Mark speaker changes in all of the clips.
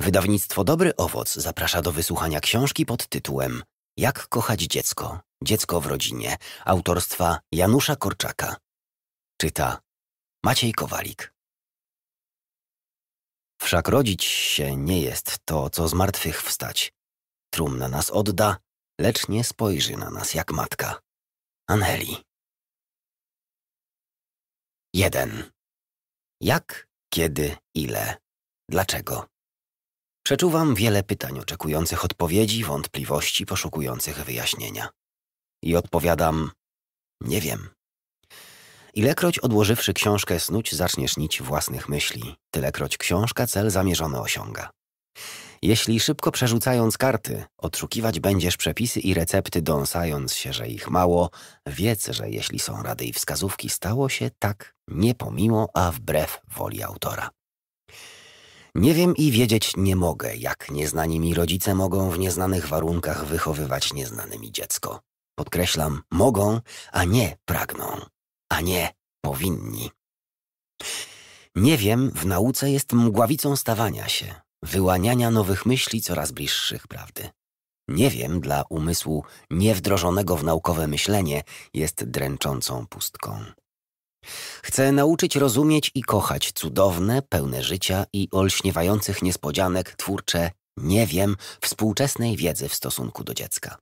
Speaker 1: Wydawnictwo Dobry Owoc zaprasza do wysłuchania książki pod tytułem Jak kochać dziecko? Dziecko w rodzinie autorstwa Janusza Korczaka. Czyta Maciej Kowalik. Wszak rodzić się nie jest to, co z martwych wstać. Trumna nas odda, lecz nie spojrzy na nas jak matka. Aneli. 1. Jak, kiedy, ile, dlaczego? Przeczuwam wiele pytań oczekujących odpowiedzi, wątpliwości poszukujących wyjaśnienia. I odpowiadam: Nie wiem. Ilekroć odłożywszy książkę snuć, zaczniesz nić własnych myśli, tylekroć książka cel zamierzony osiąga. Jeśli szybko przerzucając karty, odszukiwać będziesz przepisy i recepty, dąsając się, że ich mało, wiedz, że jeśli są rady i wskazówki, stało się tak nie pomimo, a wbrew woli autora. Nie wiem i wiedzieć nie mogę, jak nieznani mi rodzice mogą w nieznanych warunkach wychowywać nieznane mi dziecko. Podkreślam, mogą, a nie pragną, a nie powinni. Nie wiem w nauce jest mgławicą stawania się, wyłaniania nowych myśli coraz bliższych prawdy. Nie wiem dla umysłu niewdrożonego w naukowe myślenie jest dręczącą pustką. Chcę nauczyć rozumieć i kochać cudowne, pełne życia i olśniewających niespodzianek twórcze, nie wiem, współczesnej wiedzy w stosunku do dziecka.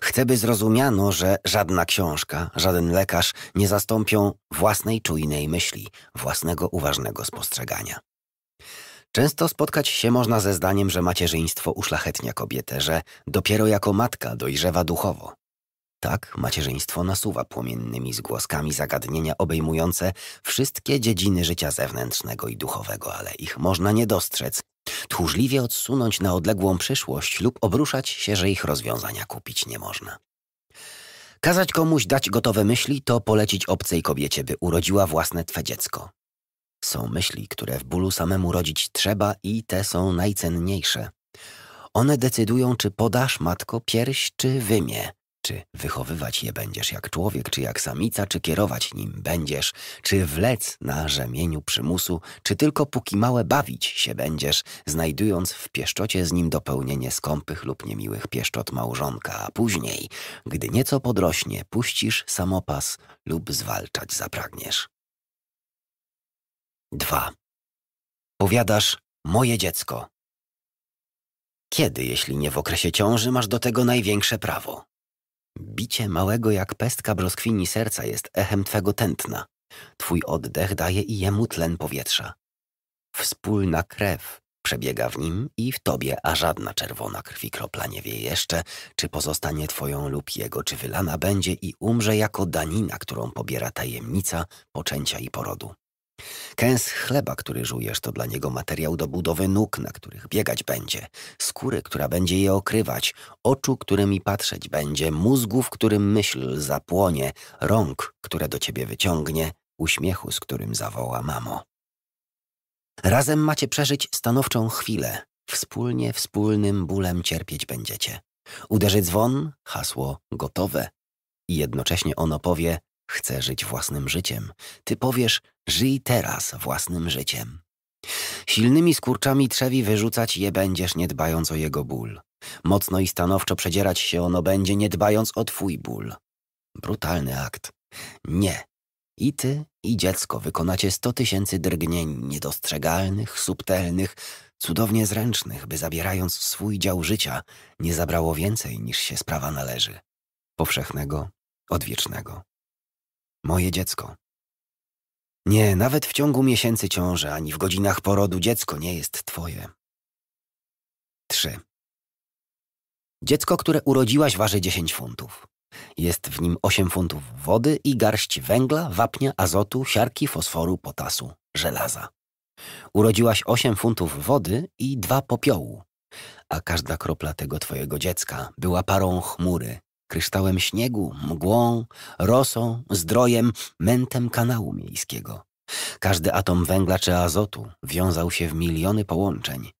Speaker 1: Chcę, by zrozumiano, że żadna książka, żaden lekarz nie zastąpią własnej czujnej myśli, własnego uważnego spostrzegania. Często spotkać się można ze zdaniem, że macierzyństwo uszlachetnia kobietę, że dopiero jako matka dojrzewa duchowo. Tak, macierzyństwo nasuwa płomiennymi zgłoskami zagadnienia obejmujące wszystkie dziedziny życia zewnętrznego i duchowego, ale ich można nie dostrzec, tchórzliwie odsunąć na odległą przyszłość lub obruszać się, że ich rozwiązania kupić nie można. Kazać komuś dać gotowe myśli to polecić obcej kobiecie, by urodziła własne twe dziecko. Są myśli, które w bólu samemu rodzić trzeba i te są najcenniejsze. One decydują, czy podasz matko pierś, czy wymie. Czy wychowywać je będziesz jak człowiek, czy jak samica, czy kierować nim będziesz? Czy wlec na rzemieniu przymusu, czy tylko póki małe bawić się będziesz, znajdując w pieszczocie z nim dopełnienie skąpych lub niemiłych pieszczot małżonka, a później, gdy nieco podrośnie, puścisz samopas lub zwalczać zapragniesz? 2. Powiadasz, moje dziecko. Kiedy, jeśli nie w okresie ciąży, masz do tego największe prawo? Bicie małego jak pestka broskwini serca jest echem twego tętna. Twój oddech daje i jemu tlen powietrza. Wspólna krew przebiega w nim i w tobie, a żadna czerwona krwi kropla nie wie jeszcze, czy pozostanie twoją lub jego, czy wylana będzie i umrze jako danina, którą pobiera tajemnica poczęcia i porodu. Kęs chleba, który żujesz, to dla niego materiał do budowy nóg, na których biegać będzie, skóry, która będzie je okrywać, oczu, którymi patrzeć będzie, mózgu, w którym myśl zapłonie, rąk, które do ciebie wyciągnie, uśmiechu, z którym zawoła mamo. Razem macie przeżyć stanowczą chwilę. Wspólnie, wspólnym bólem cierpieć będziecie. Uderzy dzwon, hasło gotowe. I jednocześnie ono powie, chcę żyć własnym życiem. Ty powiesz, Żyj teraz własnym życiem. Silnymi skurczami trzewi wyrzucać je będziesz, nie dbając o jego ból. Mocno i stanowczo przedzierać się ono będzie, nie dbając o twój ból. Brutalny akt. Nie. I ty, i dziecko wykonacie sto tysięcy drgnień niedostrzegalnych, subtelnych, cudownie zręcznych, by zabierając swój dział życia, nie zabrało więcej niż się sprawa należy. Powszechnego, odwiecznego. Moje dziecko. Nie, nawet w ciągu miesięcy ciąży, ani w godzinach porodu dziecko nie jest twoje. 3. Dziecko, które urodziłaś, waży 10 funtów. Jest w nim 8 funtów wody i garść węgla, wapnia, azotu, siarki, fosforu, potasu, żelaza. Urodziłaś 8 funtów wody i 2 popiołu, a każda kropla tego twojego dziecka była parą chmury, kryształem śniegu, mgłą, rosą, zdrojem, mętem kanału miejskiego. Każdy atom węgla czy azotu wiązał się w miliony połączeń.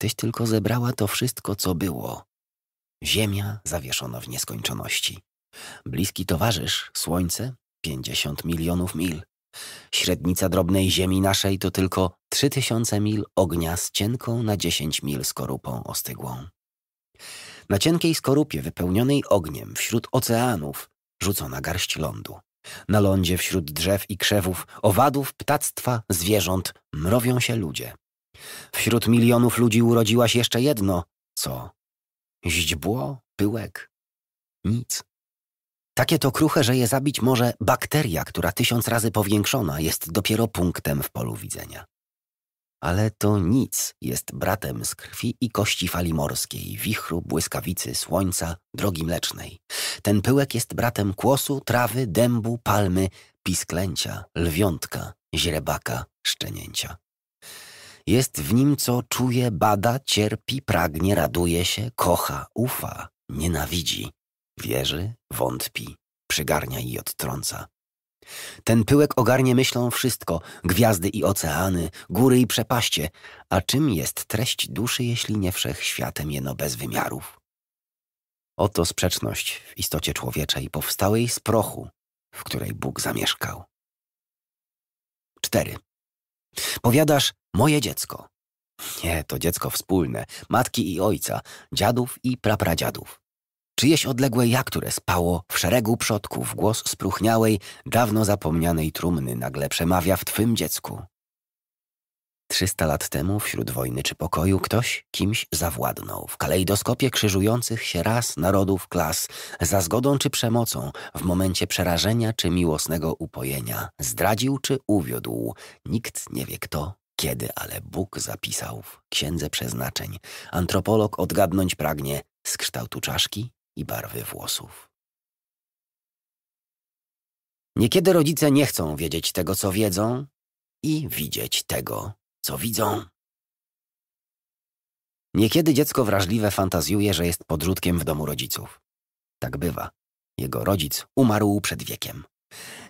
Speaker 1: Tyś tylko zebrała to wszystko, co było. Ziemia zawieszono w nieskończoności. Bliski towarzysz, słońce, pięćdziesiąt milionów mil. Średnica drobnej ziemi naszej to tylko trzy tysiące mil ognia z cienką na dziesięć mil skorupą ostygłą. Na cienkiej skorupie wypełnionej ogniem wśród oceanów rzucona garść lądu. Na lądzie wśród drzew i krzewów, owadów, ptactwa, zwierząt mrowią się ludzie. Wśród milionów ludzi urodziłaś jeszcze jedno. Co? Źdźbło? Pyłek? Nic. Takie to kruche, że je zabić może bakteria, która tysiąc razy powiększona jest dopiero punktem w polu widzenia. Ale to nic jest bratem z krwi i kości fali morskiej, wichru, błyskawicy, słońca, drogi mlecznej. Ten pyłek jest bratem kłosu, trawy, dębu, palmy, pisklęcia, lwiątka, źrebaka, szczenięcia. Jest w nim, co czuje, bada, cierpi, pragnie, raduje się, kocha, ufa, nienawidzi, wierzy, wątpi, przygarnia i odtrąca. Ten pyłek ogarnie myślą wszystko, gwiazdy i oceany, góry i przepaście, a czym jest treść duszy, jeśli nie wszechświatem jeno bez wymiarów? Oto sprzeczność w istocie człowieczej powstałej z prochu, w której Bóg zamieszkał. 4. Powiadasz moje dziecko. Nie, to dziecko wspólne, matki i ojca, dziadów i prapradziadów. Czyjeś odległe ja, które spało w szeregu przodków, głos spruchniałej, dawno zapomnianej trumny nagle przemawia w twym dziecku. Trzysta lat temu, wśród wojny czy pokoju, ktoś kimś zawładnął w kalejdoskopie krzyżujących się raz narodów, klas, za zgodą czy przemocą, w momencie przerażenia czy miłosnego upojenia, zdradził czy uwiódł. Nikt nie wie kto, kiedy, ale Bóg zapisał w Księdze Przeznaczeń. Antropolog odgadnąć pragnie z kształtu czaszki, i barwy włosów. Niekiedy rodzice nie chcą wiedzieć tego, co wiedzą i widzieć tego, co widzą. Niekiedy dziecko wrażliwe fantazjuje, że jest podrzutkiem w domu rodziców. Tak bywa. Jego rodzic umarł przed wiekiem.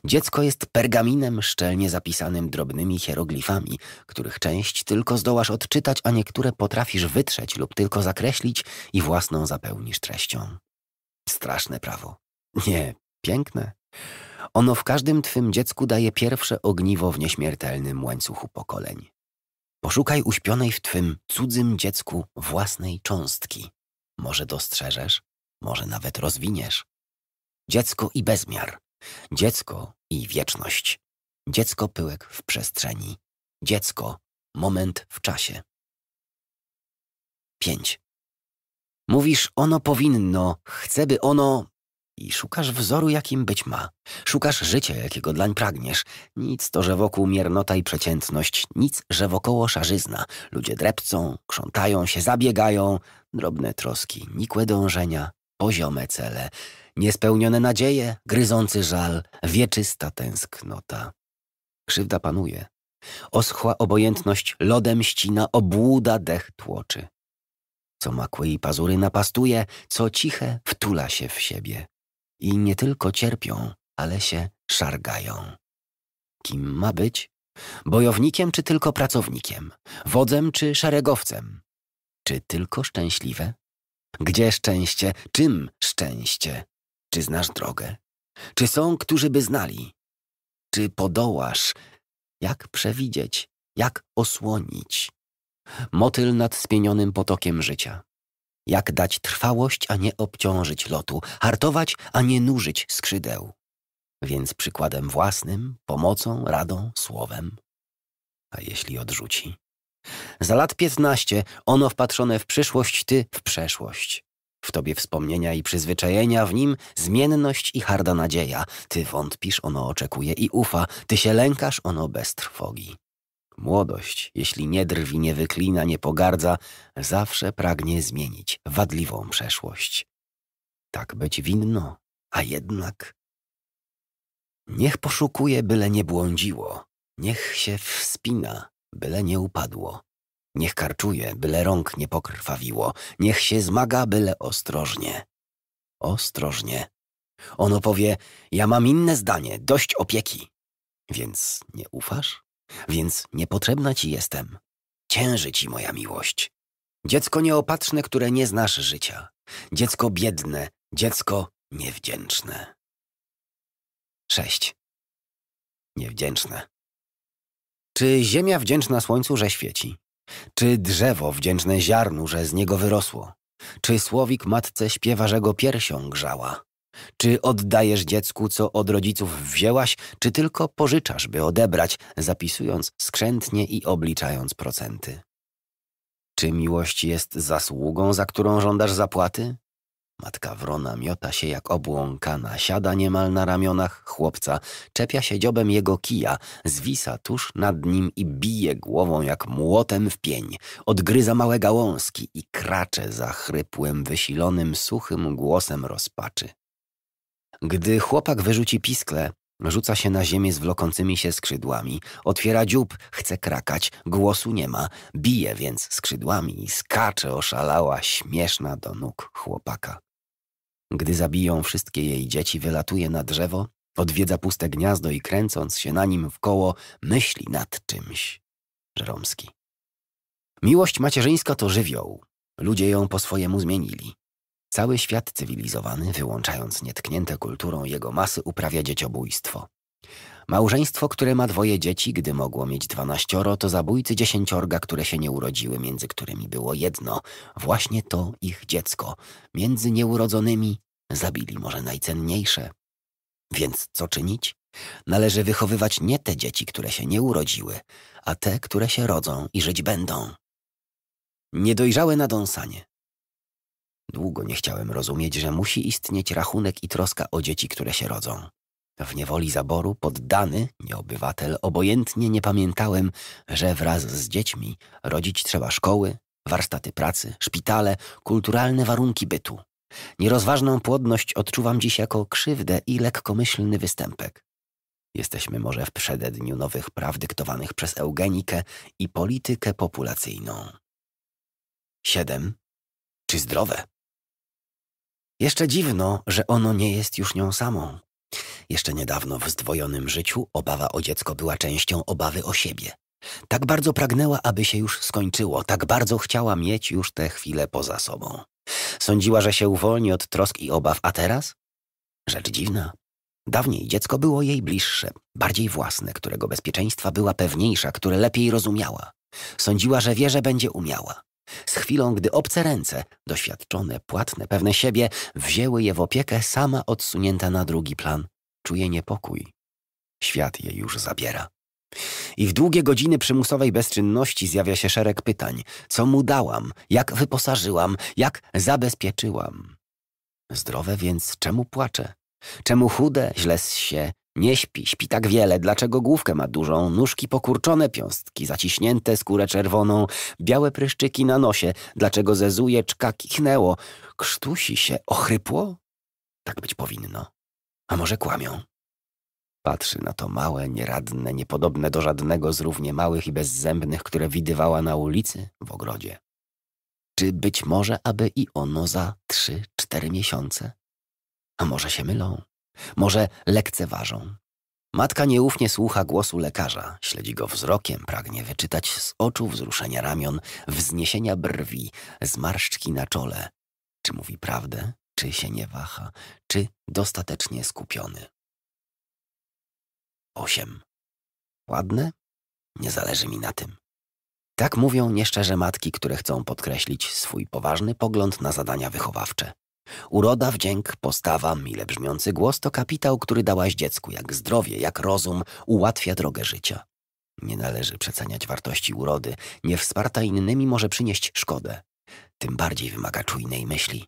Speaker 1: Dziecko jest pergaminem szczelnie zapisanym drobnymi hieroglifami, których część tylko zdołasz odczytać, a niektóre potrafisz wytrzeć lub tylko zakreślić i własną zapełnisz treścią. Straszne prawo. Nie, piękne. Ono w każdym twym dziecku daje pierwsze ogniwo w nieśmiertelnym łańcuchu pokoleń. Poszukaj uśpionej w twym cudzym dziecku własnej cząstki. Może dostrzeżesz, może nawet rozwiniesz. Dziecko i bezmiar. Dziecko i wieczność. Dziecko pyłek w przestrzeni. Dziecko moment w czasie. 5. Mówisz ono powinno, chce by ono... I szukasz wzoru, jakim być ma. Szukasz życia, jakiego dlań pragniesz. Nic to, że wokół miernota i przeciętność, nic, że wokoło szarzyzna. Ludzie drepcą, krzątają się, zabiegają. Drobne troski, nikłe dążenia, poziome cele, niespełnione nadzieje, gryzący żal, wieczysta tęsknota. Krzywda panuje. Oschła obojętność lodem ścina, obłuda dech tłoczy co makły i pazury napastuje, co ciche wtula się w siebie. I nie tylko cierpią, ale się szargają. Kim ma być? Bojownikiem czy tylko pracownikiem? Wodzem czy szeregowcem? Czy tylko szczęśliwe? Gdzie szczęście? Czym szczęście? Czy znasz drogę? Czy są, którzy by znali? Czy podołasz? Jak przewidzieć? Jak osłonić? motyl nad spienionym potokiem życia. Jak dać trwałość, a nie obciążyć lotu, hartować, a nie nużyć skrzydeł. Więc przykładem własnym, pomocą, radą, słowem. A jeśli odrzuci? Za lat piętnaście ono wpatrzone w przyszłość, ty w przeszłość. W tobie wspomnienia i przyzwyczajenia, w nim zmienność i harda nadzieja. Ty wątpisz, ono oczekuje i ufa. Ty się lękasz, ono bez trwogi. Młodość, jeśli nie drwi, nie wyklina, nie pogardza, zawsze pragnie zmienić wadliwą przeszłość. Tak być winno, a jednak... Niech poszukuje, byle nie błądziło, niech się wspina, byle nie upadło, niech karczuje, byle rąk nie pokrwawiło, niech się zmaga, byle ostrożnie. Ostrożnie. Ono powie, ja mam inne zdanie, dość opieki. Więc nie ufasz? Więc niepotrzebna ci jestem. Cięży ci moja miłość. Dziecko nieopatrzne, które nie znasz życia. Dziecko biedne, dziecko niewdzięczne. 6. Niewdzięczne. Czy ziemia wdzięczna słońcu, że świeci? Czy drzewo wdzięczne ziarnu, że z niego wyrosło? Czy słowik matce śpiewa, że go piersią grzała? Czy oddajesz dziecku, co od rodziców wzięłaś, czy tylko pożyczasz, by odebrać, zapisując skrzętnie i obliczając procenty? Czy miłość jest zasługą, za którą żądasz zapłaty? Matka wrona miota się jak obłąkana, siada niemal na ramionach chłopca, czepia się dziobem jego kija, zwisa tuż nad nim i bije głową jak młotem w pień, odgryza małe gałązki i kracze za chrypłym, wysilonym, suchym głosem rozpaczy. Gdy chłopak wyrzuci piskle, rzuca się na ziemię z wlokącymi się skrzydłami, otwiera dziób, chce krakać, głosu nie ma, bije więc skrzydłami i skacze oszalała, śmieszna do nóg chłopaka. Gdy zabiją wszystkie jej dzieci, wylatuje na drzewo, odwiedza puste gniazdo i kręcąc się na nim w koło, myśli nad czymś. Żeromski. Miłość macierzyńska to żywioł. Ludzie ją po swojemu zmienili. Cały świat cywilizowany, wyłączając nietknięte kulturą jego masy, uprawia dzieciobójstwo. Małżeństwo, które ma dwoje dzieci, gdy mogło mieć dwanaścioro, to zabójcy dziesięciorga, które się nie urodziły, między którymi było jedno, właśnie to ich dziecko. Między nieurodzonymi zabili może najcenniejsze. Więc co czynić? Należy wychowywać nie te dzieci, które się nie urodziły, a te, które się rodzą i żyć będą. Niedojrzałe nadąsanie, długo nie chciałem rozumieć, że musi istnieć rachunek i troska o dzieci, które się rodzą. W niewoli zaboru poddany, nieobywatel, obojętnie nie pamiętałem, że wraz z dziećmi rodzić trzeba szkoły, warsztaty pracy, szpitale, kulturalne warunki bytu. Nierozważną płodność odczuwam dziś jako krzywdę i lekkomyślny występek. Jesteśmy może w przededniu nowych praw dyktowanych przez eugenikę i politykę populacyjną. 7. Czy zdrowe? Jeszcze dziwno, że ono nie jest już nią samą. Jeszcze niedawno w zdwojonym życiu obawa o dziecko była częścią obawy o siebie. Tak bardzo pragnęła, aby się już skończyło, tak bardzo chciała mieć już tę chwilę poza sobą. Sądziła, że się uwolni od trosk i obaw, a teraz? Rzecz dziwna. Dawniej dziecko było jej bliższe, bardziej własne, którego bezpieczeństwa była pewniejsza, które lepiej rozumiała. Sądziła, że wie, że będzie umiała. Z chwilą, gdy obce ręce, doświadczone, płatne, pewne siebie, wzięły je w opiekę, sama odsunięta na drugi plan, czuje niepokój. Świat je już zabiera. I w długie godziny przymusowej bezczynności zjawia się szereg pytań. Co mu dałam? Jak wyposażyłam? Jak zabezpieczyłam? Zdrowe więc czemu płaczę? Czemu chude, źle się, nie śpi, śpi tak wiele, dlaczego główkę ma dużą, nóżki pokurczone, piąstki zaciśnięte, skórę czerwoną, białe pryszczyki na nosie, dlaczego zezuje, czka kichnęło, krztusi się, ochrypło? Tak być powinno. A może kłamią? Patrzy na to małe, nieradne, niepodobne do żadnego z równie małych i bezzębnych, które widywała na ulicy, w ogrodzie. Czy być może, aby i ono za trzy, cztery miesiące? A może się mylą? Może lekceważą. Matka nieufnie słucha głosu lekarza, śledzi go wzrokiem, pragnie wyczytać z oczu wzruszenia ramion, wzniesienia brwi, zmarszczki na czole. Czy mówi prawdę, czy się nie waha, czy dostatecznie skupiony. 8. Ładne? Nie zależy mi na tym. Tak mówią nieszczerze matki, które chcą podkreślić swój poważny pogląd na zadania wychowawcze. Uroda, wdzięk, postawa, mile brzmiący głos to kapitał, który dałaś dziecku, jak zdrowie, jak rozum, ułatwia drogę życia. Nie należy przeceniać wartości urody, nie wsparta innymi może przynieść szkodę. Tym bardziej wymaga czujnej myśli.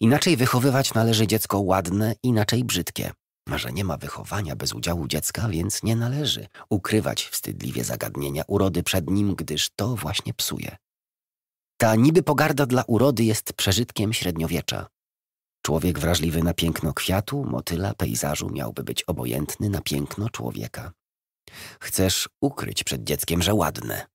Speaker 1: Inaczej wychowywać należy dziecko ładne, inaczej brzydkie. Że nie ma wychowania bez udziału dziecka, więc nie należy ukrywać wstydliwie zagadnienia urody przed nim, gdyż to właśnie psuje. Ta niby pogarda dla urody jest przeżytkiem średniowiecza. Człowiek wrażliwy na piękno kwiatu, motyla, pejzażu miałby być obojętny na piękno człowieka. Chcesz ukryć przed dzieckiem, że ładne.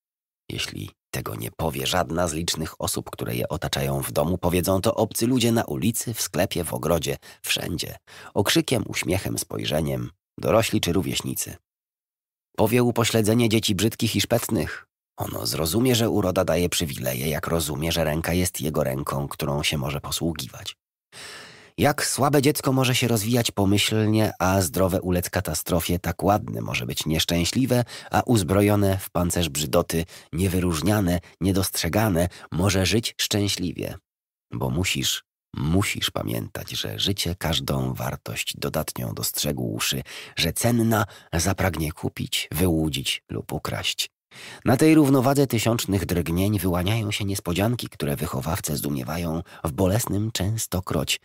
Speaker 1: Jeśli tego nie powie żadna z licznych osób, które je otaczają w domu, powiedzą to obcy ludzie na ulicy, w sklepie, w ogrodzie, wszędzie. Okrzykiem, uśmiechem, spojrzeniem, dorośli czy rówieśnicy. Powie upośledzenie dzieci brzydkich i szpetnych, ono zrozumie, że uroda daje przywileje, jak rozumie, że ręka jest jego ręką, którą się może posługiwać. Jak słabe dziecko może się rozwijać pomyślnie, a zdrowe ulec katastrofie, tak ładne może być nieszczęśliwe, a uzbrojone w pancerz brzydoty, niewyróżniane, niedostrzegane, może żyć szczęśliwie. Bo musisz, musisz pamiętać, że życie każdą wartość dodatnią dostrzegłszy, że cenna zapragnie kupić, wyłudzić lub ukraść. Na tej równowadze tysiącznych drgnień wyłaniają się niespodzianki, które wychowawce zdumiewają w bolesnym częstokroć.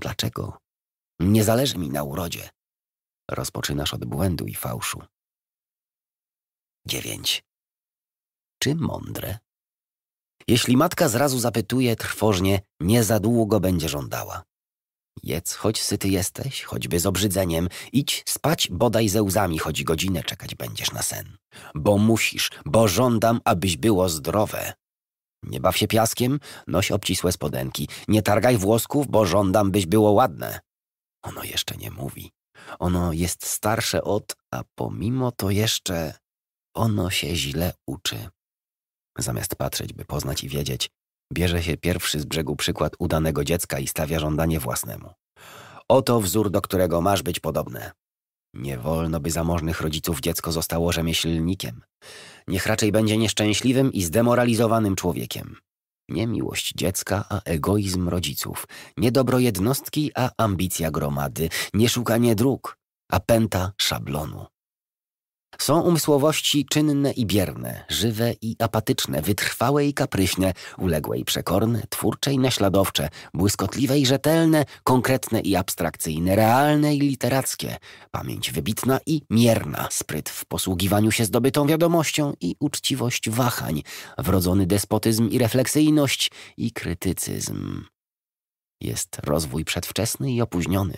Speaker 1: Dlaczego? Nie zależy mi na urodzie. Rozpoczynasz od błędu i fałszu. 9. Czy mądre? Jeśli matka zrazu zapytuje trwożnie, nie za długo będzie żądała. Jedz, choć syty jesteś, choćby z obrzydzeniem, idź spać bodaj ze łzami, choć godzinę czekać będziesz na sen. Bo musisz, bo żądam, abyś było zdrowe. Nie baw się piaskiem, noś obcisłe spodenki, nie targaj włosków, bo żądam, byś było ładne. Ono jeszcze nie mówi. Ono jest starsze od, a pomimo to jeszcze ono się źle uczy. Zamiast patrzeć, by poznać i wiedzieć, Bierze się pierwszy z brzegu przykład udanego dziecka i stawia żądanie własnemu. Oto wzór, do którego masz być podobne. Nie wolno, by zamożnych rodziców dziecko zostało rzemieślnikiem. Niech raczej będzie nieszczęśliwym i zdemoralizowanym człowiekiem. Nie miłość dziecka, a egoizm rodziców. Nie dobro jednostki, a ambicja gromady. Nie szukanie dróg, a pęta szablonu. Są umysłowości czynne i bierne, żywe i apatyczne, wytrwałe i kapryśne, uległe i przekorne, twórcze i naśladowcze, błyskotliwe i rzetelne, konkretne i abstrakcyjne, realne i literackie, pamięć wybitna i mierna, spryt w posługiwaniu się zdobytą wiadomością i uczciwość wahań, wrodzony despotyzm i refleksyjność i krytycyzm. Jest rozwój przedwczesny i opóźniony,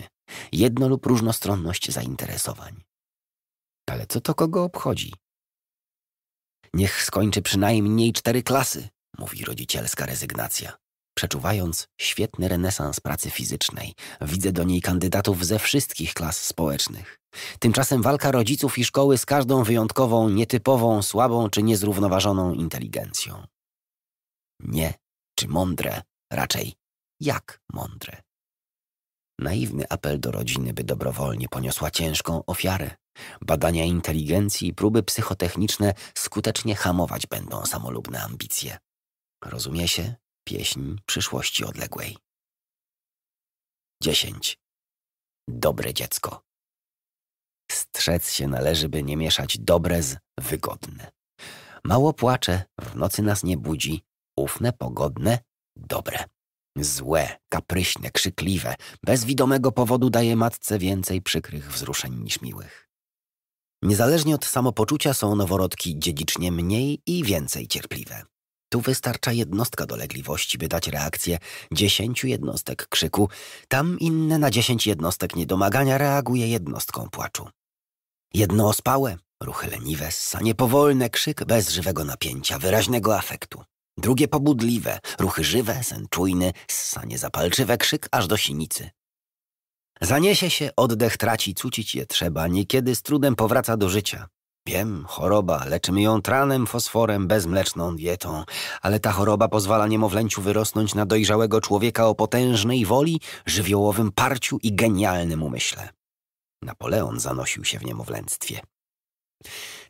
Speaker 1: jedno lub różnostronność zainteresowań. Ale co to kogo obchodzi? Niech skończy przynajmniej cztery klasy, mówi rodzicielska rezygnacja. Przeczuwając świetny renesans pracy fizycznej, widzę do niej kandydatów ze wszystkich klas społecznych. Tymczasem walka rodziców i szkoły z każdą wyjątkową, nietypową, słabą czy niezrównoważoną inteligencją. Nie, czy mądre, raczej jak mądre. Naiwny apel do rodziny, by dobrowolnie poniosła ciężką ofiarę. Badania inteligencji i próby psychotechniczne skutecznie hamować będą samolubne ambicje. Rozumie się? Pieśń przyszłości odległej. 10. Dobre dziecko. Strzec się należy, by nie mieszać dobre z wygodne. Mało płacze, w nocy nas nie budzi, ufne, pogodne, dobre. Złe, kapryśne, krzykliwe, bez widomego powodu daje matce więcej przykrych wzruszeń niż miłych. Niezależnie od samopoczucia są noworodki dziedzicznie mniej i więcej cierpliwe. Tu wystarcza jednostka dolegliwości, by dać reakcję dziesięciu jednostek krzyku, tam inne na dziesięć jednostek niedomagania reaguje jednostką płaczu. Jednoospałe, ruchy leniwe, ssanie powolne, krzyk bez żywego napięcia, wyraźnego afektu. Drugie pobudliwe, ruchy żywe, sen czujny, ssanie zapalczywe, krzyk aż do sinicy. Zaniesie się, oddech traci, cucić je trzeba, niekiedy z trudem powraca do życia. Wiem, choroba, leczymy ją tranem, fosforem, bezmleczną dietą, ale ta choroba pozwala niemowlęciu wyrosnąć na dojrzałego człowieka o potężnej woli, żywiołowym parciu i genialnym umyśle. Napoleon zanosił się w niemowlęctwie.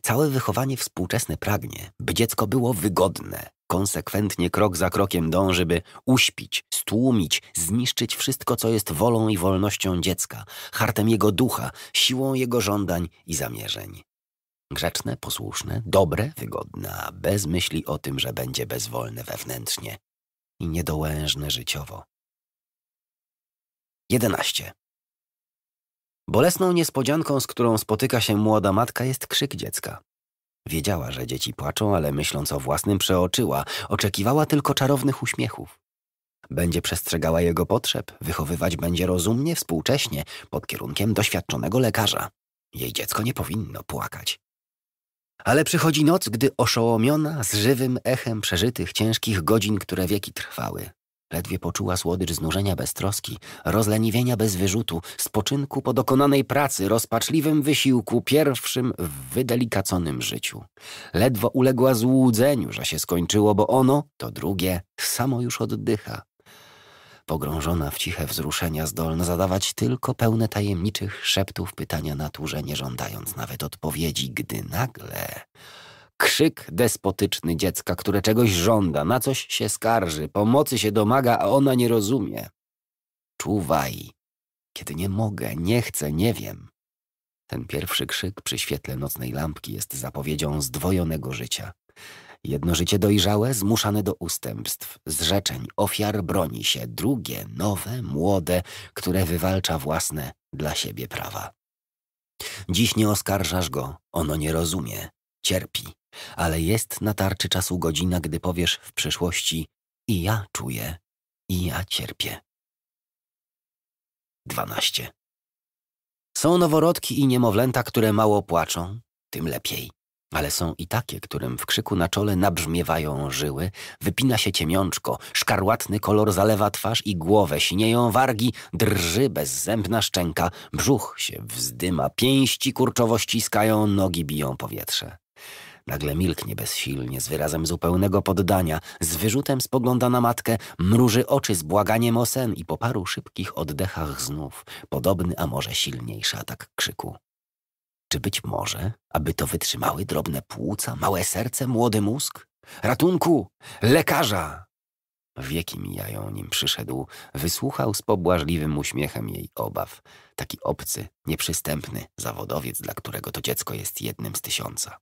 Speaker 1: Całe wychowanie współczesne pragnie, by dziecko było wygodne, konsekwentnie krok za krokiem dąży, by uśpić, stłumić, zniszczyć wszystko, co jest wolą i wolnością dziecka, hartem jego ducha, siłą jego żądań i zamierzeń. Grzeczne, posłuszne, dobre, wygodne, a bez myśli o tym, że będzie bezwolne wewnętrznie i niedołężne życiowo. 11. Bolesną niespodzianką, z którą spotyka się młoda matka, jest krzyk dziecka. Wiedziała, że dzieci płaczą, ale myśląc o własnym przeoczyła, oczekiwała tylko czarownych uśmiechów. Będzie przestrzegała jego potrzeb, wychowywać będzie rozumnie, współcześnie, pod kierunkiem doświadczonego lekarza. Jej dziecko nie powinno płakać. Ale przychodzi noc, gdy oszołomiona z żywym echem przeżytych ciężkich godzin, które wieki trwały, Ledwie poczuła słodycz znużenia bez troski, rozleniwienia bez wyrzutu, spoczynku po dokonanej pracy, rozpaczliwym wysiłku, pierwszym w wydelikaconym życiu. Ledwo uległa złudzeniu, że się skończyło, bo ono, to drugie, samo już oddycha. Pogrążona w ciche wzruszenia zdolna zadawać tylko pełne tajemniczych szeptów pytania naturze, nie żądając nawet odpowiedzi, gdy nagle... Krzyk despotyczny dziecka, które czegoś żąda, na coś się skarży, pomocy się domaga, a ona nie rozumie. Czuwaj. Kiedy nie mogę, nie chcę, nie wiem. Ten pierwszy krzyk przy świetle nocnej lampki jest zapowiedzią zdwojonego życia. Jedno życie dojrzałe, zmuszane do ustępstw, zrzeczeń, ofiar broni się, drugie, nowe, młode, które wywalcza własne dla siebie prawa. Dziś nie oskarżasz go, ono nie rozumie, cierpi, ale jest na tarczy czasu godzina, gdy powiesz w przyszłości i ja czuję, i ja cierpię. 12. Są noworodki i niemowlęta, które mało płaczą, tym lepiej. Ale są i takie, którym w krzyku na czole nabrzmiewają żyły, wypina się ciemiączko, szkarłatny kolor zalewa twarz i głowę, sinieją wargi, drży bezzębna szczęka, brzuch się wzdyma, pięści kurczowo ściskają, nogi biją powietrze. Nagle milknie bezsilnie, z wyrazem zupełnego poddania, z wyrzutem spogląda na matkę, mruży oczy z błaganiem o sen i po paru szybkich oddechach znów, podobny, a może silniejszy atak krzyku. Czy być może, aby to wytrzymały drobne płuca, małe serce, młody mózg? Ratunku! Lekarza! Wieki mijają, nim przyszedł. Wysłuchał z pobłażliwym uśmiechem jej obaw. Taki obcy, nieprzystępny zawodowiec, dla którego to dziecko jest jednym z tysiąca.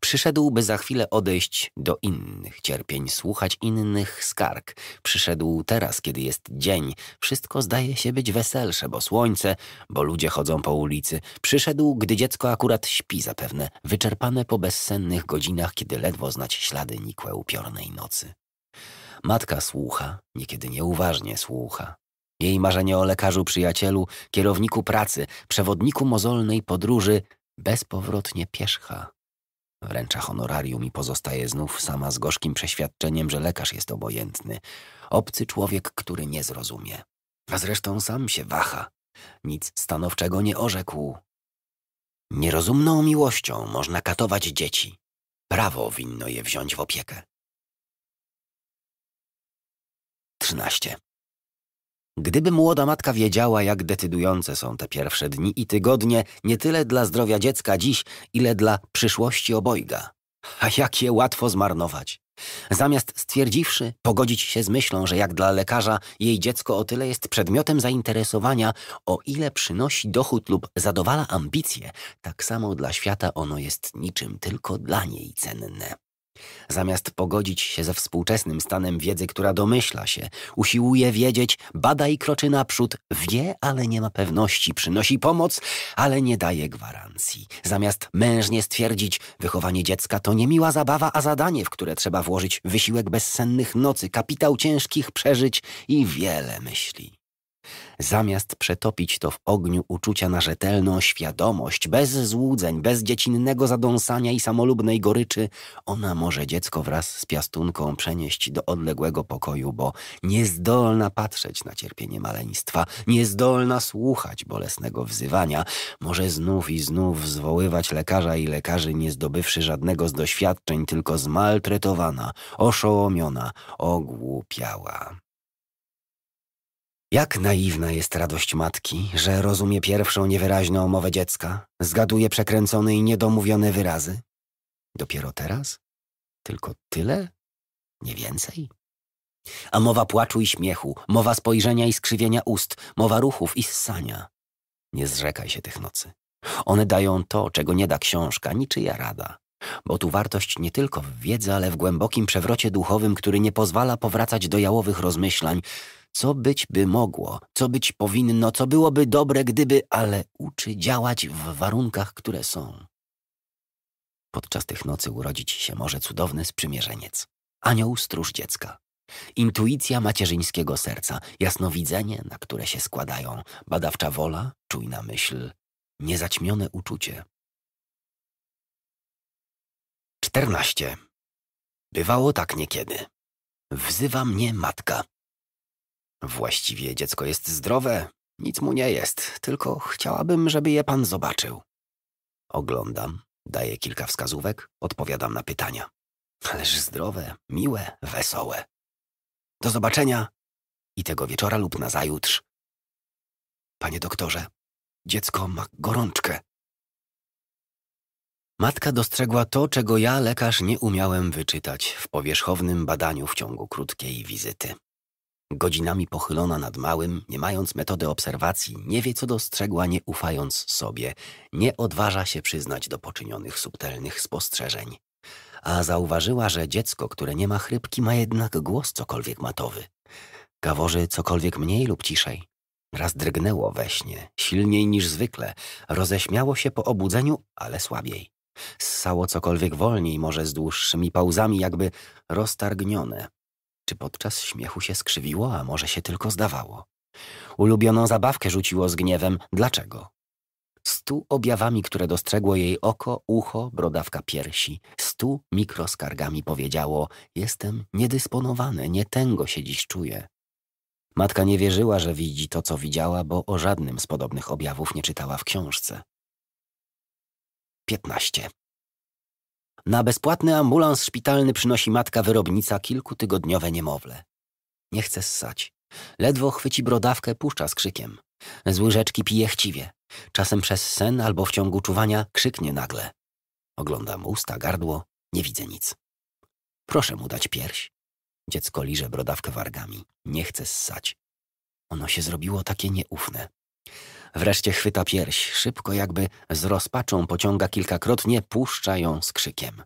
Speaker 1: Przyszedł, by za chwilę odejść do innych cierpień, słuchać innych skarg. Przyszedł teraz, kiedy jest dzień. Wszystko zdaje się być weselsze, bo słońce, bo ludzie chodzą po ulicy. Przyszedł, gdy dziecko akurat śpi zapewne, wyczerpane po bezsennych godzinach, kiedy ledwo znać ślady nikłe upiornej nocy. Matka słucha, niekiedy nieuważnie słucha. Jej marzenie o lekarzu, przyjacielu, kierowniku pracy, przewodniku mozolnej podróży bezpowrotnie pierzcha Wręcza honorarium i pozostaje znów sama z gorzkim przeświadczeniem, że lekarz jest obojętny. Obcy człowiek, który nie zrozumie. A zresztą sam się waha. Nic stanowczego nie orzekł. Nierozumną miłością można katować dzieci. Prawo winno je wziąć w opiekę. 13. Gdyby młoda matka wiedziała, jak decydujące są te pierwsze dni i tygodnie, nie tyle dla zdrowia dziecka dziś, ile dla przyszłości obojga. A jak je łatwo zmarnować. Zamiast stwierdziwszy, pogodzić się z myślą, że jak dla lekarza jej dziecko o tyle jest przedmiotem zainteresowania, o ile przynosi dochód lub zadowala ambicje, tak samo dla świata ono jest niczym tylko dla niej cenne. Zamiast pogodzić się ze współczesnym stanem wiedzy, która domyśla się, usiłuje wiedzieć, bada i kroczy naprzód, wie, ale nie ma pewności, przynosi pomoc, ale nie daje gwarancji. Zamiast mężnie stwierdzić, wychowanie dziecka to niemiła zabawa, a zadanie, w które trzeba włożyć wysiłek bezsennych nocy, kapitał ciężkich przeżyć i wiele myśli. Zamiast przetopić to w ogniu uczucia na rzetelną świadomość, bez złudzeń, bez dziecinnego zadąsania i samolubnej goryczy, ona może dziecko wraz z piastunką przenieść do odległego pokoju, bo niezdolna patrzeć na cierpienie maleństwa, niezdolna słuchać bolesnego wzywania, może znów i znów zwoływać lekarza i lekarzy, nie zdobywszy żadnego z doświadczeń, tylko zmaltretowana, oszołomiona, ogłupiała. Jak naiwna jest radość matki, że rozumie pierwszą niewyraźną mowę dziecka, zgaduje przekręcone i niedomówione wyrazy? Dopiero teraz? Tylko tyle? Nie więcej? A mowa płaczu i śmiechu, mowa spojrzenia i skrzywienia ust, mowa ruchów i ssania. Nie zrzekaj się tych nocy. One dają to, czego nie da książka, niczyja rada. Bo tu wartość nie tylko w wiedzy, ale w głębokim przewrocie duchowym, który nie pozwala powracać do jałowych rozmyślań, co być by mogło, co być powinno, co byłoby dobre, gdyby, ale uczy działać w warunkach, które są. Podczas tych nocy urodzić się może cudowny sprzymierzeniec, anioł stróż dziecka. Intuicja macierzyńskiego serca, jasnowidzenie, na które się składają, badawcza wola, czujna myśl, niezaćmione uczucie. 14. Bywało tak niekiedy. Wzywa mnie matka. Właściwie dziecko jest zdrowe, nic mu nie jest, tylko chciałabym, żeby je pan zobaczył. Oglądam, daję kilka wskazówek, odpowiadam na pytania. Ależ zdrowe, miłe, wesołe. Do zobaczenia i tego wieczora lub nazajutrz. Panie doktorze, dziecko ma gorączkę. Matka dostrzegła to, czego ja, lekarz, nie umiałem wyczytać w powierzchownym badaniu w ciągu krótkiej wizyty godzinami pochylona nad małym, nie mając metody obserwacji, nie wie, co dostrzegła, nie ufając sobie, nie odważa się przyznać do poczynionych subtelnych spostrzeżeń. A zauważyła, że dziecko, które nie ma chrypki, ma jednak głos cokolwiek matowy. Gaworzy cokolwiek mniej lub ciszej. Raz drgnęło we śnie, silniej niż zwykle, roześmiało się po obudzeniu, ale słabiej. Ssało cokolwiek wolniej, może z dłuższymi pauzami, jakby roztargnione, czy podczas śmiechu się skrzywiło, a może się tylko zdawało? Ulubioną zabawkę rzuciło z gniewem. Dlaczego? Stu objawami, które dostrzegło jej oko, ucho, brodawka piersi. Stu mikroskargami powiedziało – jestem niedysponowane, tęgo się dziś czuję. Matka nie wierzyła, że widzi to, co widziała, bo o żadnym z podobnych objawów nie czytała w książce. 15. Na bezpłatny ambulans szpitalny przynosi matka wyrobnica kilkutygodniowe niemowlę. Nie chce ssać. Ledwo chwyci brodawkę, puszcza z krzykiem. Z łyżeczki pije chciwie. Czasem przez sen albo w ciągu czuwania krzyknie nagle. Oglądam usta, gardło, nie widzę nic. Proszę mu dać pierś. Dziecko liże brodawkę wargami. Nie chce ssać. Ono się zrobiło takie nieufne. Wreszcie chwyta pierś, szybko jakby z rozpaczą pociąga kilkakrotnie, puszcza ją z krzykiem.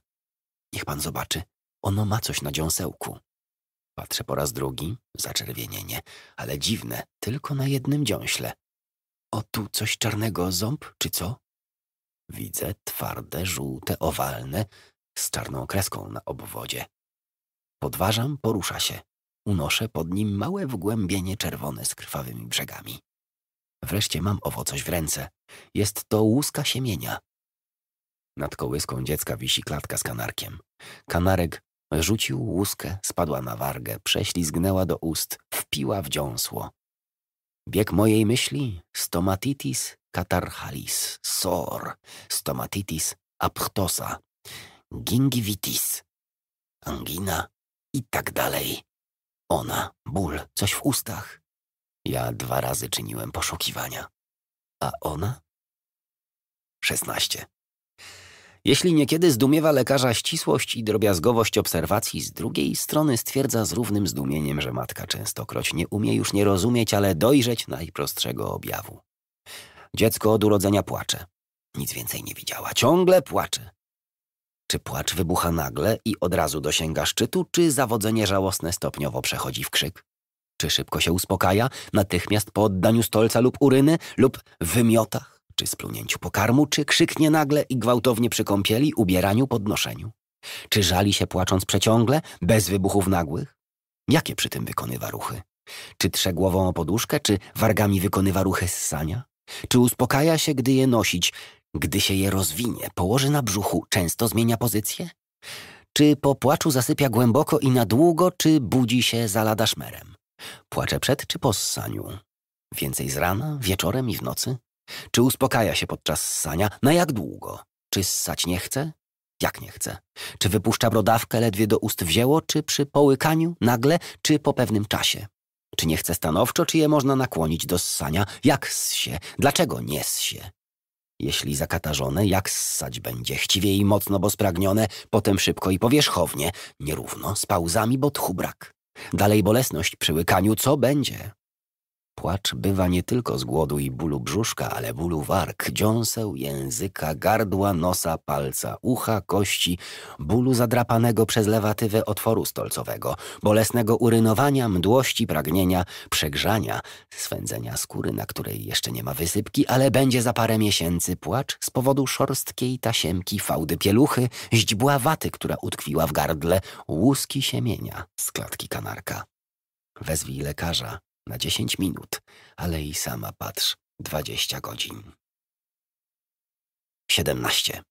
Speaker 1: Niech pan zobaczy, ono ma coś na dziąsełku. Patrzę po raz drugi, zaczerwienienie, ale dziwne, tylko na jednym dziąśle. O tu coś czarnego, ząb czy co? Widzę twarde, żółte, owalne, z czarną kreską na obwodzie. Podważam, porusza się. Unoszę pod nim małe wgłębienie czerwone z krwawymi brzegami. Wreszcie mam owo coś w ręce. Jest to łuska siemienia. Nad kołyską dziecka wisi klatka z kanarkiem. Kanarek rzucił łuskę, spadła na wargę, prześlizgnęła do ust, wpiła w dziąsło. Bieg mojej myśli stomatitis catarchalis, sor, stomatitis aptosa, gingivitis, angina i tak dalej. Ona, ból, coś w ustach, ja dwa razy czyniłem poszukiwania. A ona? 16. Jeśli niekiedy zdumiewa lekarza ścisłość i drobiazgowość obserwacji, z drugiej strony stwierdza z równym zdumieniem, że matka częstokroć nie umie już nie rozumieć, ale dojrzeć najprostszego objawu. Dziecko od urodzenia płacze. Nic więcej nie widziała. Ciągle płacze. Czy płacz wybucha nagle i od razu dosięga szczytu, czy zawodzenie żałosne stopniowo przechodzi w krzyk? czy szybko się uspokaja, natychmiast po oddaniu stolca lub uryny, lub wymiotach, czy splunięciu pokarmu, czy krzyknie nagle i gwałtownie przy kąpieli, ubieraniu, podnoszeniu. Czy żali się płacząc przeciągle, bez wybuchów nagłych? Jakie przy tym wykonywa ruchy? Czy trze głową o poduszkę, czy wargami wykonywa ruchy ssania? Czy uspokaja się, gdy je nosić, gdy się je rozwinie, położy na brzuchu, często zmienia pozycję? Czy po płaczu zasypia głęboko i na długo, czy budzi się zalada szmerem? Płacze przed czy po ssaniu? Więcej z rana, wieczorem i w nocy? Czy uspokaja się podczas ssania? Na no jak długo? Czy ssać nie chce? Jak nie chce? Czy wypuszcza brodawkę, ledwie do ust wzięło, czy przy połykaniu, nagle, czy po pewnym czasie? Czy nie chce stanowczo, czy je można nakłonić do ssania? Jak ssie? Dlaczego nie ssie? Jeśli zakatarzone, jak ssać będzie? Chciwie i mocno, bo spragnione, potem szybko i powierzchownie, nierówno, z pauzami, bo tchu brak. Dalej bolesność przy łykaniu, co będzie? Płacz bywa nie tylko z głodu i bólu brzuszka, ale bólu warg, dziąseł, języka, gardła, nosa, palca, ucha, kości, bólu zadrapanego przez lewatywę otworu stolcowego, bolesnego urynowania, mdłości, pragnienia, przegrzania, swędzenia skóry, na której jeszcze nie ma wysypki, ale będzie za parę miesięcy płacz z powodu szorstkiej tasiemki, fałdy pieluchy, źdźbła waty, która utkwiła w gardle, łuski siemienia z klatki kanarka. Wezwij lekarza, na 10 minut, ale i sama patrz, 20 godzin. 17.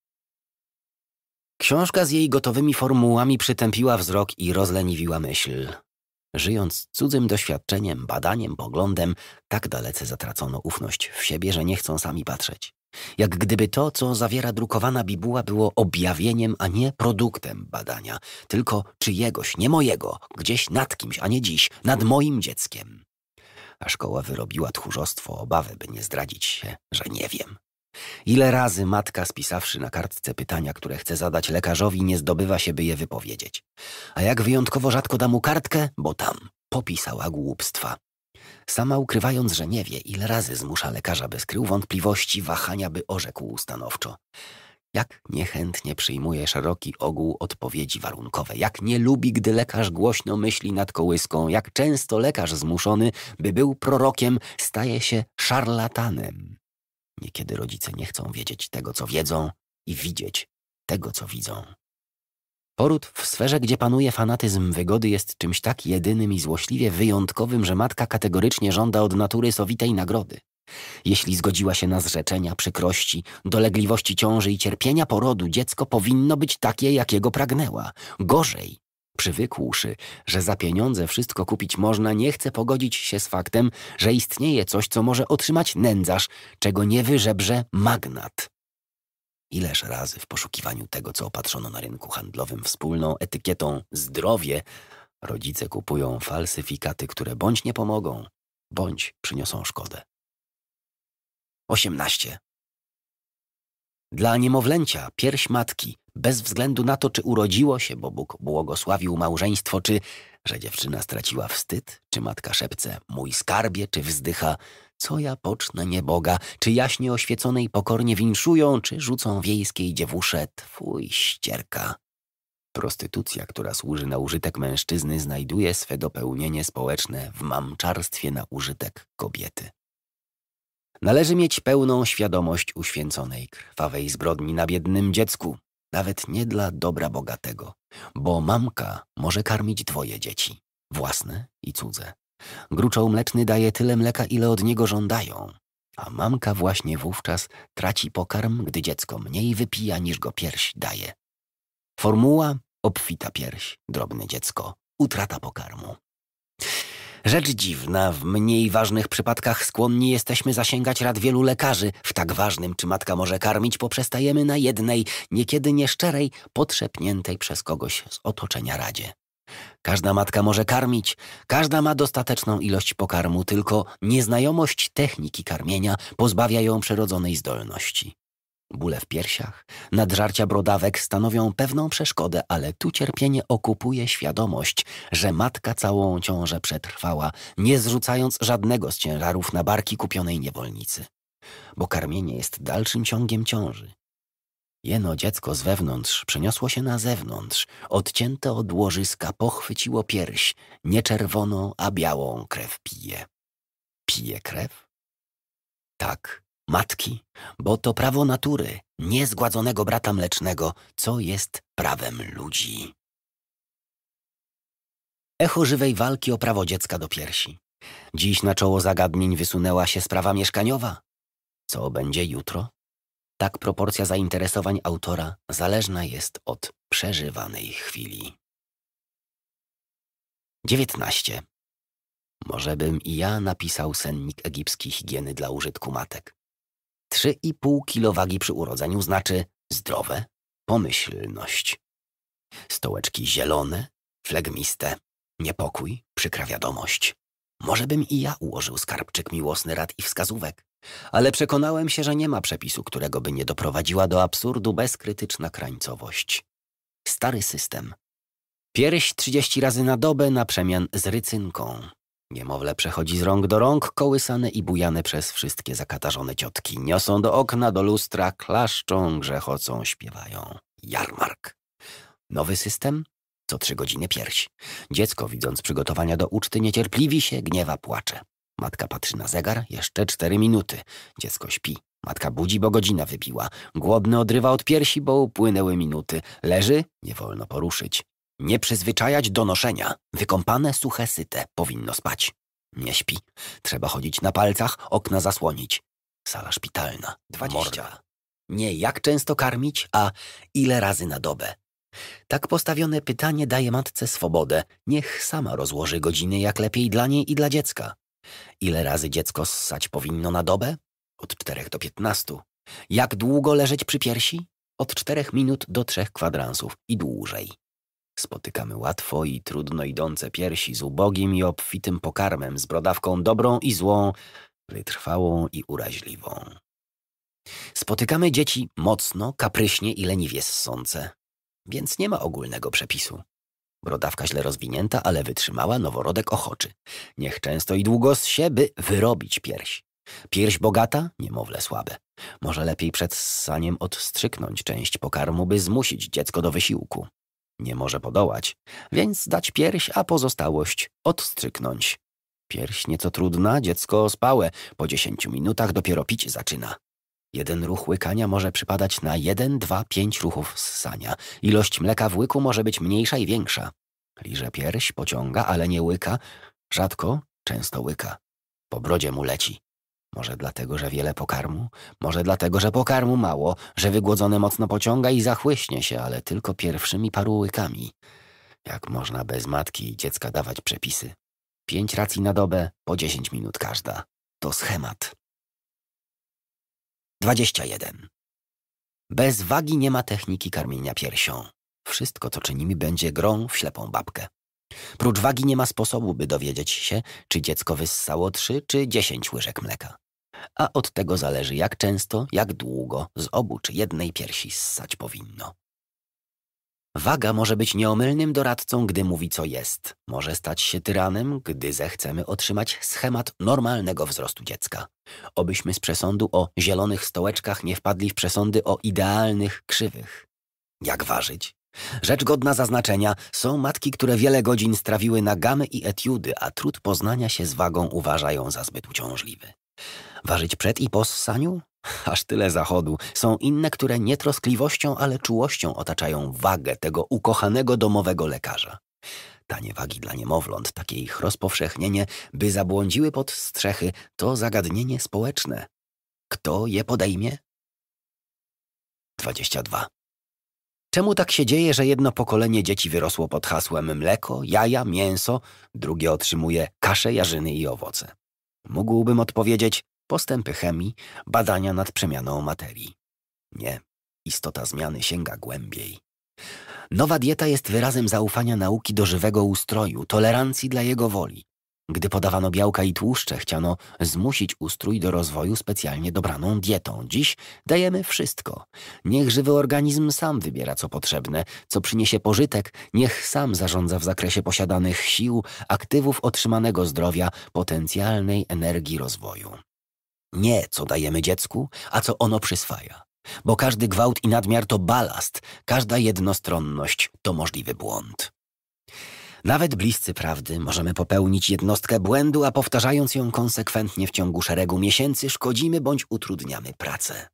Speaker 1: Książka z jej gotowymi formułami przytępiła wzrok i rozleniwiła myśl. Żyjąc cudzym doświadczeniem, badaniem, poglądem, tak dalece zatracono ufność w siebie, że nie chcą sami patrzeć. Jak gdyby to, co zawiera drukowana bibuła, było objawieniem, a nie produktem badania, tylko czyjegoś, nie mojego, gdzieś nad kimś, a nie dziś, nad moim dzieckiem a szkoła wyrobiła tchórzostwo obawy, by nie zdradzić się, że nie wiem. Ile razy matka, spisawszy na kartce pytania, które chce zadać lekarzowi, nie zdobywa się, by je wypowiedzieć. A jak wyjątkowo rzadko da mu kartkę, bo tam popisała głupstwa. Sama ukrywając, że nie wie, ile razy zmusza lekarza, by skrył wątpliwości, wahania, by orzekł stanowczo. Jak niechętnie przyjmuje szeroki ogół odpowiedzi warunkowe, jak nie lubi, gdy lekarz głośno myśli nad kołyską, jak często lekarz zmuszony, by był prorokiem, staje się szarlatanem. Niekiedy rodzice nie chcą wiedzieć tego, co wiedzą i widzieć tego, co widzą. Poród w sferze, gdzie panuje fanatyzm wygody, jest czymś tak jedynym i złośliwie wyjątkowym, że matka kategorycznie żąda od natury sowitej nagrody. Jeśli zgodziła się na zrzeczenia, przykrości, dolegliwości ciąży i cierpienia porodu, dziecko powinno być takie, jakiego pragnęła. Gorzej. Przywykłszy, że za pieniądze wszystko kupić można, nie chce pogodzić się z faktem, że istnieje coś, co może otrzymać nędzarz, czego nie wyżebrze magnat. Ileż razy w poszukiwaniu tego, co opatrzono na rynku handlowym wspólną etykietą zdrowie, rodzice kupują falsyfikaty, które bądź nie pomogą, bądź przyniosą szkodę. 18. Dla niemowlęcia pierś matki, bez względu na to, czy urodziło się, bo Bóg błogosławił małżeństwo, czy że dziewczyna straciła wstyd, czy matka szepce mój skarbie, czy wzdycha co ja pocznę nieboga, czy jaśnie oświeconej pokornie winszują, czy rzucą wiejskiej dziewusze twój ścierka. Prostytucja, która służy na użytek mężczyzny, znajduje swe dopełnienie społeczne w mamczarstwie na użytek kobiety. Należy mieć pełną świadomość uświęconej krwawej zbrodni na biednym dziecku, nawet nie dla dobra bogatego, bo mamka może karmić dwoje dzieci, własne i cudze. Gruczoł mleczny daje tyle mleka, ile od niego żądają, a mamka właśnie wówczas traci pokarm, gdy dziecko mniej wypija niż go pierś daje. Formuła obfita pierś, drobne dziecko, utrata pokarmu. Rzecz dziwna, w mniej ważnych przypadkach skłonni jesteśmy zasięgać rad wielu lekarzy. W tak ważnym, czy matka może karmić, poprzestajemy na jednej, niekiedy nieszczerej, podszepniętej przez kogoś z otoczenia radzie. Każda matka może karmić, każda ma dostateczną ilość pokarmu, tylko nieznajomość techniki karmienia pozbawia ją przyrodzonej zdolności. Bóle w piersiach, nadżarcia brodawek stanowią pewną przeszkodę, ale tu cierpienie okupuje świadomość, że matka całą ciążę przetrwała, nie zrzucając żadnego z ciężarów na barki kupionej niewolnicy. Bo karmienie jest dalszym ciągiem ciąży. Jeno dziecko z wewnątrz przeniosło się na zewnątrz, odcięte od łożyska pochwyciło pierś, nie czerwoną, a białą krew pije. Pije krew? Tak, matki, bo to prawo natury, niezgładzonego brata mlecznego, co jest prawem ludzi. Echo żywej walki o prawo dziecka do piersi. Dziś na czoło zagadnień wysunęła się sprawa mieszkaniowa. Co będzie jutro? Tak proporcja zainteresowań autora zależna jest od przeżywanej chwili. 19. Może bym i ja napisał sennik egipskiej higieny dla użytku matek. Trzy i pół kilowagi przy urodzeniu znaczy zdrowe, pomyślność. Stołeczki zielone, flegmiste, niepokój, przykra wiadomość. Może bym i ja ułożył skarbczyk miłosny rad i wskazówek, ale przekonałem się, że nie ma przepisu, którego by nie doprowadziła do absurdu bezkrytyczna krańcowość. Stary system. Pierś 30 razy na dobę na przemian z rycynką. Niemowlę przechodzi z rąk do rąk, kołysane i bujane przez wszystkie zakatarzone ciotki. Niosą do okna, do lustra, klaszczą, grzechocą, śpiewają. Jarmark. Nowy system? Co trzy godziny pierś. Dziecko, widząc przygotowania do uczty, niecierpliwi się, gniewa, płacze. Matka patrzy na zegar, jeszcze cztery minuty. Dziecko śpi. Matka budzi, bo godzina wybiła. Głodny odrywa od piersi, bo upłynęły minuty. Leży? Nie wolno poruszyć. Nie przyzwyczajać do noszenia. Wykąpane, suche, syte. Powinno spać. Nie śpi. Trzeba chodzić na palcach, okna zasłonić. Sala szpitalna. Dwadzieścia. Nie jak często karmić, a ile razy na dobę. Tak postawione pytanie daje matce swobodę. Niech sama rozłoży godziny jak lepiej dla niej i dla dziecka. Ile razy dziecko ssać powinno na dobę? Od czterech do piętnastu. Jak długo leżeć przy piersi? Od czterech minut do trzech kwadransów i dłużej. Spotykamy łatwo i trudno idące piersi z ubogim i obfitym pokarmem, z brodawką dobrą i złą, wytrwałą i uraźliwą. Spotykamy dzieci mocno, kapryśnie i leniwie ssące, więc nie ma ogólnego przepisu. Brodawka źle rozwinięta, ale wytrzymała noworodek ochoczy. Niech często i długo z siebie wyrobić pierś. Pierś bogata, niemowlę słabe. Może lepiej przed ssaniem odstrzyknąć część pokarmu, by zmusić dziecko do wysiłku. Nie może podołać, więc dać pierś, a pozostałość odstryknąć. Pierś nieco trudna, dziecko spałe, po dziesięciu minutach dopiero pić zaczyna. Jeden ruch łykania może przypadać na jeden, dwa, pięć ruchów ssania. Ilość mleka w łyku może być mniejsza i większa. Liże pierś, pociąga, ale nie łyka. Rzadko, często łyka. Po brodzie mu leci. Może dlatego, że wiele pokarmu? Może dlatego, że pokarmu mało, że wygłodzony mocno pociąga i zachłyśnie się, ale tylko pierwszymi paru łykami. Jak można bez matki i dziecka dawać przepisy? Pięć racji na dobę, po dziesięć minut każda. To schemat. 21. Bez wagi nie ma techniki karmienia piersią. Wszystko, co czynimy, będzie grą w ślepą babkę. Prócz wagi nie ma sposobu, by dowiedzieć się, czy dziecko wyssało trzy czy dziesięć łyżek mleka a od tego zależy, jak często, jak długo z obu czy jednej piersi ssać powinno. Waga może być nieomylnym doradcą, gdy mówi co jest. Może stać się tyranem, gdy zechcemy otrzymać schemat normalnego wzrostu dziecka. Obyśmy z przesądu o zielonych stołeczkach nie wpadli w przesądy o idealnych krzywych. Jak ważyć? Rzecz godna zaznaczenia, są matki, które wiele godzin strawiły na gamy i etiudy, a trud poznania się z wagą uważają za zbyt uciążliwy. Ważyć przed i po ssaniu? Aż tyle zachodu. Są inne, które nie troskliwością, ale czułością otaczają wagę tego ukochanego domowego lekarza. Tanie wagi dla niemowląt, takie ich rozpowszechnienie, by zabłądziły pod strzechy, to zagadnienie społeczne. Kto je podejmie? 22. Czemu tak się dzieje, że jedno pokolenie dzieci wyrosło pod hasłem mleko, jaja, mięso, drugie otrzymuje kasze, jarzyny i owoce? Mógłbym odpowiedzieć, postępy chemii, badania nad przemianą materii. Nie, istota zmiany sięga głębiej. Nowa dieta jest wyrazem zaufania nauki do żywego ustroju, tolerancji dla jego woli. Gdy podawano białka i tłuszcze, chciano zmusić ustrój do rozwoju specjalnie dobraną dietą. Dziś dajemy wszystko. Niech żywy organizm sam wybiera, co potrzebne, co przyniesie pożytek, niech sam zarządza w zakresie posiadanych sił, aktywów otrzymanego zdrowia, potencjalnej energii rozwoju. Nie, co dajemy dziecku, a co ono przyswaja. Bo każdy gwałt i nadmiar to balast, każda jednostronność to możliwy błąd. Nawet bliscy prawdy możemy popełnić jednostkę błędu, a powtarzając ją konsekwentnie w ciągu szeregu miesięcy szkodzimy bądź utrudniamy pracę.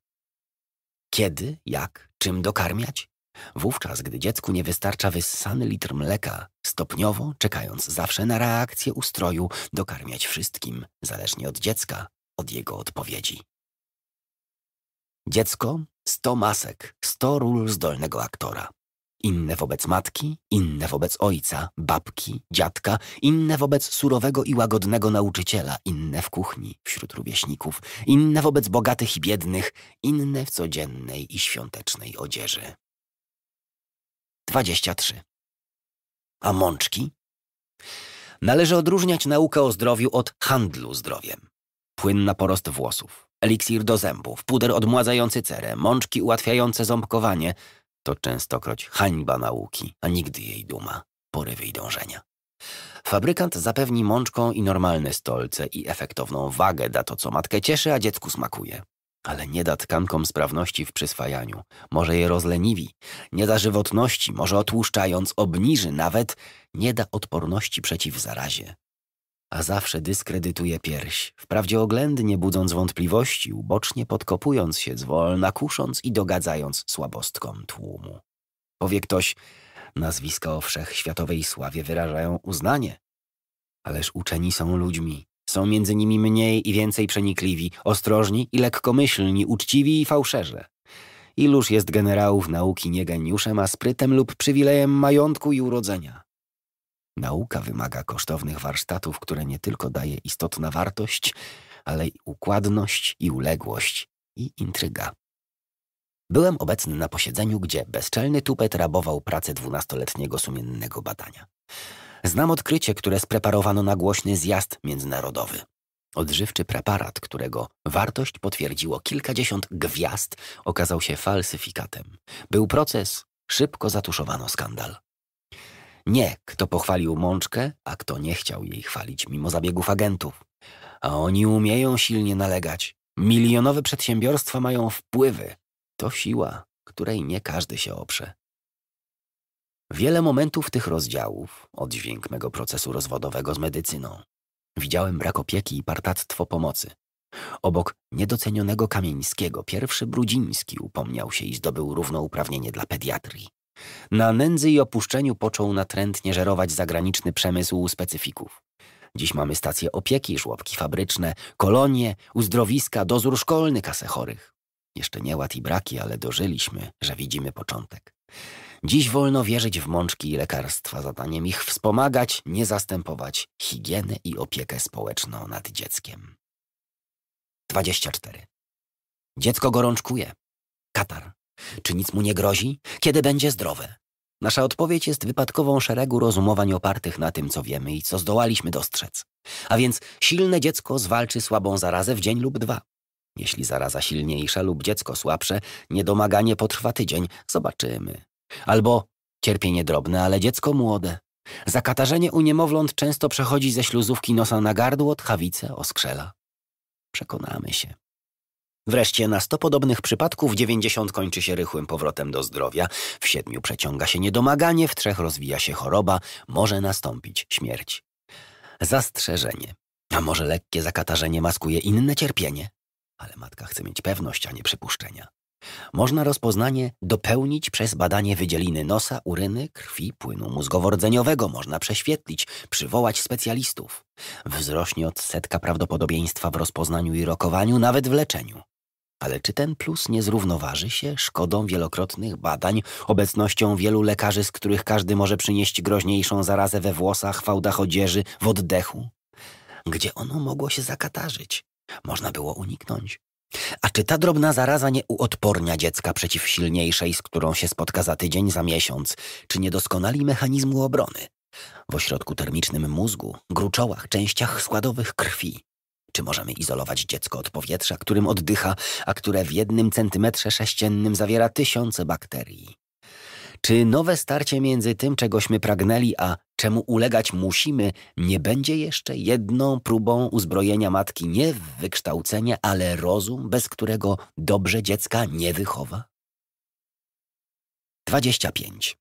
Speaker 1: Kiedy, jak, czym dokarmiać? Wówczas, gdy dziecku nie wystarcza wyssany litr mleka, stopniowo, czekając zawsze na reakcję ustroju, dokarmiać wszystkim, zależnie od dziecka, od jego odpowiedzi. Dziecko sto masek, sto ról zdolnego aktora. Inne wobec matki, inne wobec ojca, babki, dziadka, inne wobec surowego i łagodnego nauczyciela, inne w kuchni, wśród rówieśników, inne wobec bogatych i biednych, inne w codziennej i świątecznej odzieży. 23. A mączki? Należy odróżniać naukę o zdrowiu od handlu zdrowiem płyn na porost włosów, eliksir do zębów, puder odmładzający cerę, mączki ułatwiające ząbkowanie to częstokroć hańba nauki, a nigdy jej duma, porywy i dążenia. Fabrykant zapewni mączką i normalne stolce i efektowną wagę da to, co matkę cieszy, a dziecku smakuje. Ale nie da tkankom sprawności w przyswajaniu, może je rozleniwi, nie da żywotności, może otłuszczając obniży, nawet nie da odporności przeciw zarazie a zawsze dyskredytuje pierś, wprawdzie oględnie budząc wątpliwości, ubocznie podkopując się zwolna, kusząc i dogadzając słabostkom tłumu. Powie ktoś, nazwiska o wszechświatowej sławie wyrażają uznanie. Ależ uczeni są ludźmi, są między nimi mniej i więcej przenikliwi, ostrożni i lekkomyślni, uczciwi i fałszerze. Iluż jest generałów nauki nie geniuszem, a sprytem lub przywilejem majątku i urodzenia. Nauka wymaga kosztownych warsztatów, które nie tylko daje istotna wartość, ale i układność i uległość i intryga. Byłem obecny na posiedzeniu, gdzie bezczelny tupet rabował pracę dwunastoletniego sumiennego badania. Znam odkrycie, które spreparowano na głośny zjazd międzynarodowy. Odżywczy preparat, którego wartość potwierdziło kilkadziesiąt gwiazd, okazał się falsyfikatem. Był proces, szybko zatuszowano skandal. Nie, kto pochwalił mączkę, a kto nie chciał jej chwalić mimo zabiegów agentów. A oni umieją silnie nalegać. Milionowe przedsiębiorstwa mają wpływy. To siła, której nie każdy się oprze. Wiele momentów tych rozdziałów, oddźwięk mego procesu rozwodowego z medycyną. Widziałem brak opieki i partactwo pomocy. Obok niedocenionego Kamieńskiego pierwszy Brudziński upomniał się i zdobył równouprawnienie dla pediatrii. Na nędzy i opuszczeniu począł natrętnie żerować zagraniczny przemysł specyfików. Dziś mamy stacje opieki, żłobki fabryczne, kolonie, uzdrowiska, dozór szkolny, kasę chorych. Jeszcze nieład i braki, ale dożyliśmy, że widzimy początek. Dziś wolno wierzyć w mączki i lekarstwa, zadaniem ich wspomagać, nie zastępować higienę i opiekę społeczną nad dzieckiem. 24. Dziecko gorączkuje. Katar. Czy nic mu nie grozi? Kiedy będzie zdrowe? Nasza odpowiedź jest wypadkową szeregu rozumowań opartych na tym, co wiemy i co zdołaliśmy dostrzec. A więc silne dziecko zwalczy słabą zarazę w dzień lub dwa. Jeśli zaraza silniejsza lub dziecko słabsze, niedomaganie potrwa tydzień, zobaczymy. Albo cierpienie drobne, ale dziecko młode. Zakatarzenie u niemowląt często przechodzi ze śluzówki nosa na gardło, tchawice, oskrzela. Przekonamy się. Wreszcie na 100 podobnych przypadków 90 kończy się rychłym powrotem do zdrowia, w 7 przeciąga się niedomaganie, w 3 rozwija się choroba, może nastąpić śmierć. Zastrzeżenie. A może lekkie zakatarzenie maskuje inne cierpienie? Ale matka chce mieć pewność, a nie przypuszczenia. Można rozpoznanie dopełnić przez badanie wydzieliny nosa, uryny, krwi, płynu mózgowo Można prześwietlić, przywołać specjalistów. Wzrośnie odsetka prawdopodobieństwa w rozpoznaniu i rokowaniu, nawet w leczeniu. Ale czy ten plus nie zrównoważy się szkodą wielokrotnych badań, obecnością wielu lekarzy, z których każdy może przynieść groźniejszą zarazę we włosach, fałdach odzieży, w oddechu? Gdzie ono mogło się zakatarzyć? Można było uniknąć. A czy ta drobna zaraza nie uodpornia dziecka przeciw silniejszej, z którą się spotka za tydzień, za miesiąc? Czy nie doskonali mechanizmu obrony? W ośrodku termicznym mózgu, gruczołach, częściach składowych krwi. Czy możemy izolować dziecko od powietrza, którym oddycha, a które w jednym centymetrze sześciennym zawiera tysiące bakterii? Czy nowe starcie między tym, czegośmy pragnęli, a czemu ulegać musimy, nie będzie jeszcze jedną próbą uzbrojenia matki nie w wykształcenie, ale rozum, bez którego dobrze dziecka nie wychowa? 25.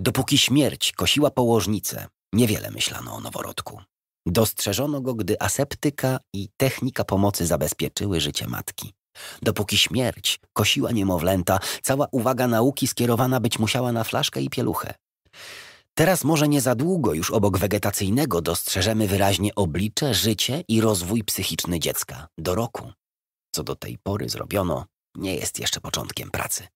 Speaker 1: Dopóki śmierć kosiła położnicę, niewiele myślano o noworodku. Dostrzeżono go, gdy aseptyka i technika pomocy zabezpieczyły życie matki. Dopóki śmierć kosiła niemowlęta, cała uwaga nauki skierowana być musiała na flaszkę i pieluchę. Teraz może nie za długo już obok wegetacyjnego dostrzeżemy wyraźnie oblicze, życie i rozwój psychiczny dziecka, do roku. Co do tej pory zrobiono, nie jest jeszcze początkiem pracy.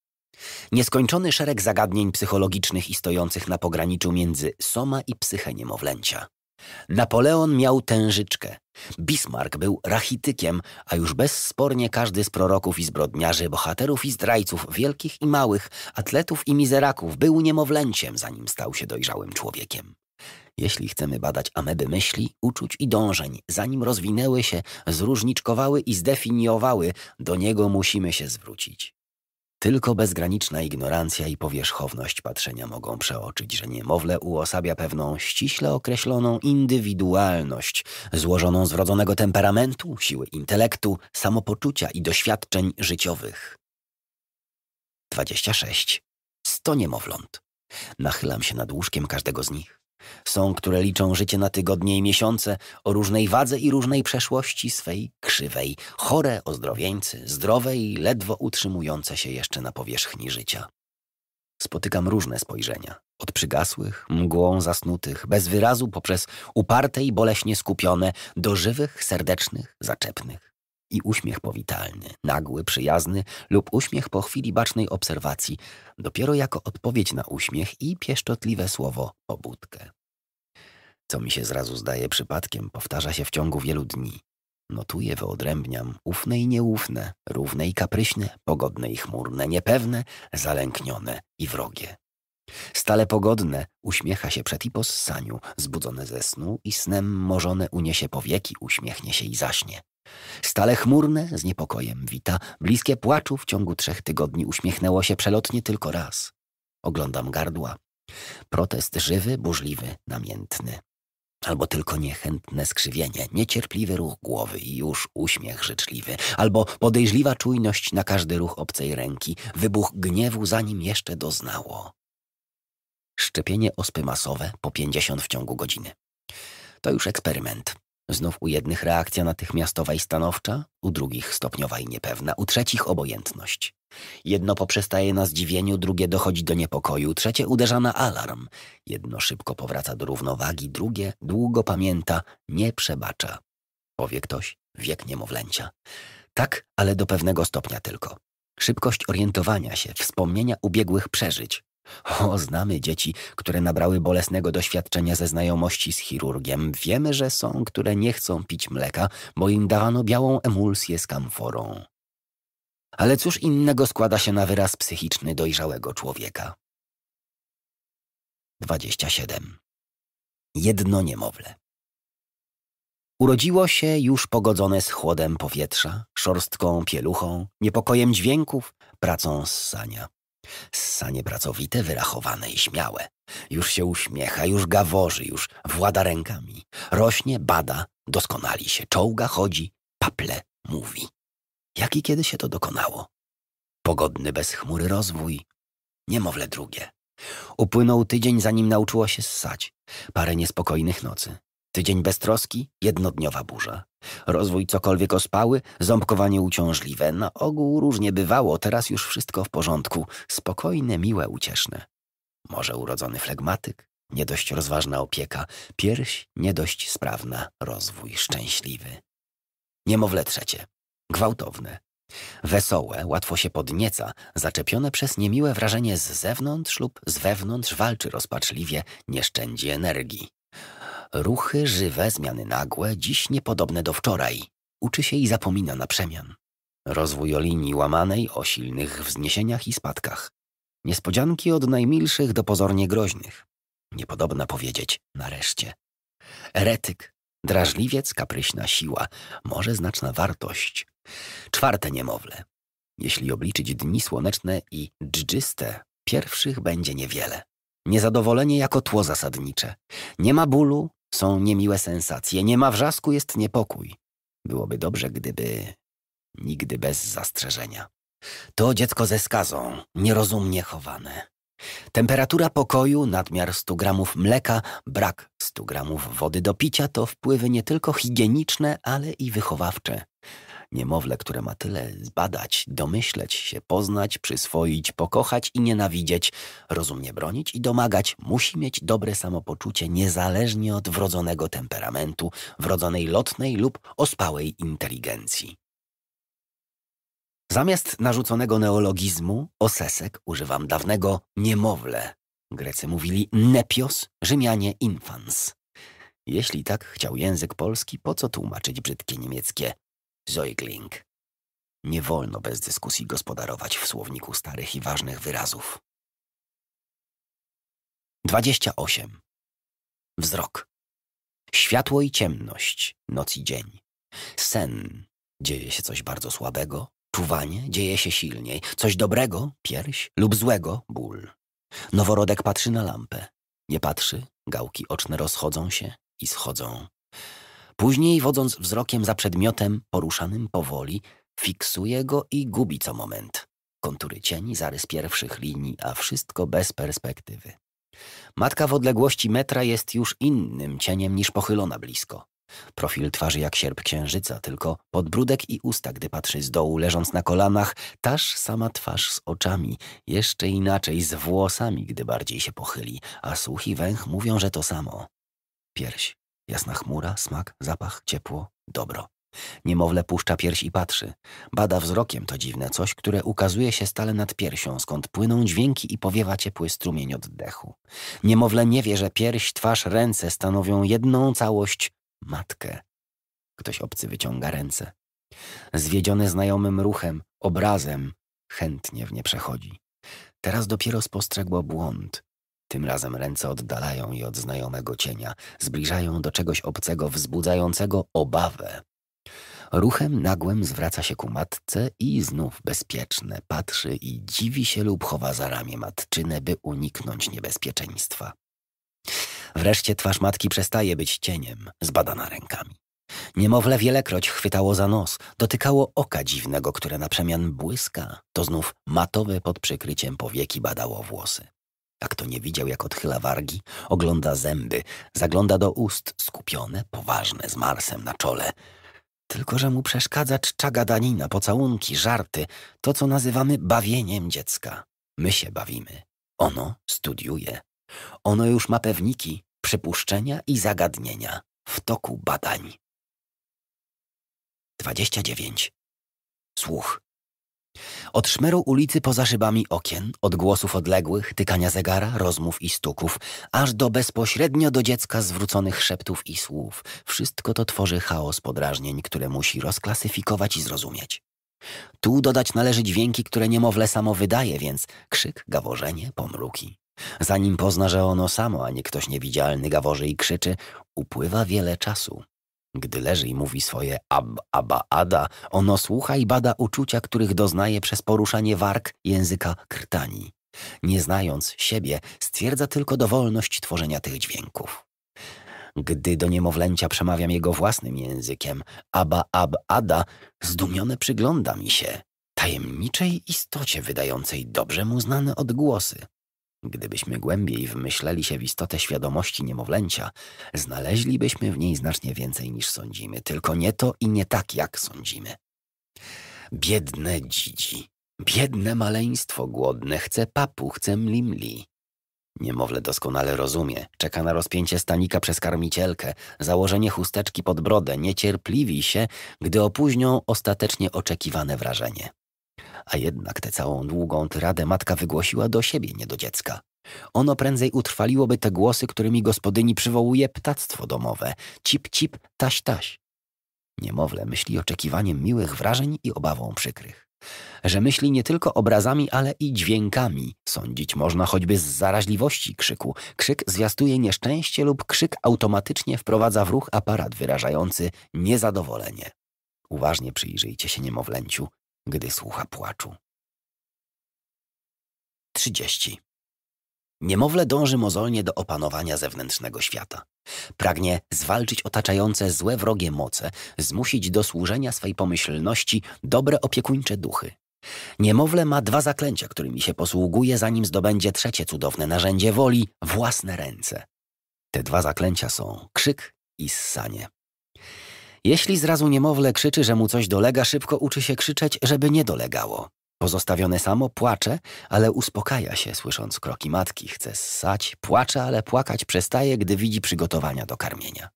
Speaker 1: Nieskończony szereg zagadnień psychologicznych i stojących na pograniczu między soma i psychę niemowlęcia. Napoleon miał tężyczkę. Bismarck był rachitykiem, a już bezspornie każdy z proroków i zbrodniarzy, bohaterów i zdrajców, wielkich i małych, atletów i mizeraków był niemowlęciem, zanim stał się dojrzałym człowiekiem. Jeśli chcemy badać ameby myśli, uczuć i dążeń, zanim rozwinęły się, zróżniczkowały i zdefiniowały, do niego musimy się zwrócić. Tylko bezgraniczna ignorancja i powierzchowność patrzenia mogą przeoczyć, że niemowlę uosabia pewną ściśle określoną indywidualność, złożoną z wrodzonego temperamentu, siły intelektu, samopoczucia i doświadczeń życiowych. 26. 100 niemowląt. Nachylam się nad łóżkiem każdego z nich. Są, które liczą życie na tygodnie i miesiące, o różnej wadze i różnej przeszłości swej krzywej, chore ozdrowieńcy, zdrowe i ledwo utrzymujące się jeszcze na powierzchni życia. Spotykam różne spojrzenia, od przygasłych, mgłą zasnutych, bez wyrazu poprzez uparte i boleśnie skupione, do żywych, serdecznych, zaczepnych i uśmiech powitalny, nagły, przyjazny lub uśmiech po chwili bacznej obserwacji, dopiero jako odpowiedź na uśmiech i pieszczotliwe słowo pobudkę. Co mi się zrazu zdaje przypadkiem, powtarza się w ciągu wielu dni. Notuję, wyodrębniam ufne i nieufne, równe i kapryśne, pogodne i chmurne, niepewne, zalęknione i wrogie. Stale pogodne uśmiecha się przed i po ssaniu, zbudzone ze snu i snem morzone uniesie powieki, uśmiechnie się i zaśnie. Stale chmurne z niepokojem wita, bliskie płaczu w ciągu trzech tygodni uśmiechnęło się przelotnie tylko raz. Oglądam gardła. Protest żywy, burzliwy, namiętny. Albo tylko niechętne skrzywienie, niecierpliwy ruch głowy i już uśmiech życzliwy, albo podejrzliwa czujność na każdy ruch obcej ręki, wybuch gniewu zanim jeszcze doznało szczepienie ospy masowe po 50 w ciągu godziny. To już eksperyment. Znów u jednych reakcja natychmiastowa i stanowcza, u drugich stopniowa i niepewna, u trzecich obojętność. Jedno poprzestaje na zdziwieniu, drugie dochodzi do niepokoju, trzecie uderza na alarm. Jedno szybko powraca do równowagi, drugie długo pamięta, nie przebacza. Powie ktoś, wiek niemowlęcia. Tak, ale do pewnego stopnia tylko. Szybkość orientowania się, wspomnienia ubiegłych przeżyć, o, znamy dzieci, które nabrały bolesnego doświadczenia ze znajomości z chirurgiem. Wiemy, że są, które nie chcą pić mleka, bo im dawano białą emulsję z kamforą. Ale cóż innego składa się na wyraz psychiczny dojrzałego człowieka? 27. Jedno niemowlę. Urodziło się już pogodzone z chłodem powietrza, szorstką pieluchą, niepokojem dźwięków, pracą ssania. Ssanie pracowite, wyrachowane i śmiałe. Już się uśmiecha, już gaworzy, już włada rękami. Rośnie, bada, doskonali się, czołga, chodzi, paple, mówi. Jak i kiedy się to dokonało? Pogodny bez chmury rozwój. Niemowlę drugie. Upłynął tydzień, zanim nauczyła się ssać. Parę niespokojnych nocy. Tydzień bez troski, jednodniowa burza. Rozwój cokolwiek ospały, ząbkowanie uciążliwe. Na ogół różnie bywało, teraz już wszystko w porządku. Spokojne, miłe, ucieszne. Może urodzony flegmatyk, nie dość rozważna opieka, pierś nie dość sprawna, rozwój szczęśliwy. Niemowlę trzecie. Gwałtowne. Wesołe, łatwo się podnieca, zaczepione przez niemiłe wrażenie z zewnątrz lub z wewnątrz walczy rozpaczliwie, nie szczędzi energii. Ruchy żywe, zmiany nagłe, dziś niepodobne do wczoraj. Uczy się i zapomina na przemian. Rozwój o linii łamanej, o silnych wzniesieniach i spadkach. Niespodzianki od najmilszych do pozornie groźnych. Niepodobna powiedzieć, nareszcie. Eretyk, drażliwiec, kapryśna siła, może znaczna wartość. Czwarte niemowlę. Jeśli obliczyć dni słoneczne i dżdżyste, pierwszych będzie niewiele. Niezadowolenie jako tło zasadnicze. Nie ma bólu, są niemiłe sensacje, nie ma wrzasku, jest niepokój. Byłoby dobrze, gdyby... Nigdy bez zastrzeżenia. To dziecko ze skazą, nierozumnie chowane. Temperatura pokoju, nadmiar 100 gramów mleka, brak 100 gramów wody do picia to wpływy nie tylko higieniczne, ale i wychowawcze. Niemowlę, które ma tyle zbadać, domyśleć się, poznać, przyswoić, pokochać i nienawidzieć, rozumnie bronić i domagać, musi mieć dobre samopoczucie niezależnie od wrodzonego temperamentu, wrodzonej lotnej lub ospałej inteligencji. Zamiast narzuconego neologizmu, osesek używam dawnego niemowlę. Grecy mówili nepios, Rzymianie infans. Jeśli tak chciał język polski, po co tłumaczyć brzydkie niemieckie Zeugling. Nie wolno bez dyskusji gospodarować w słowniku starych i ważnych wyrazów. 28. Wzrok. Światło i ciemność, noc i dzień. Sen. Dzieje się coś bardzo słabego. Czuwanie dzieje się silniej. Coś dobrego, pierś, lub złego, ból. Noworodek patrzy na lampę. Nie patrzy, gałki oczne rozchodzą się i schodzą. Później, wodząc wzrokiem za przedmiotem poruszanym powoli, fiksuje go i gubi co moment. Kontury cieni, zarys pierwszych linii, a wszystko bez perspektywy. Matka w odległości metra jest już innym cieniem niż pochylona blisko. Profil twarzy jak sierp księżyca, tylko podbródek i usta, gdy patrzy z dołu, leżąc na kolanach, taż sama twarz z oczami, jeszcze inaczej z włosami, gdy bardziej się pochyli, a słuch i węch mówią, że to samo. Pierś Jasna chmura, smak, zapach, ciepło, dobro. Niemowlę puszcza pierś i patrzy. Bada wzrokiem to dziwne coś, które ukazuje się stale nad piersią, skąd płyną dźwięki i powiewa ciepły strumień oddechu. Niemowlę nie wie, że pierś, twarz, ręce stanowią jedną całość matkę. Ktoś obcy wyciąga ręce. Zwiedziony znajomym ruchem, obrazem, chętnie w nie przechodzi. Teraz dopiero spostrzegło błąd. Tym razem ręce oddalają je od znajomego cienia, zbliżają do czegoś obcego, wzbudzającego obawę. Ruchem nagłym zwraca się ku matce i znów bezpieczne patrzy i dziwi się lub chowa za ramię matczyne, by uniknąć niebezpieczeństwa. Wreszcie twarz matki przestaje być cieniem, zbadana rękami. Niemowlę wielekroć chwytało za nos, dotykało oka dziwnego, które na przemian błyska, to znów matowe pod przykryciem powieki badało włosy. Jak to nie widział, jak odchyla wargi, ogląda zęby, zagląda do ust, skupione, poważne, z Marsem na czole. Tylko, że mu przeszkadza czcza danina, pocałunki, żarty, to co nazywamy bawieniem dziecka. My się bawimy. Ono studiuje. Ono już ma pewniki, przypuszczenia i zagadnienia w toku badań. 29. Słuch. Od szmeru ulicy poza szybami okien, od głosów odległych, tykania zegara, rozmów i stuków, aż do bezpośrednio do dziecka zwróconych szeptów i słów, wszystko to tworzy chaos podrażnień, które musi rozklasyfikować i zrozumieć. Tu dodać należy dźwięki, które niemowlę samo wydaje, więc krzyk, gaworzenie, pomruki. Zanim pozna, że ono samo, a nie ktoś niewidzialny gaworzy i krzyczy, upływa wiele czasu. Gdy leży i mówi swoje ab, aba, ada, ono słucha i bada uczucia, których doznaje przez poruszanie warg języka krtani. Nie znając siebie, stwierdza tylko dowolność tworzenia tych dźwięków. Gdy do niemowlęcia przemawiam jego własnym językiem, aba, ab, ada, zdumione przygląda mi się, tajemniczej istocie wydającej dobrze mu znane odgłosy. Gdybyśmy głębiej wmyśleli się w istotę świadomości niemowlęcia, znaleźlibyśmy w niej znacznie więcej niż sądzimy, tylko nie to i nie tak, jak sądzimy. Biedne dzidzi, biedne maleństwo głodne, chce papu, chce mlimli. Niemowlę doskonale rozumie, czeka na rozpięcie stanika przez karmicielkę, założenie chusteczki pod brodę, niecierpliwi się, gdy opóźnią ostatecznie oczekiwane wrażenie. A jednak tę całą długą tyradę matka wygłosiła do siebie, nie do dziecka. Ono prędzej utrwaliłoby te głosy, którymi gospodyni przywołuje ptactwo domowe. Cip, cip, taś, taś. Niemowlę myśli oczekiwaniem miłych wrażeń i obawą przykrych. Że myśli nie tylko obrazami, ale i dźwiękami. Sądzić można choćby z zaraźliwości krzyku. Krzyk zwiastuje nieszczęście lub krzyk automatycznie wprowadza w ruch aparat wyrażający niezadowolenie. Uważnie przyjrzyjcie się niemowlęciu, gdy słucha płaczu. 30. Niemowlę dąży mozolnie do opanowania zewnętrznego świata. Pragnie zwalczyć otaczające złe wrogie moce, zmusić do służenia swej pomyślności dobre opiekuńcze duchy. Niemowlę ma dwa zaklęcia, którymi się posługuje, zanim zdobędzie trzecie cudowne narzędzie woli własne ręce. Te dwa zaklęcia są krzyk i ssanie. Jeśli zrazu niemowlę krzyczy, że mu coś dolega, szybko uczy się krzyczeć, żeby nie dolegało. Pozostawione samo płacze, ale uspokaja się, słysząc kroki matki. Chce ssać, płacze, ale płakać przestaje, gdy widzi przygotowania do karmienia.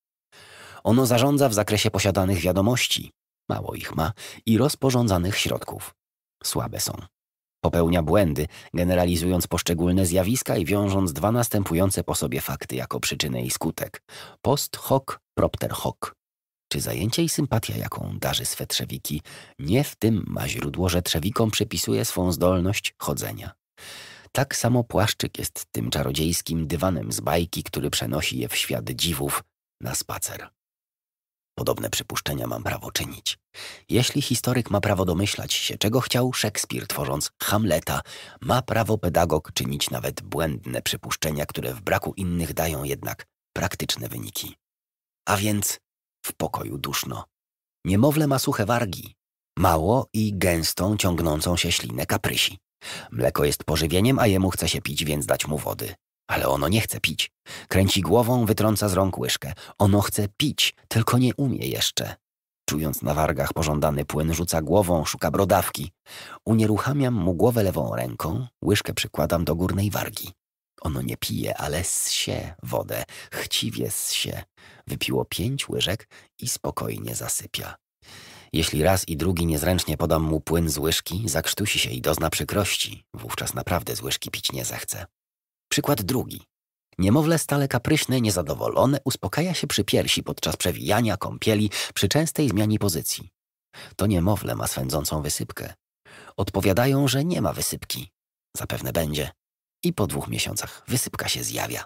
Speaker 1: Ono zarządza w zakresie posiadanych wiadomości, mało ich ma, i rozporządzanych środków. Słabe są. Popełnia błędy, generalizując poszczególne zjawiska i wiążąc dwa następujące po sobie fakty jako przyczynę i skutek. Post hoc, propter hoc czy zajęcie i sympatia, jaką darzy swe trzewiki, nie w tym ma źródło, że trzewikom przypisuje swą zdolność chodzenia. Tak samo płaszczyk jest tym czarodziejskim dywanem z bajki, który przenosi je w świat dziwów na spacer. Podobne przypuszczenia mam prawo czynić. Jeśli historyk ma prawo domyślać się, czego chciał Szekspir tworząc Hamleta, ma prawo pedagog czynić nawet błędne przypuszczenia, które w braku innych dają jednak praktyczne wyniki. A więc w pokoju duszno. Niemowlę ma suche wargi. Mało i gęstą, ciągnącą się ślinę kaprysi. Mleko jest pożywieniem, a jemu chce się pić, więc dać mu wody. Ale ono nie chce pić. Kręci głową, wytrąca z rąk łyżkę. Ono chce pić, tylko nie umie jeszcze. Czując na wargach pożądany płyn, rzuca głową, szuka brodawki. Unieruchamiam mu głowę lewą ręką, łyżkę przykładam do górnej wargi. Ono nie pije, ale ssie wodę, chciwie ssie. Wypiło pięć łyżek i spokojnie zasypia. Jeśli raz i drugi niezręcznie podam mu płyn z łyżki, zakrztusi się i dozna przykrości. Wówczas naprawdę z łyżki pić nie zechce. Przykład drugi. Niemowlę stale kapryśne, niezadowolone uspokaja się przy piersi podczas przewijania, kąpieli, przy częstej zmianie pozycji. To niemowlę ma swędzącą wysypkę. Odpowiadają, że nie ma wysypki. Zapewne będzie i po dwóch miesiącach wysypka się zjawia.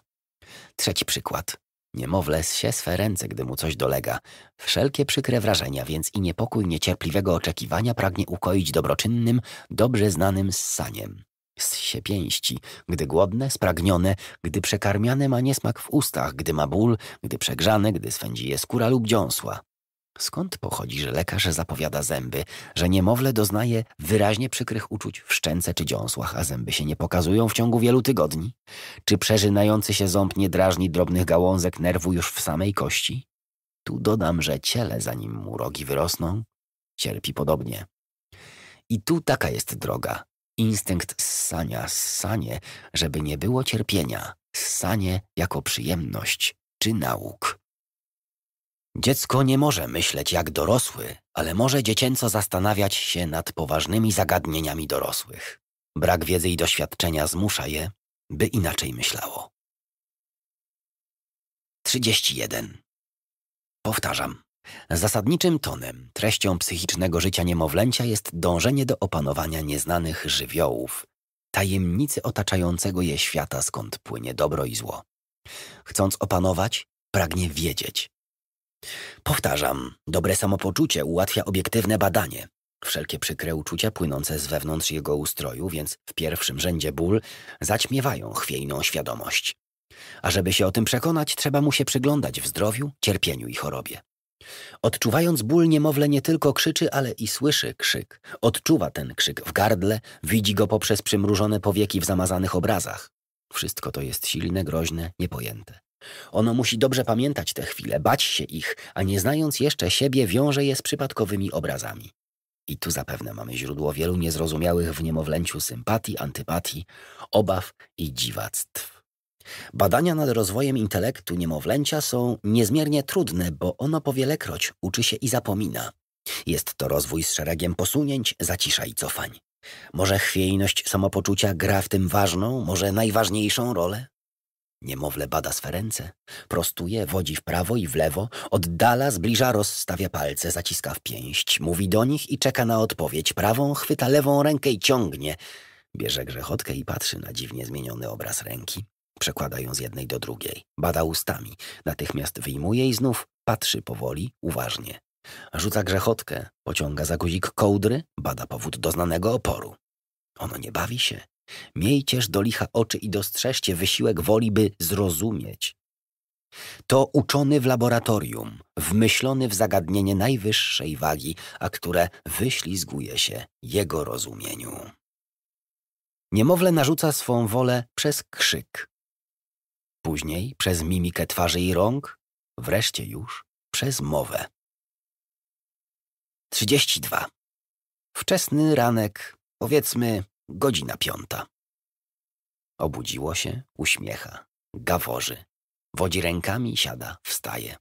Speaker 1: Trzeci przykład. Niemowlę zsie swe ręce, gdy mu coś dolega. Wszelkie przykre wrażenia, więc i niepokój niecierpliwego oczekiwania pragnie ukoić dobroczynnym, dobrze znanym ssaniem. Zsie się pięści, gdy głodne, spragnione, gdy przekarmiane ma niesmak w ustach, gdy ma ból, gdy przegrzane, gdy swędzi je skóra lub dziąsła. Skąd pochodzi, że lekarz zapowiada zęby, że niemowlę doznaje wyraźnie przykrych uczuć w szczęce czy dziąsłach, a zęby się nie pokazują w ciągu wielu tygodni? Czy przeżynający się ząb nie drażni drobnych gałązek nerwu już w samej kości? Tu dodam, że ciele, zanim mu rogi wyrosną, cierpi podobnie. I tu taka jest droga. Instynkt ssania, ssanie, żeby nie było cierpienia, ssanie jako przyjemność czy nauk. Dziecko nie może myśleć jak dorosły, ale może dziecięco zastanawiać się nad poważnymi zagadnieniami dorosłych. Brak wiedzy i doświadczenia zmusza je, by inaczej myślało. 31. Powtarzam. Zasadniczym tonem, treścią psychicznego życia niemowlęcia jest dążenie do opanowania nieznanych żywiołów, tajemnicy otaczającego je świata, skąd płynie dobro i zło. Chcąc opanować, pragnie wiedzieć, Powtarzam, dobre samopoczucie ułatwia obiektywne badanie. Wszelkie przykre uczucia płynące z wewnątrz jego ustroju, więc w pierwszym rzędzie ból, zaćmiewają chwiejną świadomość. A żeby się o tym przekonać, trzeba mu się przyglądać w zdrowiu, cierpieniu i chorobie. Odczuwając ból, niemowlę nie tylko krzyczy, ale i słyszy krzyk. Odczuwa ten krzyk w gardle, widzi go poprzez przymrużone powieki w zamazanych obrazach. Wszystko to jest silne, groźne, niepojęte. Ono musi dobrze pamiętać te chwile, bać się ich, a nie znając jeszcze siebie, wiąże je z przypadkowymi obrazami. I tu zapewne mamy źródło wielu niezrozumiałych w niemowlęciu sympatii, antypatii, obaw i dziwactw. Badania nad rozwojem intelektu niemowlęcia są niezmiernie trudne, bo ono powielekroć uczy się i zapomina. Jest to rozwój z szeregiem posunięć, zacisza i cofań. Może chwiejność samopoczucia gra w tym ważną, może najważniejszą rolę? Niemowlę bada swe ręce, prostuje, wodzi w prawo i w lewo, oddala, zbliża, rozstawia palce, zaciska w pięść, mówi do nich i czeka na odpowiedź. Prawą chwyta lewą rękę i ciągnie. Bierze grzechotkę i patrzy na dziwnie zmieniony obraz ręki. Przekłada ją z jednej do drugiej. Bada ustami. Natychmiast wyjmuje i znów patrzy powoli, uważnie. Rzuca grzechotkę, pociąga za guzik kołdry, bada powód doznanego oporu. Ono nie bawi się, Miejcież do licha oczy i dostrzeżcie wysiłek woli, by zrozumieć. To uczony w laboratorium, wmyślony w zagadnienie najwyższej wagi, a które wyślizguje się jego rozumieniu. Niemowlę narzuca swą wolę przez krzyk. Później przez mimikę twarzy i rąk, wreszcie już przez mowę. 32. Wczesny ranek, powiedzmy Godzina piąta. Obudziło się, uśmiecha, gaworzy. Wodzi rękami, siada, wstaje.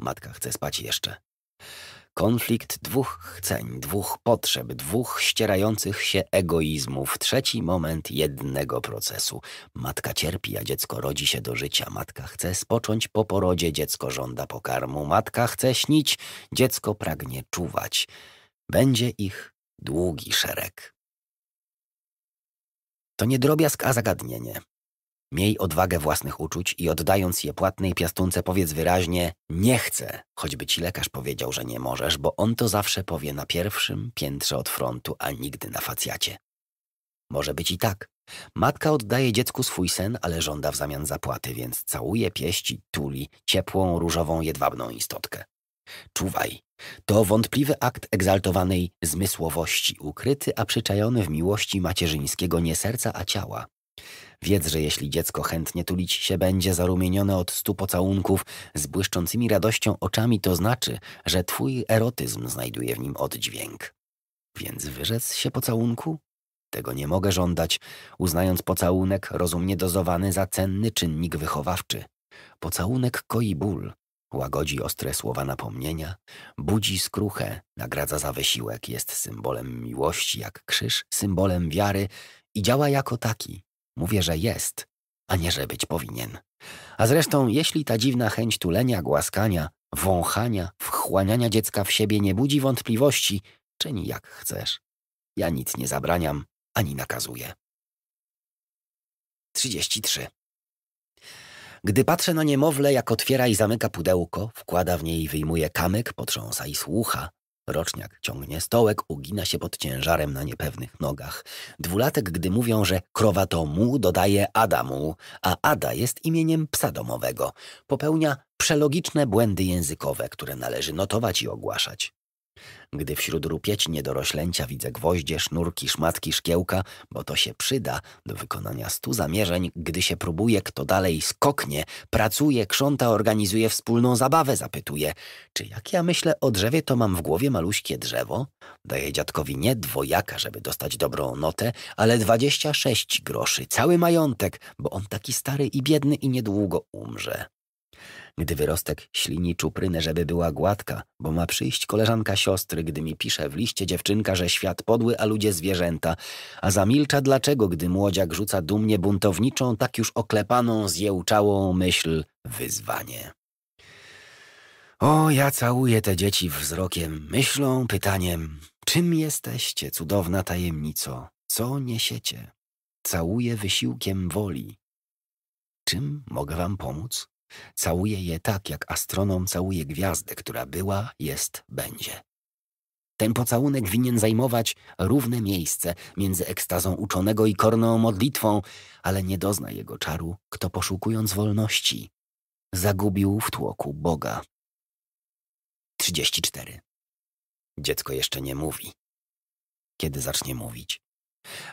Speaker 1: Matka chce spać jeszcze. Konflikt dwóch chceń, dwóch potrzeb, dwóch ścierających się egoizmów. Trzeci moment jednego procesu. Matka cierpi, a dziecko rodzi się do życia. Matka chce spocząć po porodzie, dziecko żąda pokarmu. Matka chce śnić, dziecko pragnie czuwać. Będzie ich długi szereg. To nie drobiazg, a zagadnienie. Miej odwagę własnych uczuć i oddając je płatnej piastunce powiedz wyraźnie nie chcę, choćby ci lekarz powiedział, że nie możesz, bo on to zawsze powie na pierwszym piętrze od frontu, a nigdy na facjacie. Może być i tak. Matka oddaje dziecku swój sen, ale żąda w zamian zapłaty, więc całuje pieści, tuli ciepłą, różową, jedwabną istotkę. Czuwaj. To wątpliwy akt egzaltowanej zmysłowości, ukryty, a przyczajony w miłości macierzyńskiego nie serca, a ciała. Wiedz, że jeśli dziecko chętnie tulić się będzie zarumienione od stu pocałunków z błyszczącymi radością oczami, to znaczy, że twój erotyzm znajduje w nim oddźwięk. Więc wyrzec się pocałunku? Tego nie mogę żądać, uznając pocałunek rozumnie dozowany za cenny czynnik wychowawczy. Pocałunek koi ból, łagodzi ostre słowa napomnienia, budzi skruchę, nagradza za wysiłek, jest symbolem miłości jak krzyż, symbolem wiary i działa jako taki. Mówię, że jest, a nie że być powinien. A zresztą, jeśli ta dziwna chęć tulenia, głaskania, wąchania, wchłaniania dziecka w siebie nie budzi wątpliwości, czyni jak chcesz. Ja nic nie zabraniam ani nakazuję. 33. Gdy patrzę na niemowlę, jak otwiera i zamyka pudełko, wkłada w niej i wyjmuje kamyk, potrząsa i słucha. Roczniak ciągnie stołek, ugina się pod ciężarem na niepewnych nogach. Dwulatek, gdy mówią, że krowa to mu, dodaje Adamu, a Ada jest imieniem psa domowego. Popełnia przelogiczne błędy językowe, które należy notować i ogłaszać. Gdy wśród rupieci niedoroślęcia widzę gwoździe, sznurki, szmatki, szkiełka, bo to się przyda do wykonania stu zamierzeń, gdy się próbuje, kto dalej skoknie, pracuje, krząta, organizuje wspólną zabawę, zapytuje. Czy jak ja myślę o drzewie, to mam w głowie maluśkie drzewo? Daję dziadkowi nie dwojaka, żeby dostać dobrą notę, ale dwadzieścia sześć groszy, cały majątek, bo on taki stary i biedny i niedługo umrze gdy wyrostek ślini czuprynę, żeby była gładka, bo ma przyjść koleżanka siostry, gdy mi pisze w liście dziewczynka, że świat podły, a ludzie zwierzęta, a zamilcza dlaczego, gdy młodziak rzuca dumnie buntowniczą, tak już oklepaną, zjełczałą myśl wyzwanie. O, ja całuję te dzieci wzrokiem, myślą, pytaniem. Czym jesteście, cudowna tajemnico? Co niesiecie? Całuję wysiłkiem woli. Czym mogę wam pomóc? Całuje je tak, jak astronom całuje gwiazdę, która była, jest, będzie. Ten pocałunek winien zajmować równe miejsce między ekstazą uczonego i korną modlitwą, ale nie dozna jego czaru, kto poszukując wolności, zagubił w tłoku Boga. 34. Dziecko jeszcze nie mówi. Kiedy zacznie mówić?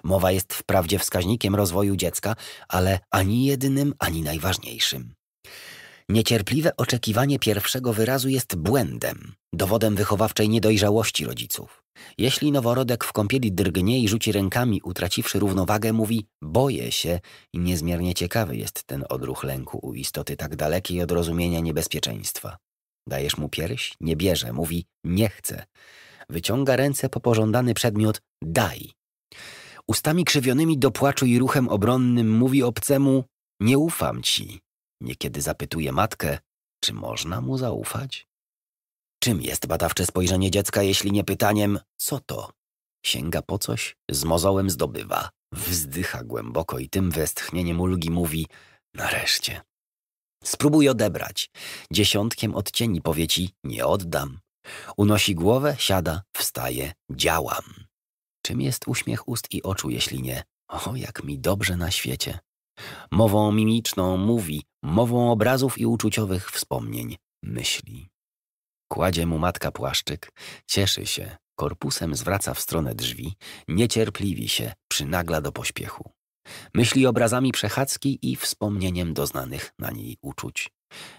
Speaker 1: Mowa jest wprawdzie wskaźnikiem rozwoju dziecka, ale ani jedynym, ani najważniejszym. Niecierpliwe oczekiwanie pierwszego wyrazu jest błędem, dowodem wychowawczej niedojrzałości rodziców. Jeśli noworodek w kąpieli drgnie i rzuci rękami, utraciwszy równowagę, mówi boję się i niezmiernie ciekawy jest ten odruch lęku u istoty tak dalekiej od rozumienia niebezpieczeństwa. Dajesz mu pierś? Nie bierze. Mówi nie chcę. Wyciąga ręce po pożądany przedmiot daj. Ustami krzywionymi do płaczu i ruchem obronnym mówi obcemu nie ufam ci. Niekiedy zapytuje matkę, czy można mu zaufać? Czym jest badawcze spojrzenie dziecka, jeśli nie pytaniem, co to? Sięga po coś, z mozołem zdobywa, wzdycha głęboko i tym westchnieniem ulgi mówi, nareszcie. Spróbuj odebrać. Dziesiątkiem odcieni powie ci, nie oddam. Unosi głowę, siada, wstaje, działam. Czym jest uśmiech ust i oczu, jeśli nie? O, jak mi dobrze na świecie. Mową mimiczną mówi, mową obrazów i uczuciowych wspomnień, myśli. Kładzie mu matka płaszczyk, cieszy się, korpusem zwraca w stronę drzwi, niecierpliwi się, przynagla do pośpiechu. Myśli obrazami przechadzki i wspomnieniem doznanych na niej uczuć.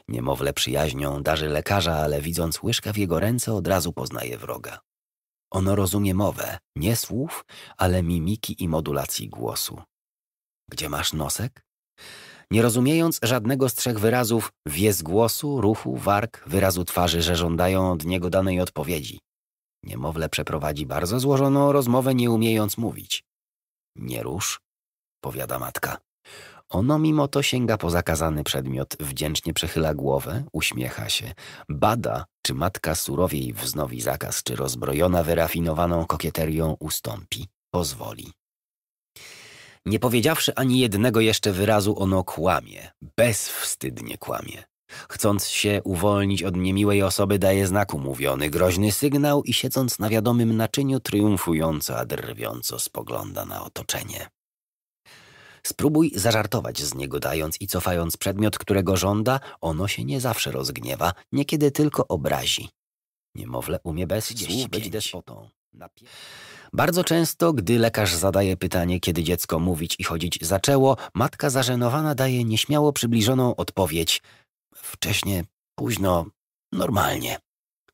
Speaker 1: Niemowlę przyjaźnią darzy lekarza, ale widząc łyżka w jego ręce od razu poznaje wroga. Ono rozumie mowę, nie słów, ale mimiki i modulacji głosu. Gdzie masz nosek? Nie rozumiejąc żadnego z trzech wyrazów, wie z głosu, ruchu, warg, wyrazu twarzy, że żądają od niego danej odpowiedzi. Niemowlę przeprowadzi bardzo złożoną rozmowę, nie umiejąc mówić. Nie rusz, powiada matka. Ono mimo to sięga po zakazany przedmiot, wdzięcznie przechyla głowę, uśmiecha się. Bada, czy matka surowiej wznowi zakaz, czy rozbrojona wyrafinowaną kokieterią ustąpi, pozwoli. Nie powiedziawszy ani jednego jeszcze wyrazu, ono kłamie. Bezwstydnie kłamie. Chcąc się uwolnić od niemiłej osoby, daje znak umówiony, groźny sygnał i siedząc na wiadomym naczyniu, triumfująco, a drwiąco spogląda na otoczenie. Spróbuj zażartować z niego, dając i cofając przedmiot, którego żąda, ono się nie zawsze rozgniewa, niekiedy tylko obrazi. Niemowlę umie bez słów być despotą. Bardzo często, gdy lekarz zadaje pytanie, kiedy dziecko mówić i chodzić zaczęło, matka zażenowana daje nieśmiało przybliżoną odpowiedź: wcześnie, późno, normalnie.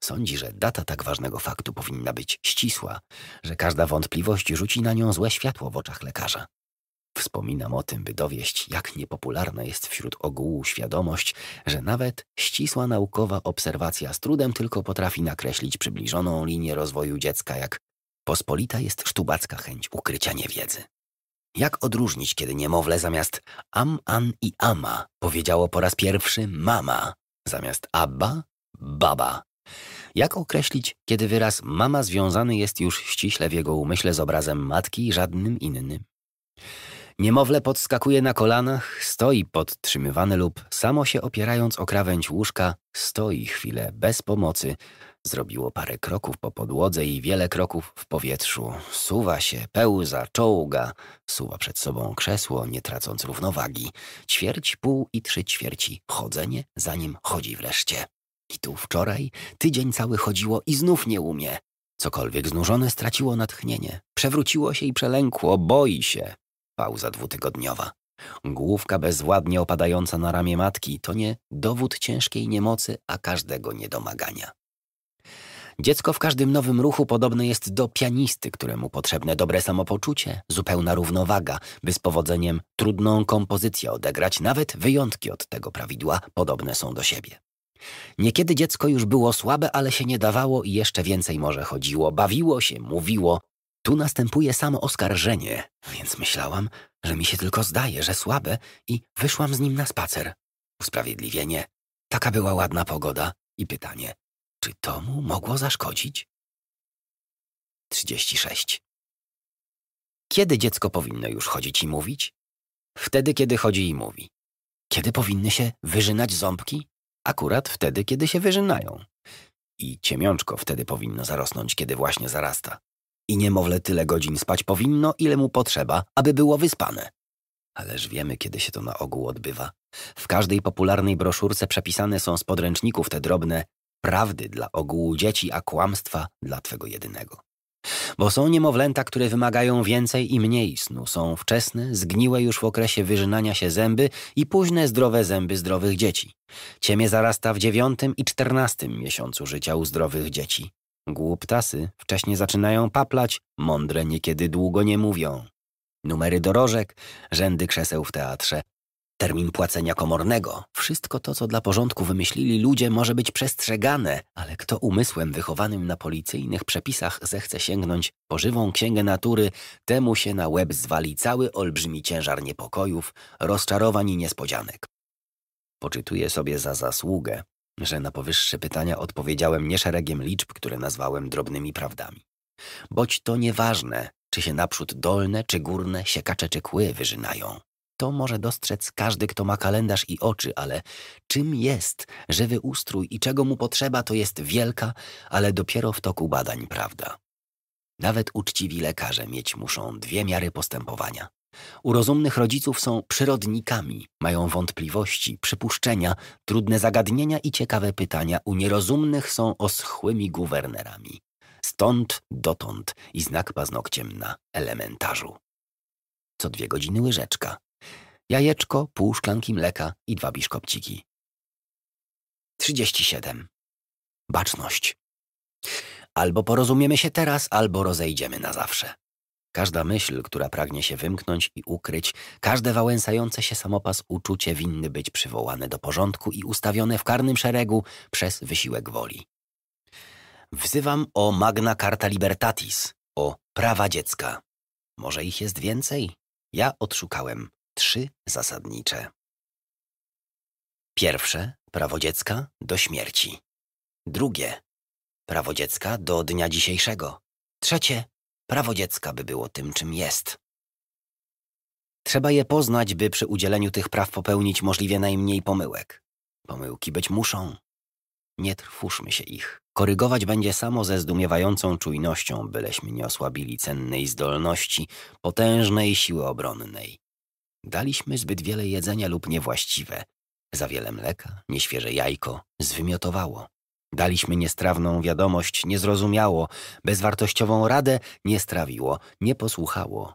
Speaker 1: Sądzi, że data tak ważnego faktu powinna być ścisła, że każda wątpliwość rzuci na nią złe światło w oczach lekarza. Wspominam o tym, by dowieść, jak niepopularna jest wśród ogółu świadomość, że nawet ścisła naukowa obserwacja z trudem tylko potrafi nakreślić przybliżoną linię rozwoju dziecka, jak Pospolita jest sztubacka chęć ukrycia niewiedzy. Jak odróżnić, kiedy niemowlę zamiast am, an i ama powiedziało po raz pierwszy mama, zamiast abba, baba? Jak określić, kiedy wyraz mama związany jest już ściśle w jego umyśle z obrazem matki i żadnym innym? Niemowlę podskakuje na kolanach, stoi podtrzymywany lub, samo się opierając o krawędź łóżka, stoi chwilę bez pomocy, Zrobiło parę kroków po podłodze i wiele kroków w powietrzu. Suwa się, pełza, czołga. Suwa przed sobą krzesło, nie tracąc równowagi. Ćwierć, pół i trzy ćwierci. Chodzenie, zanim chodzi wreszcie. I tu wczoraj tydzień cały chodziło i znów nie umie. Cokolwiek znużone straciło natchnienie. Przewróciło się i przelękło, boi się. Pauza dwutygodniowa. Główka bezładnie opadająca na ramię matki to nie dowód ciężkiej niemocy, a każdego niedomagania. Dziecko w każdym nowym ruchu podobne jest do pianisty, któremu potrzebne dobre samopoczucie, zupełna równowaga, by z powodzeniem trudną kompozycję odegrać, nawet wyjątki od tego prawidła podobne są do siebie. Niekiedy dziecko już było słabe, ale się nie dawało i jeszcze więcej może chodziło, bawiło się, mówiło. Tu następuje samo oskarżenie, więc myślałam, że mi się tylko zdaje, że słabe i wyszłam z nim na spacer. Usprawiedliwienie. Taka była ładna pogoda i pytanie, czy to mu mogło zaszkodzić? 36. Kiedy dziecko powinno już chodzić i mówić? Wtedy, kiedy chodzi i mówi. Kiedy powinny się wyrzynać ząbki? Akurat wtedy, kiedy się wyrzynają. I ciemiączko wtedy powinno zarosnąć, kiedy właśnie zarasta. I niemowlę tyle godzin spać powinno, ile mu potrzeba, aby było wyspane. Ależ wiemy, kiedy się to na ogół odbywa. W każdej popularnej broszurce przepisane są z podręczników te drobne, prawdy dla ogółu dzieci, a kłamstwa dla twego jedynego. Bo są niemowlęta, które wymagają więcej i mniej snu, są wczesne, zgniłe już w okresie wyrzynania się zęby i późne zdrowe zęby zdrowych dzieci. Ciemię zarasta w dziewiątym i czternastym miesiącu życia u zdrowych dzieci. Głuptasy wcześniej zaczynają paplać, mądre niekiedy długo nie mówią. Numery dorożek, rzędy krzeseł w teatrze, termin płacenia komornego. Wszystko to, co dla porządku wymyślili ludzie, może być przestrzegane, ale kto umysłem wychowanym na policyjnych przepisach zechce sięgnąć po żywą księgę natury, temu się na łeb zwali cały olbrzymi ciężar niepokojów, rozczarowań i niespodzianek. Poczytuję sobie za zasługę, że na powyższe pytania odpowiedziałem nie szeregiem liczb, które nazwałem drobnymi prawdami. Boć to nieważne, czy się naprzód dolne, czy górne, siekacze, czy kły wyrzynają. To może dostrzec każdy, kto ma kalendarz i oczy, ale czym jest żywy ustrój i czego mu potrzeba, to jest wielka, ale dopiero w toku badań prawda. Nawet uczciwi lekarze mieć muszą dwie miary postępowania. U rozumnych rodziców są przyrodnikami, mają wątpliwości, przypuszczenia, trudne zagadnienia i ciekawe pytania. U nierozumnych są oschłymi guwernerami. Stąd dotąd i znak paznokciem na elementarzu. Co dwie godziny łyżeczka, jajeczko, pół szklanki mleka i dwa biszkopciki. 37. Baczność. Albo porozumiemy się teraz, albo rozejdziemy na zawsze. Każda myśl, która pragnie się wymknąć i ukryć, każde wałęsające się samopas uczucie winny być przywołane do porządku i ustawione w karnym szeregu przez wysiłek woli. Wzywam o Magna Carta Libertatis, o prawa dziecka. Może ich jest więcej? Ja odszukałem trzy zasadnicze. Pierwsze prawo dziecka do śmierci. Drugie prawo dziecka do dnia dzisiejszego. Trzecie prawo dziecka by było tym, czym jest. Trzeba je poznać, by przy udzieleniu tych praw popełnić możliwie najmniej pomyłek. Pomyłki być muszą. Nie trwóżmy się ich. Korygować będzie samo ze zdumiewającą czujnością, byleśmy nie osłabili cennej zdolności, potężnej siły obronnej. Daliśmy zbyt wiele jedzenia lub niewłaściwe. Za wiele mleka, nieświeże jajko, zwymiotowało. Daliśmy niestrawną wiadomość, niezrozumiało, bezwartościową radę nie strawiło, nie posłuchało.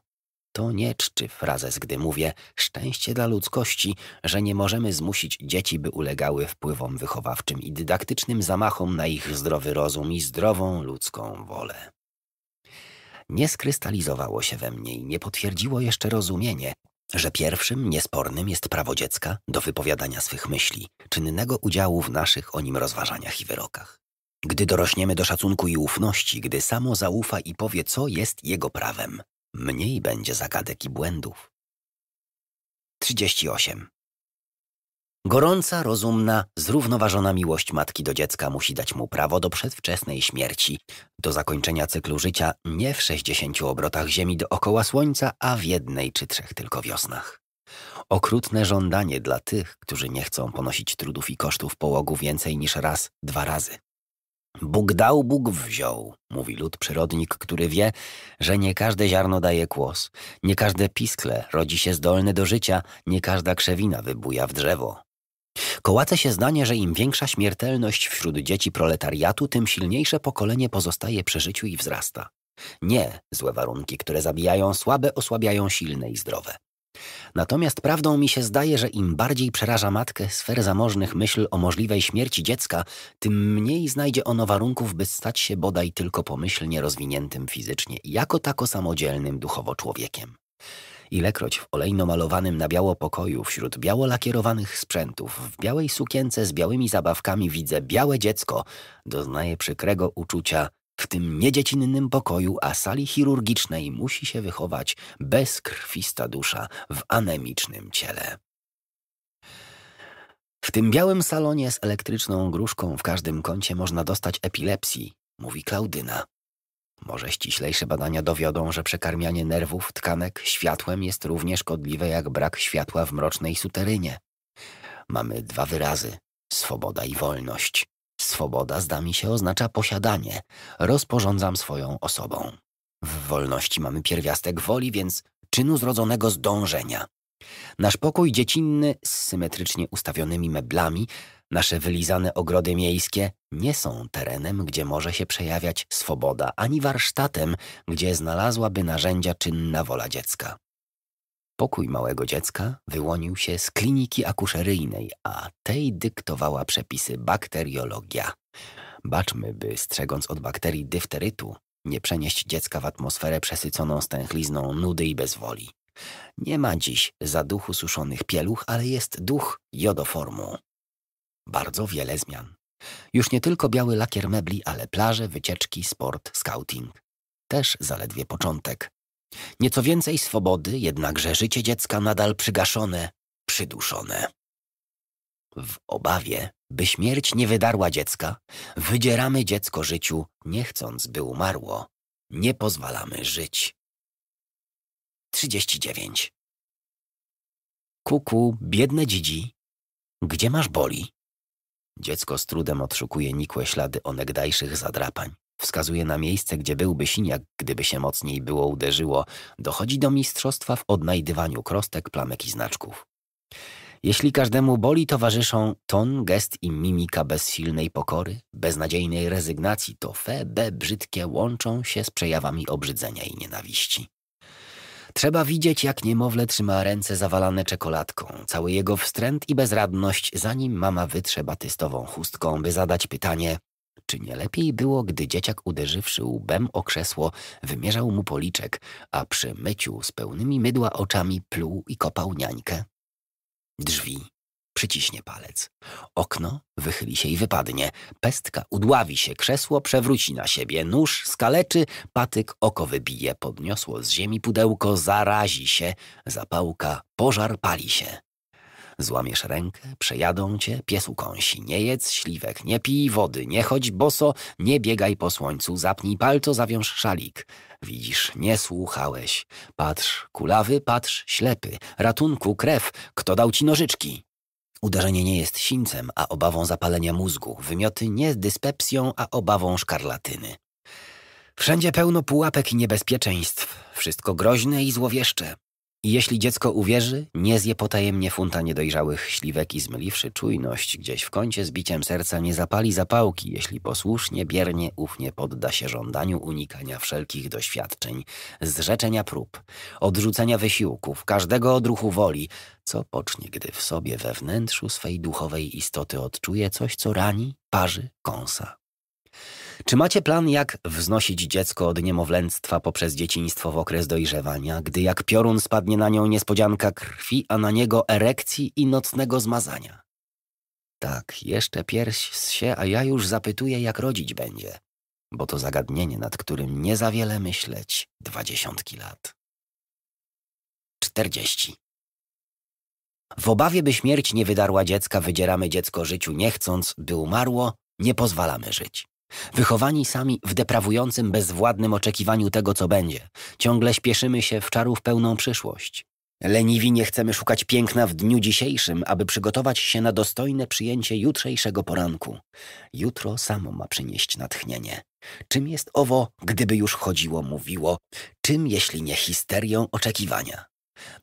Speaker 1: To nie czczy frazes, gdy mówię szczęście dla ludzkości, że nie możemy zmusić dzieci, by ulegały wpływom wychowawczym i dydaktycznym zamachom na ich zdrowy rozum i zdrową ludzką wolę. Nie skrystalizowało się we mnie i nie potwierdziło jeszcze rozumienie, że pierwszym, niespornym jest prawo dziecka do wypowiadania swych myśli, czynnego udziału w naszych o nim rozważaniach i wyrokach. Gdy dorośniemy do szacunku i ufności, gdy samo zaufa i powie, co jest jego prawem, mniej będzie zagadek i błędów. 38. Gorąca, rozumna, zrównoważona miłość matki do dziecka musi dać mu prawo do przedwczesnej śmierci, do zakończenia cyklu życia nie w 60 obrotach Ziemi dookoła Słońca, a w jednej czy trzech tylko wiosnach. Okrutne żądanie dla tych, którzy nie chcą ponosić trudów i kosztów połogu więcej niż raz, dwa razy. Bóg dał, Bóg wziął, mówi lud przyrodnik, który wie, że nie każde ziarno daje kłos, nie każde piskle rodzi się zdolne do życia, nie każda krzewina wybuja w drzewo. Kołace się zdanie, że im większa śmiertelność wśród dzieci proletariatu, tym silniejsze pokolenie pozostaje przy życiu i wzrasta. Nie złe warunki, które zabijają słabe, osłabiają silne i zdrowe. Natomiast prawdą mi się zdaje, że im bardziej przeraża matkę sfer zamożnych myśl o możliwej śmierci dziecka, tym mniej znajdzie ono warunków, by stać się bodaj tylko pomyślnie rozwiniętym fizycznie, jako tako samodzielnym duchowo człowiekiem. Ilekroć w olejno malowanym na biało pokoju wśród biało lakierowanych sprzętów w białej sukience z białymi zabawkami widzę białe dziecko, doznaję przykrego uczucia, w tym niedziecinnym pokoju, a sali chirurgicznej musi się wychować bezkrwista dusza w anemicznym ciele. W tym białym salonie z elektryczną gruszką w każdym kącie można dostać epilepsji, mówi Klaudyna. Może ściślejsze badania dowiodą, że przekarmianie nerwów, tkanek światłem jest równie szkodliwe jak brak światła w mrocznej suterynie. Mamy dwa wyrazy: swoboda i wolność. Swoboda, zda mi się, oznacza posiadanie. Rozporządzam swoją osobą. W wolności mamy pierwiastek woli, więc czynu zrodzonego zdążenia. Nasz pokój dziecinny z symetrycznie ustawionymi meblami Nasze wylizane ogrody miejskie nie są terenem, gdzie może się przejawiać swoboda, ani warsztatem, gdzie znalazłaby narzędzia czynna wola dziecka. Pokój małego dziecka wyłonił się z kliniki akuszeryjnej, a tej dyktowała przepisy bakteriologia. Baczmy, by strzegąc od bakterii dyfterytu, nie przenieść dziecka w atmosferę przesyconą stęchlizną nudy i bezwoli. Nie ma dziś zaduchu suszonych pieluch, ale jest duch jodoformu bardzo wiele zmian. Już nie tylko biały lakier mebli, ale plaże, wycieczki, sport, scouting. Też zaledwie początek. Nieco więcej swobody, jednakże życie dziecka nadal przygaszone, przyduszone. W obawie, by śmierć nie wydarła dziecka, wydzieramy dziecko życiu, nie chcąc, by umarło. Nie pozwalamy żyć. 39. Kuku, biedne dzidzi, gdzie masz boli? Dziecko z trudem odszukuje nikłe ślady onegdajszych zadrapań. Wskazuje na miejsce, gdzie byłby siniak, gdyby się mocniej było uderzyło. Dochodzi do mistrzostwa w odnajdywaniu krostek, plamek i znaczków. Jeśli każdemu boli towarzyszą ton, gest i mimika bezsilnej pokory, beznadziejnej rezygnacji, to fe, be, brzydkie łączą się z przejawami obrzydzenia i nienawiści. Trzeba widzieć, jak niemowlę trzyma ręce zawalane czekoladką, cały jego wstręt i bezradność, zanim mama wytrze batystową chustką, by zadać pytanie, czy nie lepiej było, gdy dzieciak uderzywszy łbem o krzesło, wymierzał mu policzek, a przy myciu z pełnymi mydła oczami pluł i kopał niańkę? Drzwi przyciśnie palec. Okno wychyli się i wypadnie. Pestka udławi się, krzesło przewróci na siebie, nóż skaleczy, patyk oko wybije, podniosło z ziemi pudełko, zarazi się, zapałka, pożar pali się. Złamiesz rękę, przejadą cię, pies ukąsi. Nie jedz śliwek, nie pij wody, nie chodź boso, nie biegaj po słońcu, zapnij palco, zawiąż szalik. Widzisz, nie słuchałeś. Patrz kulawy, patrz ślepy. Ratunku, krew, kto dał ci nożyczki? Uderzenie nie jest sińcem, a obawą zapalenia mózgu, wymioty nie dyspepsją, a obawą szkarlatyny. Wszędzie pełno pułapek i niebezpieczeństw, wszystko groźne i złowieszcze. I jeśli dziecko uwierzy, nie zje potajemnie funta niedojrzałych śliwek i zmyliwszy czujność gdzieś w kącie z biciem serca nie zapali zapałki, jeśli posłusznie, biernie, ufnie podda się żądaniu unikania wszelkich doświadczeń, zrzeczenia prób, odrzucenia wysiłków, każdego odruchu woli, co pocznie, gdy w sobie we wnętrzu swej duchowej istoty odczuje coś, co rani, parzy, kąsa, czy macie plan, jak wznosić dziecko od niemowlęctwa poprzez dzieciństwo w okres dojrzewania, gdy jak piorun spadnie na nią niespodzianka krwi, a na niego erekcji i nocnego zmazania? Tak, jeszcze pierś z się, a ja już zapytuję, jak rodzić będzie, bo to zagadnienie, nad którym nie za wiele myśleć dwadziesiątki lat. 40. W obawie, by śmierć nie wydarła dziecka, wydzieramy dziecko życiu nie chcąc, by umarło, nie pozwalamy żyć. Wychowani sami w deprawującym, bezwładnym oczekiwaniu tego, co będzie, ciągle śpieszymy się w czarów pełną przyszłość. Leniwi nie chcemy szukać piękna w dniu dzisiejszym, aby przygotować się na dostojne przyjęcie jutrzejszego poranku. Jutro samo ma przynieść natchnienie. Czym jest owo, gdyby już chodziło, mówiło? Czym, jeśli nie histerią oczekiwania?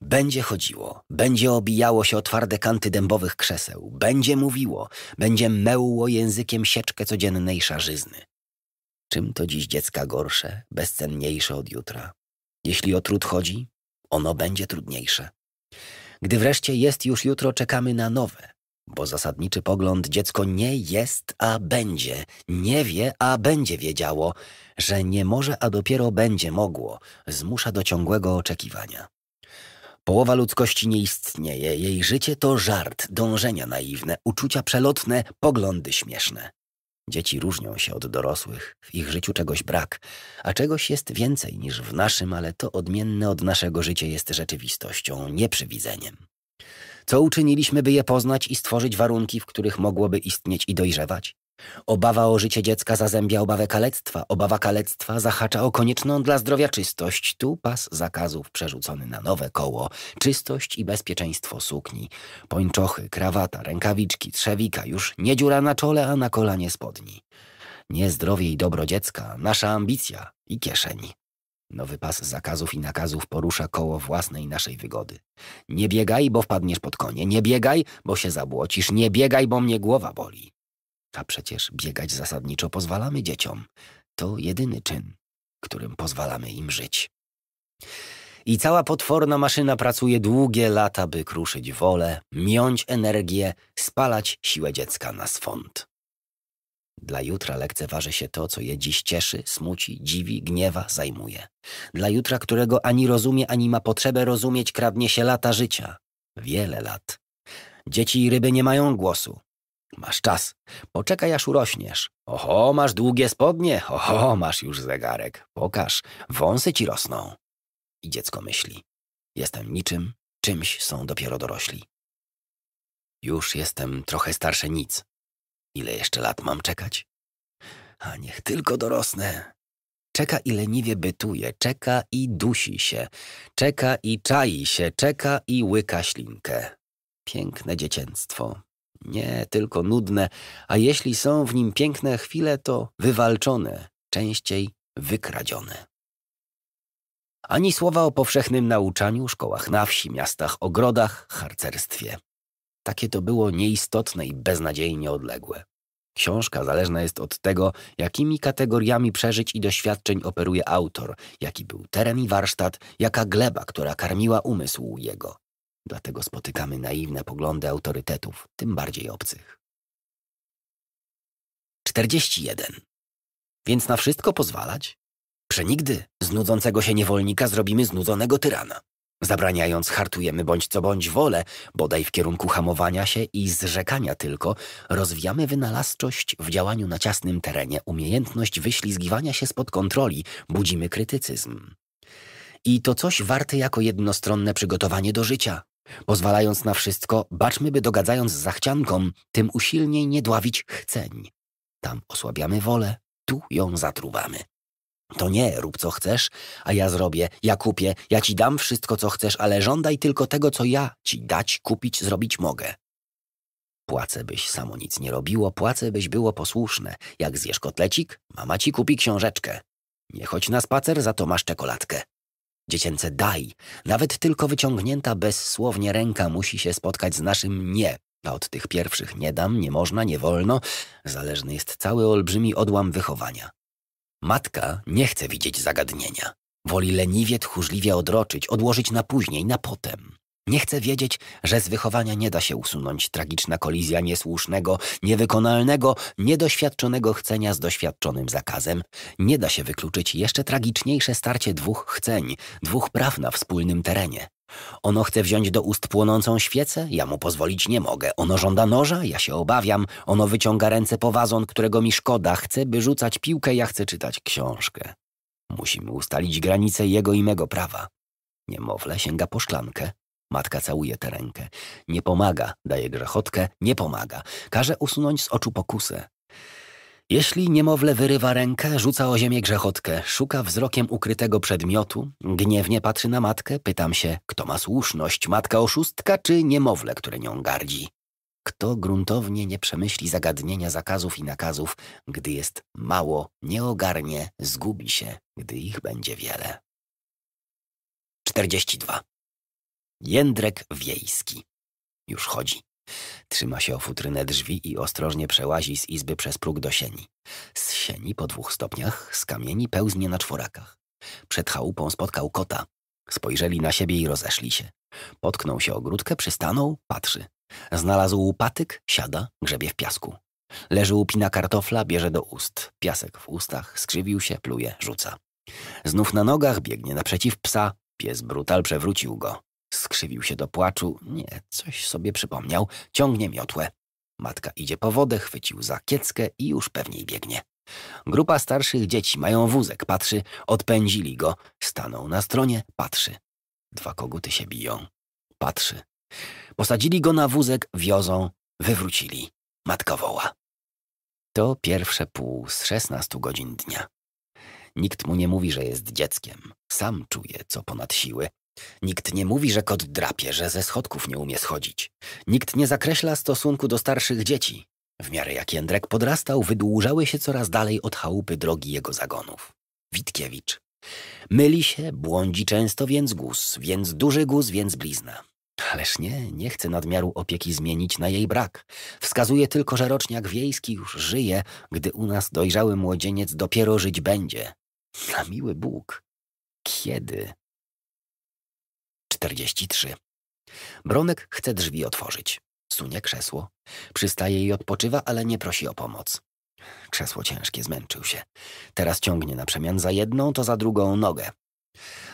Speaker 1: Będzie chodziło, będzie obijało się o twarde kanty dębowych krzeseł, będzie mówiło, będzie mełło językiem sieczkę codziennej szarzyzny. Czym to dziś dziecka gorsze, bezcenniejsze od jutra? Jeśli o trud chodzi, ono będzie trudniejsze. Gdy wreszcie jest już jutro, czekamy na nowe, bo zasadniczy pogląd dziecko nie jest, a będzie, nie wie, a będzie wiedziało, że nie może, a dopiero będzie mogło, zmusza do ciągłego oczekiwania. Połowa ludzkości nie istnieje, jej życie to żart, dążenia naiwne, uczucia przelotne, poglądy śmieszne. Dzieci różnią się od dorosłych, w ich życiu czegoś brak, a czegoś jest więcej niż w naszym, ale to odmienne od naszego życia jest rzeczywistością, nie Co uczyniliśmy, by je poznać i stworzyć warunki, w których mogłoby istnieć i dojrzewać? Obawa o życie dziecka zazębia obawę kalectwa. Obawa kalectwa zahacza o konieczną dla zdrowia czystość. Tu pas zakazów przerzucony na nowe koło. Czystość i bezpieczeństwo sukni. Pończochy, krawata, rękawiczki, trzewika. Już nie dziura na czole, a na kolanie spodni. Niezdrowie i dobro dziecka, nasza ambicja i kieszeń. Nowy pas zakazów i nakazów porusza koło własnej naszej wygody. Nie biegaj, bo wpadniesz pod konie. Nie biegaj, bo się zabłocisz. Nie biegaj, bo mnie głowa boli. A przecież biegać zasadniczo pozwalamy dzieciom. To jedyny czyn, którym pozwalamy im żyć. I cała potworna maszyna pracuje długie lata, by kruszyć wolę, miąć energię, spalać siłę dziecka na swąd. Dla jutra lekceważy się to, co je dziś cieszy, smuci, dziwi, gniewa, zajmuje. Dla jutra, którego ani rozumie, ani ma potrzebę rozumieć, kradnie się lata życia. Wiele lat. Dzieci i ryby nie mają głosu. Masz czas. Poczekaj, aż urośniesz. Oho, masz długie spodnie. Oho, masz już zegarek. Pokaż. Wąsy ci rosną. I dziecko myśli. Jestem niczym, czymś są dopiero dorośli. Już jestem trochę starsze nic. Ile jeszcze lat mam czekać? A niech tylko dorosnę. Czeka i leniwie bytuje, czeka i dusi się, czeka i czai się, czeka i łyka ślinkę. Piękne dziecięctwo, nie, tylko nudne, a jeśli są w nim piękne chwile, to wywalczone, częściej wykradzione. Ani słowa o powszechnym nauczaniu, szkołach na wsi, miastach, ogrodach, harcerstwie. Takie to było nieistotne i beznadziejnie odległe. Książka zależna jest od tego, jakimi kategoriami przeżyć i doświadczeń operuje autor, jaki był teren i warsztat, jaka gleba, która karmiła umysł jego. Dlatego spotykamy naiwne poglądy autorytetów, tym bardziej obcych. 41. Więc na wszystko pozwalać? Przenigdy z nudzącego się niewolnika zrobimy znudzonego tyrana. Zabraniając hartujemy bądź co bądź wolę, bodaj w kierunku hamowania się i zrzekania tylko, rozwijamy wynalazczość w działaniu na ciasnym terenie, umiejętność wyślizgiwania się spod kontroli, budzimy krytycyzm. I to coś warte jako jednostronne przygotowanie do życia, Pozwalając na wszystko, baczmy, by dogadzając z zachciankom, tym usilniej nie dławić chceń. Tam osłabiamy wolę, tu ją zatruwamy. To nie rób co chcesz, a ja zrobię, ja kupię, ja ci dam wszystko co chcesz, ale żądaj tylko tego, co ja ci dać, kupić, zrobić mogę. Płacę, byś samo nic nie robiło, płacę, byś było posłuszne. Jak zjesz kotlecik, mama ci kupi książeczkę. Nie chodź na spacer, za to masz czekoladkę. Dziecięce daj. Nawet tylko wyciągnięta bezsłownie ręka musi się spotkać z naszym nie. A od tych pierwszych nie dam, nie można, nie wolno. Zależny jest cały olbrzymi odłam wychowania. Matka nie chce widzieć zagadnienia. Woli leniwie, tchórzliwie odroczyć, odłożyć na później, na potem. Nie chcę wiedzieć, że z wychowania nie da się usunąć tragiczna kolizja niesłusznego, niewykonalnego, niedoświadczonego chcenia z doświadczonym zakazem. Nie da się wykluczyć jeszcze tragiczniejsze starcie dwóch chceń, dwóch praw na wspólnym terenie. Ono chce wziąć do ust płonącą świecę, ja mu pozwolić nie mogę. Ono żąda noża, ja się obawiam. Ono wyciąga ręce po wazon, którego mi szkoda. Chce, by rzucać piłkę, ja chcę czytać książkę. Musimy ustalić granice jego i mego prawa. Niemowlę sięga po szklankę. Matka całuje tę rękę. Nie pomaga, daje grzechotkę, nie pomaga. Każe usunąć z oczu pokusę. Jeśli niemowlę wyrywa rękę, rzuca o ziemię grzechotkę, szuka wzrokiem ukrytego przedmiotu, gniewnie patrzy na matkę, pytam się, kto ma słuszność, matka oszustka czy niemowlę, które nią gardzi? Kto gruntownie nie przemyśli zagadnienia zakazów i nakazów, gdy jest mało, nie ogarnie, zgubi się, gdy ich będzie wiele. 42. Jędrek Wiejski. Już chodzi. Trzyma się o futrynę drzwi i ostrożnie przełazi z izby przez próg do sieni. Z sieni po dwóch stopniach, z kamieni pełznie na czworakach. Przed chałupą spotkał kota. Spojrzeli na siebie i rozeszli się. Potknął się ogródkę, przystanął, patrzy. Znalazł patyk, siada, grzebie w piasku. Leży upina kartofla, bierze do ust. Piasek w ustach, skrzywił się, pluje, rzuca. Znów na nogach, biegnie naprzeciw psa. Pies brutal przewrócił go. Skrzywił się do płaczu. Nie, coś sobie przypomniał. Ciągnie miotłę. Matka idzie po wodę, chwycił za kieckę i już pewniej biegnie. Grupa starszych dzieci mają wózek, patrzy. Odpędzili go. Stanął na stronie, patrzy. Dwa koguty się biją. Patrzy. Posadzili go na wózek, wiozą, wywrócili. Matka woła. To pierwsze pół z szesnastu godzin dnia. Nikt mu nie mówi, że jest dzieckiem. Sam czuje, co ponad siły. Nikt nie mówi, że kot drapie, że ze schodków nie umie schodzić. Nikt nie zakreśla stosunku do starszych dzieci. W miarę jak Jędrek podrastał, wydłużały się coraz dalej od chałupy drogi jego zagonów. Witkiewicz. Myli się, błądzi często, więc guz, więc duży guz, więc blizna. Ależ nie, nie chce nadmiaru opieki zmienić na jej brak. Wskazuje tylko, że roczniak wiejski już żyje, gdy u nas dojrzały młodzieniec dopiero żyć będzie. Na miły Bóg. Kiedy? 43. Bronek chce drzwi otworzyć. Sunie krzesło. Przystaje i odpoczywa, ale nie prosi o pomoc. Krzesło ciężkie, zmęczył się. Teraz ciągnie na przemian za jedną, to za drugą nogę.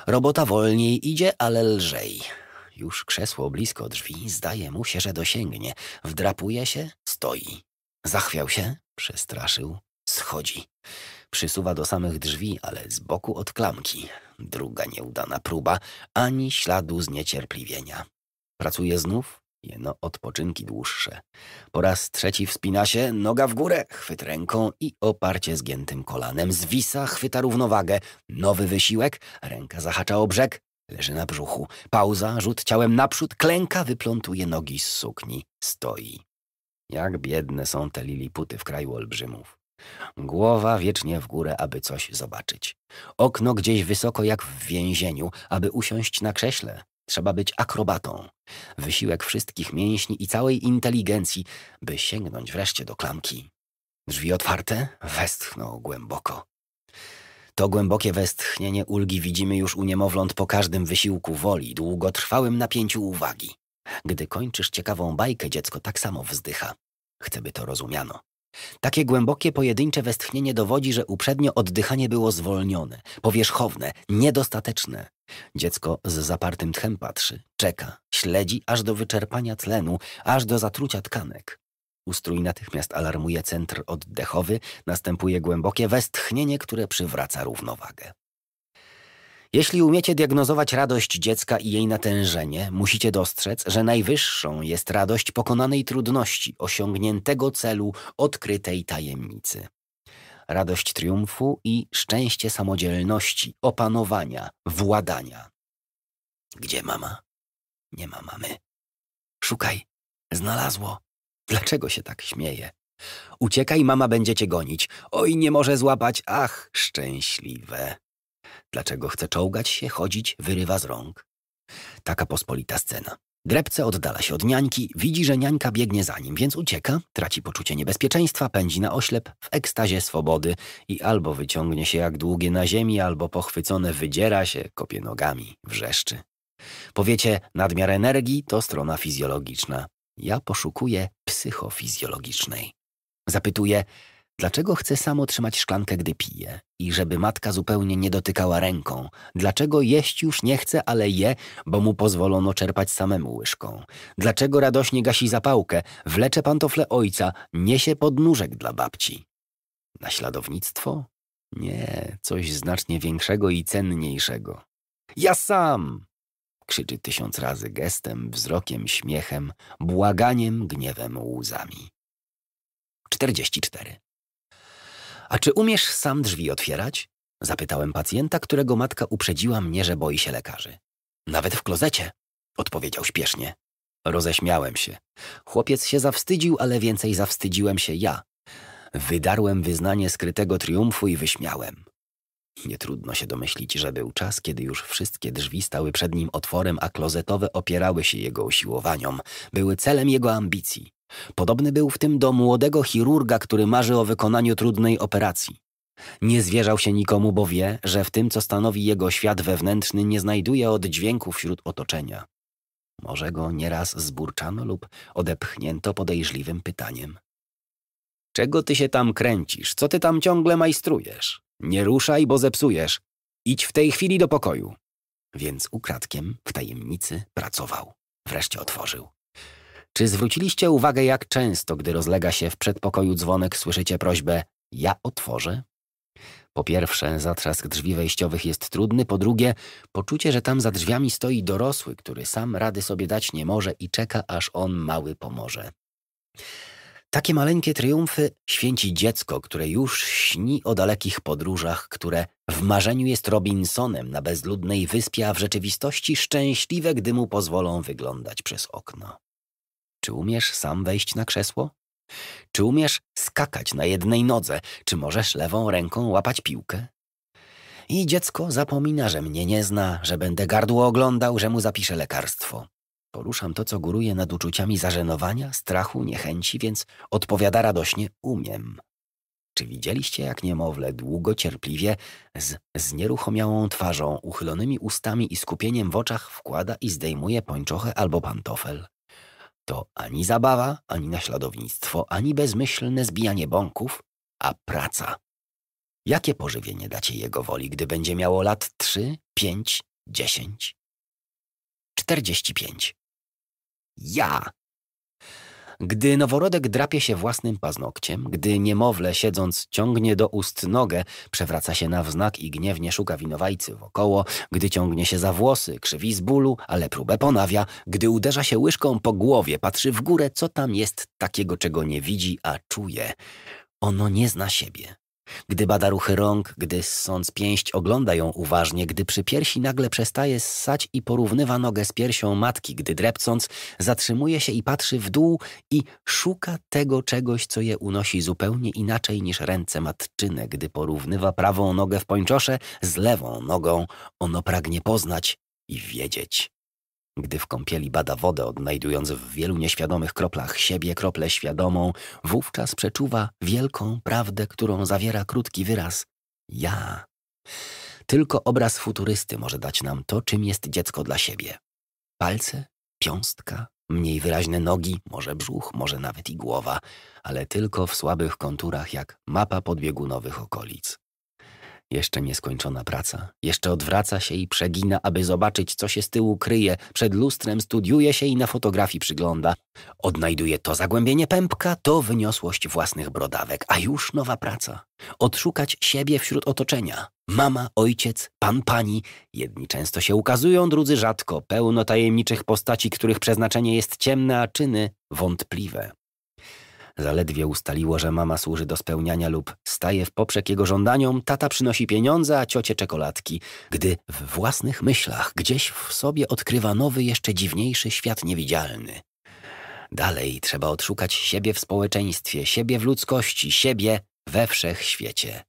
Speaker 1: Robota wolniej idzie, ale lżej. Już krzesło blisko drzwi, zdaje mu się, że dosięgnie. Wdrapuje się, stoi. Zachwiał się, przestraszył, schodzi. Przysuwa do samych drzwi, ale z boku od klamki. Druga nieudana próba, ani śladu zniecierpliwienia. Pracuje znów? Jeno odpoczynki dłuższe. Po raz trzeci wspina się, noga w górę, chwyt ręką i oparcie zgiętym kolanem. Zwisa, chwyta równowagę. Nowy wysiłek, ręka zahacza o brzeg, Leży na brzuchu. Pauza, rzut ciałem naprzód, klęka, wyplątuje nogi z sukni. Stoi. Jak biedne są te liliputy w kraju olbrzymów. Głowa wiecznie w górę, aby coś zobaczyć. Okno gdzieś wysoko jak w więzieniu, aby usiąść na krześle. Trzeba być akrobatą. Wysiłek wszystkich mięśni i całej inteligencji, by sięgnąć wreszcie do klamki. Drzwi otwarte? Westchnął głęboko. To głębokie westchnienie ulgi widzimy już u niemowląt po każdym wysiłku woli, długotrwałym napięciu uwagi. Gdy kończysz ciekawą bajkę, dziecko tak samo wzdycha. Chce by to rozumiano. Takie głębokie pojedyncze westchnienie dowodzi, że uprzednio oddychanie było zwolnione, powierzchowne, niedostateczne. Dziecko z zapartym tchem patrzy, czeka, śledzi aż do wyczerpania tlenu, aż do zatrucia tkanek. Ustrój natychmiast alarmuje centr oddechowy, następuje głębokie westchnienie, które przywraca równowagę. Jeśli umiecie diagnozować radość dziecka i jej natężenie, musicie dostrzec, że najwyższą jest radość pokonanej trudności, osiągniętego celu, odkrytej tajemnicy. Radość triumfu i szczęście samodzielności, opanowania, władania. Gdzie mama? Nie ma mamy. Szukaj. Znalazło. Dlaczego się tak śmieje? Uciekaj, mama będzie cię gonić. Oj, nie może złapać. Ach, szczęśliwe. Dlaczego chce czołgać się, chodzić, wyrywa z rąk. Taka pospolita scena. Drepce oddala się od niańki, widzi, że niańka biegnie za nim, więc ucieka, traci poczucie niebezpieczeństwa, pędzi na oślep, w ekstazie swobody i albo wyciągnie się jak długie na ziemi, albo pochwycone wydziera się, kopie nogami, wrzeszczy. Powiecie, nadmiar energii to strona fizjologiczna. Ja poszukuję psychofizjologicznej. Zapytuję, Dlaczego chce sam otrzymać szklankę, gdy pije? I żeby matka zupełnie nie dotykała ręką. Dlaczego jeść już nie chce, ale je, bo mu pozwolono czerpać samemu łyżką? Dlaczego radośnie gasi zapałkę, wlecze pantofle ojca, niesie podnóżek dla babci? Naśladownictwo? Nie, coś znacznie większego i cenniejszego. Ja sam! Krzyczy tysiąc razy gestem, wzrokiem, śmiechem, błaganiem, gniewem, łzami. 44. A czy umiesz sam drzwi otwierać? Zapytałem pacjenta, którego matka uprzedziła mnie, że boi się lekarzy. Nawet w klozecie, odpowiedział śpiesznie. Roześmiałem się. Chłopiec się zawstydził, ale więcej zawstydziłem się ja. Wydarłem wyznanie skrytego triumfu i wyśmiałem. Nie trudno się domyślić, że był czas, kiedy już wszystkie drzwi stały przed nim otworem, a klozetowe opierały się jego usiłowaniom, były celem jego ambicji. Podobny był w tym do młodego chirurga, który marzy o wykonaniu trudnej operacji. Nie zwierzał się nikomu, bo wie, że w tym, co stanowi jego świat wewnętrzny, nie znajduje oddźwięku wśród otoczenia. Może go nieraz zburczano lub odepchnięto podejrzliwym pytaniem. Czego ty się tam kręcisz? Co ty tam ciągle majstrujesz? Nie ruszaj, bo zepsujesz. Idź w tej chwili do pokoju. Więc ukradkiem, w tajemnicy, pracował. Wreszcie otworzył. Czy zwróciliście uwagę, jak często, gdy rozlega się w przedpokoju dzwonek, słyszycie prośbę ja otworzę? Po pierwsze, zatrzask drzwi wejściowych jest trudny, po drugie, poczucie, że tam za drzwiami stoi dorosły, który sam rady sobie dać nie może i czeka, aż on mały pomoże. Takie maleńkie triumfy święci dziecko, które już śni o dalekich podróżach, które w marzeniu jest Robinsonem na bezludnej wyspie, a w rzeczywistości szczęśliwe, gdy mu pozwolą wyglądać przez okno. Czy umiesz sam wejść na krzesło? Czy umiesz skakać na jednej nodze? Czy możesz lewą ręką łapać piłkę? I dziecko zapomina, że mnie nie zna, że będę gardło oglądał, że mu zapiszę lekarstwo. Poruszam to, co góruje nad uczuciami zażenowania, strachu, niechęci, więc odpowiada radośnie umiem. Czy widzieliście, jak niemowlę długo, cierpliwie, z znieruchomiałą twarzą, uchylonymi ustami i skupieniem w oczach wkłada i zdejmuje pończochę albo pantofel? to ani zabawa, ani naśladownictwo, ani bezmyślne zbijanie bąków, a praca. Jakie pożywienie dacie jego woli, gdy będzie miało lat 3, 5, 10? 45. Ja gdy noworodek drapie się własnym paznokciem, gdy niemowlę siedząc ciągnie do ust nogę, przewraca się na wznak i gniewnie szuka winowajcy wokoło, gdy ciągnie się za włosy, krzywi z bólu, ale próbę ponawia, gdy uderza się łyżką po głowie, patrzy w górę, co tam jest takiego, czego nie widzi, a czuje. Ono nie zna siebie. Gdy bada ruchy rąk, gdy ssąc pięść ogląda ją uważnie, gdy przy piersi nagle przestaje ssać i porównywa nogę z piersią matki, gdy drepcąc zatrzymuje się i patrzy w dół i szuka tego czegoś, co je unosi zupełnie inaczej niż ręce matczyne, gdy porównywa prawą nogę w pończosze z lewą nogą, ono pragnie poznać i wiedzieć. Gdy w kąpieli bada wodę, odnajdując w wielu nieświadomych kroplach siebie kroplę świadomą, wówczas przeczuwa wielką prawdę, którą zawiera krótki wyraz ja. Tylko obraz futurysty może dać nam to, czym jest dziecko dla siebie. Palce, piąstka, mniej wyraźne nogi, może brzuch, może nawet i głowa, ale tylko w słabych konturach jak mapa podbiegunowych okolic. Jeszcze nieskończona praca. Jeszcze odwraca się i przegina, aby zobaczyć, co się z tyłu kryje. Przed lustrem studiuje się i na fotografii przygląda. Odnajduje to zagłębienie pępka, to wyniosłość własnych brodawek, a już nowa praca. Odszukać siebie wśród otoczenia. Mama, ojciec, pan, pani. Jedni często się ukazują, drudzy rzadko. Pełno tajemniczych postaci, których przeznaczenie jest ciemne, a czyny wątpliwe. Zaledwie ustaliło, że mama służy do spełniania lub staje w poprzek jego żądaniom, tata przynosi pieniądze, a ciocie czekoladki, gdy w własnych myślach gdzieś w sobie odkrywa nowy, jeszcze dziwniejszy świat niewidzialny. Dalej trzeba odszukać siebie w społeczeństwie, siebie w ludzkości, siebie we wszechświecie.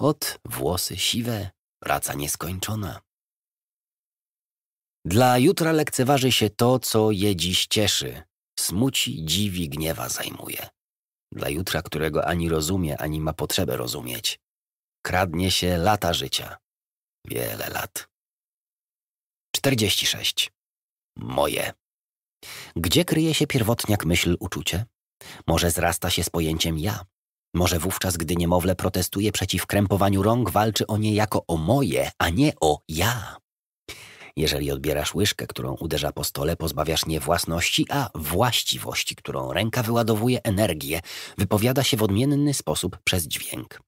Speaker 1: Od włosy siwe, praca nieskończona. Dla jutra lekceważy się to, co je dziś cieszy, smuci, dziwi, gniewa zajmuje dla jutra, którego ani rozumie, ani ma potrzebę rozumieć. Kradnie się lata życia. Wiele lat. 46. Moje. Gdzie kryje się pierwotniak myśl uczucie? Może zrasta się z pojęciem ja. Może wówczas, gdy niemowlę protestuje przeciw krępowaniu rąk, walczy o nie jako o moje, a nie o ja. Jeżeli odbierasz łyżkę, którą uderza po stole, pozbawiasz nie własności, a właściwości, którą ręka wyładowuje energię, wypowiada się w odmienny sposób przez dźwięk.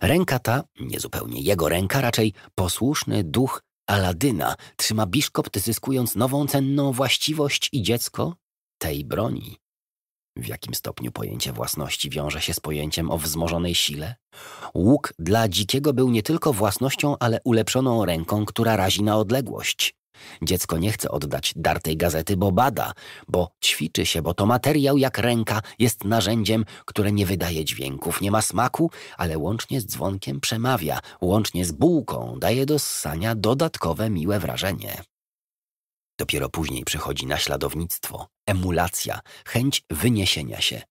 Speaker 1: Ręka ta, niezupełnie jego ręka, raczej posłuszny duch Aladyna, trzyma biszkopt, zyskując nową cenną właściwość i dziecko tej broni. W jakim stopniu pojęcie własności wiąże się z pojęciem o wzmożonej sile? Łuk dla dzikiego był nie tylko własnością, ale ulepszoną ręką, która razi na odległość. Dziecko nie chce oddać dartej gazety, bo bada, bo ćwiczy się, bo to materiał jak ręka jest narzędziem, które nie wydaje dźwięków, nie ma smaku, ale łącznie z dzwonkiem przemawia, łącznie z bułką daje do ssania dodatkowe miłe wrażenie. Dopiero później przychodzi naśladownictwo, emulacja, chęć wyniesienia się.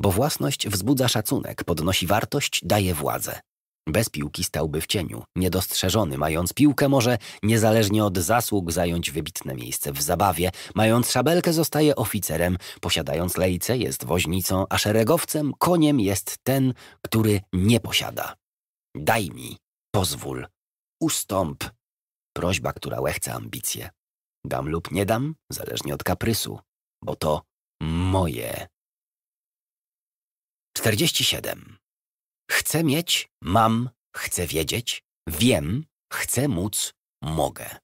Speaker 1: Bo własność wzbudza szacunek, podnosi wartość, daje władzę. Bez piłki stałby w cieniu, niedostrzeżony, mając piłkę może, niezależnie od zasług, zająć wybitne miejsce w zabawie, mając szabelkę zostaje oficerem, posiadając lejce jest woźnicą, a szeregowcem, koniem jest ten, który nie posiada. Daj mi, pozwól, ustąp. Prośba, która łechce ambicje. Dam lub nie dam, zależnie od kaprysu, bo to moje. 47. Chcę mieć, mam, chcę wiedzieć, wiem, chcę móc, mogę.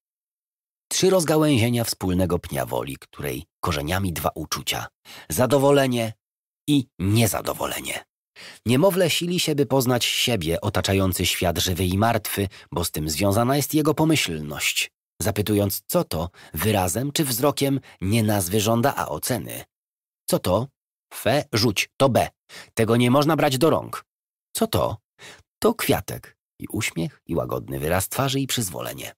Speaker 1: Trzy rozgałęzienia wspólnego pnia woli, której korzeniami dwa uczucia: zadowolenie i niezadowolenie. Niemowlę sili się, by poznać siebie, otaczający świat żywy i martwy, bo z tym związana jest jego pomyślność zapytując co to, wyrazem czy wzrokiem nie nazwy żąda, a oceny. Co to? Fe, rzuć, to B. Tego nie można brać do rąk. Co to? To kwiatek. I uśmiech, i łagodny wyraz twarzy, i przyzwolenie.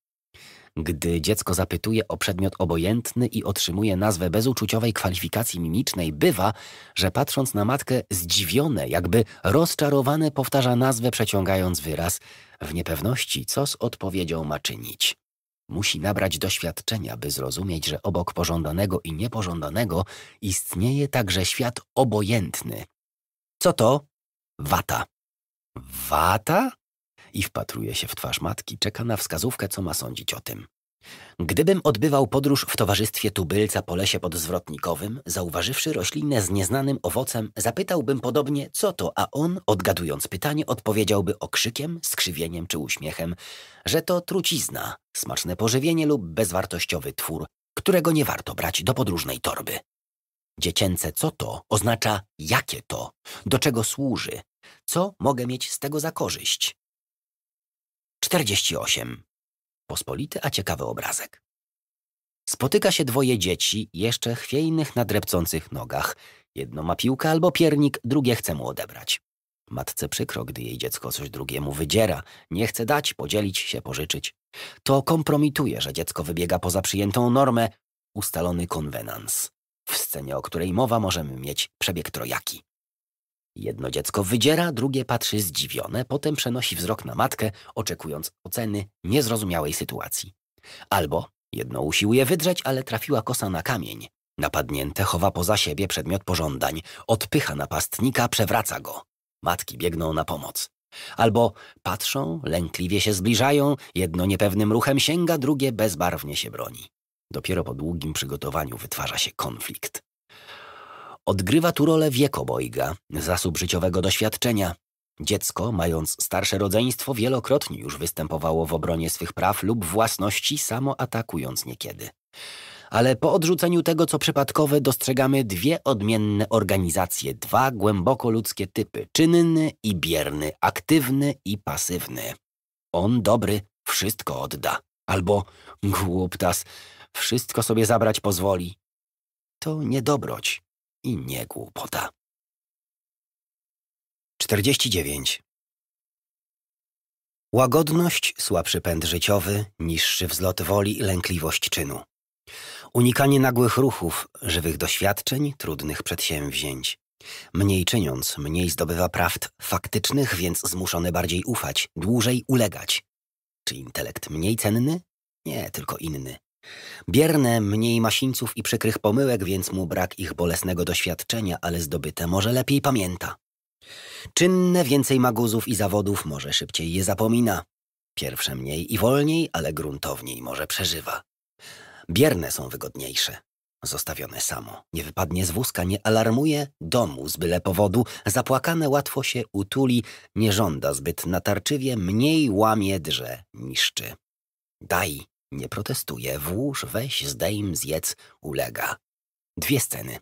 Speaker 1: Gdy dziecko zapytuje o przedmiot obojętny i otrzymuje nazwę bezuczuciowej kwalifikacji mimicznej, bywa, że patrząc na matkę zdziwione, jakby rozczarowane powtarza nazwę przeciągając wyraz w niepewności, co z odpowiedzią ma czynić musi nabrać doświadczenia, by zrozumieć, że obok pożądanego i niepożądanego istnieje także świat obojętny. Co to? Wata. Wata? I wpatruje się w twarz matki, czeka na wskazówkę, co ma sądzić o tym. Gdybym odbywał podróż w towarzystwie tubylca po lesie podzwrotnikowym, zauważywszy roślinę z nieznanym owocem, zapytałbym podobnie, co to, a on, odgadując pytanie, odpowiedziałby okrzykiem, skrzywieniem czy uśmiechem, że to trucizna, smaczne pożywienie lub bezwartościowy twór, którego nie warto brać do podróżnej torby. Dziecięce co to oznacza jakie to, do czego służy, co mogę mieć z tego za korzyść. 48 pospolity, a ciekawy obrazek. Spotyka się dwoje dzieci, jeszcze chwiejnych na drepcących nogach. Jedno ma piłkę albo piernik, drugie chce mu odebrać. Matce przykro, gdy jej dziecko coś drugiemu wydziera, nie chce dać, podzielić się, pożyczyć. To kompromituje, że dziecko wybiega poza przyjętą normę, ustalony konwenans. W scenie, o której mowa, możemy mieć przebieg trojaki. Jedno dziecko wydziera, drugie patrzy zdziwione, potem przenosi wzrok na matkę, oczekując oceny niezrozumiałej sytuacji. Albo jedno usiłuje wydrzeć, ale trafiła kosa na kamień. Napadnięte chowa poza siebie przedmiot pożądań, odpycha napastnika, przewraca go. Matki biegną na pomoc. Albo patrzą, lękliwie się zbliżają, jedno niepewnym ruchem sięga, drugie bezbarwnie się broni. Dopiero po długim przygotowaniu wytwarza się konflikt. Odgrywa tu rolę wiek obojga, zasób życiowego doświadczenia. Dziecko, mając starsze rodzeństwo, wielokrotnie już występowało w obronie swych praw lub własności, samo atakując niekiedy. Ale po odrzuceniu tego, co przypadkowe, dostrzegamy dwie odmienne organizacje, dwa głęboko ludzkie typy: czynny i bierny, aktywny i pasywny. On dobry wszystko odda, albo głuptas, wszystko sobie zabrać pozwoli. To niedobroć, i nie głupota. 49. Łagodność, słabszy pęd życiowy, niższy wzlot woli i lękliwość czynu. Unikanie nagłych ruchów, żywych doświadczeń, trudnych przedsięwzięć. Mniej czyniąc, mniej zdobywa prawd faktycznych, więc zmuszony bardziej ufać, dłużej ulegać. Czy intelekt mniej cenny? Nie, tylko inny. Bierne mniej masińców i przykrych pomyłek, więc mu brak ich bolesnego doświadczenia, ale zdobyte może lepiej pamięta. Czynne więcej maguzów i zawodów może szybciej je zapomina. Pierwsze mniej i wolniej, ale gruntowniej może przeżywa. Bierne są wygodniejsze. Zostawione samo, nie wypadnie z wózka, nie alarmuje domu z byle powodu, zapłakane łatwo się utuli, nie żąda zbyt natarczywie, mniej łamie drze, niszczy. Daj nie protestuje. Włóż, weź, zdejm, zjedz, ulega. Dwie sceny.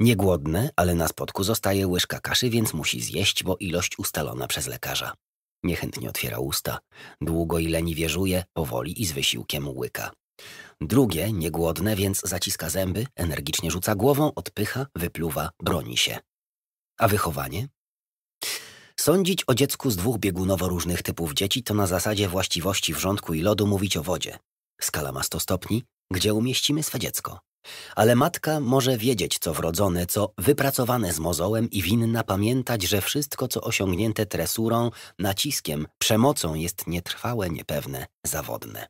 Speaker 1: Niegłodne, ale na spodku zostaje łyżka kaszy, więc musi zjeść, bo ilość ustalona przez lekarza. Niechętnie otwiera usta. Długo i leniwie żuje, powoli i z wysiłkiem łyka. Drugie, niegłodne, więc zaciska zęby, energicznie rzuca głową, odpycha, wypluwa, broni się. A wychowanie? Sądzić o dziecku z dwóch biegunowo różnych typów dzieci to na zasadzie właściwości wrzątku i lodu mówić o wodzie. Skala ma 100 stopni, gdzie umieścimy swe dziecko. Ale matka może wiedzieć, co wrodzone, co wypracowane z mozołem i winna pamiętać, że wszystko, co osiągnięte tresurą, naciskiem, przemocą jest nietrwałe, niepewne, zawodne.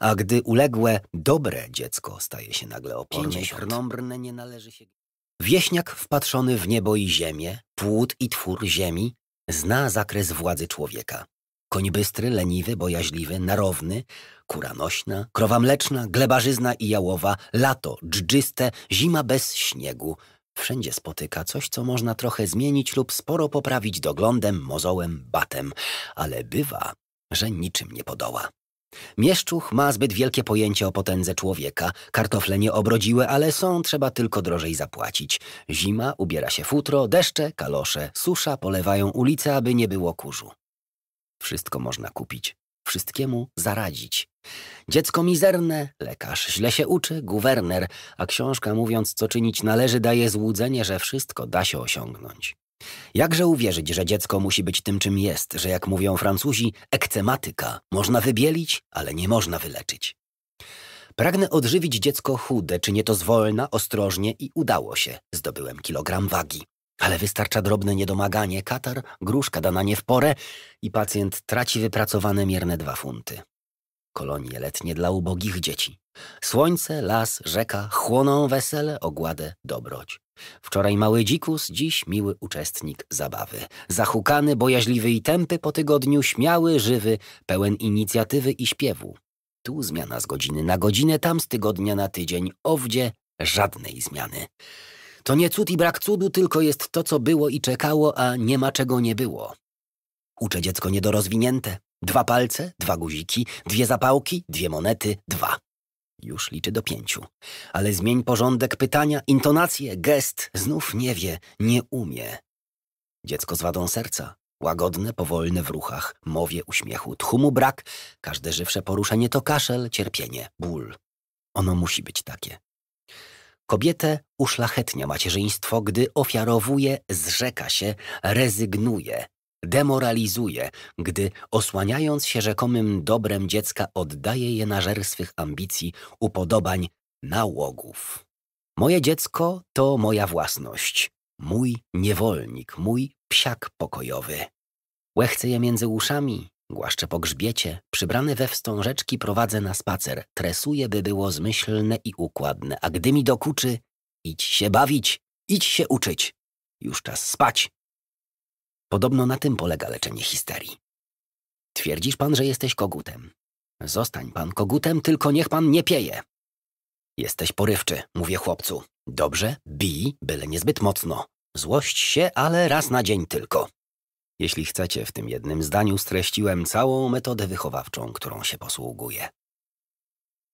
Speaker 1: A gdy uległe, dobre dziecko staje się nagle należy się... Wieśniak wpatrzony w niebo i ziemię, płód i twór ziemi, zna zakres władzy człowieka. Koń bystry, leniwy, bojaźliwy, narowny, kura nośna, krowa mleczna, glebarzyzna i jałowa, lato dżdżyste, zima bez śniegu. Wszędzie spotyka coś, co można trochę zmienić lub sporo poprawić doglądem, mozołem, batem, ale bywa, że niczym nie podoła. Mieszczuch ma zbyt wielkie pojęcie o potędze człowieka. Kartofle nie obrodziły, ale są, trzeba tylko drożej zapłacić. Zima, ubiera się futro, deszcze, kalosze, susza polewają ulice, aby nie było kurzu. Wszystko można kupić. Wszystkiemu zaradzić. Dziecko mizerne, lekarz źle się uczy, guwerner, a książka mówiąc co czynić należy daje złudzenie, że wszystko da się osiągnąć. Jakże uwierzyć, że dziecko musi być tym, czym jest, że jak mówią Francuzi, ekcematyka można wybielić, ale nie można wyleczyć. Pragnę odżywić dziecko chude, czynię to zwolna, ostrożnie i udało się. Zdobyłem kilogram wagi. Ale wystarcza drobne niedomaganie, katar, gruszka dana nie w porę i pacjent traci wypracowane mierne dwa funty. Kolonie letnie dla ubogich dzieci. Słońce, las, rzeka chłoną wesele, ogładę, dobroć. Wczoraj mały dzikus, dziś miły uczestnik zabawy. Zahukany, bojaźliwy i tępy po tygodniu, śmiały, żywy, pełen inicjatywy i śpiewu. Tu zmiana z godziny na godzinę, tam z tygodnia na tydzień, owdzie żadnej zmiany. To nie cud i brak cudu, tylko jest to, co było i czekało, a nie ma czego nie było. Uczę dziecko niedorozwinięte. Dwa palce, dwa guziki, dwie zapałki, dwie monety, dwa. Już liczy do pięciu. Ale zmień porządek pytania, intonację, gest. Znów nie wie, nie umie. Dziecko z wadą serca. Łagodne, powolne w ruchach, mowie, uśmiechu, mu brak. Każde żywsze poruszenie to kaszel, cierpienie, ból. Ono musi być takie. Kobietę uszlachetnia macierzyństwo, gdy ofiarowuje, zrzeka się, rezygnuje, demoralizuje, gdy osłaniając się rzekomym dobrem dziecka oddaje je na żer swych ambicji, upodobań, nałogów. Moje dziecko to moja własność, mój niewolnik, mój psiak pokojowy. Łechcę je między uszami, głaszczę po grzbiecie, przybrany we wstążeczki prowadzę na spacer, tresuję, by było zmyślne i układne, a gdy mi dokuczy, idź się bawić, idź się uczyć. Już czas spać, Podobno na tym polega leczenie histerii. Twierdzisz pan, że jesteś kogutem. Zostań pan kogutem, tylko niech pan nie pieje. Jesteś porywczy, mówię chłopcu. Dobrze, bij, byle niezbyt mocno. Złość się, ale raz na dzień tylko. Jeśli chcecie, w tym jednym zdaniu streściłem całą metodę wychowawczą, którą się posługuję.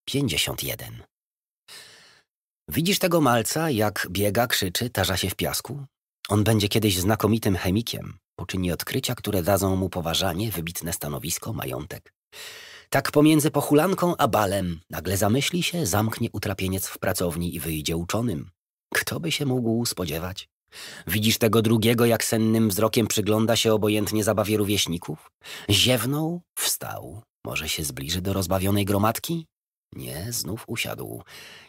Speaker 1: 51. Widzisz tego malca, jak biega, krzyczy, tarza się w piasku? On będzie kiedyś znakomitym chemikiem. Poczyni odkrycia, które dadzą mu poważanie, wybitne stanowisko, majątek. Tak pomiędzy pochulanką a balem nagle zamyśli się, zamknie utrapieniec w pracowni i wyjdzie uczonym. Kto by się mógł spodziewać? Widzisz tego drugiego, jak sennym wzrokiem przygląda się obojętnie zabawie rówieśników? Ziewnął, wstał. Może się zbliży do rozbawionej gromadki? Nie, znów usiadł.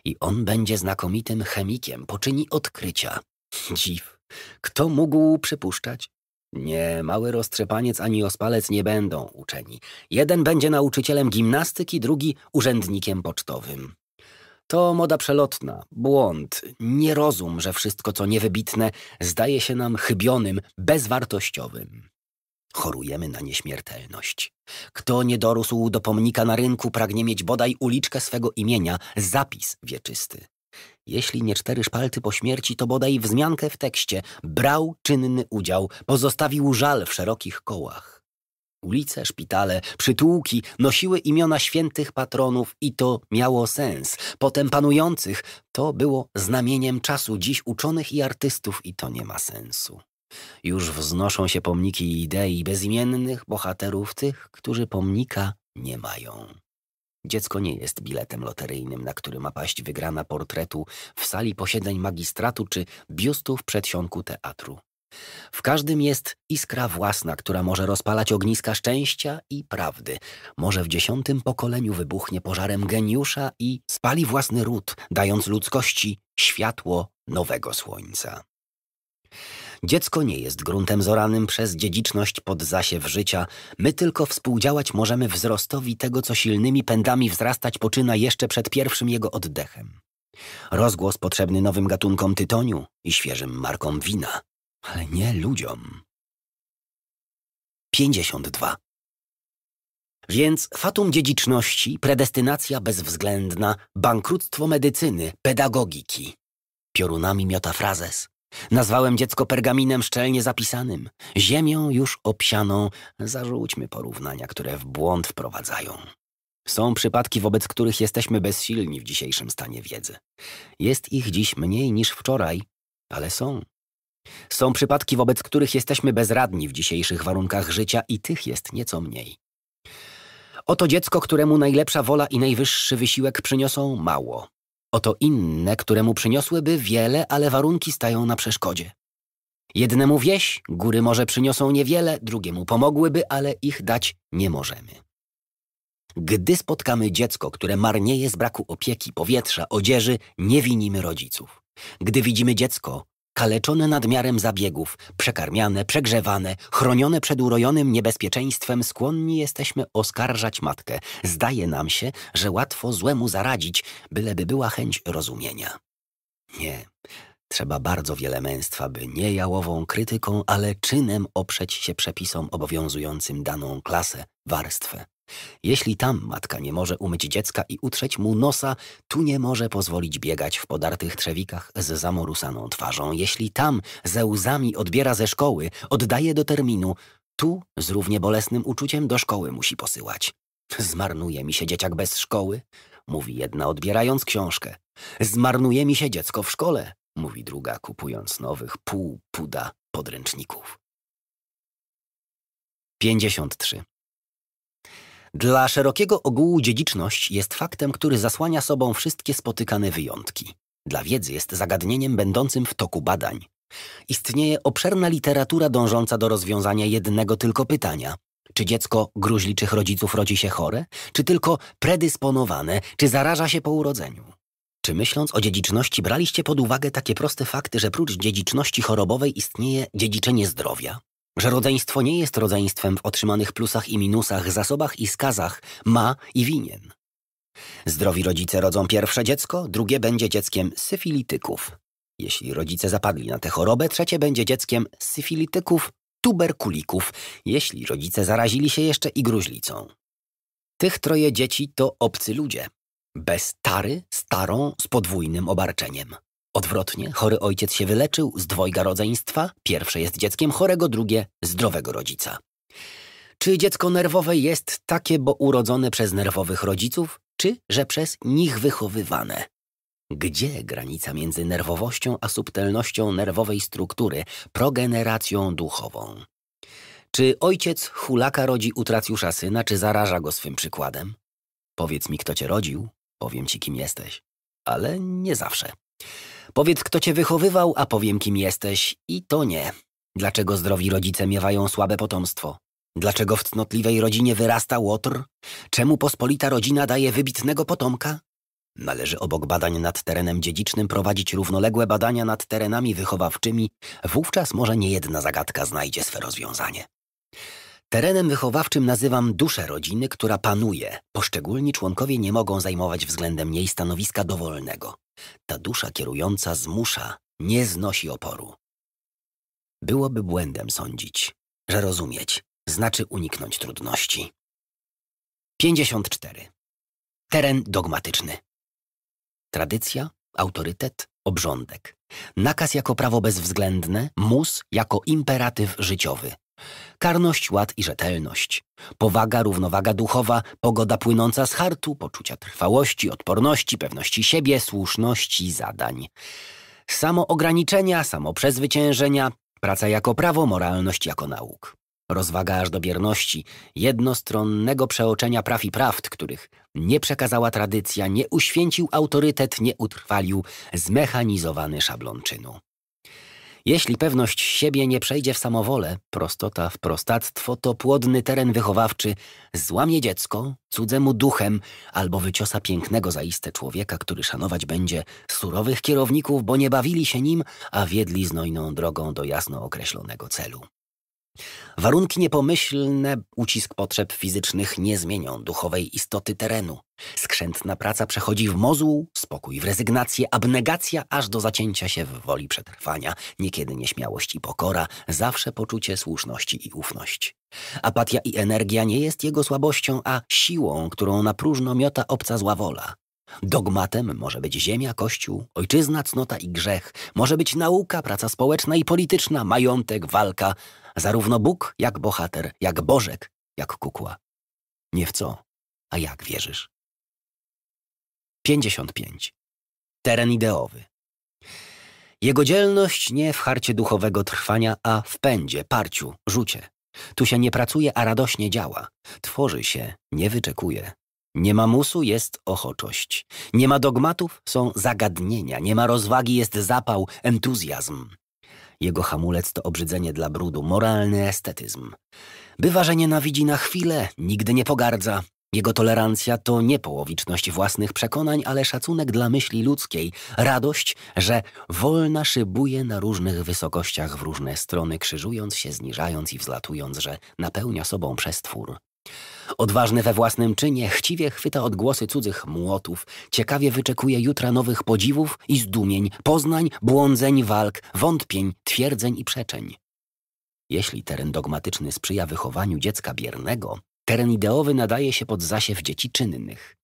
Speaker 1: I on będzie znakomitym chemikiem, poczyni odkrycia. Dziw. Kto mógł przypuszczać? Nie, mały roztrzepaniec ani ospalec nie będą uczeni. Jeden będzie nauczycielem gimnastyki, drugi urzędnikiem pocztowym. To moda przelotna, błąd, nierozum, że wszystko co niewybitne zdaje się nam chybionym, bezwartościowym. Chorujemy na nieśmiertelność. Kto nie dorósł do pomnika na rynku, pragnie mieć bodaj uliczkę swego imienia, zapis wieczysty. Jeśli nie cztery szpalty po śmierci, to bodaj wzmiankę w tekście. Brał czynny udział, pozostawił żal w szerokich kołach. Ulice, szpitale, przytułki nosiły imiona świętych patronów i to miało sens. Potem panujących to było znamieniem czasu dziś uczonych i artystów i to nie ma sensu. Już wznoszą się pomniki idei bezimiennych bohaterów tych, którzy pomnika nie mają. Dziecko nie jest biletem loteryjnym, na który ma paść wygrana portretu w sali posiedzeń magistratu czy biustu w przedsionku teatru. W każdym jest iskra własna, która może rozpalać ogniska szczęścia i prawdy. Może w dziesiątym pokoleniu wybuchnie pożarem geniusza i spali własny ród, dając ludzkości światło nowego słońca. Dziecko nie jest gruntem zoranym przez dziedziczność pod zasiew życia. My tylko współdziałać możemy wzrostowi tego, co silnymi pędami wzrastać poczyna jeszcze przed pierwszym jego oddechem. Rozgłos potrzebny nowym gatunkom tytoniu i świeżym markom wina, ale nie ludziom. 52. Więc fatum dziedziczności, predestynacja bezwzględna, bankructwo medycyny, pedagogiki. Piorunami miota frazes. Nazwałem dziecko pergaminem szczelnie zapisanym, ziemią już obsianą. Zarzućmy porównania, które w błąd wprowadzają. Są przypadki, wobec których jesteśmy bezsilni w dzisiejszym stanie wiedzy. Jest ich dziś mniej niż wczoraj, ale są. Są przypadki, wobec których jesteśmy bezradni w dzisiejszych warunkach życia i tych jest nieco mniej. Oto dziecko, któremu najlepsza wola i najwyższy wysiłek przyniosą mało. Oto inne, któremu przyniosłyby wiele, ale warunki stają na przeszkodzie. Jednemu wieś, góry może przyniosą niewiele, drugiemu pomogłyby, ale ich dać nie możemy. Gdy spotkamy dziecko, które marnieje z braku opieki, powietrza, odzieży, nie winimy rodziców. Gdy widzimy dziecko, kaleczone nadmiarem zabiegów, przekarmiane, przegrzewane, chronione przed urojonym niebezpieczeństwem, skłonni jesteśmy oskarżać matkę. Zdaje nam się, że łatwo złemu zaradzić, byleby była chęć rozumienia. Nie, trzeba bardzo wiele męstwa, by nie jałową krytyką, ale czynem oprzeć się przepisom obowiązującym daną klasę, warstwę. Jeśli tam matka nie może umyć dziecka i utrzeć mu nosa, tu nie może pozwolić biegać w podartych trzewikach z zamorusaną twarzą. Jeśli tam ze łzami odbiera ze szkoły, oddaje do terminu, tu z równie bolesnym uczuciem do szkoły musi posyłać. Zmarnuje mi się dzieciak bez szkoły, mówi jedna odbierając książkę. Zmarnuje mi się dziecko w szkole, mówi druga kupując nowych pół puda podręczników. 53. Dla szerokiego ogółu dziedziczność jest faktem, który zasłania sobą wszystkie spotykane wyjątki. Dla wiedzy jest zagadnieniem będącym w toku badań. Istnieje obszerna literatura dążąca do rozwiązania jednego tylko pytania. Czy dziecko gruźliczych rodziców rodzi się chore, czy tylko predysponowane, czy zaraża się po urodzeniu? Czy myśląc o dziedziczności braliście pod uwagę takie proste fakty, że prócz dziedziczności chorobowej istnieje dziedziczenie zdrowia? że rodzeństwo nie jest rodzeństwem w otrzymanych plusach i minusach, zasobach i skazach, ma i winien. Zdrowi rodzice rodzą pierwsze dziecko, drugie będzie dzieckiem syfilityków. Jeśli rodzice zapadli na tę chorobę, trzecie będzie dzieckiem syfilityków, tuberkulików, jeśli rodzice zarazili się jeszcze i gruźlicą. Tych troje dzieci to obcy ludzie, bez tary, starą, z podwójnym obarczeniem. Odwrotnie, chory ojciec się wyleczył z dwojga rodzeństwa, pierwsze jest dzieckiem chorego, drugie zdrowego rodzica. Czy dziecko nerwowe jest takie, bo urodzone przez nerwowych rodziców, czy że przez nich wychowywane? Gdzie granica między nerwowością a subtelnością nerwowej struktury, progeneracją duchową? Czy ojciec hulaka rodzi utracjusza syna, czy zaraża go swym przykładem? Powiedz mi, kto cię rodził, powiem ci, kim jesteś. Ale nie zawsze. Powiedz, kto cię wychowywał, a powiem, kim jesteś. I to nie. Dlaczego zdrowi rodzice miewają słabe potomstwo? Dlaczego w cnotliwej rodzinie wyrasta łotr? Czemu pospolita rodzina daje wybitnego potomka? Należy obok badań nad terenem dziedzicznym prowadzić równoległe badania nad terenami wychowawczymi, wówczas może niejedna zagadka znajdzie swe rozwiązanie. Terenem wychowawczym nazywam duszę rodziny, która panuje. Poszczególni członkowie nie mogą zajmować względem niej stanowiska dowolnego. Ta dusza kierująca zmusza, nie znosi oporu. Byłoby błędem sądzić, że rozumieć znaczy uniknąć trudności. 54. Teren dogmatyczny. Tradycja, autorytet, obrządek. Nakaz jako prawo bezwzględne, mus jako imperatyw życiowy. Karność, ład i rzetelność. Powaga, równowaga duchowa, pogoda płynąca z hartu, poczucia trwałości, odporności, pewności siebie, słuszności, zadań. Samo ograniczenia, samo przezwyciężenia, praca jako prawo, moralność jako nauk. Rozwaga aż do bierności, jednostronnego przeoczenia praw i prawd, których nie przekazała tradycja, nie uświęcił autorytet, nie utrwalił zmechanizowany szablon czynu. Jeśli pewność siebie nie przejdzie w samowolę, prostota w prostactwo, to płodny teren wychowawczy złamie dziecko cudzemu duchem albo wyciosa pięknego zaiste człowieka, który szanować będzie surowych kierowników, bo nie bawili się nim, a wiedli znojną drogą do jasno określonego celu. Warunki niepomyślne, ucisk potrzeb fizycznych nie zmienią duchowej istoty terenu. Skrzętna praca przechodzi w mozół, spokój w rezygnację, abnegacja aż do zacięcia się w woli przetrwania, niekiedy nieśmiałość i pokora, zawsze poczucie słuszności i ufność. Apatia i energia nie jest jego słabością, a siłą, którą na próżno miota obca zła wola. Dogmatem może być ziemia, kościół, ojczyzna, cnota i grzech. Może być nauka, praca społeczna i polityczna, majątek, walka, zarówno Bóg, jak bohater, jak Bożek, jak kukła. Nie w co, a jak wierzysz. 55. Teren ideowy. Jego dzielność nie w harcie duchowego trwania, a w pędzie, parciu, rzucie. Tu się nie pracuje, a radośnie działa. Tworzy się, nie wyczekuje. Nie ma musu, jest ochoczość. Nie ma dogmatów, są zagadnienia. Nie ma rozwagi, jest zapał, entuzjazm. Jego hamulec to obrzydzenie dla brudu, moralny estetyzm. Bywa, że nienawidzi na chwilę, nigdy nie pogardza. Jego tolerancja to nie połowiczność własnych przekonań, ale szacunek dla myśli ludzkiej, radość, że wolna szybuje na różnych wysokościach w różne strony, krzyżując się, zniżając i wzlatując, że napełnia sobą przestwór. Odważny we własnym czynie, chciwie chwyta odgłosy cudzych młotów, ciekawie wyczekuje jutra nowych podziwów i zdumień, poznań, błądzeń, walk, wątpień, twierdzeń i przeczeń. Jeśli teren dogmatyczny sprzyja wychowaniu dziecka biernego, teren ideowy nadaje się pod zasiew dzieci czynnych.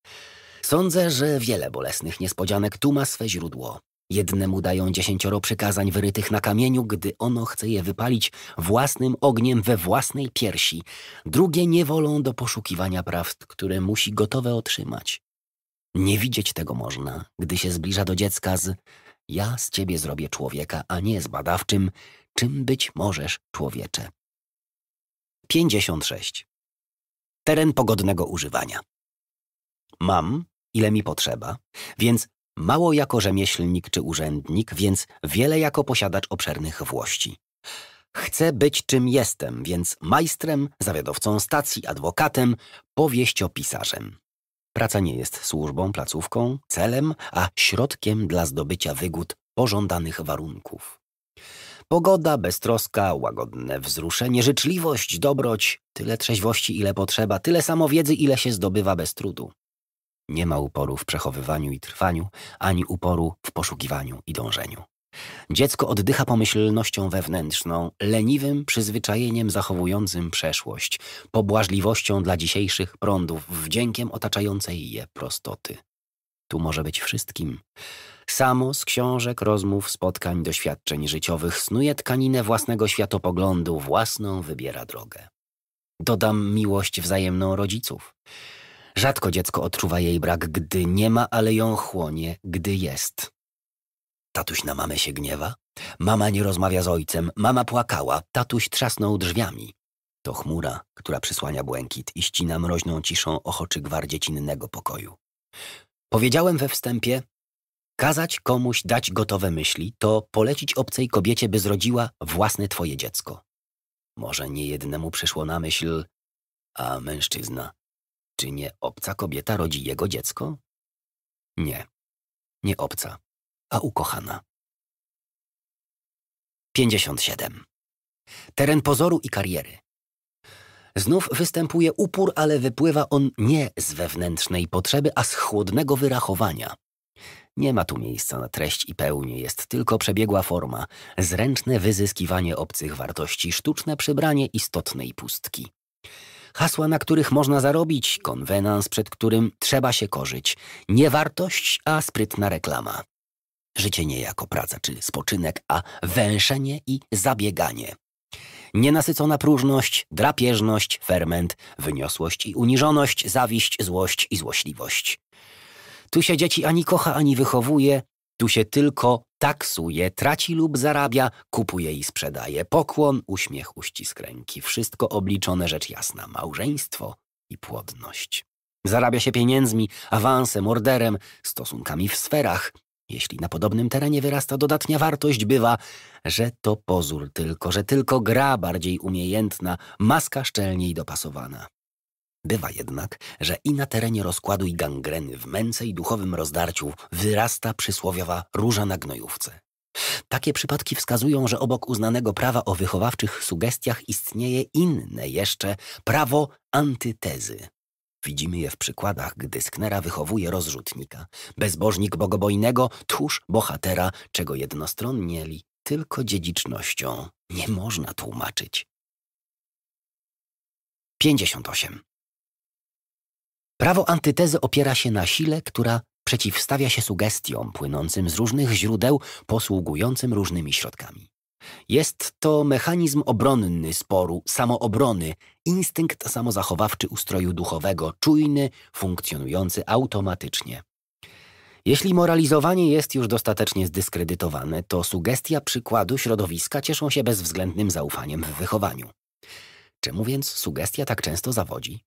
Speaker 1: Sądzę, że wiele bolesnych niespodzianek tu ma swe źródło. Jednemu dają dziesięcioro przykazań wyrytych na kamieniu, gdy ono chce je wypalić własnym ogniem we własnej piersi. Drugie nie wolą do poszukiwania prawd, które musi gotowe otrzymać. Nie widzieć tego można, gdy się zbliża do dziecka z ja z ciebie zrobię człowieka, a nie z badawczym, czym być możesz człowiecze. 56. Teren pogodnego używania. Mam, ile mi potrzeba, więc mało jako rzemieślnik czy urzędnik, więc wiele jako posiadacz obszernych włości. Chcę być czym jestem, więc majstrem, zawiadowcą stacji, adwokatem, powieściopisarzem. Praca nie jest służbą, placówką, celem, a środkiem dla zdobycia wygód pożądanych warunków. Pogoda, beztroska, łagodne wzruszenie, życzliwość, dobroć, tyle trzeźwości, ile potrzeba, tyle samowiedzy, ile się zdobywa bez trudu. Nie ma uporu w przechowywaniu i trwaniu, ani uporu w poszukiwaniu i dążeniu. Dziecko oddycha pomyślnością wewnętrzną, leniwym przyzwyczajeniem zachowującym przeszłość, pobłażliwością dla dzisiejszych prądów, wdziękiem otaczającej je prostoty. Tu może być wszystkim. Samo z książek, rozmów, spotkań, doświadczeń życiowych snuje tkaninę własnego światopoglądu, własną wybiera drogę. Dodam miłość wzajemną rodziców. Rzadko dziecko odczuwa jej brak, gdy nie ma, ale ją chłonie, gdy jest. Tatuś na mamę się gniewa. Mama nie rozmawia z ojcem. Mama płakała. Tatuś trzasnął drzwiami. To chmura, która przysłania błękit i ścina mroźną ciszą ochoczy gwar dziecinnego pokoju. Powiedziałem we wstępie, kazać komuś dać gotowe myśli, to polecić obcej kobiecie, by zrodziła własne twoje dziecko. Może niejednemu przyszło na myśl, a mężczyzna czy nie obca kobieta rodzi jego dziecko? Nie. Nie obca, a ukochana. 57. Teren pozoru i kariery. Znów występuje upór, ale wypływa on nie z wewnętrznej potrzeby, a z chłodnego wyrachowania. Nie ma tu miejsca na treść i pełni jest tylko przebiegła forma, zręczne wyzyskiwanie obcych wartości, sztuczne przybranie istotnej pustki hasła, na których można zarobić, konwenans, przed którym trzeba się korzyć. Nie wartość, a sprytna reklama. Życie nie jako praca, czy spoczynek, a węszenie i zabieganie. Nienasycona próżność, drapieżność, ferment, wyniosłość i uniżoność, zawiść, złość i złośliwość. Tu się dzieci ani kocha, ani wychowuje, tu się tylko taksuje, traci lub zarabia, kupuje i sprzedaje. Pokłon, uśmiech, uścisk ręki. Wszystko obliczone rzecz jasna. Małżeństwo i płodność. Zarabia się pieniędzmi, awansem, orderem, stosunkami w sferach. Jeśli na podobnym terenie wyrasta dodatnia wartość, bywa, że to pozór tylko, że tylko gra bardziej umiejętna, maska szczelniej dopasowana. Bywa jednak, że i na terenie rozkładu i gangreny, w męce i duchowym rozdarciu wyrasta przysłowiowa róża na gnojówce. Takie przypadki wskazują, że obok uznanego prawa o wychowawczych sugestiach istnieje inne jeszcze prawo antytezy. Widzimy je w przykładach, gdy Sknera wychowuje rozrzutnika, bezbożnik bogobojnego, tchórz bohatera, czego jednostronnie tylko dziedzicznością nie można tłumaczyć. 58. Prawo antytezy opiera się na sile, która przeciwstawia się sugestiom płynącym z różnych źródeł, posługującym różnymi środkami. Jest to mechanizm obronny sporu, samoobrony, instynkt samozachowawczy ustroju duchowego, czujny, funkcjonujący automatycznie. Jeśli moralizowanie jest już dostatecznie zdyskredytowane, to sugestia przykładu środowiska cieszą się bezwzględnym zaufaniem w wychowaniu. Czemu więc sugestia tak często zawodzi?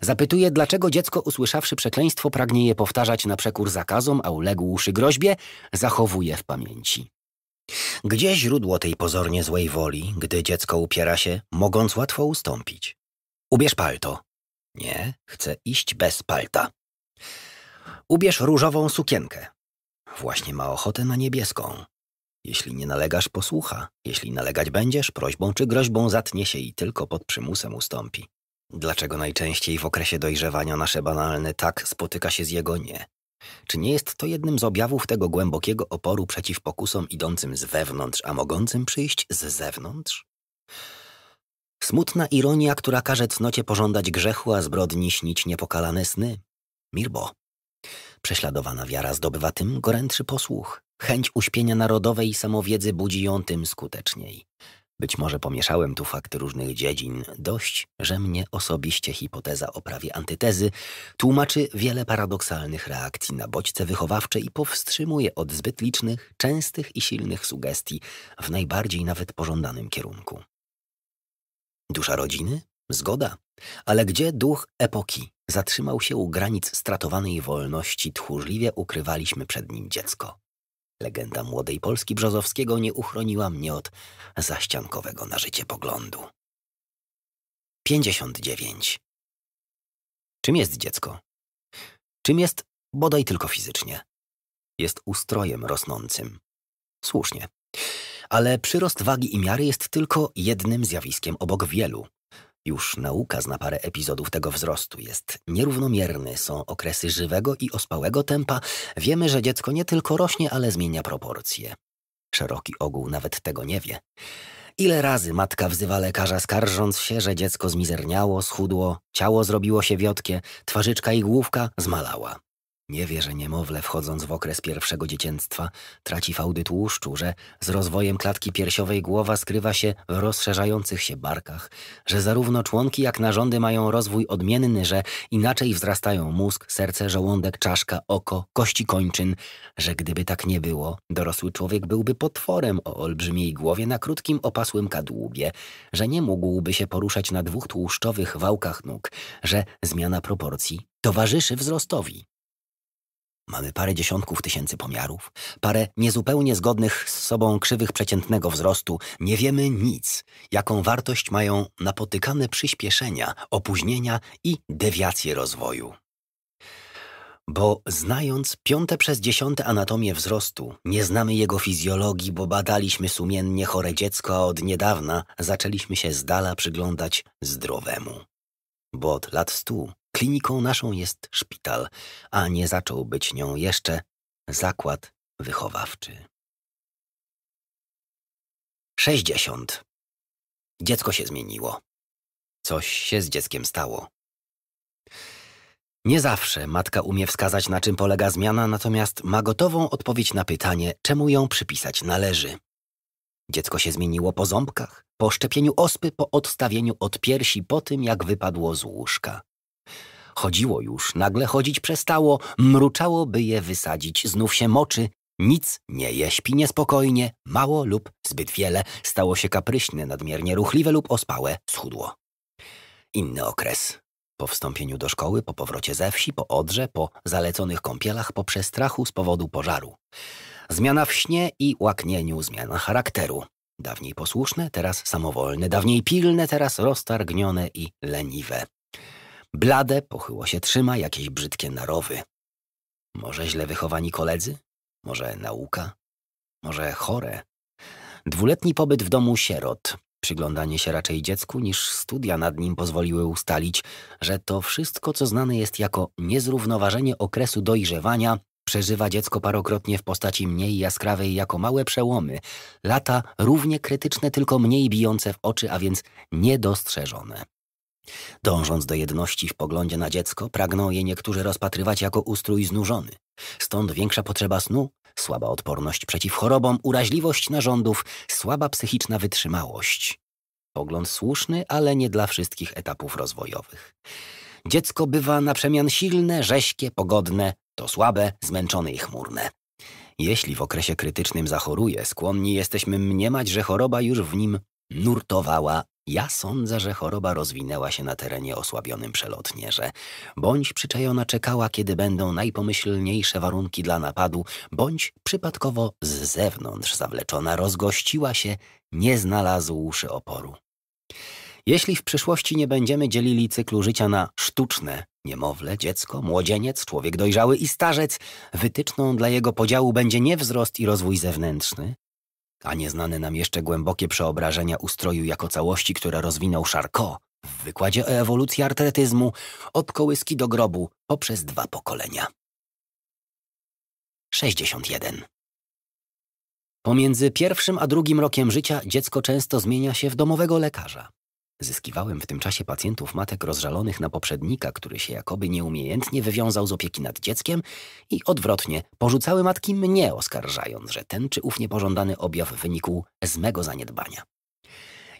Speaker 1: Zapytuje, dlaczego dziecko usłyszawszy przekleństwo pragnie je powtarzać na przekór zakazom, a uległszy groźbie, zachowuje w pamięci. Gdzie źródło tej pozornie złej woli, gdy dziecko upiera się, mogąc łatwo ustąpić? Ubierz palto. Nie, chcę iść bez palta. Ubierz różową sukienkę. Właśnie ma ochotę na niebieską. Jeśli nie nalegasz, posłucha. Jeśli nalegać będziesz, prośbą czy groźbą zatnie się i tylko pod przymusem ustąpi. Dlaczego najczęściej w okresie dojrzewania nasze banalne tak spotyka się z jego nie? Czy nie jest to jednym z objawów tego głębokiego oporu przeciw pokusom idącym z wewnątrz, a mogącym przyjść z zewnątrz? Smutna ironia, która każe cnocie pożądać grzechu, a zbrodni śnić niepokalane sny? Mirbo. Prześladowana wiara zdobywa tym gorętszy posłuch. Chęć uśpienia narodowej samowiedzy budzi ją tym skuteczniej. Być może pomieszałem tu fakty różnych dziedzin, dość, że mnie osobiście hipoteza o prawie antytezy tłumaczy wiele paradoksalnych reakcji na bodźce wychowawcze i powstrzymuje od zbyt licznych, częstych i silnych sugestii w najbardziej nawet pożądanym kierunku. Dusza rodziny? Zgoda. Ale gdzie duch epoki zatrzymał się u granic stratowanej wolności, tchórzliwie ukrywaliśmy przed nim dziecko? Legenda młodej Polski Brzozowskiego nie uchroniła mnie od zaściankowego na życie poglądu. 59. Czym jest dziecko? Czym jest bodaj tylko fizycznie? Jest ustrojem rosnącym. Słusznie. Ale przyrost wagi i miary jest tylko jednym zjawiskiem obok wielu, już nauka zna parę epizodów tego wzrostu. Jest nierównomierny, są okresy żywego i ospałego tempa. Wiemy, że dziecko nie tylko rośnie, ale zmienia proporcje. Szeroki ogół nawet tego nie wie. Ile razy matka wzywa lekarza, skarżąc się, że dziecko zmizerniało, schudło, ciało zrobiło się wiotkie, twarzyczka i główka zmalała. Nie wie, że niemowlę wchodząc w okres pierwszego dziecięctwa traci fałdy tłuszczu, że z rozwojem klatki piersiowej głowa skrywa się w rozszerzających się barkach, że zarówno członki jak narządy mają rozwój odmienny, że inaczej wzrastają mózg, serce, żołądek, czaszka, oko, kości kończyn, że gdyby tak nie było, dorosły człowiek byłby potworem o olbrzymiej głowie na krótkim opasłym kadłubie, że nie mógłby się poruszać na dwóch tłuszczowych wałkach nóg, że zmiana proporcji towarzyszy wzrostowi. Mamy parę dziesiątków tysięcy pomiarów, parę niezupełnie zgodnych z sobą krzywych przeciętnego wzrostu. Nie wiemy nic, jaką wartość mają napotykane przyspieszenia, opóźnienia i dewiacje rozwoju. Bo znając piąte przez dziesiąte anatomię wzrostu, nie znamy jego fizjologii, bo badaliśmy sumiennie chore dziecko, a od niedawna zaczęliśmy się z dala przyglądać zdrowemu. Bo od lat stu Kliniką naszą jest szpital, a nie zaczął być nią jeszcze zakład wychowawczy. 60. Dziecko się zmieniło. Coś się z dzieckiem stało. Nie zawsze matka umie wskazać, na czym polega zmiana, natomiast ma gotową odpowiedź na pytanie, czemu ją przypisać należy. Dziecko się zmieniło po ząbkach, po szczepieniu ospy, po odstawieniu od piersi, po tym jak wypadło z łóżka. Chodziło już, nagle chodzić przestało, mruczało, by je wysadzić. Znów się moczy, nic nie je, śpi niespokojnie, mało lub zbyt wiele. Stało się kapryśne, nadmiernie ruchliwe lub ospałe, schudło. Inny okres. Po wstąpieniu do szkoły, po powrocie ze wsi, po odrze, po zaleconych kąpielach, po przestrachu z powodu pożaru. Zmiana w śnie i łaknieniu, zmiana charakteru. Dawniej posłuszne, teraz samowolne, dawniej pilne, teraz roztargnione i leniwe. Blade, pochyło się trzyma jakieś brzydkie narowy. Może źle wychowani koledzy? Może nauka? Może chore? Dwuletni pobyt w domu sierot, przyglądanie się raczej dziecku niż studia nad nim pozwoliły ustalić, że to wszystko, co znane jest jako niezrównoważenie okresu dojrzewania, przeżywa dziecko parokrotnie w postaci mniej jaskrawej jako małe przełomy, lata równie krytyczne, tylko mniej bijące w oczy, a więc niedostrzeżone. Dążąc do jedności w poglądzie na dziecko, pragną je niektórzy rozpatrywać jako ustrój znużony. Stąd większa potrzeba snu, słaba odporność przeciw chorobom, uraźliwość narządów, słaba psychiczna wytrzymałość. Pogląd słuszny, ale nie dla wszystkich etapów rozwojowych. Dziecko bywa na przemian silne, rześkie, pogodne, to słabe, zmęczone i chmurne. Jeśli w okresie krytycznym zachoruje, skłonni jesteśmy mniemać, że choroba już w nim nurtowała. Ja sądzę, że choroba rozwinęła się na terenie osłabionym przelotnie, że bądź przyczajona czekała, kiedy będą najpomyślniejsze warunki dla napadu, bądź przypadkowo z zewnątrz zawleczona rozgościła się, nie znalazłszy oporu. Jeśli w przyszłości nie będziemy dzielili cyklu życia na sztuczne niemowlę, dziecko, młodzieniec, człowiek dojrzały i starzec, wytyczną dla jego podziału będzie nie wzrost i rozwój zewnętrzny, a nieznane nam jeszcze głębokie przeobrażenia ustroju jako całości, które rozwinął Charcot w wykładzie o ewolucji artretyzmu od kołyski do grobu poprzez dwa pokolenia. 61. Pomiędzy pierwszym a drugim rokiem życia dziecko często zmienia się w domowego lekarza. Zyskiwałem w tym czasie pacjentów matek rozżalonych na poprzednika, który się jakoby nieumiejętnie wywiązał z opieki nad dzieckiem i odwrotnie porzucały matki mnie, oskarżając, że ten czy ów niepożądany objaw wynikł z mego zaniedbania.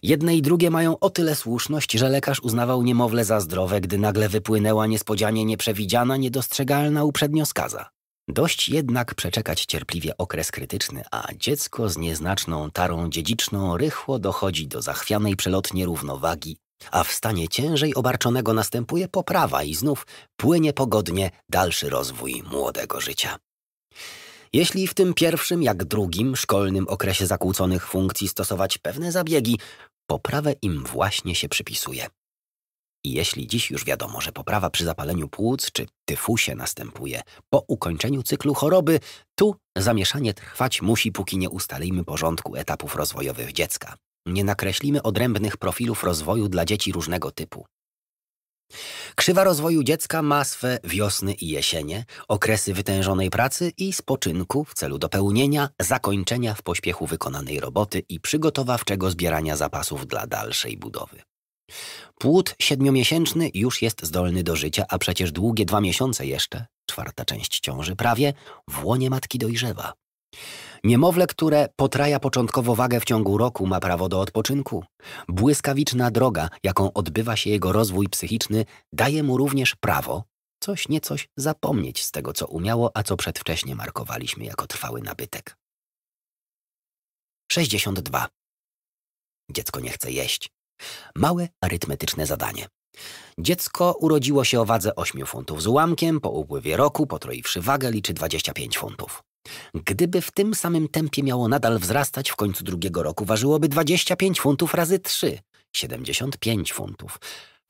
Speaker 1: Jedne i drugie mają o tyle słuszność, że lekarz uznawał niemowlę za zdrowe, gdy nagle wypłynęła niespodzianie nieprzewidziana, niedostrzegalna uprzednio skaza. Dość jednak przeczekać cierpliwie okres krytyczny, a dziecko z nieznaczną tarą dziedziczną rychło dochodzi do zachwianej przelotnie równowagi, a w stanie ciężej obarczonego następuje poprawa i znów płynie pogodnie dalszy rozwój młodego życia. Jeśli w tym pierwszym, jak drugim, szkolnym okresie zakłóconych funkcji stosować pewne zabiegi, poprawę im właśnie się przypisuje. I jeśli dziś już wiadomo, że poprawa przy zapaleniu płuc czy tyfusie następuje po ukończeniu cyklu choroby, tu zamieszanie trwać musi, póki nie ustalimy porządku etapów rozwojowych dziecka. Nie nakreślimy odrębnych profilów rozwoju dla dzieci różnego typu. Krzywa rozwoju dziecka ma swe wiosny i jesienie, okresy wytężonej pracy i spoczynku w celu dopełnienia, zakończenia w pośpiechu wykonanej roboty i przygotowawczego zbierania zapasów dla dalszej budowy. Płód siedmiomiesięczny już jest zdolny do życia, a przecież długie dwa miesiące jeszcze, czwarta część ciąży, prawie w łonie matki dojrzewa. Niemowlę, które potraja początkowo wagę w ciągu roku, ma prawo do odpoczynku. Błyskawiczna droga, jaką odbywa się jego rozwój psychiczny, daje mu również prawo coś niecoś zapomnieć z tego, co umiało, a co przedwcześnie markowaliśmy jako trwały nabytek. 62. Dziecko nie chce jeść. Małe arytmetyczne zadanie. Dziecko urodziło się o wadze 8 funtów z ułamkiem, po upływie roku, potroiwszy wagę, liczy 25 funtów. Gdyby w tym samym tempie miało nadal wzrastać, w końcu drugiego roku ważyłoby 25 funtów razy 3, 75 funtów.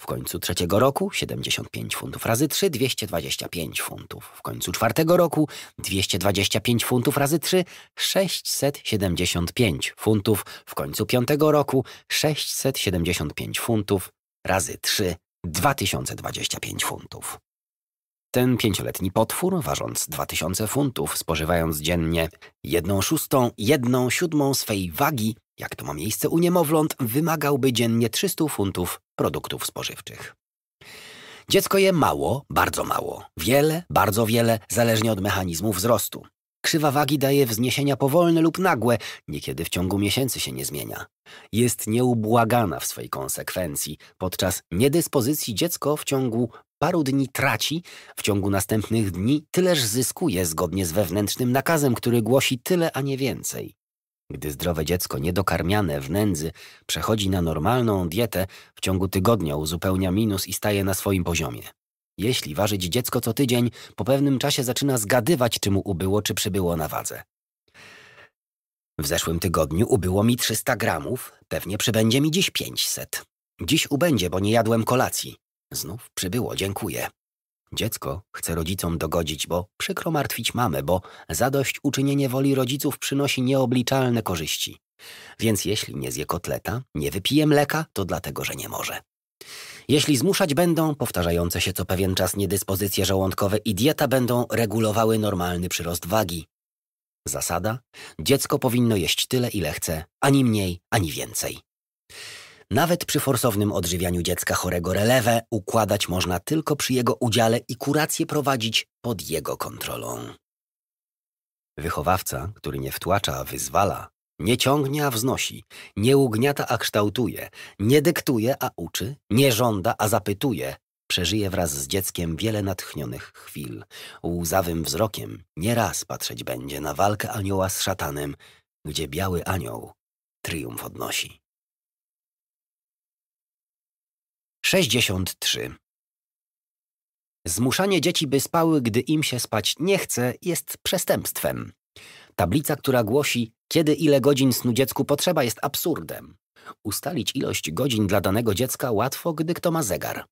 Speaker 1: W końcu trzeciego roku 75 funtów razy 3 225 funtów. W końcu czwartego roku 225 funtów razy 3 675 funtów. W końcu piątego roku 675 funtów razy 3 2025 funtów. Ten pięcioletni potwór, ważąc 2000 funtów, spożywając dziennie jedną szóstą, jedną siódmą swej wagi, jak to ma miejsce u niemowląt, wymagałby dziennie 300 funtów produktów spożywczych. Dziecko je mało, bardzo mało, wiele, bardzo wiele, zależnie od mechanizmu wzrostu. Krzywa wagi daje wzniesienia powolne lub nagłe, niekiedy w ciągu miesięcy się nie zmienia. Jest nieubłagana w swej konsekwencji. Podczas niedyspozycji dziecko w ciągu paru dni traci, w ciągu następnych dni tyleż zyskuje zgodnie z wewnętrznym nakazem, który głosi tyle, a nie więcej. Gdy zdrowe dziecko niedokarmiane w nędzy przechodzi na normalną dietę, w ciągu tygodnia uzupełnia minus i staje na swoim poziomie. Jeśli ważyć dziecko co tydzień, po pewnym czasie zaczyna zgadywać, czy mu ubyło, czy przybyło na wadze. W zeszłym tygodniu ubyło mi 300 gramów, pewnie przybędzie mi dziś 500. Dziś ubędzie, bo nie jadłem kolacji. Znów przybyło, dziękuję. Dziecko chce rodzicom dogodzić, bo przykro martwić mamy, bo zadość uczynienie woli rodziców przynosi nieobliczalne korzyści. Więc jeśli nie zje kotleta, nie wypije mleka, to dlatego, że nie może. Jeśli zmuszać będą, powtarzające się co pewien czas niedyspozycje żołądkowe i dieta będą regulowały normalny przyrost wagi. Zasada? Dziecko powinno jeść tyle, ile chce, ani mniej, ani więcej. Nawet przy forsownym odżywianiu dziecka chorego relewę układać można tylko przy jego udziale i kurację prowadzić pod jego kontrolą. Wychowawca, który nie wtłacza, a wyzwala, nie ciągnie, a wznosi, nie ugniata, a kształtuje, nie dyktuje, a uczy, nie żąda, a zapytuje, przeżyje wraz z dzieckiem wiele natchnionych chwil. Łzawym wzrokiem nieraz patrzeć będzie na walkę anioła z szatanem, gdzie biały anioł triumf odnosi. 63. Zmuszanie dzieci, by spały, gdy im się spać nie chce, jest przestępstwem. Tablica, która głosi, kiedy ile godzin snu dziecku potrzeba, jest absurdem. Ustalić ilość godzin dla danego dziecka łatwo, gdy kto ma zegar.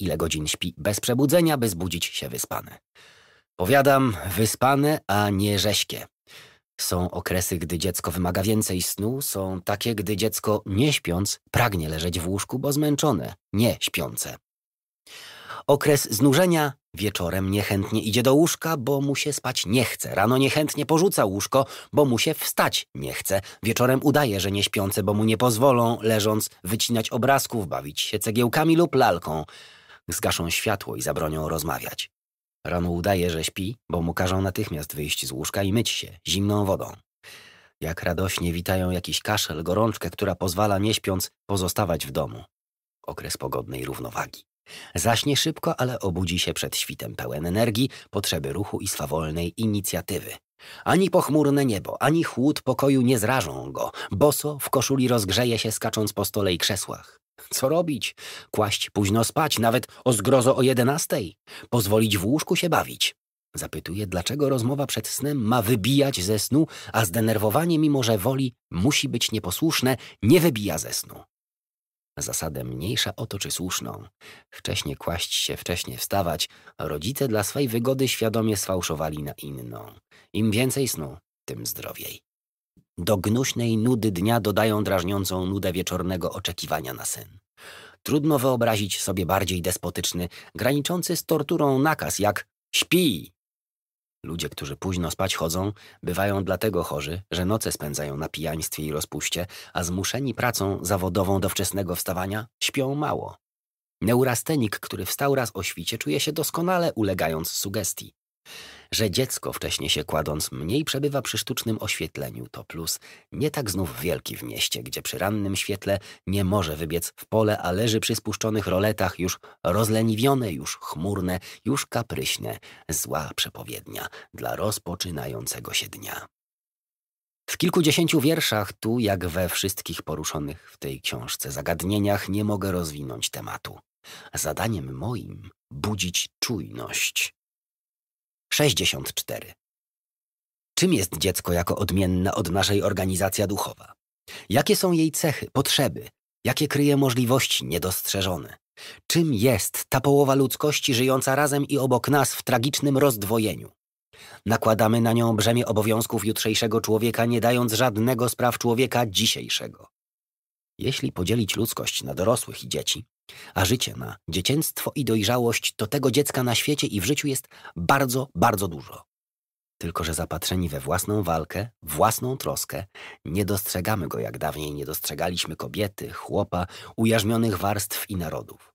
Speaker 1: Ile godzin śpi bez przebudzenia, by zbudzić się wyspane. Powiadam, wyspane, a nie rześkie. Są okresy, gdy dziecko wymaga więcej snu, są takie, gdy dziecko nie śpiąc pragnie leżeć w łóżku, bo zmęczone, nie śpiące. Okres znużenia wieczorem niechętnie idzie do łóżka, bo mu się spać nie chce. Rano niechętnie porzuca łóżko, bo mu się wstać nie chce. Wieczorem udaje, że nie śpiące, bo mu nie pozwolą, leżąc, wycinać obrazków, bawić się cegiełkami lub lalką. Zgaszą światło i zabronią rozmawiać. Rano udaje, że śpi, bo mu każą natychmiast wyjść z łóżka i myć się zimną wodą. Jak radośnie witają jakiś kaszel, gorączkę, która pozwala nie śpiąc pozostawać w domu. Okres pogodnej równowagi. Zaśnie szybko, ale obudzi się przed świtem pełen energii, potrzeby ruchu i swawolnej inicjatywy. Ani pochmurne niebo, ani chłód pokoju nie zrażą go. Boso w koszuli rozgrzeje się skacząc po stole i krzesłach. Co robić? Kłaść późno spać, nawet o zgrozo o jedenastej? Pozwolić w łóżku się bawić? Zapytuje, dlaczego rozmowa przed snem ma wybijać ze snu, a zdenerwowanie, mimo że woli, musi być nieposłuszne, nie wybija ze snu. Zasadę mniejsza o to czy słuszną. Wcześnie kłaść się, wcześnie wstawać, rodzice dla swej wygody świadomie sfałszowali na inną. Im więcej snu, tym zdrowiej. Do gnuśnej nudy dnia dodają drażniącą nudę wieczornego oczekiwania na sen. Trudno wyobrazić sobie bardziej despotyczny, graniczący z torturą nakaz jak śpi. Ludzie, którzy późno spać chodzą, bywają dlatego chorzy, że noce spędzają na pijaństwie i rozpuście, a zmuszeni pracą zawodową do wczesnego wstawania śpią mało. Neurastenik, który wstał raz o świcie, czuje się doskonale, ulegając sugestii. Że dziecko wcześniej się kładąc mniej przebywa przy sztucznym oświetleniu to plus, nie tak znów wielki w mieście, gdzie przy rannym świetle nie może wybiec w pole, a leży przy spuszczonych roletach już rozleniwione, już chmurne, już kapryśne, zła przepowiednia dla rozpoczynającego się dnia. W kilkudziesięciu wierszach, tu jak we wszystkich poruszonych w tej książce zagadnieniach, nie mogę rozwinąć tematu. Zadaniem moim budzić czujność, 64. Czym jest dziecko jako odmienna od naszej organizacja duchowa? Jakie są jej cechy, potrzeby? Jakie kryje możliwości niedostrzeżone? Czym jest ta połowa ludzkości żyjąca razem i obok nas w tragicznym rozdwojeniu? Nakładamy na nią brzemię obowiązków jutrzejszego człowieka, nie dając żadnego spraw człowieka dzisiejszego. Jeśli podzielić ludzkość na dorosłych i dzieci, a życie na dziecięctwo i dojrzałość, to tego dziecka na świecie i w życiu jest bardzo, bardzo dużo. Tylko, że zapatrzeni we własną walkę, własną troskę, nie dostrzegamy go jak dawniej nie dostrzegaliśmy kobiety, chłopa, ujarzmionych warstw i narodów.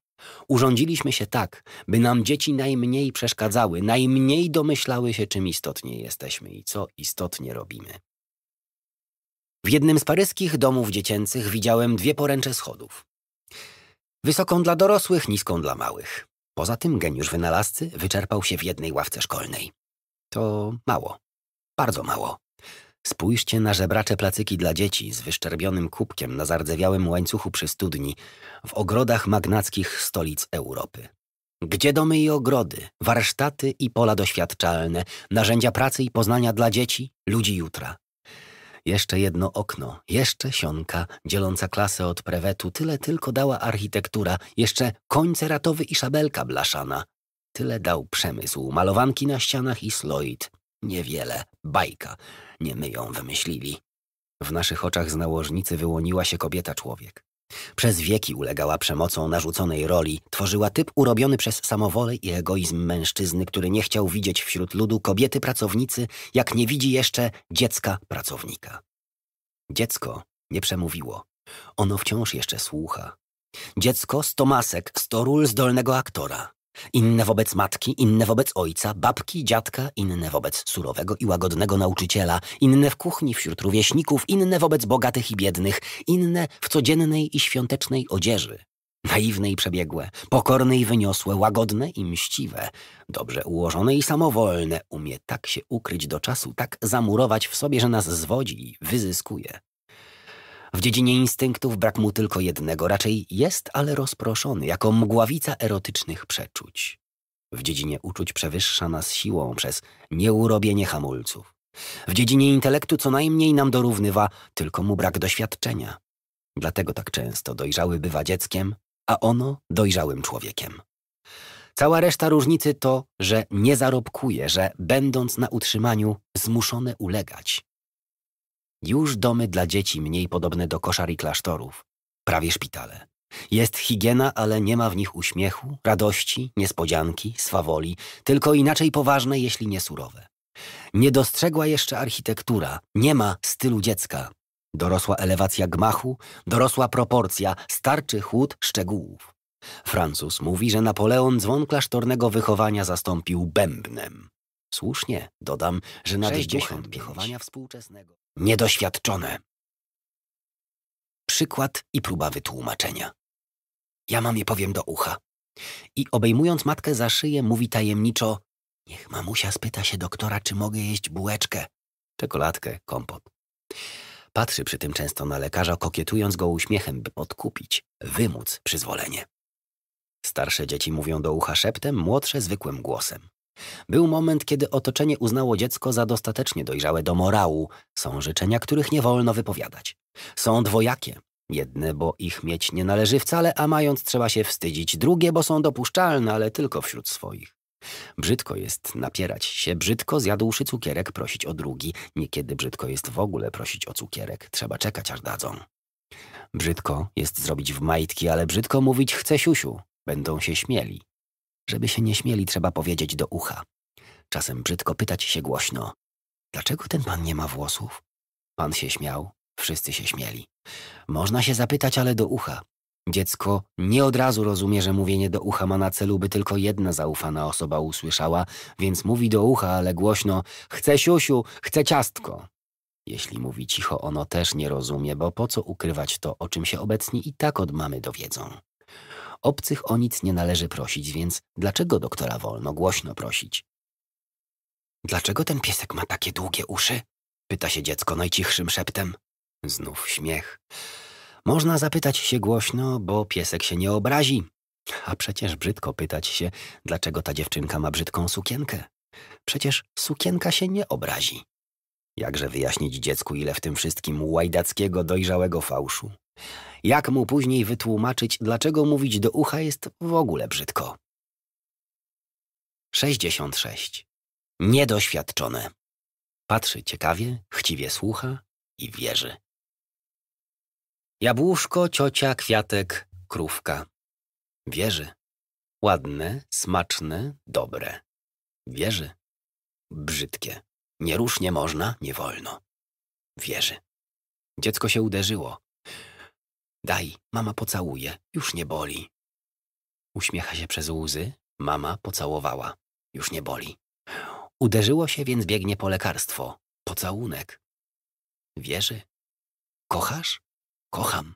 Speaker 1: Urządziliśmy się tak, by nam dzieci najmniej przeszkadzały, najmniej domyślały się, czym istotnie jesteśmy i co istotnie robimy. W jednym z paryskich domów dziecięcych widziałem dwie poręcze schodów. Wysoką dla dorosłych, niską dla małych. Poza tym geniusz wynalazcy wyczerpał się w jednej ławce szkolnej. To mało. Bardzo mało. Spójrzcie na żebracze placyki dla dzieci z wyszczerbionym kubkiem na zardzewiałym łańcuchu przy studni w ogrodach magnackich stolic Europy. Gdzie domy i ogrody, warsztaty i pola doświadczalne, narzędzia pracy i poznania dla dzieci, ludzi jutra, jeszcze jedno okno, jeszcze sionka, dzieląca klasę od prewetu, tyle tylko dała architektura, jeszcze końce ratowy i szabelka blaszana. Tyle dał przemysł, malowanki na ścianach i sloid. Niewiele, bajka, nie my ją wymyślili. W naszych oczach z nałożnicy wyłoniła się kobieta człowiek. Przez wieki ulegała przemocą narzuconej roli, tworzyła typ urobiony przez samowolę i egoizm mężczyzny, który nie chciał widzieć wśród ludu kobiety pracownicy, jak nie widzi jeszcze dziecka pracownika. Dziecko nie przemówiło. Ono wciąż jeszcze słucha. Dziecko sto masek, sto ról zdolnego aktora. Inne wobec matki, inne wobec ojca, babki, dziadka, inne wobec surowego i łagodnego nauczyciela, inne w kuchni wśród rówieśników, inne wobec bogatych i biednych, inne w codziennej i świątecznej odzieży. Naiwne i przebiegłe, pokorne i wyniosłe, łagodne i mściwe, dobrze ułożone i samowolne, umie tak się ukryć do czasu, tak zamurować w sobie, że nas zwodzi i wyzyskuje. W dziedzinie instynktów brak mu tylko jednego, raczej jest, ale rozproszony, jako mgławica erotycznych przeczuć. W dziedzinie uczuć przewyższa nas siłą przez nieurobienie hamulców. W dziedzinie intelektu co najmniej nam dorównywa, tylko mu brak doświadczenia. Dlatego tak często dojrzały bywa dzieckiem, a ono dojrzałym człowiekiem. Cała reszta różnicy to, że nie zarobkuje, że będąc na utrzymaniu zmuszone ulegać. Już domy dla dzieci mniej podobne do koszar i klasztorów. Prawie szpitale. Jest higiena, ale nie ma w nich uśmiechu, radości, niespodzianki, swawoli, tylko inaczej poważne, jeśli nie surowe. Nie dostrzegła jeszcze architektura, nie ma stylu dziecka. Dorosła elewacja gmachu, dorosła proporcja, starczy chłód szczegółów. Francuz mówi, że Napoleon dzwon klasztornego wychowania zastąpił bębnem. Słusznie, dodam, że na 60 wychowania współczesnego... Niedoświadczone. Przykład i próba wytłumaczenia. Ja mam je powiem do ucha. I obejmując matkę za szyję, mówi tajemniczo: Niech mamusia spyta się doktora, czy mogę jeść bułeczkę, czekoladkę, kompot. Patrzy przy tym często na lekarza, kokietując go uśmiechem, by odkupić, wymóc przyzwolenie. Starsze dzieci mówią do ucha szeptem, młodsze zwykłym głosem. Był moment, kiedy otoczenie uznało dziecko za dostatecznie dojrzałe do morału. Są życzenia, których nie wolno wypowiadać. Są dwojakie. Jedne, bo ich mieć nie należy wcale, a mając trzeba się wstydzić. Drugie, bo są dopuszczalne, ale tylko wśród swoich. Brzydko jest napierać się, brzydko zjadłszy cukierek prosić o drugi. Niekiedy brzydko jest w ogóle prosić o cukierek. Trzeba czekać, aż dadzą. Brzydko jest zrobić w majtki, ale brzydko mówić chce siusiu. Będą się śmieli. Żeby się nie śmieli, trzeba powiedzieć do ucha. Czasem brzydko pytać się głośno. Dlaczego ten pan nie ma włosów? Pan się śmiał, wszyscy się śmieli. Można się zapytać, ale do ucha. Dziecko nie od razu rozumie, że mówienie do ucha ma na celu, by tylko jedna zaufana osoba usłyszała, więc mówi do ucha, ale głośno chce siusiu, chce ciastko. Jeśli mówi cicho, ono też nie rozumie, bo po co ukrywać to, o czym się obecni i tak od mamy dowiedzą. Obcych o nic nie należy prosić, więc dlaczego doktora wolno głośno prosić? Dlaczego ten piesek ma takie długie uszy? Pyta się dziecko najcichszym szeptem. Znów śmiech. Można zapytać się głośno, bo piesek się nie obrazi. A przecież brzydko pytać się, dlaczego ta dziewczynka ma brzydką sukienkę. Przecież sukienka się nie obrazi. Jakże wyjaśnić dziecku, ile w tym wszystkim łajdackiego, dojrzałego fałszu? Jak mu później wytłumaczyć, dlaczego mówić do ucha jest w ogóle brzydko? 66. Niedoświadczone. Patrzy ciekawie, chciwie słucha i wierzy. Jabłuszko, ciocia, kwiatek, krówka. Wierzy. Ładne, smaczne, dobre. Wierzy. Brzydkie. Nie rusz, nie można, nie wolno. Wierzy. Dziecko się uderzyło. Daj, mama pocałuje, już nie boli. Uśmiecha się przez łzy, mama pocałowała, już nie boli. Uderzyło się, więc biegnie po lekarstwo, pocałunek. Wierzy? Kochasz? Kocham.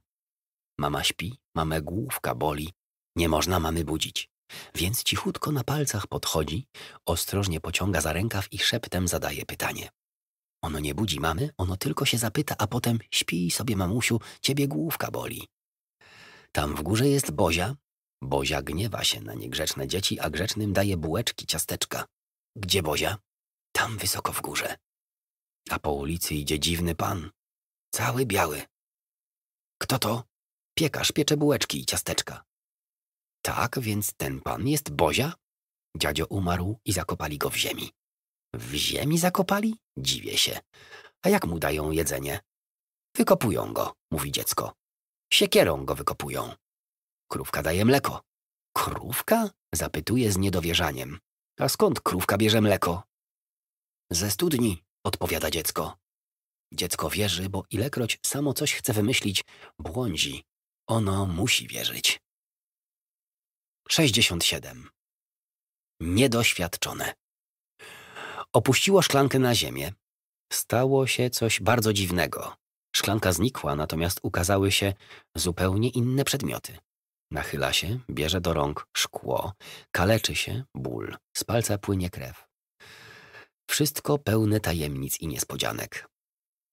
Speaker 1: Mama śpi, mamę główka boli, nie można mamy budzić. Więc cichutko na palcach podchodzi, ostrożnie pociąga za rękaw i szeptem zadaje pytanie. Ono nie budzi mamy, ono tylko się zapyta, a potem śpi sobie mamusiu, ciebie główka boli. Tam w górze jest Bozia. Bozia gniewa się na niegrzeczne dzieci, a grzecznym daje bułeczki, ciasteczka. Gdzie Bozia? Tam wysoko w górze. A po ulicy idzie dziwny pan. Cały biały. Kto to? Piekarz piecze bułeczki i ciasteczka. Tak, więc ten pan jest Bozia? Dziadzio umarł i zakopali go w ziemi. W ziemi zakopali? Dziwię się. A jak mu dają jedzenie? Wykopują go, mówi dziecko. Siekierą go wykopują. Krówka daje mleko. Krówka? Zapytuje z niedowierzaniem. A skąd krówka bierze mleko? Ze studni, odpowiada dziecko. Dziecko wierzy, bo ilekroć samo coś chce wymyślić, błądzi. Ono musi wierzyć. 67. Niedoświadczone. Opuściło szklankę na ziemię. Stało się coś bardzo dziwnego. Szklanka znikła, natomiast ukazały się zupełnie inne przedmioty. Nachyla się, bierze do rąk szkło, kaleczy się, ból, z palca płynie krew. Wszystko pełne tajemnic i niespodzianek.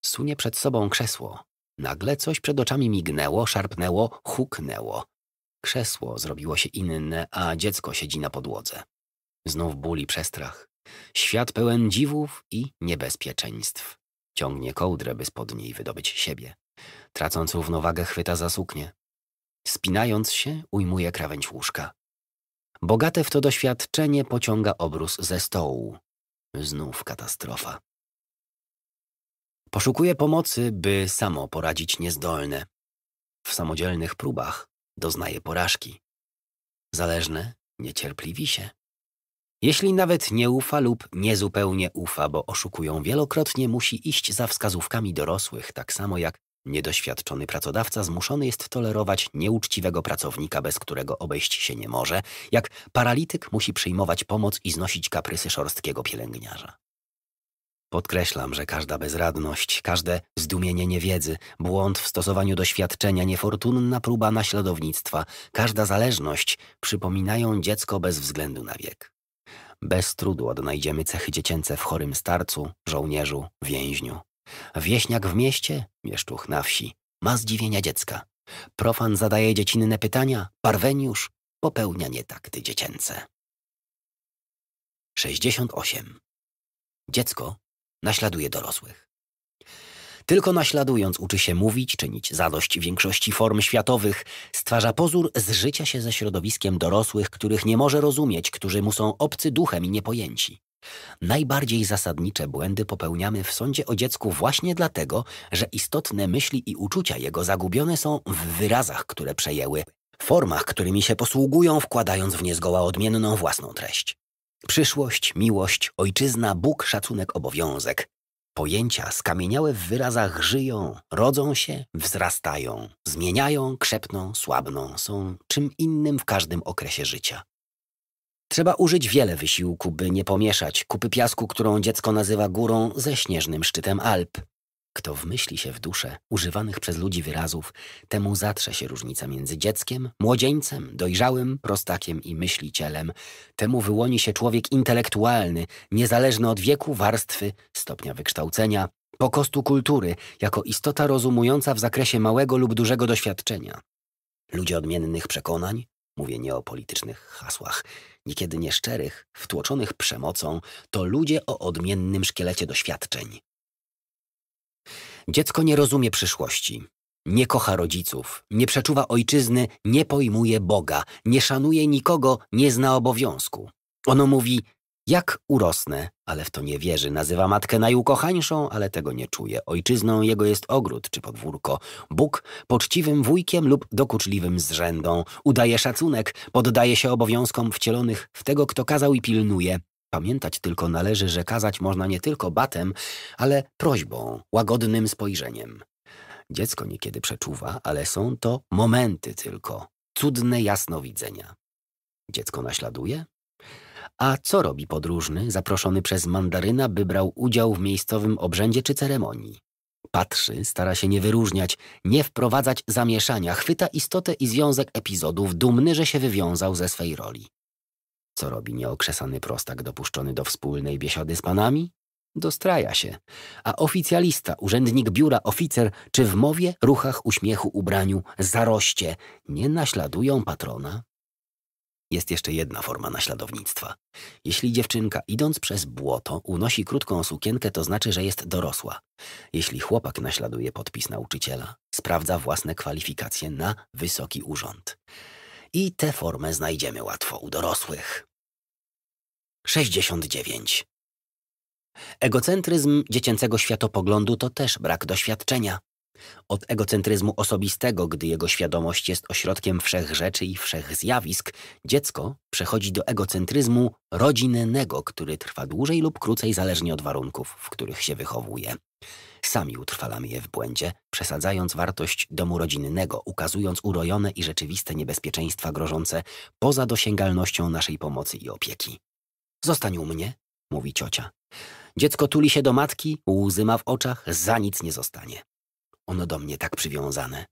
Speaker 1: Sunie przed sobą krzesło. Nagle coś przed oczami mignęło, szarpnęło, huknęło. Krzesło zrobiło się inne, a dziecko siedzi na podłodze. Znów ból i przestrach. Świat pełen dziwów i niebezpieczeństw. Ciągnie kołdrę, by spod niej wydobyć siebie. Tracąc równowagę, chwyta za suknię. Spinając się, ujmuje krawędź łóżka. Bogate w to doświadczenie pociąga obrus ze stołu. Znów katastrofa. Poszukuje pomocy, by samo poradzić niezdolne. W samodzielnych próbach doznaje porażki. Zależne niecierpliwi się. Jeśli nawet nie ufa lub niezupełnie ufa, bo oszukują wielokrotnie, musi iść za wskazówkami dorosłych, tak samo jak niedoświadczony pracodawca zmuszony jest tolerować nieuczciwego pracownika, bez którego obejść się nie może, jak paralityk musi przyjmować pomoc i znosić kaprysy szorstkiego pielęgniarza. Podkreślam, że każda bezradność, każde zdumienie niewiedzy, błąd w stosowaniu doświadczenia, niefortunna próba naśladownictwa, każda zależność przypominają dziecko bez względu na wiek. Bez trudu odnajdziemy cechy dziecięce w chorym starcu, żołnierzu, więźniu. Wieśniak w mieście, mieszczuch na wsi, ma zdziwienia dziecka. Profan zadaje dziecinne pytania, parweniusz popełnia nietakty dziecięce. 68. Dziecko naśladuje dorosłych. Tylko naśladując uczy się mówić, czynić zadość większości form światowych, stwarza pozór zżycia się ze środowiskiem dorosłych, których nie może rozumieć, którzy mu są obcy duchem i niepojęci. Najbardziej zasadnicze błędy popełniamy w sądzie o dziecku właśnie dlatego, że istotne myśli i uczucia jego zagubione są w wyrazach, które przejęły, formach, którymi się posługują, wkładając w nie zgoła odmienną własną treść. Przyszłość, miłość, ojczyzna, Bóg, szacunek, obowiązek. Pojęcia skamieniałe w wyrazach żyją, rodzą się, wzrastają, zmieniają, krzepną, słabną, są czym innym w każdym okresie życia. Trzeba użyć wiele wysiłku, by nie pomieszać kupy piasku, którą dziecko nazywa górą, ze śnieżnym szczytem Alp. Kto wmyśli się w duszę używanych przez ludzi wyrazów, temu zatrze się różnica między dzieckiem, młodzieńcem, dojrzałym, prostakiem i myślicielem. Temu wyłoni się człowiek intelektualny, niezależny od wieku, warstwy, stopnia wykształcenia, pokostu kultury, jako istota rozumująca w zakresie małego lub dużego doświadczenia. Ludzie odmiennych przekonań, mówię nie o politycznych hasłach, niekiedy nieszczerych, wtłoczonych przemocą, to ludzie o odmiennym szkielecie doświadczeń. Dziecko nie rozumie przyszłości. Nie kocha rodziców, nie przeczuwa ojczyzny, nie pojmuje Boga, nie szanuje nikogo, nie zna obowiązku. Ono mówi, jak urosnę, ale w to nie wierzy. Nazywa matkę najukochańszą, ale tego nie czuje. Ojczyzną jego jest ogród czy podwórko. Bóg poczciwym wujkiem lub dokuczliwym zrzędą. Udaje szacunek, poddaje się obowiązkom wcielonych w tego, kto kazał i pilnuje. Pamiętać tylko należy, że kazać można nie tylko batem, ale prośbą, łagodnym spojrzeniem. Dziecko niekiedy przeczuwa, ale są to momenty tylko, cudne jasnowidzenia. Dziecko naśladuje? A co robi podróżny zaproszony przez mandaryna, by brał udział w miejscowym obrzędzie czy ceremonii? Patrzy, stara się nie wyróżniać, nie wprowadzać zamieszania, chwyta istotę i związek epizodów, dumny, że się wywiązał ze swej roli. Co robi nieokrzesany prostak dopuszczony do wspólnej biesiady z panami? Dostraja się. A oficjalista, urzędnik biura, oficer, czy w mowie, ruchach, uśmiechu, ubraniu, zaroście nie naśladują patrona? Jest jeszcze jedna forma naśladownictwa. Jeśli dziewczynka idąc przez błoto unosi krótką sukienkę, to znaczy, że jest dorosła. Jeśli chłopak naśladuje podpis nauczyciela, sprawdza własne kwalifikacje na wysoki urząd. I tę formę znajdziemy łatwo u dorosłych. 69. Egocentryzm dziecięcego światopoglądu to też brak doświadczenia. Od egocentryzmu osobistego, gdy jego świadomość jest ośrodkiem wszech rzeczy i wszech zjawisk, dziecko przechodzi do egocentryzmu rodzinnego, który trwa dłużej lub krócej zależnie od warunków, w których się wychowuje. Sami utrwalamy je w błędzie, przesadzając wartość domu rodzinnego, ukazując urojone i rzeczywiste niebezpieczeństwa grożące poza dosięgalnością naszej pomocy i opieki. Zostań u mnie, mówi ciocia. Dziecko tuli się do matki, łzy ma w oczach, za nic nie zostanie. Ono do mnie tak przywiązane.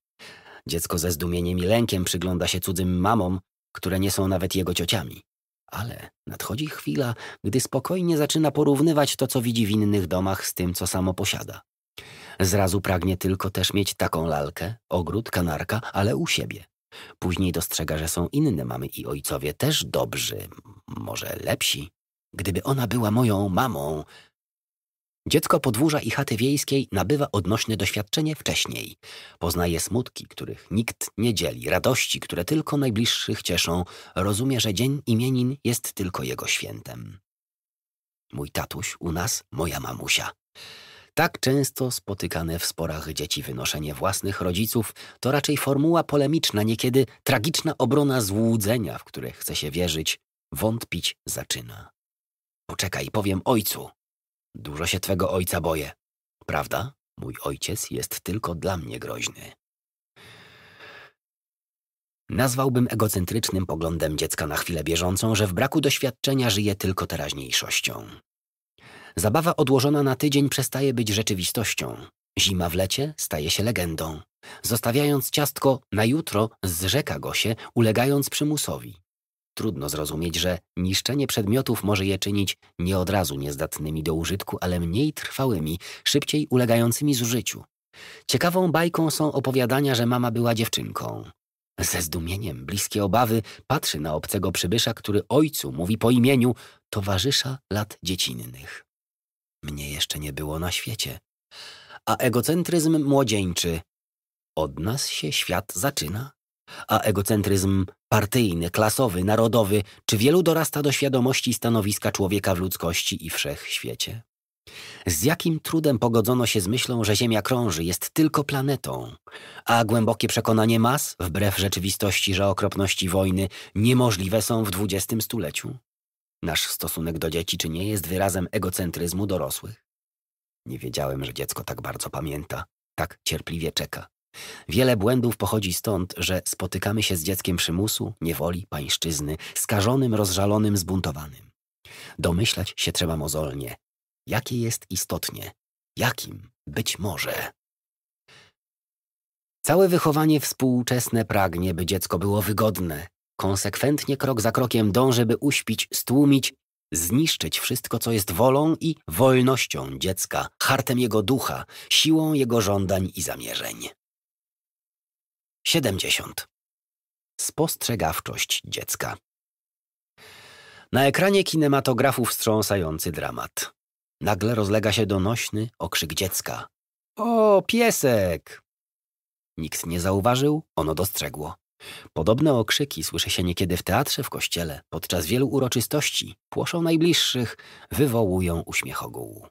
Speaker 1: Dziecko ze zdumieniem i lękiem przygląda się cudzym mamom, które nie są nawet jego ciociami. Ale nadchodzi chwila, gdy spokojnie zaczyna porównywać to, co widzi w innych domach z tym, co samo posiada. Zrazu pragnie tylko też mieć taką lalkę, ogród, kanarka, ale u siebie. Później dostrzega, że są inne mamy i ojcowie też dobrzy, może lepsi. Gdyby ona była moją mamą. Dziecko podwórza i chaty wiejskiej nabywa odnośne doświadczenie wcześniej. Poznaje smutki, których nikt nie dzieli, radości, które tylko najbliższych cieszą. Rozumie, że dzień imienin jest tylko jego świętem. Mój tatuś u nas, moja mamusia. Tak często spotykane w sporach dzieci wynoszenie własnych rodziców to raczej formuła polemiczna, niekiedy tragiczna obrona złudzenia, w które chce się wierzyć, wątpić zaczyna. Poczekaj, powiem ojcu. Dużo się twego ojca boję. Prawda? Mój ojciec jest tylko dla mnie groźny. Nazwałbym egocentrycznym poglądem dziecka na chwilę bieżącą, że w braku doświadczenia żyje tylko teraźniejszością. Zabawa odłożona na tydzień przestaje być rzeczywistością. Zima w lecie staje się legendą. Zostawiając ciastko na jutro, zrzeka go się, ulegając przymusowi trudno zrozumieć, że niszczenie przedmiotów może je czynić nie od razu niezdatnymi do użytku, ale mniej trwałymi, szybciej ulegającymi zużyciu. Ciekawą bajką są opowiadania, że mama była dziewczynką. Ze zdumieniem bliskie obawy patrzy na obcego przybysza, który ojcu mówi po imieniu towarzysza lat dziecinnych. Mnie jeszcze nie było na świecie. A egocentryzm młodzieńczy. Od nas się świat zaczyna a egocentryzm partyjny, klasowy, narodowy, czy wielu dorasta do świadomości stanowiska człowieka w ludzkości i wszechświecie. Z jakim trudem pogodzono się z myślą, że Ziemia krąży, jest tylko planetą, a głębokie przekonanie mas, wbrew rzeczywistości, że okropności wojny niemożliwe są w XX stuleciu? Nasz stosunek do dzieci czy nie jest wyrazem egocentryzmu dorosłych? Nie wiedziałem, że dziecko tak bardzo pamięta, tak cierpliwie czeka. Wiele błędów pochodzi stąd, że spotykamy się z dzieckiem przymusu, niewoli, pańszczyzny, skażonym, rozżalonym, zbuntowanym. Domyślać się trzeba mozolnie, jakie jest istotnie, jakim być może. Całe wychowanie współczesne pragnie, by dziecko było wygodne. Konsekwentnie krok za krokiem dąży, by uśpić, stłumić, zniszczyć wszystko, co jest wolą i wolnością dziecka, hartem jego ducha, siłą jego żądań i zamierzeń. 70. Spostrzegawczość dziecka. Na ekranie kinematografu wstrząsający dramat. Nagle rozlega się donośny okrzyk dziecka. O, piesek! Nikt nie zauważył, ono dostrzegło. Podobne okrzyki słyszy się niekiedy w teatrze, w kościele, podczas wielu uroczystości, płoszą najbliższych, wywołują uśmiech ogółu.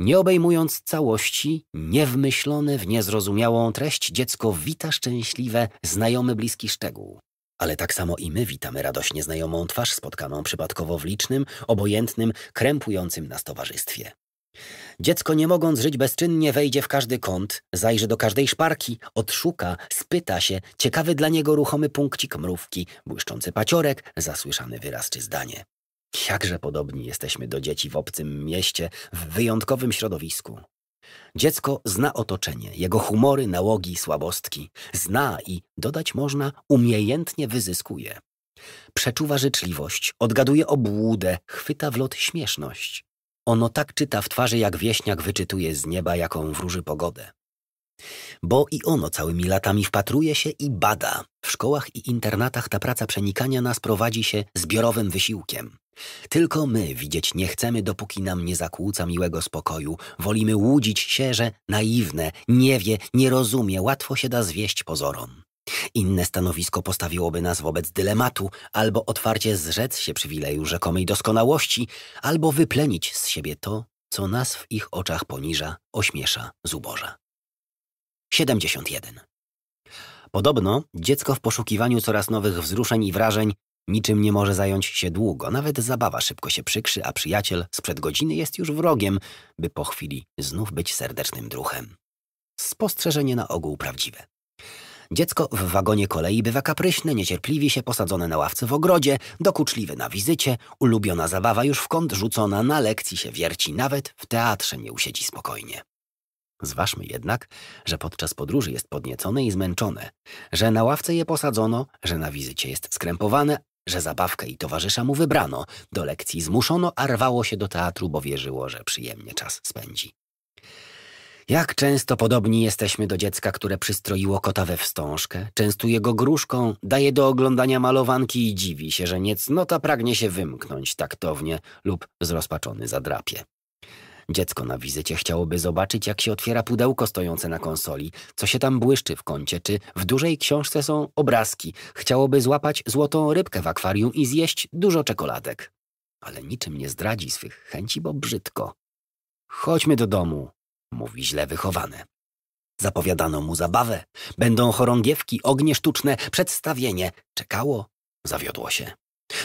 Speaker 1: Nie obejmując całości, niewmyślone w niezrozumiałą treść, dziecko wita szczęśliwe, znajomy bliski szczegół. Ale tak samo i my witamy radośnie znajomą twarz spotkaną przypadkowo w licznym, obojętnym, krępującym nas towarzystwie. Dziecko nie mogąc żyć bezczynnie wejdzie w każdy kąt, zajrzy do każdej szparki, odszuka, spyta się, ciekawy dla niego ruchomy punkcik mrówki, błyszczący paciorek, zasłyszany wyraz czy zdanie. Jakże podobni jesteśmy do dzieci w obcym mieście, w wyjątkowym środowisku. Dziecko zna otoczenie, jego humory, nałogi słabostki. Zna i, dodać można, umiejętnie wyzyskuje. Przeczuwa życzliwość, odgaduje obłudę, chwyta w lot śmieszność. Ono tak czyta w twarzy, jak wieśniak wyczytuje z nieba, jaką wróży pogodę. Bo i ono całymi latami wpatruje się i bada. W szkołach i internatach ta praca przenikania nas prowadzi się zbiorowym wysiłkiem. Tylko my widzieć nie chcemy, dopóki nam nie zakłóca miłego spokoju. Wolimy łudzić się, że naiwne, nie wie, nie rozumie, łatwo się da zwieść pozorom. Inne stanowisko postawiłoby nas wobec dylematu, albo otwarcie zrzec się przywileju rzekomej doskonałości, albo wyplenić z siebie to, co nas w ich oczach poniża, ośmiesza, zuboża. 71. Podobno dziecko w poszukiwaniu coraz nowych wzruszeń i wrażeń Niczym nie może zająć się długo, nawet zabawa szybko się przykrzy, a przyjaciel sprzed godziny jest już wrogiem, by po chwili znów być serdecznym druchem. Spostrzeżenie na ogół prawdziwe. Dziecko w wagonie kolei bywa kapryśne, niecierpliwi się, posadzone na ławce w ogrodzie, dokuczliwe na wizycie, ulubiona zabawa już w kąt rzucona, na lekcji się wierci, nawet w teatrze nie usiedzi spokojnie. Zważmy jednak, że podczas podróży jest podniecone i zmęczone, że na ławce je posadzono, że na wizycie jest skrępowane, że zabawkę i towarzysza mu wybrano, do lekcji zmuszono, a rwało się do teatru, bo wierzyło, że przyjemnie czas spędzi. Jak często podobni jesteśmy do dziecka, które przystroiło kota we wstążkę, częstuje go gruszką, daje do oglądania malowanki i dziwi się, że niecnota pragnie się wymknąć taktownie lub zrozpaczony zadrapie. Dziecko na wizycie chciałoby zobaczyć, jak się otwiera pudełko stojące na konsoli, co się tam błyszczy w kącie, czy w dużej książce są obrazki. Chciałoby złapać złotą rybkę w akwarium i zjeść dużo czekoladek. Ale niczym nie zdradzi swych chęci, bo brzydko. Chodźmy do domu, mówi źle wychowane. Zapowiadano mu zabawę. Będą chorągiewki, ognie sztuczne, przedstawienie. Czekało. Zawiodło się.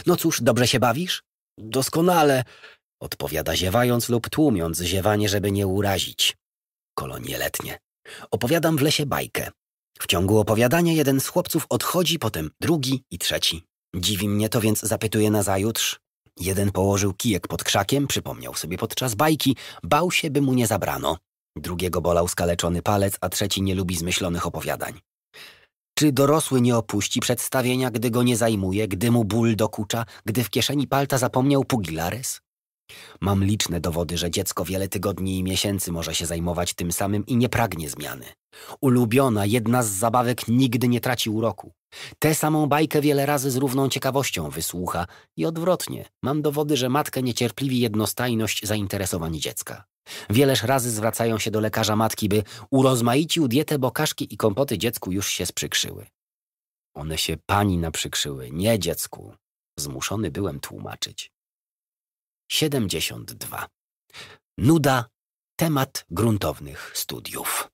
Speaker 1: No cóż, dobrze się bawisz? Doskonale. Odpowiada ziewając lub tłumiąc ziewanie, żeby nie urazić. Kolonie letnie. Opowiadam w lesie bajkę. W ciągu opowiadania jeden z chłopców odchodzi, potem drugi i trzeci. Dziwi mnie to, więc zapytuje nazajutrz. Jeden położył kijek pod krzakiem, przypomniał sobie podczas bajki, bał się, by mu nie zabrano. Drugiego bolał skaleczony palec, a trzeci nie lubi zmyślonych opowiadań. Czy dorosły nie opuści przedstawienia, gdy go nie zajmuje, gdy mu ból dokucza, gdy w kieszeni palta zapomniał pugilares? Mam liczne dowody, że dziecko wiele tygodni i miesięcy może się zajmować tym samym i nie pragnie zmiany. Ulubiona, jedna z zabawek nigdy nie traci uroku. Tę samą bajkę wiele razy z równą ciekawością wysłucha i odwrotnie. Mam dowody, że matkę niecierpliwi jednostajność zainteresowań dziecka. Wieleż razy zwracają się do lekarza matki, by urozmaicił dietę, bo kaszki i kompoty dziecku już się sprzykrzyły. One się pani naprzykrzyły, nie dziecku. Zmuszony byłem tłumaczyć. 72. Nuda temat gruntownych studiów.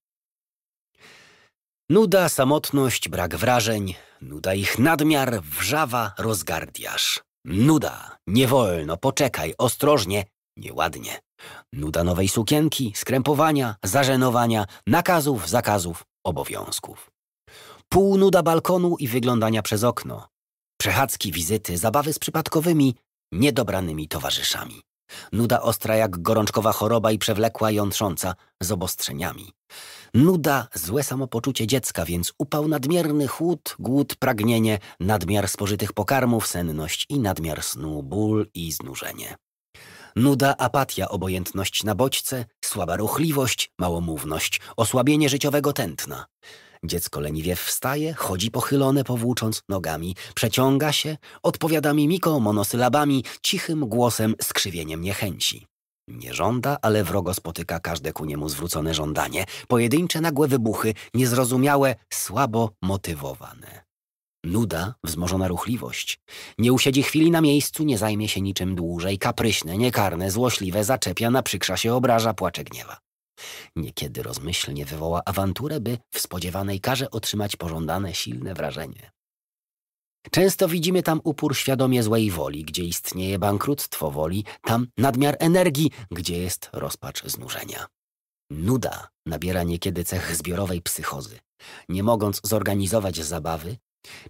Speaker 1: Nuda, samotność, brak wrażeń, nuda ich nadmiar, wrzawa, rozgardiasz. Nuda, nie wolno, poczekaj, ostrożnie, nieładnie. Nuda nowej sukienki, skrępowania, zażenowania, nakazów, zakazów, obowiązków. Pół nuda balkonu i wyglądania przez okno. Przechadzki, wizyty, zabawy z przypadkowymi, niedobranymi towarzyszami. Nuda ostra jak gorączkowa choroba i przewlekła jątrząca z obostrzeniami. Nuda złe samopoczucie dziecka, więc upał nadmierny chłód, głód, pragnienie, nadmiar spożytych pokarmów, senność i nadmiar snu, ból i znużenie. Nuda, apatia, obojętność na bodźce, słaba ruchliwość, małomówność, osłabienie życiowego tętna. Dziecko leniwie wstaje, chodzi pochylone, powłócząc nogami, przeciąga się, odpowiada mimiko monosylabami, cichym głosem, skrzywieniem niechęci. Nie żąda, ale wrogo spotyka każde ku niemu zwrócone żądanie, pojedyncze nagłe wybuchy, niezrozumiałe, słabo motywowane. Nuda, wzmożona ruchliwość. Nie usiedzi chwili na miejscu, nie zajmie się niczym dłużej, kapryśne, niekarne, złośliwe, zaczepia, naprzykrza się, obraża, płacze, gniewa. Niekiedy rozmyślnie wywoła awanturę, by w spodziewanej karze otrzymać pożądane silne wrażenie. Często widzimy tam upór świadomie złej woli, gdzie istnieje bankructwo woli, tam nadmiar energii, gdzie jest rozpacz znużenia. Nuda nabiera niekiedy cech zbiorowej psychozy. Nie mogąc zorganizować zabawy,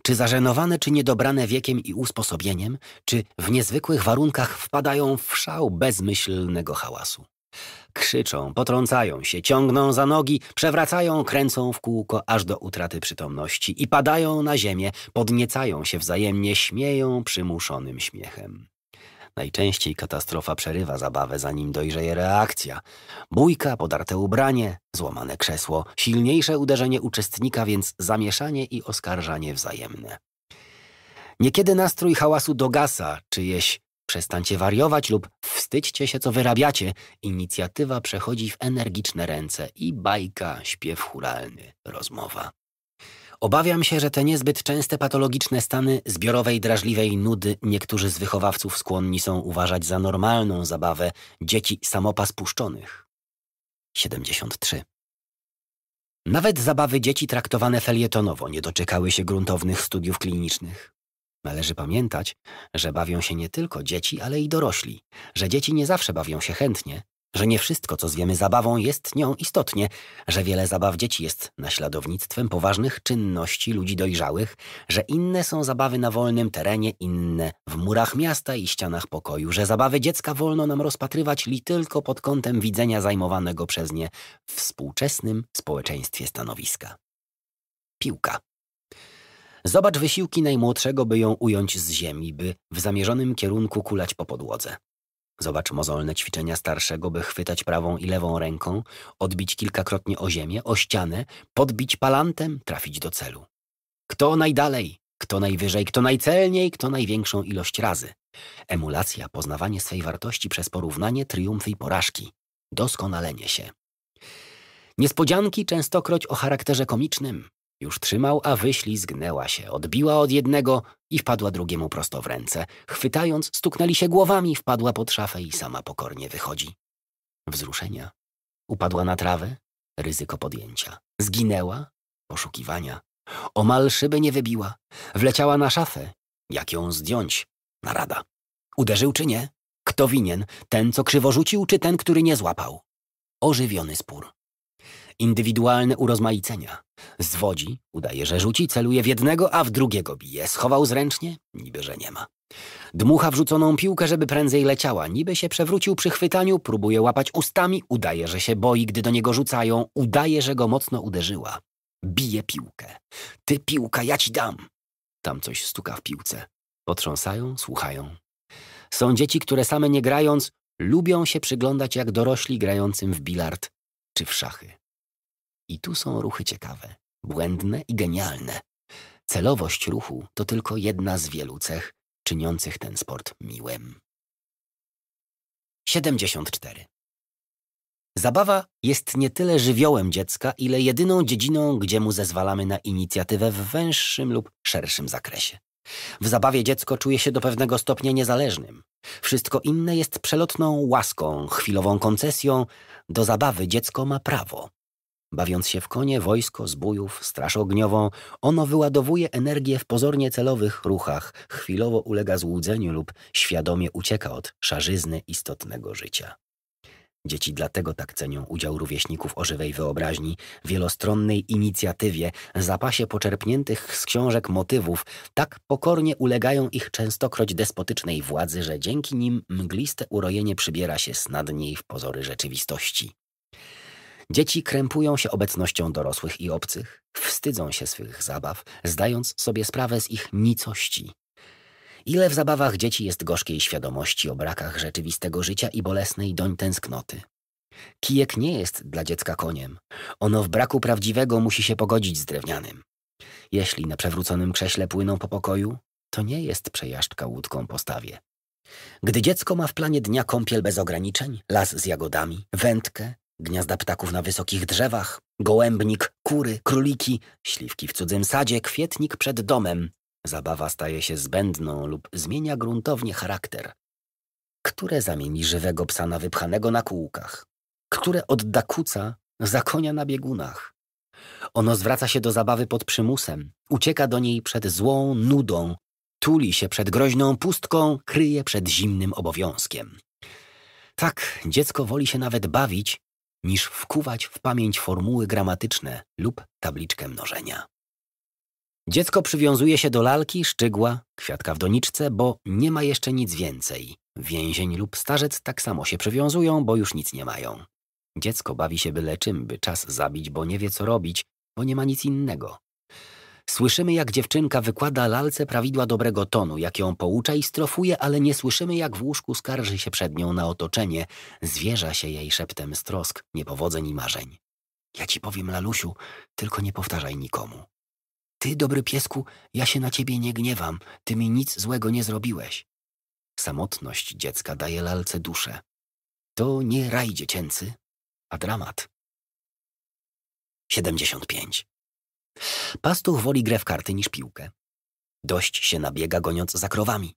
Speaker 1: czy zażenowane, czy niedobrane wiekiem i usposobieniem, czy w niezwykłych warunkach wpadają w szał bezmyślnego hałasu. Krzyczą, potrącają się, ciągną za nogi, przewracają, kręcą w kółko aż do utraty przytomności i padają na ziemię, podniecają się wzajemnie, śmieją przymuszonym śmiechem. Najczęściej katastrofa przerywa zabawę, zanim dojrzeje reakcja. Bójka, podarte ubranie, złamane krzesło, silniejsze uderzenie uczestnika, więc zamieszanie i oskarżanie wzajemne. Niekiedy nastrój hałasu dogasa, czyjeś Przestańcie wariować lub wstydźcie się, co wyrabiacie. Inicjatywa przechodzi w energiczne ręce i bajka, śpiew churalny, rozmowa. Obawiam się, że te niezbyt częste patologiczne stany zbiorowej, drażliwej nudy niektórzy z wychowawców skłonni są uważać za normalną zabawę dzieci samopas puszczonych. 73. Nawet zabawy dzieci traktowane felietonowo nie doczekały się gruntownych studiów klinicznych. Należy pamiętać, że bawią się nie tylko dzieci, ale i dorośli, że dzieci nie zawsze bawią się chętnie, że nie wszystko, co zwiemy zabawą, jest nią istotnie, że wiele zabaw dzieci jest naśladownictwem poważnych czynności ludzi dojrzałych, że inne są zabawy na wolnym terenie, inne w murach miasta i ścianach pokoju, że zabawy dziecka wolno nam rozpatrywać li tylko pod kątem widzenia zajmowanego przez nie w współczesnym społeczeństwie stanowiska. Piłka. Zobacz wysiłki najmłodszego, by ją ująć z ziemi, by w zamierzonym kierunku kulać po podłodze. Zobacz mozolne ćwiczenia starszego, by chwytać prawą i lewą ręką, odbić kilkakrotnie o ziemię, o ścianę, podbić palantem, trafić do celu. Kto najdalej, kto najwyżej, kto najcelniej, kto największą ilość razy. Emulacja, poznawanie swej wartości przez porównanie triumfy i porażki, doskonalenie się. Niespodzianki częstokroć o charakterze komicznym, już trzymał, a wyślizgnęła się, odbiła od jednego i wpadła drugiemu prosto w ręce. Chwytając, stuknęli się głowami, wpadła pod szafę i sama pokornie wychodzi. Wzruszenia. Upadła na trawę. Ryzyko podjęcia. Zginęła. Poszukiwania. Omal szyby nie wybiła. Wleciała na szafę. Jak ją zdjąć? Narada. Uderzył czy nie? Kto winien? Ten, co krzywo rzucił, czy ten, który nie złapał? Ożywiony spór indywidualne urozmaicenia. Zwodzi, udaje, że rzuci, celuje w jednego, a w drugiego bije. Schował zręcznie, niby że nie ma. Dmucha wrzuconą piłkę, żeby prędzej leciała. Niby się przewrócił przy chwytaniu, próbuje łapać ustami, udaje, że się boi, gdy do niego rzucają, udaje, że go mocno uderzyła. Bije piłkę. Ty piłka, ja ci dam. Tam coś stuka w piłce. Potrząsają, słuchają. Są dzieci, które same nie grając, lubią się przyglądać jak dorośli grającym w bilard czy w szachy. I tu są ruchy ciekawe, błędne i genialne. Celowość ruchu to tylko jedna z wielu cech czyniących ten sport miłym. 74. Zabawa jest nie tyle żywiołem dziecka, ile jedyną dziedziną, gdzie mu zezwalamy na inicjatywę w węższym lub szerszym zakresie. W zabawie dziecko czuje się do pewnego stopnia niezależnym. Wszystko inne jest przelotną łaską, chwilową koncesją. Do zabawy dziecko ma prawo. Bawiąc się w konie, wojsko, zbójów, straż ogniową, ono wyładowuje energię w pozornie celowych ruchach, chwilowo ulega złudzeniu lub świadomie ucieka od szarzyzny istotnego życia. Dzieci dlatego tak cenią udział rówieśników o żywej wyobraźni, wielostronnej inicjatywie, zapasie poczerpniętych z książek motywów, tak pokornie ulegają ich częstokroć despotycznej władzy, że dzięki nim mgliste urojenie przybiera się snadniej w pozory rzeczywistości. Dzieci krępują się obecnością dorosłych i obcych, wstydzą się swych zabaw, zdając sobie sprawę z ich nicości. Ile w zabawach dzieci jest gorzkiej świadomości o brakach rzeczywistego życia i bolesnej doń tęsknoty. Kijek nie jest dla dziecka koniem. Ono w braku prawdziwego musi się pogodzić z drewnianym. Jeśli na przewróconym krześle płyną po pokoju, to nie jest przejażdżka łódką po stawie. Gdy dziecko ma w planie dnia kąpiel bez ograniczeń, las z jagodami, wędkę, Gniazda ptaków na wysokich drzewach, gołębnik, kury, króliki, śliwki w cudzym sadzie, kwietnik przed domem. Zabawa staje się zbędną lub zmienia gruntownie charakter. Które zamieni żywego psa na wypchanego na kółkach? Które odda kuca za konia na biegunach? Ono zwraca się do zabawy pod przymusem, ucieka do niej przed złą nudą, tuli się przed groźną pustką, kryje przed zimnym obowiązkiem. Tak, dziecko woli się nawet bawić, niż wkuwać w pamięć formuły gramatyczne lub tabliczkę mnożenia. Dziecko przywiązuje się do lalki, szczygła, kwiatka w doniczce, bo nie ma jeszcze nic więcej. Więzień lub starzec tak samo się przywiązują, bo już nic nie mają. Dziecko bawi się byle czym, by czas zabić, bo nie wie co robić, bo nie ma nic innego. Słyszymy, jak dziewczynka wykłada lalce prawidła dobrego tonu, jak ją poucza i strofuje, ale nie słyszymy, jak w łóżku skarży się przed nią na otoczenie, zwierza się jej szeptem z trosk, niepowodzeń i marzeń. Ja ci powiem, Lalusiu, tylko nie powtarzaj nikomu. Ty, dobry piesku, ja się na ciebie nie gniewam, ty mi nic złego nie zrobiłeś. Samotność dziecka daje lalce duszę. To nie raj dziecięcy, a dramat. 75. Pastuch woli grę w karty niż piłkę. Dość się nabiega goniąc za krowami.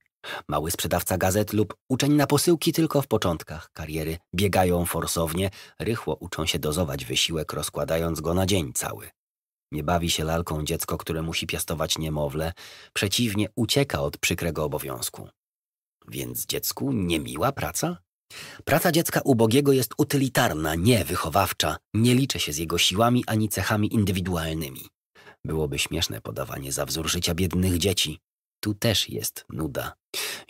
Speaker 1: Mały sprzedawca gazet lub uczeń na posyłki tylko w początkach kariery biegają forsownie, rychło uczą się dozować wysiłek, rozkładając go na dzień cały. Nie bawi się lalką dziecko, które musi piastować niemowlę, przeciwnie ucieka od przykrego obowiązku. Więc dziecku niemiła praca? Praca dziecka ubogiego jest utylitarna, nie wychowawcza, nie liczy się z jego siłami ani cechami indywidualnymi. Byłoby śmieszne podawanie za wzór życia biednych dzieci. Tu też jest nuda.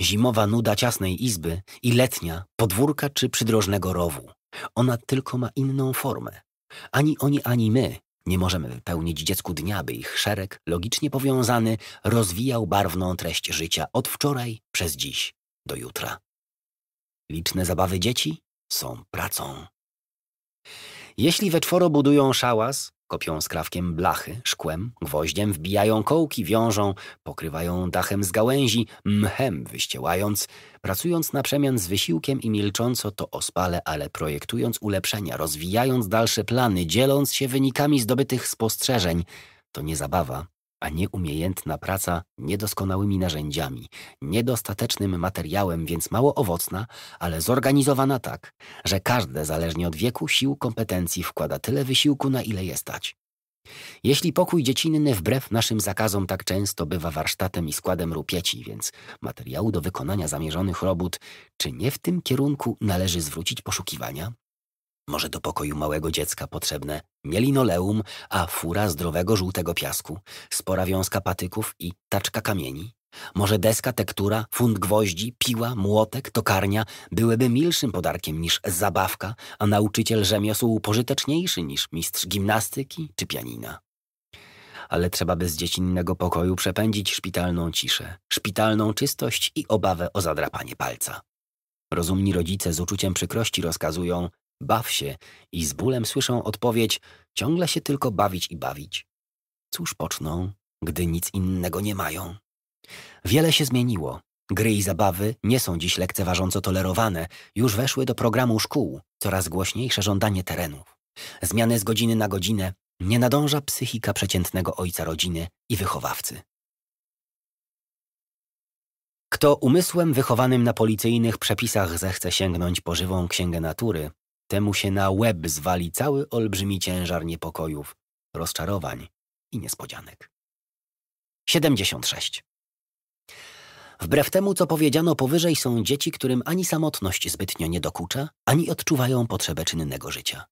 Speaker 1: Zimowa nuda ciasnej izby i letnia, podwórka czy przydrożnego rowu. Ona tylko ma inną formę. Ani oni, ani my nie możemy wypełnić dziecku dnia, by ich szereg, logicznie powiązany, rozwijał barwną treść życia od wczoraj przez dziś do jutra. Liczne zabawy dzieci są pracą. Jeśli we czworo budują szałas, Kopią skrawkiem blachy, szkłem, gwoździem, wbijają kołki, wiążą, pokrywają dachem z gałęzi, mchem wyściełając, pracując na przemian z wysiłkiem i milcząco to ospale, ale projektując ulepszenia, rozwijając dalsze plany, dzieląc się wynikami zdobytych spostrzeżeń. To nie zabawa, a nieumiejętna praca niedoskonałymi narzędziami, niedostatecznym materiałem, więc mało owocna, ale zorganizowana tak, że każde zależnie od wieku, sił, kompetencji wkłada tyle wysiłku, na ile je stać. Jeśli pokój dziecinny wbrew naszym zakazom tak często bywa warsztatem i składem rupieci, więc materiału do wykonania zamierzonych robót, czy nie w tym kierunku należy zwrócić poszukiwania? może do pokoju małego dziecka potrzebne mielinoleum, a fura zdrowego żółtego piasku, spora wiązka patyków i taczka kamieni. Może deska, tektura, funt gwoździ, piła, młotek, tokarnia byłyby milszym podarkiem niż zabawka, a nauczyciel rzemiosł pożyteczniejszy niż mistrz gimnastyki czy pianina. Ale trzeba by z dziecinnego pokoju przepędzić szpitalną ciszę, szpitalną czystość i obawę o zadrapanie palca. Rozumni rodzice z uczuciem przykrości rozkazują baw się i z bólem słyszą odpowiedź ciągle się tylko bawić i bawić. Cóż poczną, gdy nic innego nie mają? Wiele się zmieniło. Gry i zabawy nie są dziś lekceważąco tolerowane, już weszły do programu szkół, coraz głośniejsze żądanie terenów. Zmiany z godziny na godzinę nie nadąża psychika przeciętnego ojca rodziny i wychowawcy. Kto umysłem wychowanym na policyjnych przepisach zechce sięgnąć po żywą księgę natury, Temu się na łeb zwali cały olbrzymi ciężar niepokojów, rozczarowań i niespodzianek. 76. Wbrew temu, co powiedziano powyżej, są dzieci, którym ani samotność zbytnio nie dokucza, ani odczuwają potrzebę czynnego życia.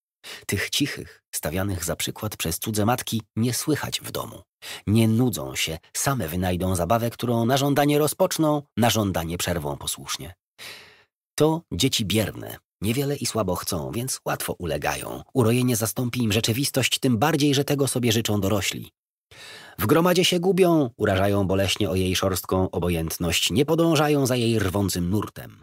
Speaker 1: Tych cichych, stawianych za przykład przez cudze matki, nie słychać w domu. Nie nudzą się, same wynajdą zabawę, którą na żądanie rozpoczną, na żądanie przerwą posłusznie. To dzieci bierne, Niewiele i słabo chcą, więc łatwo ulegają. Urojenie zastąpi im rzeczywistość, tym bardziej, że tego sobie życzą dorośli. W gromadzie się gubią, urażają boleśnie o jej szorstką obojętność, nie podążają za jej rwącym nurtem.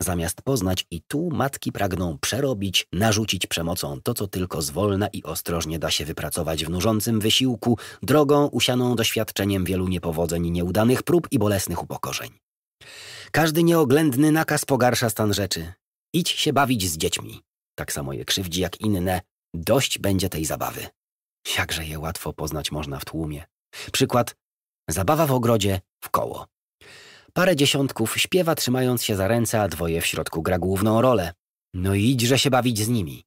Speaker 1: Zamiast poznać i tu matki pragną przerobić, narzucić przemocą to, co tylko zwolna i ostrożnie da się wypracować w nużącym wysiłku, drogą usianą doświadczeniem wielu niepowodzeń, nieudanych prób i bolesnych upokorzeń. Każdy nieoględny nakaz pogarsza stan rzeczy. Idź się bawić z dziećmi. Tak samo je krzywdzi jak inne. Dość będzie tej zabawy. Jakże je łatwo poznać można w tłumie. Przykład. Zabawa w ogrodzie w koło. Parę dziesiątków śpiewa trzymając się za ręce, a dwoje w środku gra główną rolę. No idźże się bawić z nimi.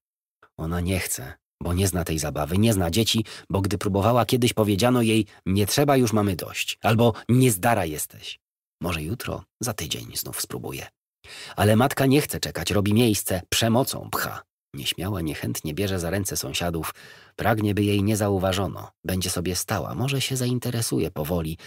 Speaker 1: Ona nie chce, bo nie zna tej zabawy, nie zna dzieci, bo gdy próbowała kiedyś powiedziano jej nie trzeba już mamy dość, albo nie zdara jesteś. Może jutro, za tydzień znów spróbuję. Ale matka nie chce czekać, robi miejsce, przemocą pcha. Nieśmiała niechętnie bierze za ręce sąsiadów, pragnie, by jej nie zauważono. Będzie sobie stała, może się zainteresuje powoli,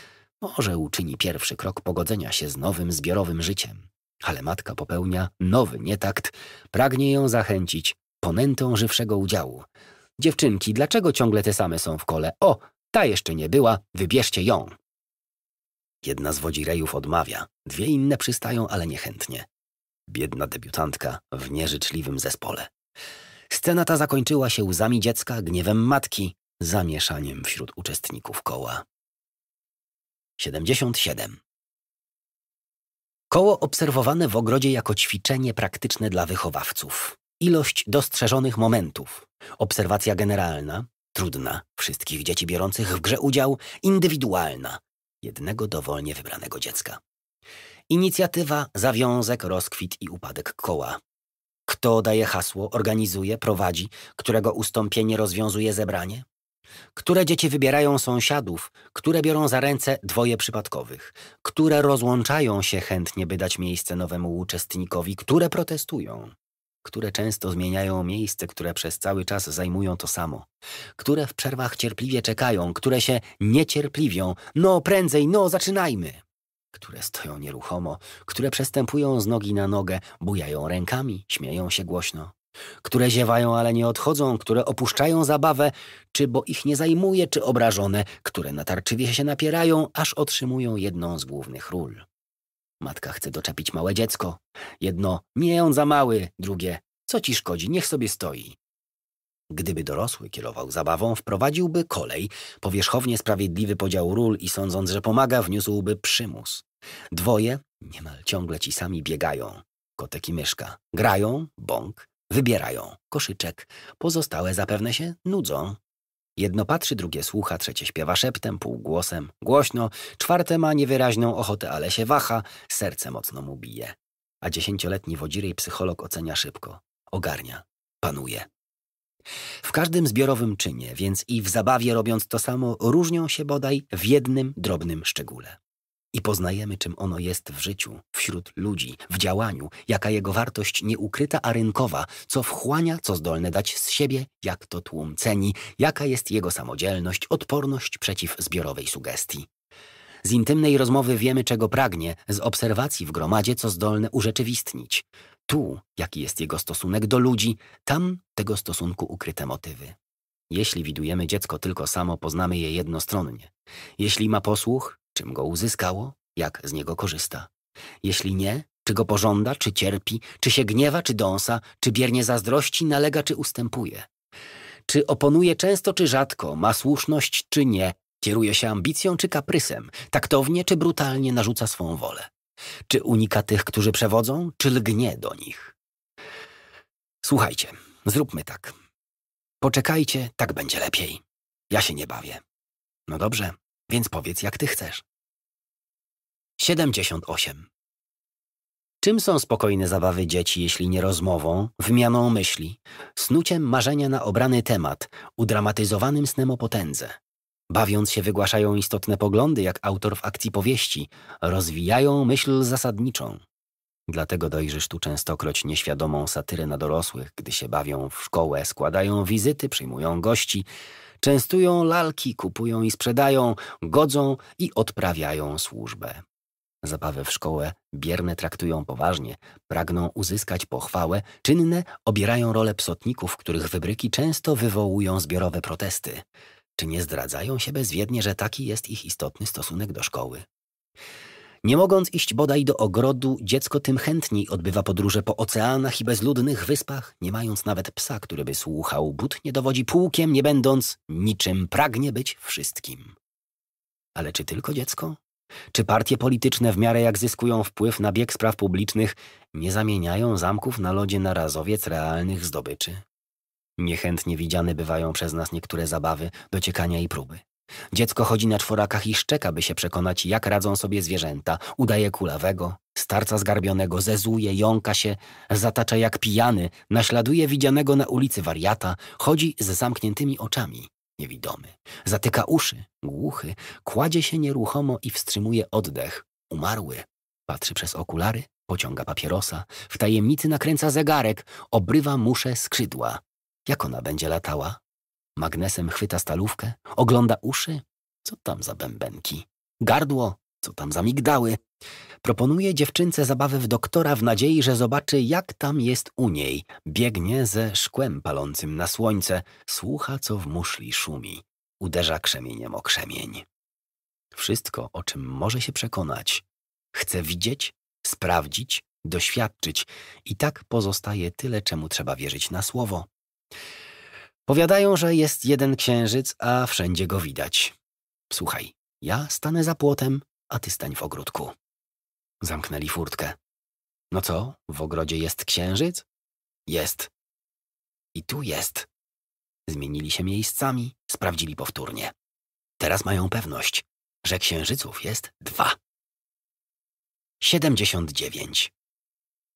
Speaker 1: może uczyni pierwszy krok pogodzenia się z nowym zbiorowym życiem. Ale matka popełnia nowy nietakt, pragnie ją zachęcić, ponętą żywszego udziału. Dziewczynki, dlaczego ciągle te same są w kole? O, ta jeszcze nie była, wybierzcie ją. Jedna z wodzirejów odmawia, dwie inne przystają, ale niechętnie biedna debiutantka w nieżyczliwym zespole. Scena ta zakończyła się łzami dziecka, gniewem matki, zamieszaniem wśród uczestników koła. 77. Koło obserwowane w ogrodzie jako ćwiczenie praktyczne dla wychowawców. Ilość dostrzeżonych momentów. Obserwacja generalna, trudna, wszystkich dzieci biorących w grze udział, indywidualna, jednego dowolnie wybranego dziecka. Inicjatywa, zawiązek, rozkwit i upadek koła. Kto daje hasło, organizuje, prowadzi, którego ustąpienie rozwiązuje zebranie? Które dzieci wybierają sąsiadów, które biorą za ręce dwoje przypadkowych, które rozłączają się chętnie, by dać miejsce nowemu uczestnikowi, które protestują, które często zmieniają miejsce, które przez cały czas zajmują to samo, które w przerwach cierpliwie czekają, które się niecierpliwią, no prędzej, no zaczynajmy które stoją nieruchomo, które przestępują z nogi na nogę, bujają rękami, śmieją się głośno, które ziewają, ale nie odchodzą, które opuszczają zabawę, czy bo ich nie zajmuje, czy obrażone, które natarczywie się napierają, aż otrzymują jedną z głównych ról. Matka chce doczepić małe dziecko. Jedno, nie on za mały, drugie, co ci szkodzi, niech sobie stoi. Gdyby dorosły kierował zabawą, wprowadziłby kolej, powierzchownie sprawiedliwy podział ról i sądząc, że pomaga, wniósłby przymus. Dwoje, niemal ciągle ci sami biegają, kotek i myszka, grają, bąk, wybierają, koszyczek, pozostałe zapewne się nudzą. Jedno patrzy, drugie słucha, trzecie śpiewa szeptem, półgłosem, głośno, czwarte ma niewyraźną ochotę, ale się waha, serce mocno mu bije. A dziesięcioletni wodzirej psycholog ocenia szybko, ogarnia, panuje. W każdym zbiorowym czynie, więc i w zabawie robiąc to samo, różnią się bodaj w jednym drobnym szczególe. I poznajemy, czym ono jest w życiu, wśród ludzi, w działaniu, jaka jego wartość nieukryta, a rynkowa, co wchłania, co zdolne dać z siebie, jak to tłum ceni, jaka jest jego samodzielność, odporność przeciw zbiorowej sugestii. Z intymnej rozmowy wiemy, czego pragnie, z obserwacji w gromadzie, co zdolne urzeczywistnić tu, jaki jest jego stosunek do ludzi, tam tego stosunku ukryte motywy. Jeśli widujemy dziecko tylko samo, poznamy je jednostronnie. Jeśli ma posłuch, czym go uzyskało, jak z niego korzysta. Jeśli nie, czy go pożąda, czy cierpi, czy się gniewa, czy dąsa, czy biernie zazdrości, nalega, czy ustępuje. Czy oponuje często, czy rzadko, ma słuszność, czy nie, kieruje się ambicją, czy kaprysem, taktownie, czy brutalnie narzuca swą wolę. Czy unika tych, którzy przewodzą, czy lgnie do nich? Słuchajcie, zróbmy tak. Poczekajcie, tak będzie lepiej. Ja się nie bawię. No dobrze, więc powiedz, jak ty chcesz. 78. Czym są spokojne zabawy dzieci, jeśli nie rozmową, wymianą myśli, snuciem marzenia na obrany temat, udramatyzowanym snem o potędze, Bawiąc się wygłaszają istotne poglądy, jak autor w akcji powieści, rozwijają myśl zasadniczą. Dlatego dojrzysz tu częstokroć nieświadomą satyrę na dorosłych, gdy się bawią w szkołę, składają wizyty, przyjmują gości, częstują lalki, kupują i sprzedają, godzą i odprawiają służbę. Zabawy w szkołę bierne traktują poważnie, pragną uzyskać pochwałę, czynne obierają rolę psotników, których wybryki często wywołują zbiorowe protesty. Czy nie zdradzają się bezwiednie, że taki jest ich istotny stosunek do szkoły? Nie mogąc iść bodaj do ogrodu, dziecko tym chętniej odbywa podróże po oceanach i bezludnych wyspach, nie mając nawet psa, który by słuchał, but nie dowodzi pułkiem, nie będąc niczym, pragnie być wszystkim. Ale czy tylko dziecko? Czy partie polityczne w miarę jak zyskują wpływ na bieg spraw publicznych, nie zamieniają zamków na lodzie na razowiec realnych zdobyczy? Niechętnie widziane bywają przez nas niektóre zabawy, dociekania i próby. Dziecko chodzi na czworakach i szczeka, by się przekonać, jak radzą sobie zwierzęta. Udaje kulawego, starca zgarbionego, zezuje, jąka się, zatacza jak pijany, naśladuje widzianego na ulicy wariata, chodzi z zamkniętymi oczami, niewidomy, zatyka uszy, głuchy, kładzie się nieruchomo i wstrzymuje oddech, umarły. Patrzy przez okulary, pociąga papierosa, w tajemnicy nakręca zegarek, obrywa muszę skrzydła. Jak ona będzie latała? Magnesem chwyta stalówkę, ogląda uszy? Co tam za bębenki? Gardło? Co tam za migdały? Proponuje dziewczynce zabawę w doktora w nadziei, że zobaczy, jak tam jest u niej. Biegnie ze szkłem palącym na słońce, słucha, co w muszli szumi. Uderza krzemieniem o krzemień. Wszystko, o czym może się przekonać. Chce widzieć, sprawdzić, doświadczyć. I tak pozostaje tyle, czemu trzeba wierzyć na słowo, Powiadają, że jest jeden księżyc, a wszędzie go widać. Słuchaj, ja stanę za płotem, a ty stań w ogródku. Zamknęli furtkę. No co, w ogrodzie jest księżyc? Jest. I tu jest. Zmienili się miejscami, sprawdzili powtórnie. Teraz mają pewność, że księżyców jest dwa. 79.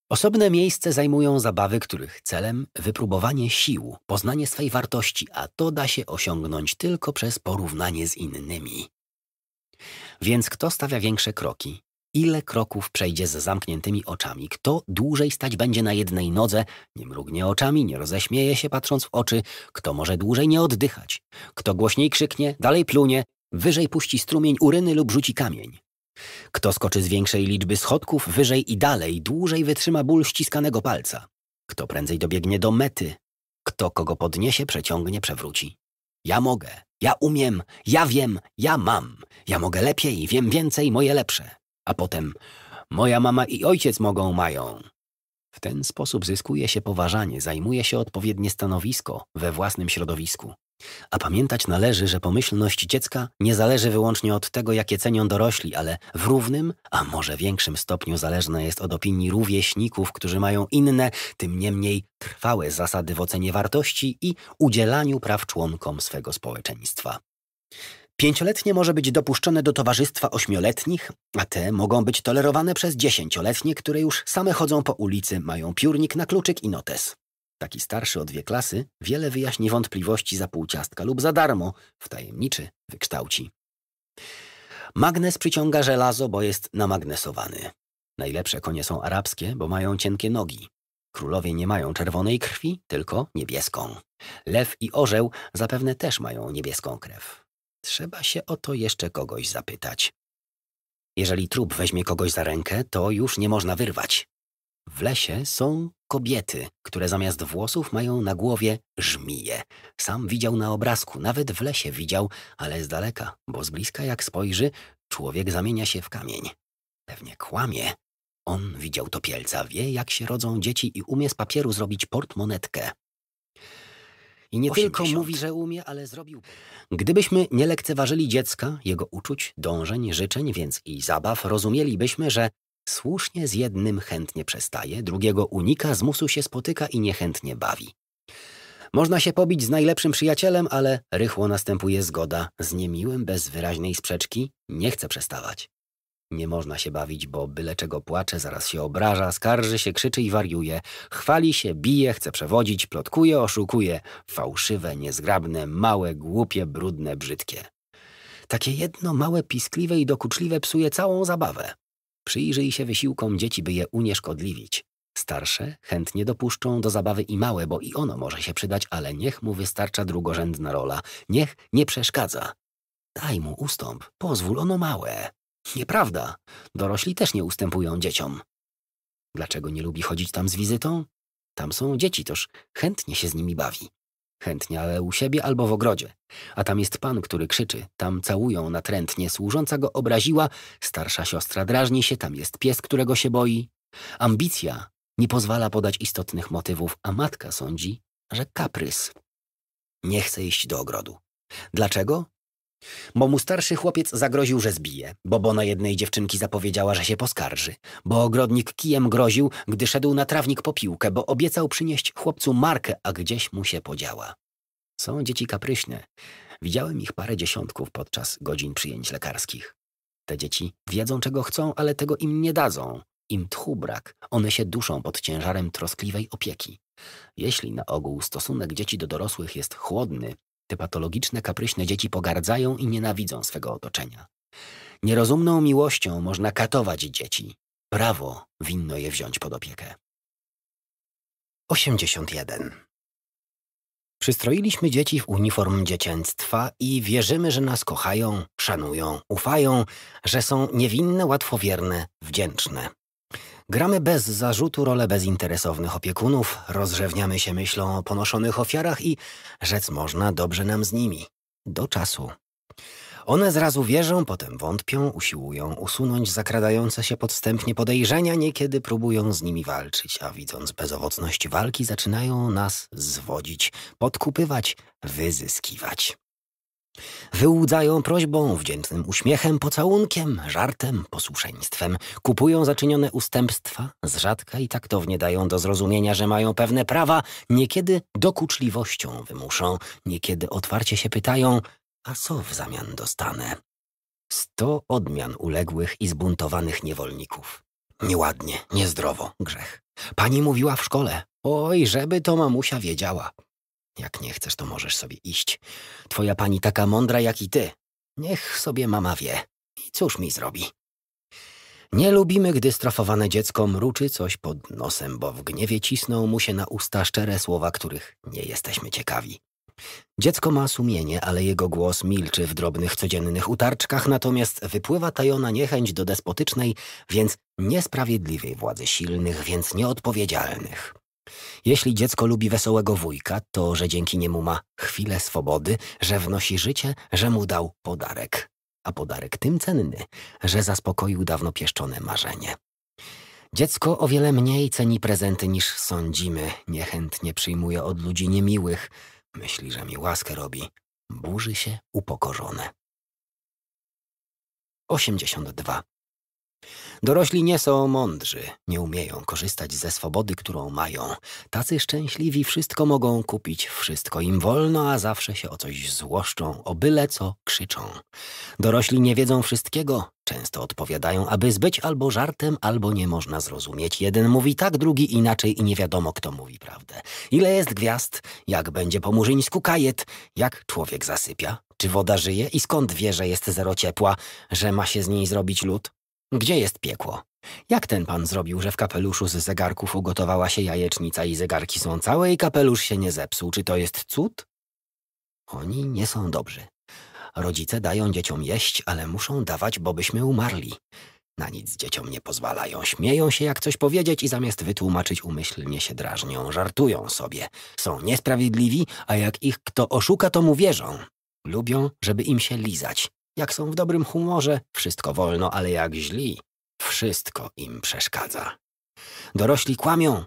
Speaker 1: Osobne miejsce zajmują zabawy, których celem wypróbowanie sił, poznanie swej wartości, a to da się osiągnąć tylko przez porównanie z innymi. Więc kto stawia większe kroki? Ile kroków przejdzie z zamkniętymi oczami? Kto dłużej stać będzie na jednej nodze? Nie mrugnie oczami, nie roześmieje się patrząc w oczy. Kto może dłużej nie oddychać? Kto głośniej krzyknie, dalej plunie, wyżej puści strumień uryny lub rzuci kamień? Kto skoczy z większej liczby schodków wyżej i dalej, dłużej wytrzyma ból ściskanego palca. Kto prędzej dobiegnie do mety. Kto kogo podniesie, przeciągnie, przewróci. Ja mogę, ja umiem, ja wiem, ja mam. Ja mogę lepiej, wiem więcej, moje lepsze. A potem moja mama i ojciec mogą, mają. W ten sposób zyskuje się poważanie, zajmuje się odpowiednie stanowisko we własnym środowisku. A pamiętać należy, że pomyślność dziecka nie zależy wyłącznie od tego, jakie cenią dorośli, ale w równym, a może większym stopniu zależna jest od opinii rówieśników, którzy mają inne, tym niemniej trwałe zasady w ocenie wartości i udzielaniu praw członkom swego społeczeństwa. Pięcioletnie może być dopuszczone do towarzystwa ośmioletnich, a te mogą być tolerowane przez dziesięcioletnie, które już same chodzą po ulicy, mają piórnik na kluczyk i notes taki starszy o dwie klasy, wiele wyjaśni wątpliwości za pół ciastka lub za darmo, w tajemniczy wykształci. Magnes przyciąga żelazo, bo jest namagnesowany. Najlepsze konie są arabskie, bo mają cienkie nogi. Królowie nie mają czerwonej krwi, tylko niebieską. Lew i orzeł zapewne też mają niebieską krew. Trzeba się o to jeszcze kogoś zapytać. Jeżeli trup weźmie kogoś za rękę, to już nie można wyrwać. W lesie są Kobiety, które zamiast włosów mają na głowie żmije. Sam widział na obrazku, nawet w lesie widział, ale z daleka, bo z bliska jak spojrzy, człowiek zamienia się w kamień. Pewnie kłamie. On widział topielca, wie jak się rodzą dzieci i umie z papieru zrobić portmonetkę. I nie 80. tylko mówi, że umie, ale zrobił. Gdybyśmy nie lekceważyli dziecka, jego uczuć, dążeń, życzeń, więc i zabaw, rozumielibyśmy, że Słusznie z jednym chętnie przestaje, drugiego unika, z musu się spotyka i niechętnie bawi. Można się pobić z najlepszym przyjacielem, ale rychło następuje zgoda. Z niemiłym, bez wyraźnej sprzeczki nie chce przestawać. Nie można się bawić, bo byle czego płacze, zaraz się obraża, skarży się, krzyczy i wariuje. Chwali się, bije, chce przewodzić, plotkuje, oszukuje. Fałszywe, niezgrabne, małe, głupie, brudne, brzydkie. Takie jedno małe, piskliwe i dokuczliwe psuje całą zabawę. Przyjrzyj się wysiłkom dzieci, by je unieszkodliwić. Starsze chętnie dopuszczą do zabawy i małe, bo i ono może się przydać, ale niech mu wystarcza drugorzędna rola. Niech nie przeszkadza. Daj mu ustąp, pozwól, ono małe. Nieprawda. Dorośli też nie ustępują dzieciom. Dlaczego nie lubi chodzić tam z wizytą? Tam są dzieci, toż chętnie się z nimi bawi. Chętnie, ale u siebie albo w ogrodzie. A tam jest pan, który krzyczy. Tam całują natrętnie. Służąca go obraziła. Starsza siostra drażni się. Tam jest pies, którego się boi. Ambicja nie pozwala podać istotnych motywów, a matka sądzi, że kaprys. Nie chce iść do ogrodu. Dlaczego? Bo mu starszy chłopiec zagroził, że zbije, bo Bona jednej dziewczynki zapowiedziała, że się poskarży, bo ogrodnik kijem groził, gdy szedł na trawnik po piłkę, bo obiecał przynieść chłopcu markę, a gdzieś mu się podziała. Są dzieci kapryśne. Widziałem ich parę dziesiątków podczas godzin przyjęć lekarskich. Te dzieci wiedzą, czego chcą, ale tego im nie dadzą. Im tchu brak, one się duszą pod ciężarem troskliwej opieki. Jeśli na ogół stosunek dzieci do dorosłych jest chłodny, te patologiczne, kapryśne dzieci pogardzają i nienawidzą swego otoczenia. Nierozumną miłością można katować dzieci. Prawo winno je wziąć pod opiekę. 81. Przystroiliśmy dzieci w uniform dziecięctwa i wierzymy, że nas kochają, szanują, ufają, że są niewinne, łatwowierne, wdzięczne. Gramy bez zarzutu rolę bezinteresownych opiekunów, rozrzewniamy się myślą o ponoszonych ofiarach i rzec można dobrze nam z nimi. Do czasu. One zrazu wierzą, potem wątpią, usiłują usunąć zakradające się podstępnie podejrzenia, niekiedy próbują z nimi walczyć, a widząc bezowocność walki zaczynają nas zwodzić, podkupywać, wyzyskiwać. Wyłudzają prośbą, wdzięcznym uśmiechem, pocałunkiem, żartem, posłuszeństwem. Kupują zaczynione ustępstwa, z rzadka i taktownie dają do zrozumienia, że mają pewne prawa, niekiedy dokuczliwością wymuszą, niekiedy otwarcie się pytają, a co w zamian dostanę? Sto odmian uległych i zbuntowanych niewolników. Nieładnie, niezdrowo, grzech. Pani mówiła w szkole, oj, żeby to mamusia wiedziała. Jak nie chcesz, to możesz sobie iść. Twoja pani taka mądra jak i ty. Niech sobie mama wie. I cóż mi zrobi? Nie lubimy, gdy strafowane dziecko mruczy coś pod nosem, bo w gniewie cisną mu się na usta szczere słowa, których nie jesteśmy ciekawi. Dziecko ma sumienie, ale jego głos milczy w drobnych codziennych utarczkach, natomiast wypływa tajona niechęć do despotycznej, więc niesprawiedliwej władzy silnych, więc nieodpowiedzialnych. Jeśli dziecko lubi wesołego wujka, to że dzięki niemu ma chwilę swobody, że wnosi życie, że mu dał podarek. A podarek tym cenny, że zaspokoił dawno pieszczone marzenie. Dziecko o wiele mniej ceni prezenty niż sądzimy, niechętnie przyjmuje od ludzi niemiłych, myśli, że mi łaskę robi, burzy się upokorzone. 82. Dorośli nie są mądrzy, nie umieją korzystać ze swobody, którą mają. Tacy szczęśliwi wszystko mogą kupić, wszystko im wolno, a zawsze się o coś złoszczą, o byle co krzyczą. Dorośli nie wiedzą wszystkiego, często odpowiadają, aby zbyć albo żartem, albo nie można zrozumieć. Jeden mówi tak, drugi inaczej i nie wiadomo, kto mówi prawdę. Ile jest gwiazd, jak będzie po murzyńsku kajet, jak człowiek zasypia, czy woda żyje i skąd wie, że jest zero ciepła, że ma się z niej zrobić lód? Gdzie jest piekło? Jak ten pan zrobił, że w kapeluszu z zegarków ugotowała się jajecznica i zegarki są całe i kapelusz się nie zepsuł? Czy to jest cud? Oni nie są dobrzy. Rodzice dają dzieciom jeść, ale muszą dawać, bo byśmy umarli. Na nic dzieciom nie pozwalają, śmieją się jak coś powiedzieć i zamiast wytłumaczyć umyślnie się drażnią, żartują sobie. Są niesprawiedliwi, a jak ich kto oszuka, to mu wierzą. Lubią, żeby im się lizać. Jak są w dobrym humorze, wszystko wolno, ale jak źli, wszystko im przeszkadza. Dorośli kłamią.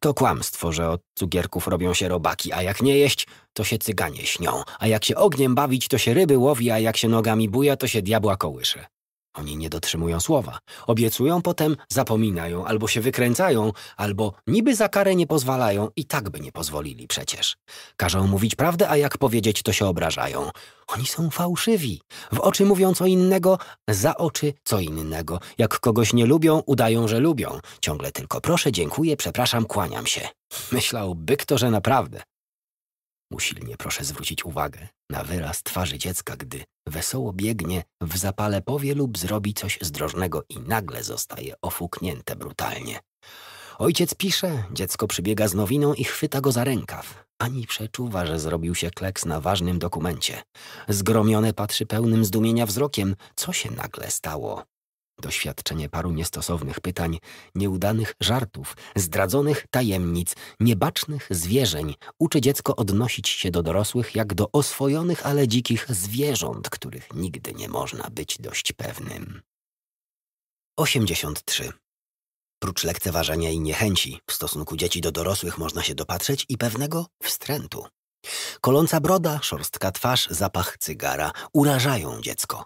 Speaker 1: To kłamstwo, że od cukierków robią się robaki, a jak nie jeść, to się cyganie śnią, a jak się ogniem bawić, to się ryby łowi, a jak się nogami buja, to się diabła kołysze. Oni nie dotrzymują słowa. Obiecują, potem zapominają, albo się wykręcają, albo niby za karę nie pozwalają i tak by nie pozwolili przecież. Każą mówić prawdę, a jak powiedzieć, to się obrażają. Oni są fałszywi. W oczy mówią co innego, za oczy co innego. Jak kogoś nie lubią, udają, że lubią. Ciągle tylko proszę, dziękuję, przepraszam, kłaniam się. Myślał by kto, że naprawdę. Usilnie proszę zwrócić uwagę na wyraz twarzy dziecka, gdy wesoło biegnie, w zapale powie lub zrobi coś zdrożnego i nagle zostaje ofuknięte brutalnie. Ojciec pisze, dziecko przybiega z nowiną i chwyta go za rękaw. Ani przeczuwa, że zrobił się kleks na ważnym dokumencie. Zgromione patrzy pełnym zdumienia wzrokiem, co się nagle stało. Doświadczenie paru niestosownych pytań, nieudanych żartów, zdradzonych tajemnic, niebacznych zwierzeń uczy dziecko odnosić się do dorosłych jak do oswojonych, ale dzikich zwierząt, których nigdy nie można być dość pewnym. 83. Prócz lekceważenia i niechęci w stosunku dzieci do dorosłych można się dopatrzeć i pewnego wstrętu. Koląca broda, szorstka twarz, zapach cygara urażają dziecko.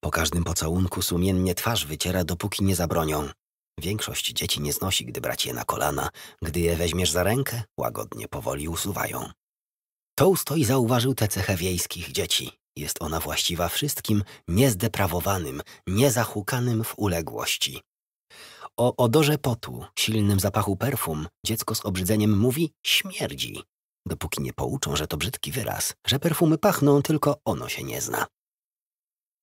Speaker 1: Po każdym pocałunku sumiennie twarz wyciera, dopóki nie zabronią. Większość dzieci nie znosi, gdy brać je na kolana. Gdy je weźmiesz za rękę, łagodnie powoli usuwają. Tolstoj zauważył tę cechę wiejskich dzieci. Jest ona właściwa wszystkim niezdeprawowanym, niezahukanym w uległości. O odorze potu, silnym zapachu perfum, dziecko z obrzydzeniem mówi śmierdzi dopóki nie pouczą, że to brzydki wyraz, że perfumy pachną, tylko ono się nie zna.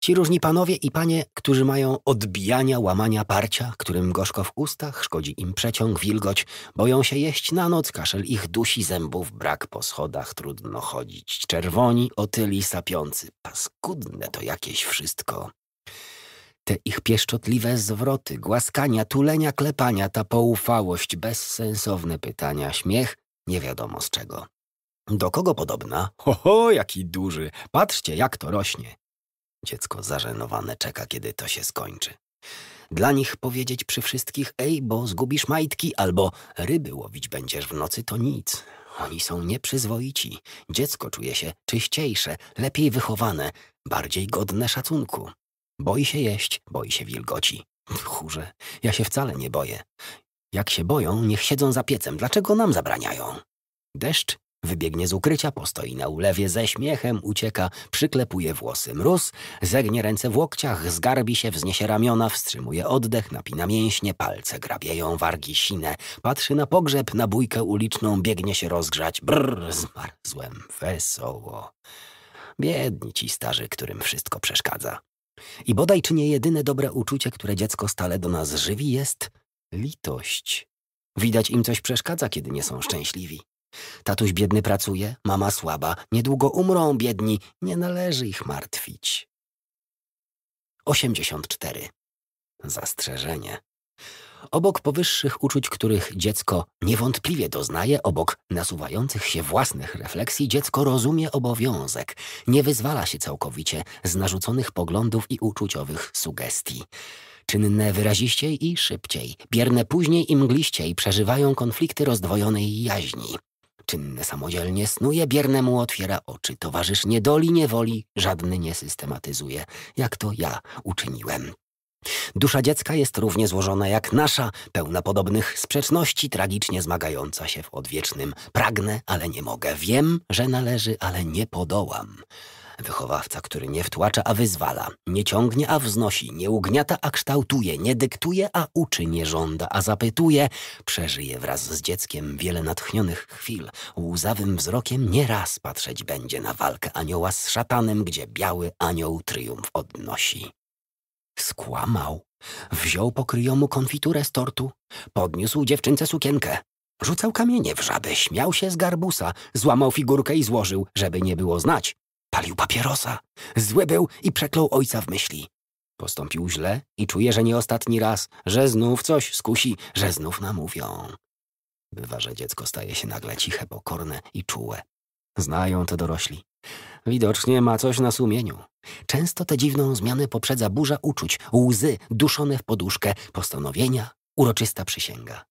Speaker 1: Ci różni panowie i panie, którzy mają odbijania, łamania parcia, którym gorzko w ustach, szkodzi im przeciąg, wilgoć, boją się jeść na noc, kaszel ich dusi, zębów brak po schodach, trudno chodzić. Czerwoni, otyli, sapiący, paskudne to jakieś wszystko. Te ich pieszczotliwe zwroty, głaskania, tulenia, klepania, ta poufałość, bezsensowne pytania, śmiech, nie wiadomo z czego. Do kogo podobna? Ho, ho, jaki duży! Patrzcie, jak to rośnie! Dziecko zażenowane czeka, kiedy to się skończy. Dla nich powiedzieć przy wszystkich, ej, bo zgubisz majtki, albo ryby łowić będziesz w nocy, to nic. Oni są nieprzyzwoici. Dziecko czuje się czyściejsze, lepiej wychowane, bardziej godne szacunku. Boi się jeść, boi się wilgoci. Chórze, ja się wcale nie boję. Jak się boją, niech siedzą za piecem. Dlaczego nam zabraniają? Deszcz Wybiegnie z ukrycia, postoi na ulewie, ze śmiechem ucieka, przyklepuje włosy. Mróz zegnie ręce w łokciach, zgarbi się, wzniesie ramiona, wstrzymuje oddech, napina mięśnie, palce grabieją, wargi sine. Patrzy na pogrzeb, na bójkę uliczną, biegnie się rozgrzać. Brrr, zmarzłem, wesoło. Biedni ci starzy, którym wszystko przeszkadza. I bodaj czy nie jedyne dobre uczucie, które dziecko stale do nas żywi, jest litość. Widać im coś przeszkadza, kiedy nie są szczęśliwi. Tatuś biedny pracuje, mama słaba, niedługo umrą biedni, nie należy ich martwić. 84. Zastrzeżenie. Obok powyższych uczuć, których dziecko niewątpliwie doznaje, obok nasuwających się własnych refleksji, dziecko rozumie obowiązek, nie wyzwala się całkowicie z narzuconych poglądów i uczuciowych sugestii. Czynne wyraziściej i szybciej, bierne później i mgliściej przeżywają konflikty rozdwojonej jaźni. Czynny samodzielnie snuje, biernemu otwiera oczy. Towarzysz nie doli, nie woli, żadny nie systematyzuje, jak to ja uczyniłem. Dusza dziecka jest równie złożona jak nasza, pełna podobnych sprzeczności, tragicznie zmagająca się w odwiecznym. Pragnę, ale nie mogę. Wiem, że należy, ale nie podołam. Wychowawca, który nie wtłacza, a wyzwala, nie ciągnie, a wznosi, nie ugniata, a kształtuje, nie dyktuje, a uczy, nie żąda, a zapytuje, przeżyje wraz z dzieckiem wiele natchnionych chwil. Łzawym wzrokiem nieraz patrzeć będzie na walkę anioła z szatanem, gdzie biały anioł triumf odnosi. Skłamał. Wziął pokryjomu konfiturę z tortu, podniósł dziewczynce sukienkę, Rzucał kamienie w żabę, śmiał się z garbusa, złamał figurkę i złożył, żeby nie było znać. Zapalił papierosa. Zły był i przeklął ojca w myśli. Postąpił źle i czuje, że nie ostatni raz, że znów coś skusi, że znów namówią. Bywa, że dziecko staje się nagle ciche, pokorne i czułe. Znają to dorośli. Widocznie ma coś na sumieniu. Często tę dziwną zmianę poprzedza burza uczuć, łzy duszone w poduszkę, postanowienia, uroczysta przysięga.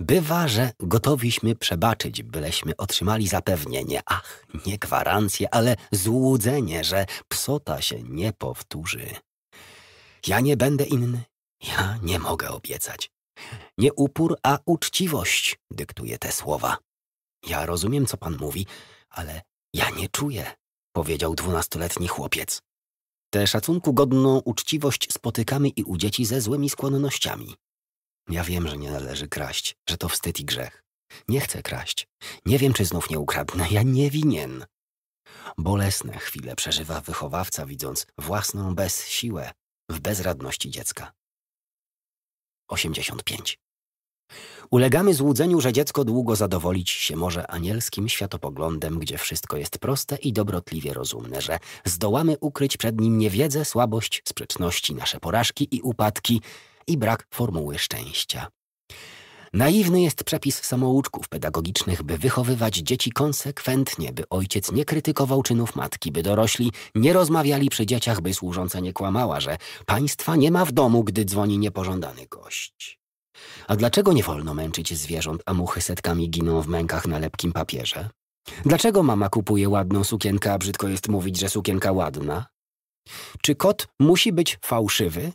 Speaker 1: Bywa, że gotowiśmy przebaczyć, byleśmy otrzymali zapewnienie, ach, nie gwarancję, ale złudzenie, że psota się nie powtórzy. Ja nie będę inny, ja nie mogę obiecać. Nie upór, a uczciwość dyktuje te słowa. Ja rozumiem, co pan mówi, ale ja nie czuję, powiedział dwunastoletni chłopiec. Tę szacunku godną uczciwość spotykamy i u dzieci ze złymi skłonnościami. Ja wiem, że nie należy kraść, że to wstyd i grzech. Nie chcę kraść. Nie wiem, czy znów nie ukradnę. Ja nie winien. Bolesne chwile przeżywa wychowawca, widząc własną bezsiłę w bezradności dziecka. 85. Ulegamy złudzeniu, że dziecko długo zadowolić się może anielskim światopoglądem, gdzie wszystko jest proste i dobrotliwie rozumne, że zdołamy ukryć przed nim niewiedzę, słabość, sprzeczności, nasze porażki i upadki – i brak formuły szczęścia. Naiwny jest przepis samouczków pedagogicznych, by wychowywać dzieci konsekwentnie, by ojciec nie krytykował czynów matki, by dorośli nie rozmawiali przy dzieciach, by służąca nie kłamała, że państwa nie ma w domu, gdy dzwoni niepożądany gość. A dlaczego nie wolno męczyć zwierząt, a muchy setkami giną w mękach na lepkim papierze? Dlaczego mama kupuje ładną sukienkę, a brzydko jest mówić, że sukienka ładna? Czy kot musi być fałszywy?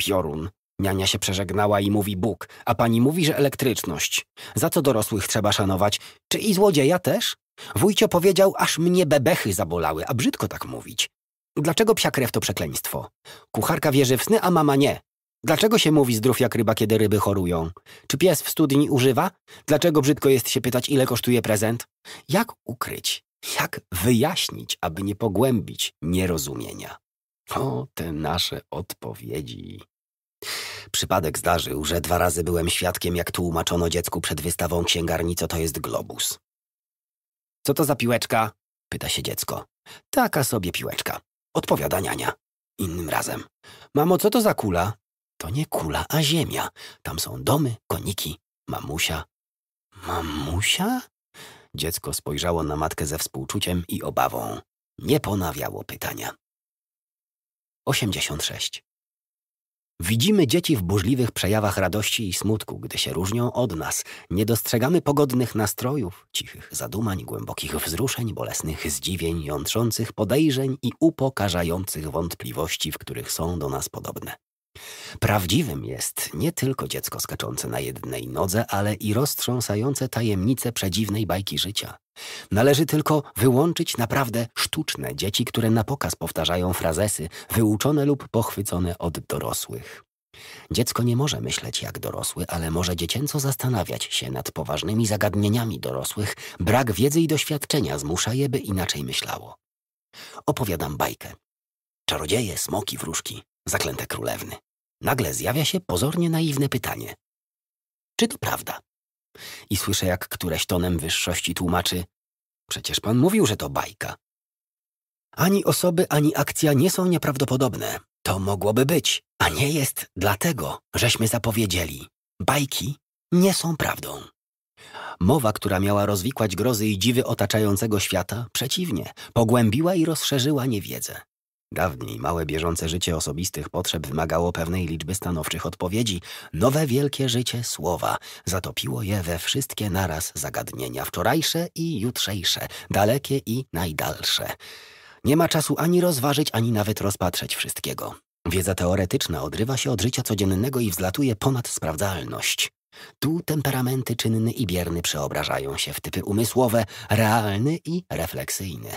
Speaker 1: Piorun Miania się przeżegnała i mówi Bóg, a pani mówi, że elektryczność. Za co dorosłych trzeba szanować? Czy i złodzieja też? Wójcio powiedział, aż mnie bebechy zabolały, a brzydko tak mówić. Dlaczego psia krew to przekleństwo? Kucharka wierzy w sny, a mama nie. Dlaczego się mówi zdrów jak ryba, kiedy ryby chorują? Czy pies w studni używa? Dlaczego brzydko jest się pytać, ile kosztuje prezent? Jak ukryć? Jak wyjaśnić, aby nie pogłębić nierozumienia? O, te nasze odpowiedzi. Przypadek zdarzył, że dwa razy byłem świadkiem, jak tłumaczono dziecku przed wystawą księgarni, co to jest globus. Co to za piłeczka? pyta się dziecko. Taka sobie piłeczka. Odpowiada niania. Innym razem. Mamo, co to za kula? To nie kula, a ziemia. Tam są domy, koniki, mamusia. Mamusia? Dziecko spojrzało na matkę ze współczuciem i obawą. Nie ponawiało pytania. 86. Widzimy dzieci w burzliwych przejawach radości i smutku, gdy się różnią od nas. Nie dostrzegamy pogodnych nastrojów, cichych zadumań, głębokich wzruszeń, bolesnych zdziwień, jątrzących podejrzeń i upokarzających wątpliwości, w których są do nas podobne. Prawdziwym jest nie tylko dziecko skaczące na jednej nodze, ale i roztrząsające tajemnice przedziwnej bajki życia. Należy tylko wyłączyć naprawdę sztuczne dzieci, które na pokaz powtarzają frazesy wyuczone lub pochwycone od dorosłych. Dziecko nie może myśleć jak dorosły, ale może dziecięco zastanawiać się nad poważnymi zagadnieniami dorosłych. Brak wiedzy i doświadczenia zmusza je, by inaczej myślało. Opowiadam bajkę. Czarodzieje, smoki, wróżki zaklęte królewny, nagle zjawia się pozornie naiwne pytanie. Czy to prawda? I słyszę, jak któreś tonem wyższości tłumaczy Przecież pan mówił, że to bajka. Ani osoby, ani akcja nie są nieprawdopodobne. To mogłoby być, a nie jest dlatego, żeśmy zapowiedzieli. Bajki nie są prawdą. Mowa, która miała rozwikłać grozy i dziwy otaczającego świata, przeciwnie, pogłębiła i rozszerzyła niewiedzę. Dawniej małe bieżące życie osobistych potrzeb wymagało pewnej liczby stanowczych odpowiedzi. Nowe wielkie życie słowa zatopiło je we wszystkie naraz zagadnienia wczorajsze i jutrzejsze, dalekie i najdalsze. Nie ma czasu ani rozważyć, ani nawet rozpatrzeć wszystkiego. Wiedza teoretyczna odrywa się od życia codziennego i wzlatuje ponad sprawdzalność. Tu temperamenty czynny i bierny przeobrażają się w typy umysłowe, realny i refleksyjny.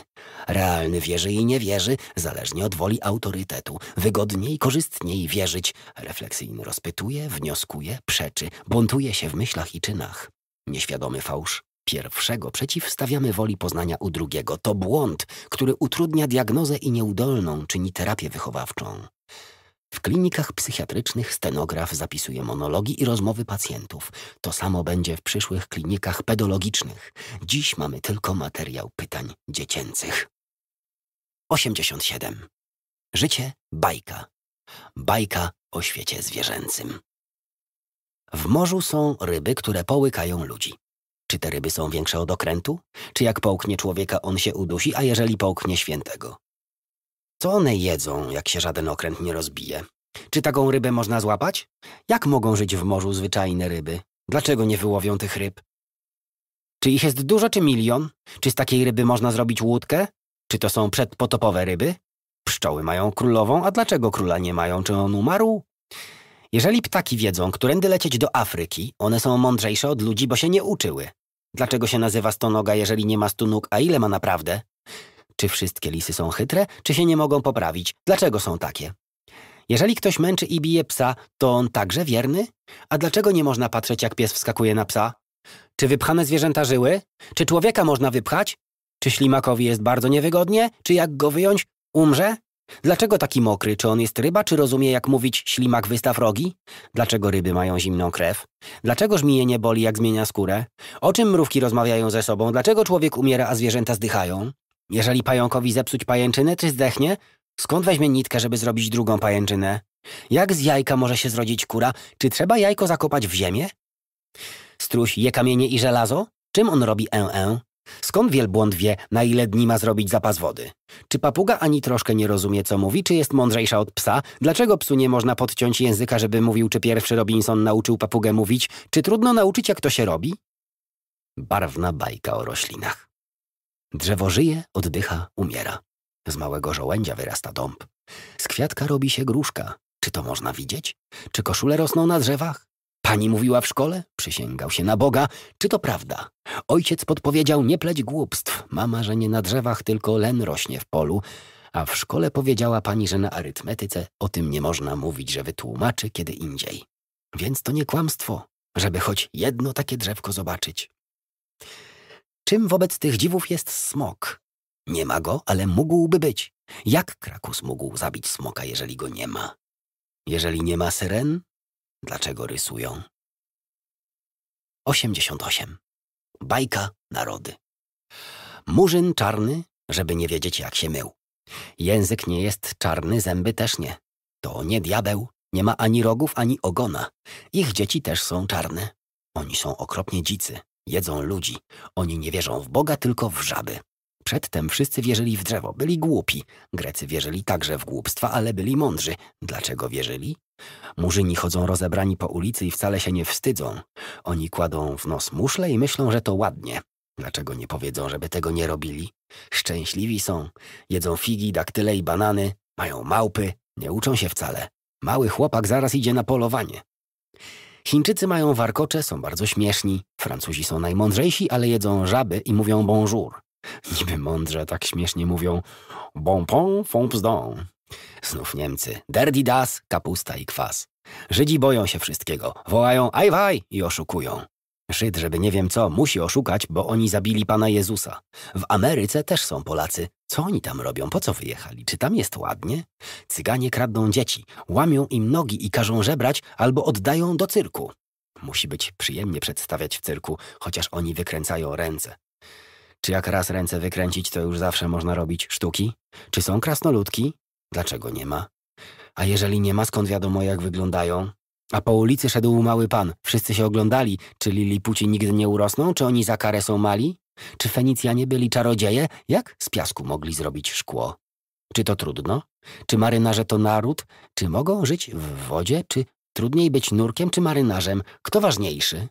Speaker 1: Realny wierzy i nie wierzy, zależnie od woli autorytetu. Wygodniej, korzystniej wierzyć. Refleksyjny rozpytuje, wnioskuje, przeczy, buntuje się w myślach i czynach. Nieświadomy fałsz pierwszego przeciwstawiamy woli poznania u drugiego. To błąd, który utrudnia diagnozę i nieudolną czyni terapię wychowawczą. W klinikach psychiatrycznych stenograf zapisuje monologi i rozmowy pacjentów. To samo będzie w przyszłych klinikach pedologicznych. Dziś mamy tylko materiał pytań dziecięcych. 87. Życie bajka. Bajka o świecie zwierzęcym. W morzu są ryby, które połykają ludzi. Czy te ryby są większe od okrętu? Czy jak połknie człowieka, on się udusi, a jeżeli połknie świętego? Co one jedzą, jak się żaden okręt nie rozbije? Czy taką rybę można złapać? Jak mogą żyć w morzu zwyczajne ryby? Dlaczego nie wyłowią tych ryb? Czy ich jest dużo czy milion? Czy z takiej ryby można zrobić łódkę? Czy to są przedpotopowe ryby? Pszczoły mają królową, a dlaczego króla nie mają? Czy on umarł? Jeżeli ptaki wiedzą, którędy lecieć do Afryki, one są mądrzejsze od ludzi, bo się nie uczyły. Dlaczego się nazywa stonoga, jeżeli nie ma stu nóg, a ile ma naprawdę? Czy wszystkie lisy są chytre, czy się nie mogą poprawić? Dlaczego są takie? Jeżeli ktoś męczy i bije psa, to on także wierny? A dlaczego nie można patrzeć, jak pies wskakuje na psa? Czy wypchane zwierzęta żyły? Czy człowieka można wypchać? Czy ślimakowi jest bardzo niewygodnie? Czy jak go wyjąć? Umrze? Dlaczego taki mokry? Czy on jest ryba, czy rozumie jak mówić ślimak wystaw rogi? Dlaczego ryby mają zimną krew? Dlaczego żmije nie boli jak zmienia skórę? O czym mrówki rozmawiają ze sobą? Dlaczego człowiek umiera, a zwierzęta zdychają? Jeżeli pająkowi zepsuć pajęczynę, czy zdechnie? Skąd weźmie nitkę, żeby zrobić drugą pajęczynę? Jak z jajka może się zrodzić kura? Czy trzeba jajko zakopać w ziemię? Struś je kamienie i żelazo? Czym on robi ę-ę? Skąd wielbłąd wie, na ile dni ma zrobić zapas wody? Czy papuga ani troszkę nie rozumie, co mówi, czy jest mądrzejsza od psa? Dlaczego psu nie można podciąć języka, żeby mówił, czy pierwszy Robinson nauczył papugę mówić? Czy trudno nauczyć, jak to się robi? Barwna bajka o roślinach. Drzewo żyje, oddycha, umiera. Z małego żołędzia wyrasta dąb. Z kwiatka robi się gruszka. Czy to można widzieć? Czy koszule rosną na drzewach? Pani mówiła w szkole? Przysięgał się na Boga. Czy to prawda? Ojciec podpowiedział nie pleć głupstw. Mama, że nie na drzewach, tylko len rośnie w polu. A w szkole powiedziała pani, że na arytmetyce o tym nie można mówić, że wytłumaczy kiedy indziej. Więc to nie kłamstwo, żeby choć jedno takie drzewko zobaczyć. Czym wobec tych dziwów jest smok? Nie ma go, ale mógłby być. Jak Krakus mógł zabić smoka, jeżeli go nie ma? Jeżeli nie ma syren, dlaczego rysują? 88. Bajka narody. Murzyn czarny, żeby nie wiedzieć jak się mył. Język nie jest czarny, zęby też nie. To nie diabeł, nie ma ani rogów, ani ogona. Ich dzieci też są czarne. Oni są okropnie dzicy. Jedzą ludzi. Oni nie wierzą w Boga, tylko w żaby. Przedtem wszyscy wierzyli w drzewo, byli głupi. Grecy wierzyli także w głupstwa, ale byli mądrzy. Dlaczego wierzyli? Murzyni chodzą rozebrani po ulicy i wcale się nie wstydzą. Oni kładą w nos muszle i myślą, że to ładnie. Dlaczego nie powiedzą, żeby tego nie robili? Szczęśliwi są. Jedzą figi, daktyle i banany. Mają małpy. Nie uczą się wcale. Mały chłopak zaraz idzie na polowanie. Chińczycy mają warkocze, są bardzo śmieszni. Francuzi są najmądrzejsi, ale jedzą żaby i mówią bonjour. Niby mądrze tak śmiesznie mówią bon pont, fons don. Znów Niemcy. Derdi das, kapusta i kwas. Żydzi boją się wszystkiego. Wołają ajwaj i oszukują. Żyd, żeby nie wiem co, musi oszukać, bo oni zabili Pana Jezusa. W Ameryce też są Polacy. Co oni tam robią? Po co wyjechali? Czy tam jest ładnie? Cyganie kradną dzieci, łamią im nogi i każą żebrać albo oddają do cyrku. Musi być przyjemnie przedstawiać w cyrku, chociaż oni wykręcają ręce. Czy jak raz ręce wykręcić, to już zawsze można robić sztuki? Czy są krasnoludki? Dlaczego nie ma? A jeżeli nie ma, skąd wiadomo jak wyglądają? A po ulicy szedł mały pan. Wszyscy się oglądali. Czy Lilipuci nigdy nie urosną? Czy oni za karę są mali? Czy Fenicjanie byli czarodzieje? Jak z piasku mogli zrobić szkło? Czy to trudno? Czy marynarze to naród? Czy mogą żyć w wodzie? Czy trudniej być nurkiem czy marynarzem? Kto ważniejszy?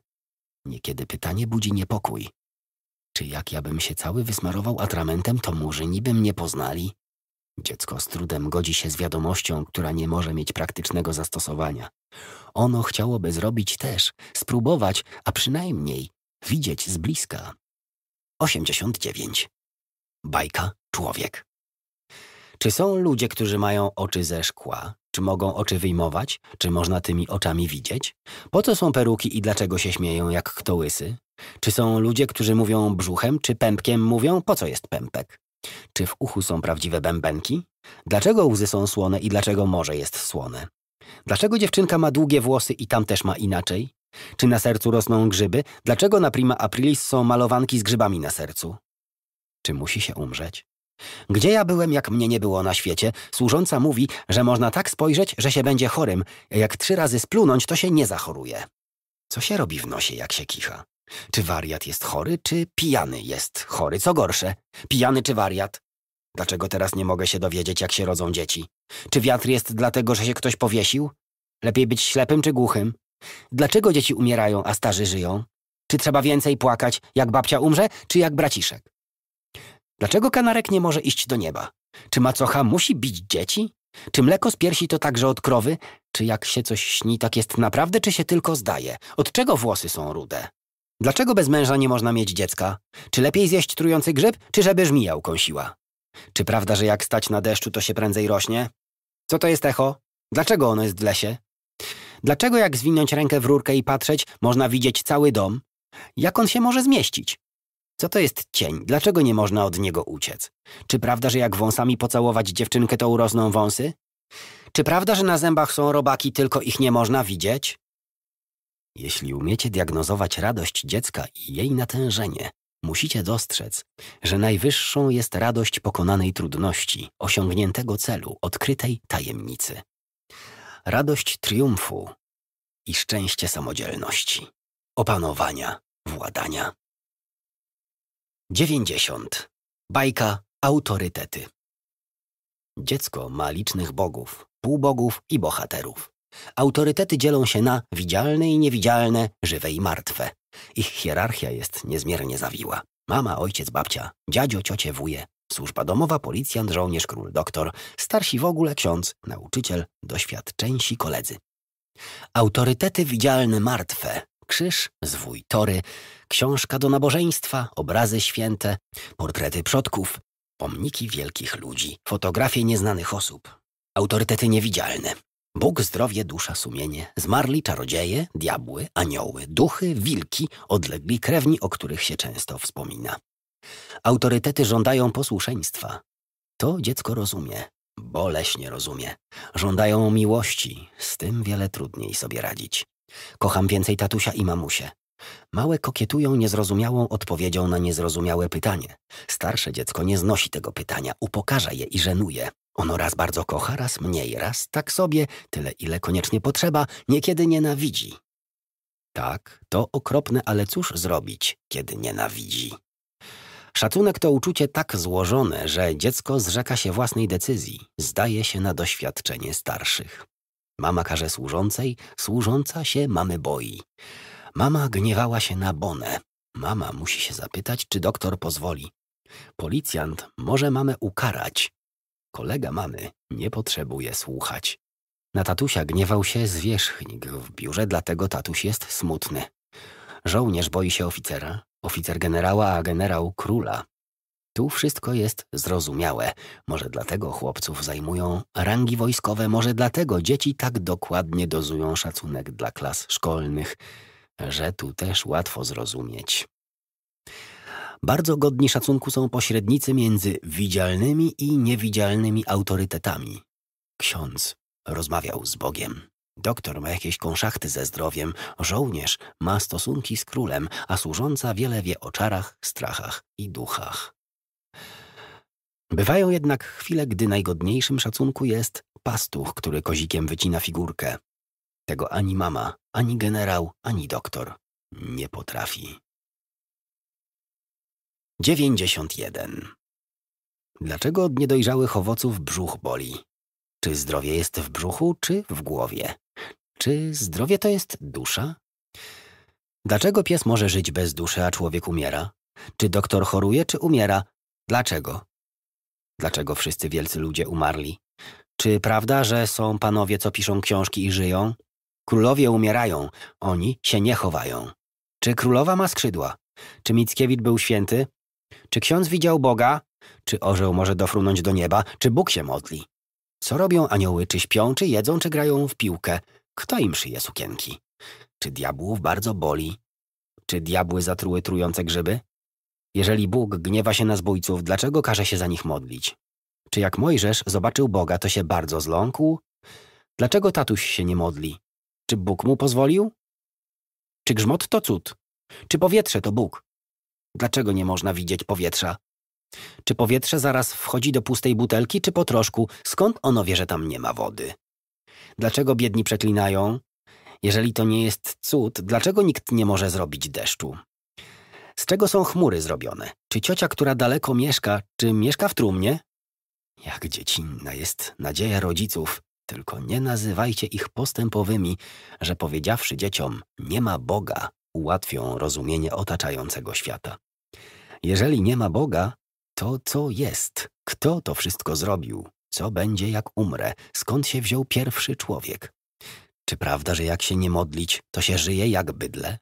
Speaker 1: Niekiedy pytanie budzi niepokój. Czy jak ja bym się cały wysmarował atramentem, to murzyni by mnie poznali? Dziecko z trudem godzi się z wiadomością, która nie może mieć praktycznego zastosowania. Ono chciałoby zrobić też, spróbować, a przynajmniej widzieć z bliska. 89. Bajka Człowiek. Czy są ludzie, którzy mają oczy ze szkła? Czy mogą oczy wyjmować? Czy można tymi oczami widzieć? Po co są peruki i dlaczego się śmieją jak kto łysy? Czy są ludzie, którzy mówią brzuchem, czy pępkiem mówią, po co jest pępek? Czy w uchu są prawdziwe bębenki? Dlaczego łzy są słone i dlaczego morze jest słone? Dlaczego dziewczynka ma długie włosy i tam też ma inaczej? Czy na sercu rosną grzyby? Dlaczego na prima aprilis są malowanki z grzybami na sercu? Czy musi się umrzeć? Gdzie ja byłem, jak mnie nie było na świecie? Służąca mówi, że można tak spojrzeć, że się będzie chorym. Jak trzy razy splunąć, to się nie zachoruje. Co się robi w nosie, jak się kicha? Czy wariat jest chory, czy pijany jest chory? Co gorsze, pijany czy wariat? Dlaczego teraz nie mogę się dowiedzieć, jak się rodzą dzieci? Czy wiatr jest dlatego, że się ktoś powiesił? Lepiej być ślepym czy głuchym? Dlaczego dzieci umierają, a starzy żyją? Czy trzeba więcej płakać, jak babcia umrze, czy jak braciszek? Dlaczego kanarek nie może iść do nieba? Czy macocha musi bić dzieci? Czy mleko z piersi to także od krowy? Czy jak się coś śni, tak jest naprawdę, czy się tylko zdaje? Od czego włosy są rude? Dlaczego bez męża nie można mieć dziecka? Czy lepiej zjeść trujący grzyb, czy żeby żmija ukąsiła? Czy prawda, że jak stać na deszczu, to się prędzej rośnie? Co to jest echo? Dlaczego ono jest w lesie? Dlaczego jak zwinąć rękę w rurkę i patrzeć, można widzieć cały dom? Jak on się może zmieścić? Co to jest cień? Dlaczego nie można od niego uciec? Czy prawda, że jak wąsami pocałować dziewczynkę, to urosną wąsy? Czy prawda, że na zębach są robaki, tylko ich nie można widzieć? Jeśli umiecie diagnozować radość dziecka i jej natężenie, musicie dostrzec, że najwyższą jest radość pokonanej trudności, osiągniętego celu, odkrytej tajemnicy. Radość triumfu i szczęście samodzielności, opanowania, władania. 90. Bajka Autorytety Dziecko ma licznych bogów, półbogów i bohaterów. Autorytety dzielą się na widzialne i niewidzialne, żywe i martwe. Ich hierarchia jest niezmiernie zawiła. Mama, ojciec, babcia, dziadzio, ciocie, wuje, służba domowa, policjant, żołnierz, król, doktor, starsi w ogóle, ksiądz, nauczyciel, doświadczeńsi koledzy. Autorytety widzialne martwe, krzyż, zwój tory, książka do nabożeństwa, obrazy święte, portrety przodków, pomniki wielkich ludzi, fotografie nieznanych osób. Autorytety niewidzialne, Bóg, zdrowie, dusza, sumienie. Zmarli czarodzieje, diabły, anioły, duchy, wilki, odlegli krewni, o których się często wspomina. Autorytety żądają posłuszeństwa. To dziecko rozumie, boleśnie rozumie. Żądają miłości, z tym wiele trudniej sobie radzić. Kocham więcej tatusia i mamusie. Małe kokietują niezrozumiałą odpowiedzią na niezrozumiałe pytanie. Starsze dziecko nie znosi tego pytania, upokarza je i żenuje. Ono raz bardzo kocha, raz mniej, raz tak sobie, tyle ile koniecznie potrzeba, niekiedy nienawidzi. Tak, to okropne, ale cóż zrobić, kiedy nienawidzi? Szacunek to uczucie tak złożone, że dziecko zrzeka się własnej decyzji, zdaje się na doświadczenie starszych. Mama każe służącej, służąca się mamy boi. Mama gniewała się na Bonę. Mama musi się zapytać, czy doktor pozwoli. Policjant może mamę ukarać, Kolega mamy nie potrzebuje słuchać. Na tatusia gniewał się zwierzchnik w biurze, dlatego tatuś jest smutny. Żołnierz boi się oficera, oficer generała, a generał króla. Tu wszystko jest zrozumiałe. Może dlatego chłopców zajmują rangi wojskowe, może dlatego dzieci tak dokładnie dozują szacunek dla klas szkolnych, że tu też łatwo zrozumieć. Bardzo godni szacunku są pośrednicy między widzialnymi i niewidzialnymi autorytetami. Ksiądz rozmawiał z Bogiem. Doktor ma jakieś konszachty ze zdrowiem, żołnierz ma stosunki z królem, a służąca wiele wie o czarach, strachach i duchach. Bywają jednak chwile, gdy najgodniejszym szacunku jest pastuch, który kozikiem wycina figurkę. Tego ani mama, ani generał, ani doktor nie potrafi. 91. Dlaczego od niedojrzałych owoców brzuch boli? Czy zdrowie jest w brzuchu, czy w głowie? Czy zdrowie to jest dusza? Dlaczego pies może żyć bez duszy, a człowiek umiera? Czy doktor choruje, czy umiera? Dlaczego? Dlaczego wszyscy wielcy ludzie umarli? Czy prawda, że są panowie, co piszą książki i żyją? Królowie umierają, oni się nie chowają. Czy królowa ma skrzydła? Czy Mickiewicz był święty? Czy ksiądz widział Boga? Czy orzeł może dofrunąć do nieba? Czy Bóg się modli? Co robią anioły? Czy śpią, czy jedzą, czy grają w piłkę? Kto im szyje sukienki? Czy diabłów bardzo boli? Czy diabły zatruły trujące grzyby? Jeżeli Bóg gniewa się na zbójców, dlaczego każe się za nich modlić? Czy jak Mojżesz zobaczył Boga, to się bardzo zląkł? Dlaczego tatuś się nie modli? Czy Bóg mu pozwolił? Czy grzmot to cud? Czy powietrze to Bóg? Dlaczego nie można widzieć powietrza? Czy powietrze zaraz wchodzi do pustej butelki, czy po troszku? Skąd ono wie, że tam nie ma wody? Dlaczego biedni przeklinają? Jeżeli to nie jest cud, dlaczego nikt nie może zrobić deszczu? Z czego są chmury zrobione? Czy ciocia, która daleko mieszka, czy mieszka w trumnie? Jak dziecinna jest nadzieja rodziców, tylko nie nazywajcie ich postępowymi, że powiedziawszy dzieciom nie ma Boga, ułatwią rozumienie otaczającego świata. Jeżeli nie ma Boga, to co jest? Kto to wszystko zrobił? Co będzie, jak umrę? Skąd się wziął pierwszy człowiek? Czy prawda, że jak się nie modlić, to się żyje jak bydle?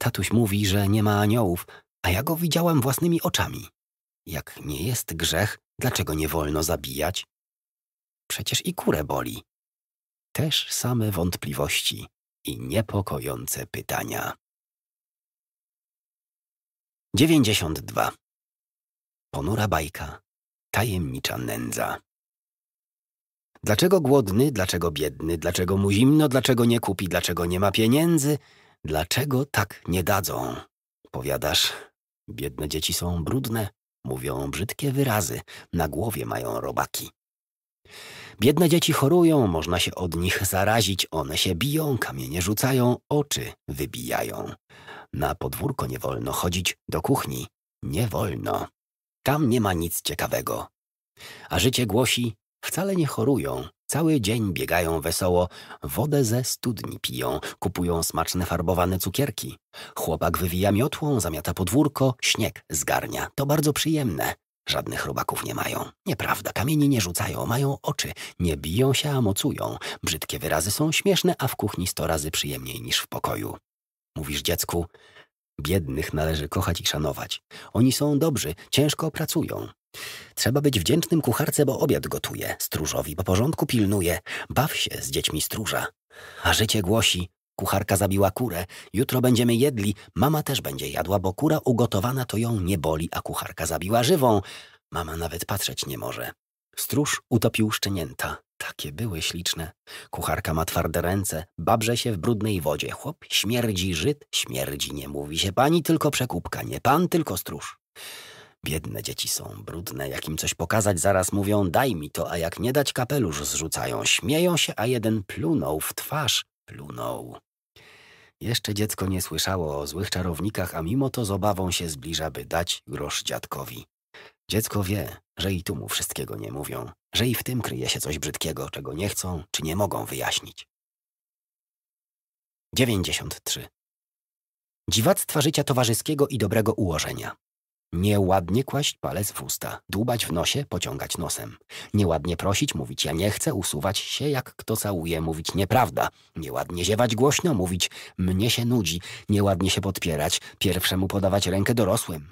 Speaker 1: Tatuś mówi, że nie ma aniołów, a ja go widziałam własnymi oczami. Jak nie jest grzech, dlaczego nie wolno zabijać? Przecież i kurę boli. Też same wątpliwości i niepokojące pytania. 92. Ponura bajka. Tajemnicza nędza. Dlaczego głodny, dlaczego biedny, dlaczego mu zimno, dlaczego nie kupi, dlaczego nie ma pieniędzy, dlaczego tak nie dadzą? Powiadasz, biedne dzieci są brudne, mówią brzydkie wyrazy, na głowie mają robaki. Biedne dzieci chorują, można się od nich zarazić, one się biją, kamienie rzucają, oczy wybijają na podwórko nie wolno chodzić, do kuchni nie wolno. Tam nie ma nic ciekawego. A życie głosi, wcale nie chorują, cały dzień biegają wesoło, wodę ze studni piją, kupują smaczne farbowane cukierki. Chłopak wywija miotłą, zamiata podwórko, śnieg zgarnia. To bardzo przyjemne. Żadnych robaków nie mają. Nieprawda, kamieni nie rzucają, mają oczy, nie biją się, a mocują. Brzydkie wyrazy są śmieszne, a w kuchni sto razy przyjemniej niż w pokoju. Mówisz dziecku, biednych należy kochać i szanować. Oni są dobrzy, ciężko pracują. Trzeba być wdzięcznym kucharce, bo obiad gotuje, stróżowi, bo porządku pilnuje. Baw się z dziećmi stróża. A życie głosi, kucharka zabiła kurę, jutro będziemy jedli, mama też będzie jadła, bo kura ugotowana to ją nie boli, a kucharka zabiła żywą. Mama nawet patrzeć nie może. Stróż utopił szczenięta. Takie były śliczne. Kucharka ma twarde ręce, babrze się w brudnej wodzie. Chłop śmierdzi Żyd, śmierdzi nie mówi się pani, tylko przekupka. Nie pan, tylko stróż. Biedne dzieci są, brudne. Jak im coś pokazać, zaraz mówią daj mi to, a jak nie dać kapelusz zrzucają. Śmieją się, a jeden plunął w twarz. Plunął. Jeszcze dziecko nie słyszało o złych czarownikach, a mimo to z obawą się zbliża, by dać grosz dziadkowi. Dziecko wie, że i tu mu wszystkiego nie mówią że i w tym kryje się coś brzydkiego, czego nie chcą czy nie mogą wyjaśnić. 93. Dziwactwa życia towarzyskiego i dobrego ułożenia. Nieładnie kłaść palec w usta, dłubać w nosie, pociągać nosem. Nieładnie prosić, mówić ja nie chcę, usuwać się jak kto całuje, mówić nieprawda. Nieładnie ziewać głośno, mówić mnie się nudzi. Nieładnie się podpierać, pierwszemu podawać rękę dorosłym.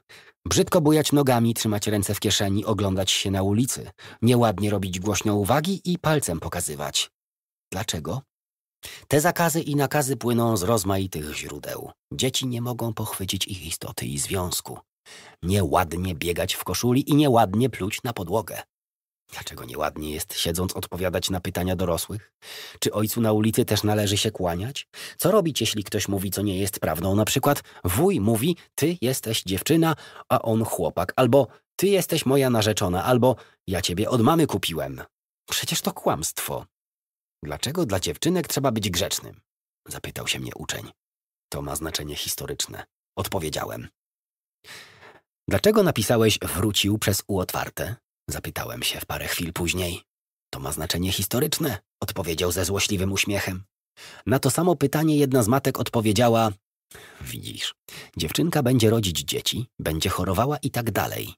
Speaker 1: Brzydko bujać nogami, trzymać ręce w kieszeni, oglądać się na ulicy, nieładnie robić głośno uwagi i palcem pokazywać. Dlaczego? Te zakazy i nakazy płyną z rozmaitych źródeł. Dzieci nie mogą pochwycić ich istoty i związku. Nieładnie biegać w koszuli i nieładnie pluć na podłogę. Dlaczego nieładnie jest siedząc odpowiadać na pytania dorosłych? Czy ojcu na ulicy też należy się kłaniać? Co robić, jeśli ktoś mówi, co nie jest prawdą? Na przykład wuj mówi, ty jesteś dziewczyna, a on chłopak. Albo ty jesteś moja narzeczona. Albo ja ciebie od mamy kupiłem. Przecież to kłamstwo. Dlaczego dla dziewczynek trzeba być grzecznym? Zapytał się mnie uczeń. To ma znaczenie historyczne. Odpowiedziałem. Dlaczego napisałeś wrócił przez u otwarte? Zapytałem się w parę chwil później. To ma znaczenie historyczne, odpowiedział ze złośliwym uśmiechem. Na to samo pytanie jedna z matek odpowiedziała: Widzisz, dziewczynka będzie rodzić dzieci, będzie chorowała i tak dalej.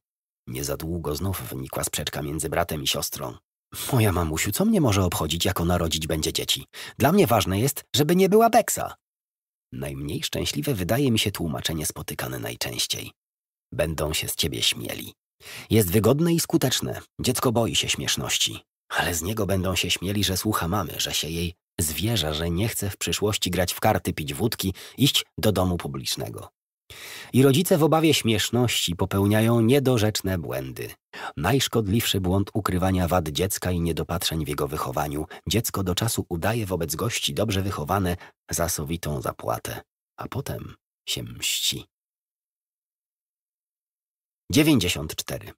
Speaker 1: Nie za długo znów wynikła sprzeczka między bratem i siostrą. Moja mamusiu, co mnie może obchodzić, jak ona rodzić będzie dzieci? Dla mnie ważne jest, żeby nie była beksa. Najmniej szczęśliwe wydaje mi się tłumaczenie spotykane najczęściej. Będą się z ciebie śmieli. Jest wygodne i skuteczne. Dziecko boi się śmieszności. Ale z niego będą się śmieli, że słucha mamy, że się jej zwierza, że nie chce w przyszłości grać w karty, pić wódki, iść do domu publicznego. I rodzice w obawie śmieszności popełniają niedorzeczne błędy. Najszkodliwszy błąd ukrywania wad dziecka i niedopatrzeń w jego wychowaniu. Dziecko do czasu udaje wobec gości dobrze wychowane, zasowitą zapłatę, a potem się mści. 94.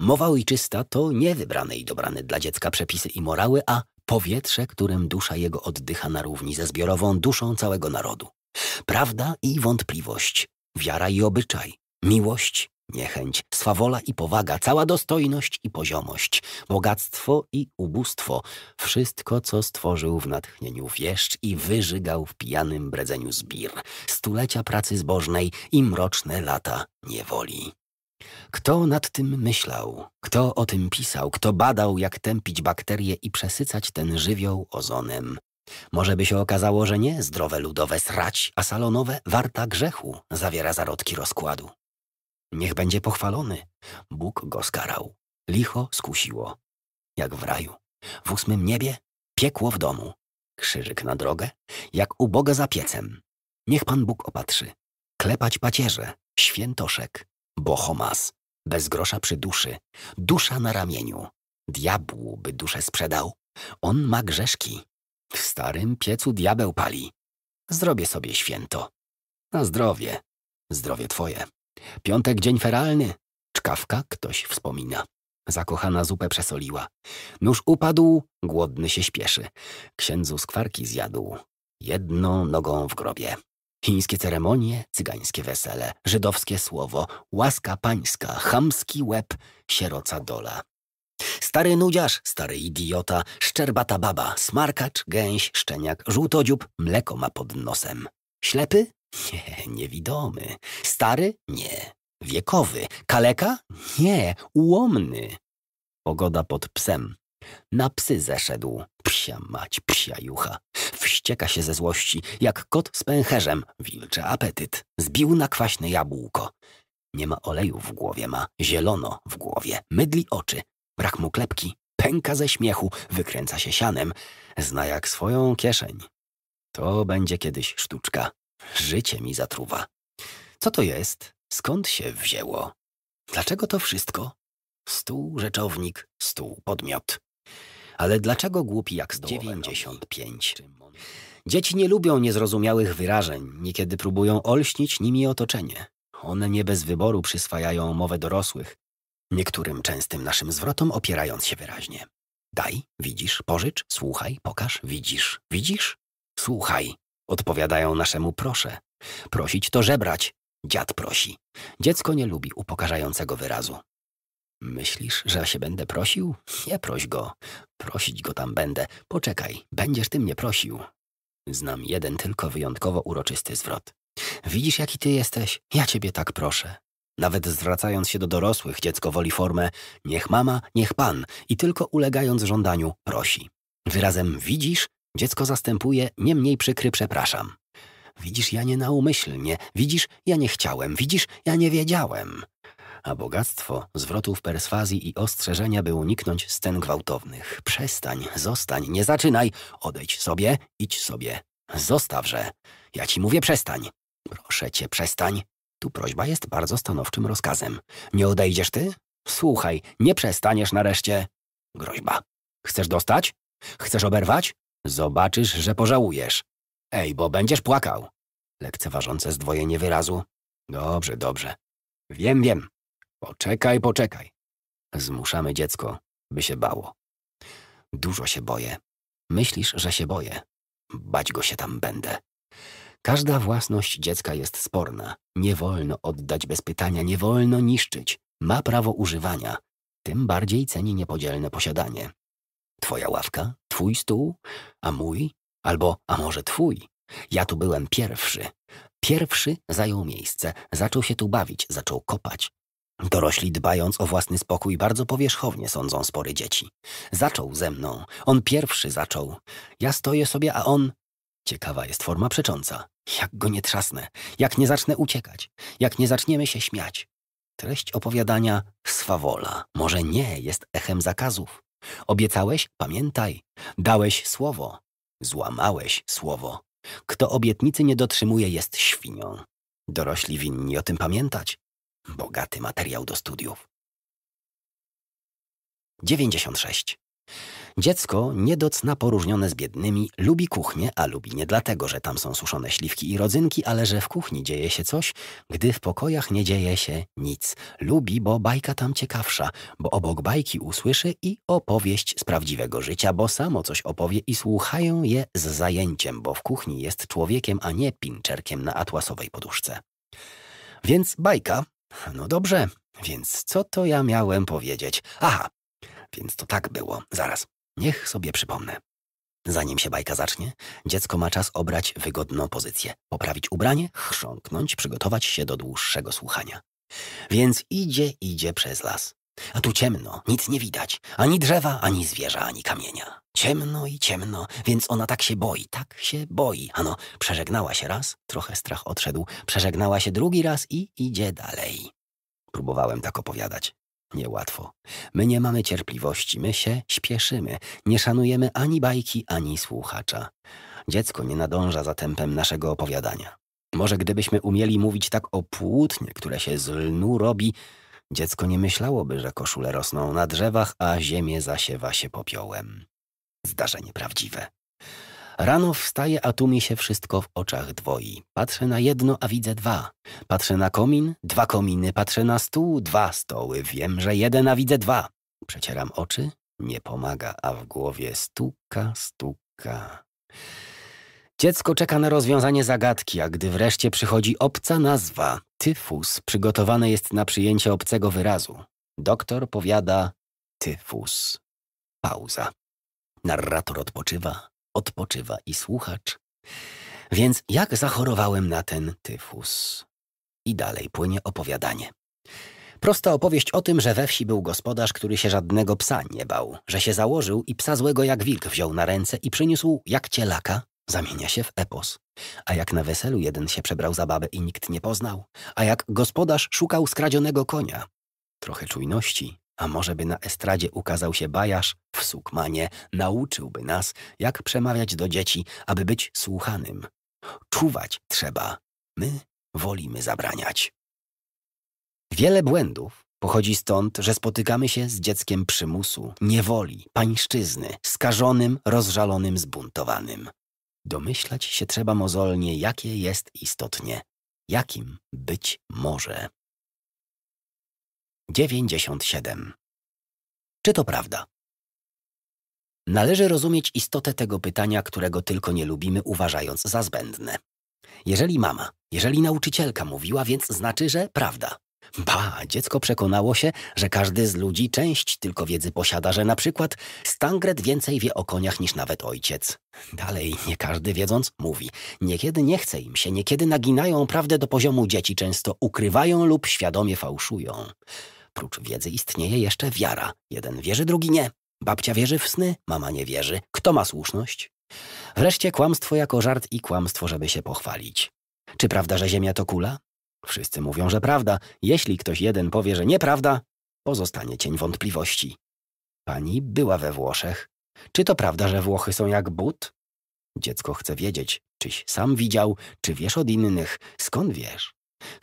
Speaker 1: Mowa ojczysta to nie wybrane i dobrane dla dziecka przepisy i morały, a powietrze, którym dusza jego oddycha na równi ze zbiorową duszą całego narodu. Prawda i wątpliwość, wiara i obyczaj, miłość, niechęć, swawola i powaga, cała dostojność i poziomość, bogactwo i ubóstwo, wszystko, co stworzył w natchnieniu wieszcz i wyżygał w pijanym bredzeniu zbir, stulecia pracy zbożnej i mroczne lata niewoli. Kto nad tym myślał? Kto o tym pisał? Kto badał, jak tępić bakterie i przesycać ten żywioł ozonem? Może by się okazało, że nie zdrowe ludowe srać, a salonowe warta grzechu zawiera zarodki rozkładu. Niech będzie pochwalony. Bóg go skarał. Licho skusiło. Jak w raju. W ósmym niebie piekło w domu. Krzyżyk na drogę, jak uboga za piecem. Niech Pan Bóg opatrzy. Klepać pacierze, świętoszek, Bohomas, bez grosza przy duszy, dusza na ramieniu. Diabłu by duszę sprzedał. On ma grzeszki. W starym piecu diabeł pali. Zrobię sobie święto. Na zdrowie. Zdrowie twoje. Piątek dzień feralny. Czkawka ktoś wspomina. Zakochana zupę przesoliła. Nóż upadł, głodny się śpieszy. Księdzu skwarki zjadł. Jedną nogą w grobie. Chińskie ceremonie, cygańskie wesele, żydowskie słowo, łaska pańska, chamski łeb, sieroca dola. Stary nudziarz, stary idiota, szczerbata baba, smarkacz, gęś, szczeniak, żółtodziób, mleko ma pod nosem. Ślepy? Nie, niewidomy. Stary? Nie. Wiekowy. Kaleka? Nie, ułomny. Pogoda pod psem. Na psy zeszedł. Psia mać, psia jucha. Wścieka się ze złości, jak kot z pęcherzem. Wilcze apetyt. Zbił na kwaśne jabłko. Nie ma oleju w głowie, ma zielono w głowie. Mydli oczy. Brak mu klepki. Pęka ze śmiechu. Wykręca się sianem. Zna jak swoją kieszeń. To będzie kiedyś sztuczka. Życie mi zatruwa. Co to jest? Skąd się wzięło? Dlaczego to wszystko? Stół, rzeczownik, stół, podmiot. Ale dlaczego głupi jak Dziewięćdziesiąt 95? Dzieci nie lubią niezrozumiałych wyrażeń, niekiedy próbują olśnić nimi otoczenie. One nie bez wyboru przyswajają mowę dorosłych, niektórym częstym naszym zwrotom opierając się wyraźnie. Daj, widzisz, pożycz, słuchaj, pokaż, widzisz, widzisz, słuchaj. Odpowiadają naszemu proszę. Prosić to żebrać. Dziad prosi. Dziecko nie lubi upokarzającego wyrazu. Myślisz, że ja się będę prosił? Nie proś go. Prosić go tam będę. Poczekaj, będziesz ty mnie prosił. Znam jeden tylko wyjątkowo uroczysty zwrot. Widzisz, jaki ty jesteś? Ja ciebie tak proszę. Nawet zwracając się do dorosłych, dziecko woli formę niech mama, niech pan i tylko ulegając żądaniu prosi. Wyrazem widzisz, dziecko zastępuje nie mniej przykry przepraszam. Widzisz, ja nie naumyślnie, widzisz, ja nie chciałem, widzisz, ja nie wiedziałem a bogactwo zwrotów perswazji i ostrzeżenia, by uniknąć scen gwałtownych. Przestań, zostań, nie zaczynaj, odejdź sobie, idź sobie. Zostawże. Ja ci mówię przestań. Proszę cię, przestań. Tu prośba jest bardzo stanowczym rozkazem. Nie odejdziesz ty? Słuchaj, nie przestaniesz nareszcie. Groźba. Chcesz dostać? Chcesz oberwać? Zobaczysz, że pożałujesz. Ej, bo będziesz płakał. Lekceważące zdwojenie wyrazu. Dobrze, dobrze. Wiem, wiem. Poczekaj, poczekaj. Zmuszamy dziecko, by się bało. Dużo się boję. Myślisz, że się boję. Bać go się tam będę. Każda własność dziecka jest sporna. Nie wolno oddać bez pytania, nie wolno niszczyć. Ma prawo używania. Tym bardziej ceni niepodzielne posiadanie. Twoja ławka, twój stół, a mój, albo a może twój. Ja tu byłem pierwszy. Pierwszy zajął miejsce, zaczął się tu bawić, zaczął kopać, Dorośli, dbając o własny spokój, bardzo powierzchownie sądzą spory dzieci. Zaczął ze mną. On pierwszy zaczął. Ja stoję sobie, a on. Ciekawa jest forma przecząca. Jak go nie trzasnę, jak nie zacznę uciekać, jak nie zaczniemy się śmiać. Treść opowiadania swawola. Może nie jest echem zakazów. Obiecałeś, pamiętaj. Dałeś słowo. Złamałeś słowo. Kto obietnicy nie dotrzymuje, jest świnią. Dorośli winni o tym pamiętać. Bogaty materiał do studiów. 96. Dziecko niedocna poróżnione z biednymi lubi kuchnię, a lubi nie dlatego, że tam są suszone śliwki i rodzynki, ale że w kuchni dzieje się coś, gdy w pokojach nie dzieje się nic. Lubi, bo bajka tam ciekawsza, bo obok bajki usłyszy i opowieść z prawdziwego życia, bo samo coś opowie i słuchają je z zajęciem, bo w kuchni jest człowiekiem, a nie pinczerkiem na atłasowej poduszce. Więc bajka no dobrze, więc co to ja miałem powiedzieć? Aha, więc to tak było. Zaraz, niech sobie przypomnę. Zanim się bajka zacznie, dziecko ma czas obrać wygodną pozycję, poprawić ubranie, chrząknąć, przygotować się do dłuższego słuchania. Więc idzie, idzie przez las. A tu ciemno, nic nie widać. Ani drzewa, ani zwierza, ani kamienia. Ciemno i ciemno, więc ona tak się boi, tak się boi. Ano, przeżegnała się raz, trochę strach odszedł, przeżegnała się drugi raz i idzie dalej. Próbowałem tak opowiadać. Niełatwo. My nie mamy cierpliwości, my się śpieszymy. Nie szanujemy ani bajki, ani słuchacza. Dziecko nie nadąża za tempem naszego opowiadania. Może gdybyśmy umieli mówić tak o płótnie, które się z lnu robi, Dziecko nie myślałoby, że koszule rosną na drzewach, a ziemię zasiewa się popiołem. Zdarzenie prawdziwe. Rano wstaje, a tu mi się wszystko w oczach dwoi. Patrzę na jedno, a widzę dwa. Patrzę na komin, dwa kominy, patrzę na stół, dwa stoły. Wiem, że jeden, a widzę dwa. Przecieram oczy, nie pomaga, a w głowie stuka, stuka. Dziecko czeka na rozwiązanie zagadki, a gdy wreszcie przychodzi obca nazwa, tyfus przygotowane jest na przyjęcie obcego wyrazu. Doktor powiada tyfus. Pauza. Narrator odpoczywa, odpoczywa i słuchacz. Więc jak zachorowałem na ten tyfus? I dalej płynie opowiadanie. Prosta opowieść o tym, że we wsi był gospodarz, który się żadnego psa nie bał, że się założył i psa złego jak wilk wziął na ręce i przyniósł jak cielaka Zamienia się w epos. A jak na weselu jeden się przebrał za babę i nikt nie poznał, a jak gospodarz szukał skradzionego konia. Trochę czujności, a może by na estradzie ukazał się bajarz w sukmanie, nauczyłby nas, jak przemawiać do dzieci, aby być słuchanym. Czuwać trzeba. My wolimy zabraniać. Wiele błędów pochodzi stąd, że spotykamy się z dzieckiem przymusu, niewoli, pańszczyzny, skażonym, rozżalonym, zbuntowanym. Domyślać się trzeba mozolnie, jakie jest istotnie, jakim być może. 97. Czy to prawda? Należy rozumieć istotę tego pytania, którego tylko nie lubimy, uważając za zbędne. Jeżeli mama, jeżeli nauczycielka mówiła, więc znaczy, że prawda. Ba, dziecko przekonało się, że każdy z ludzi część tylko wiedzy posiada, że na przykład Stangret więcej wie o koniach niż nawet ojciec. Dalej, nie każdy wiedząc mówi. Niekiedy nie chce im się, niekiedy naginają prawdę do poziomu dzieci, często ukrywają lub świadomie fałszują. Prócz wiedzy istnieje jeszcze wiara. Jeden wierzy, drugi nie. Babcia wierzy w sny, mama nie wierzy. Kto ma słuszność? Wreszcie kłamstwo jako żart i kłamstwo, żeby się pochwalić. Czy prawda, że Ziemia to kula? Wszyscy mówią, że prawda. Jeśli ktoś jeden powie, że nieprawda, pozostanie cień wątpliwości. Pani była we Włoszech. Czy to prawda, że Włochy są jak but? Dziecko chce wiedzieć, czyś sam widział, czy wiesz od innych, skąd wiesz?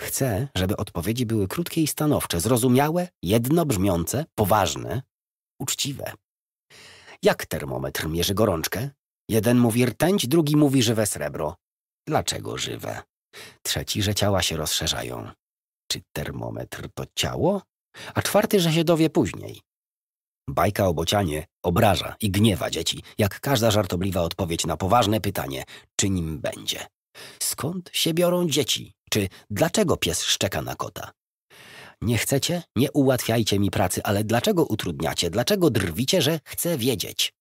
Speaker 1: Chcę, żeby odpowiedzi były krótkie i stanowcze, zrozumiałe, jednobrzmiące, poważne, uczciwe. Jak termometr mierzy gorączkę? Jeden mówi rtęć, drugi mówi żywe srebro. Dlaczego żywe? Trzeci, że ciała się rozszerzają. Czy termometr to ciało? A czwarty, że się dowie później. Bajka o bocianie obraża i gniewa dzieci, jak każda żartobliwa odpowiedź na poważne pytanie, czy nim będzie. Skąd się biorą dzieci? Czy dlaczego pies szczeka na kota? Nie chcecie? Nie ułatwiajcie mi pracy, ale dlaczego utrudniacie? Dlaczego drwicie, że chcę wiedzieć?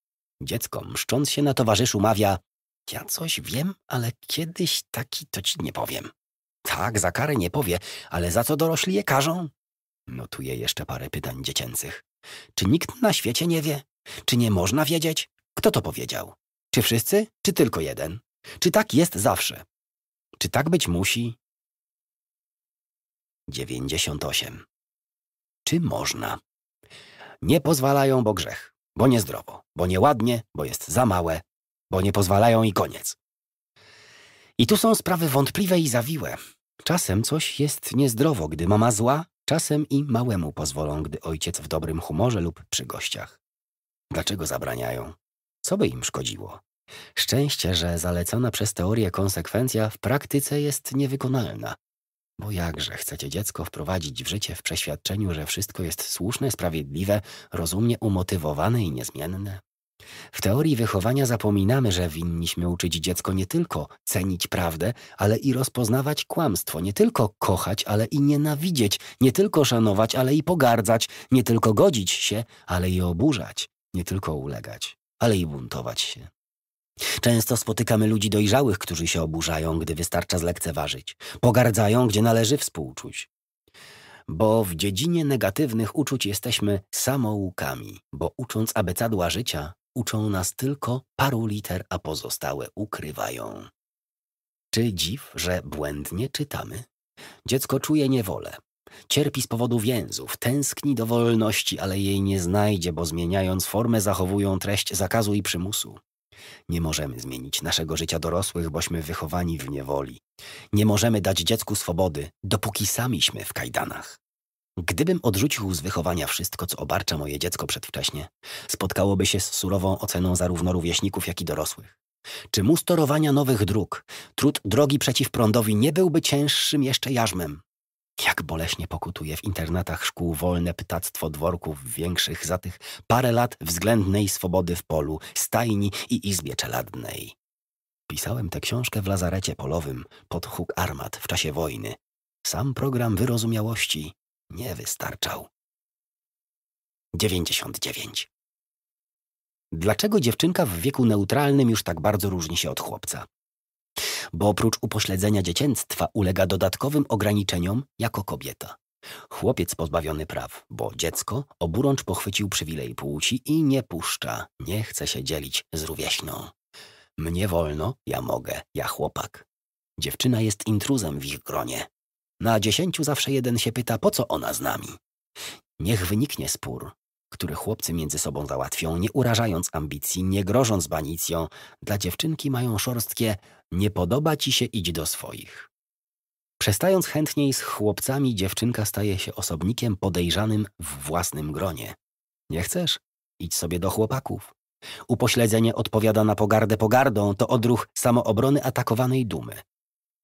Speaker 1: Dziecko, mszcząc się na towarzyszu, mawia ja coś wiem, ale kiedyś taki to ci nie powiem. Tak, za karę nie powie, ale za co dorośli je karzą? Notuję jeszcze parę pytań dziecięcych. Czy nikt na świecie nie wie? Czy nie można wiedzieć? Kto to powiedział? Czy wszyscy, czy tylko jeden? Czy tak jest zawsze? Czy tak być musi? 98. Czy można? Nie pozwalają, bo grzech, bo niezdrowo, bo nieładnie, bo jest za małe, bo nie pozwalają i koniec. I tu są sprawy wątpliwe i zawiłe. Czasem coś jest niezdrowo, gdy mama zła, czasem i małemu pozwolą, gdy ojciec w dobrym humorze lub przy gościach. Dlaczego zabraniają? Co by im szkodziło? Szczęście, że zalecona przez teorię konsekwencja w praktyce jest niewykonalna. Bo jakże chcecie dziecko wprowadzić w życie w przeświadczeniu, że wszystko jest słuszne, sprawiedliwe, rozumnie umotywowane i niezmienne? W teorii wychowania zapominamy, że winniśmy uczyć dziecko nie tylko cenić prawdę, ale i rozpoznawać kłamstwo, nie tylko kochać, ale i nienawidzieć, nie tylko szanować, ale i pogardzać, nie tylko godzić się, ale i oburzać, nie tylko ulegać, ale i buntować się. Często spotykamy ludzi dojrzałych, którzy się oburzają, gdy wystarcza zlekceważyć, pogardzają, gdzie należy współczuć. Bo w dziedzinie negatywnych uczuć jesteśmy samoukami, bo ucząc abecadła życia, uczą nas tylko paru liter, a pozostałe ukrywają. Czy dziw, że błędnie czytamy? Dziecko czuje niewolę. Cierpi z powodu więzów, tęskni do wolności, ale jej nie znajdzie, bo zmieniając formę zachowują treść zakazu i przymusu. Nie możemy zmienić naszego życia dorosłych, bośmy wychowani w niewoli. Nie możemy dać dziecku swobody, dopóki samiśmy w kajdanach. Gdybym odrzucił z wychowania wszystko, co obarcza moje dziecko przedwcześnie, spotkałoby się z surową oceną zarówno rówieśników, jak i dorosłych. Czy mu sterowania nowych dróg, trud drogi przeciw prądowi nie byłby cięższym jeszcze jarzmem? Jak boleśnie pokutuje w internatach szkół wolne ptactwo dworków większych za tych parę lat względnej swobody w polu, stajni i izbie czeladnej. Pisałem tę książkę w lazarecie polowym pod huk armat w czasie wojny. Sam program wyrozumiałości nie wystarczał. 99. Dlaczego dziewczynka w wieku neutralnym już tak bardzo różni się od chłopca? Bo oprócz upośledzenia dziecięctwa ulega dodatkowym ograniczeniom jako kobieta. Chłopiec pozbawiony praw, bo dziecko oburącz pochwycił przywilej płci i nie puszcza, nie chce się dzielić z rówieśną. Mnie wolno, ja mogę, ja chłopak. Dziewczyna jest intruzem w ich gronie, na dziesięciu zawsze jeden się pyta, po co ona z nami. Niech wyniknie spór, który chłopcy między sobą załatwią, nie urażając ambicji, nie grożąc banicją. Dla dziewczynki mają szorstkie nie podoba ci się, idź do swoich. Przestając chętniej z chłopcami, dziewczynka staje się osobnikiem podejrzanym w własnym gronie. Nie chcesz? Idź sobie do chłopaków. Upośledzenie odpowiada na pogardę pogardą, to odruch samoobrony atakowanej dumy.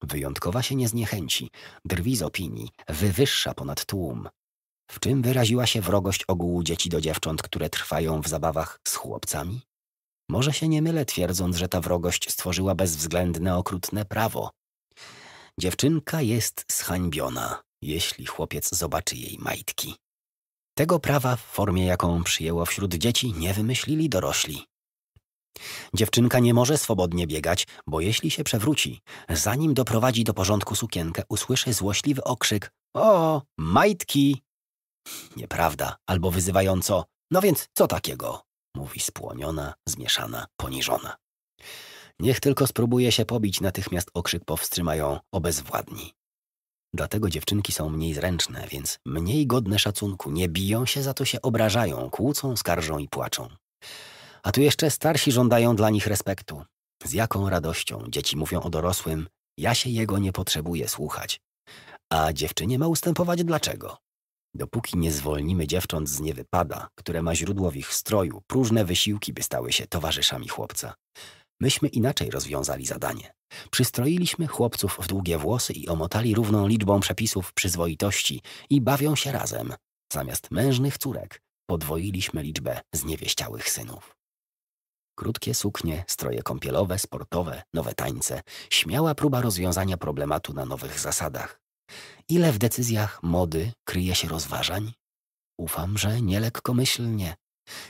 Speaker 1: Wyjątkowa się nie zniechęci, drwi z opinii, wywyższa ponad tłum. W czym wyraziła się wrogość ogółu dzieci do dziewcząt, które trwają w zabawach z chłopcami? Może się nie mylę twierdząc, że ta wrogość stworzyła bezwzględne, okrutne prawo. Dziewczynka jest zhańbiona, jeśli chłopiec zobaczy jej majtki. Tego prawa w formie, jaką przyjęło wśród dzieci, nie wymyślili dorośli. Dziewczynka nie może swobodnie biegać, bo jeśli się przewróci, zanim doprowadzi do porządku sukienkę, usłyszy złośliwy okrzyk O, majtki! Nieprawda, albo wyzywająco No więc co takiego? Mówi spłoniona, zmieszana, poniżona. Niech tylko spróbuje się pobić, natychmiast okrzyk powstrzymają obezwładni. Dlatego dziewczynki są mniej zręczne, więc mniej godne szacunku. Nie biją się, za to się obrażają, kłócą, skarżą i płaczą. A tu jeszcze starsi żądają dla nich respektu. Z jaką radością dzieci mówią o dorosłym, ja się jego nie potrzebuję słuchać. A dziewczynie ma ustępować dlaczego? Dopóki nie zwolnimy dziewcząt z niewypada, które ma źródło w ich stroju, próżne wysiłki by stały się towarzyszami chłopca. Myśmy inaczej rozwiązali zadanie. Przystroiliśmy chłopców w długie włosy i omotali równą liczbą przepisów przyzwoitości i bawią się razem. Zamiast mężnych córek podwoiliśmy liczbę zniewieściałych synów. Krótkie suknie, stroje kąpielowe, sportowe, nowe tańce, śmiała próba rozwiązania problematu na nowych zasadach. Ile w decyzjach mody kryje się rozważań? Ufam, że nielekkomyślnie.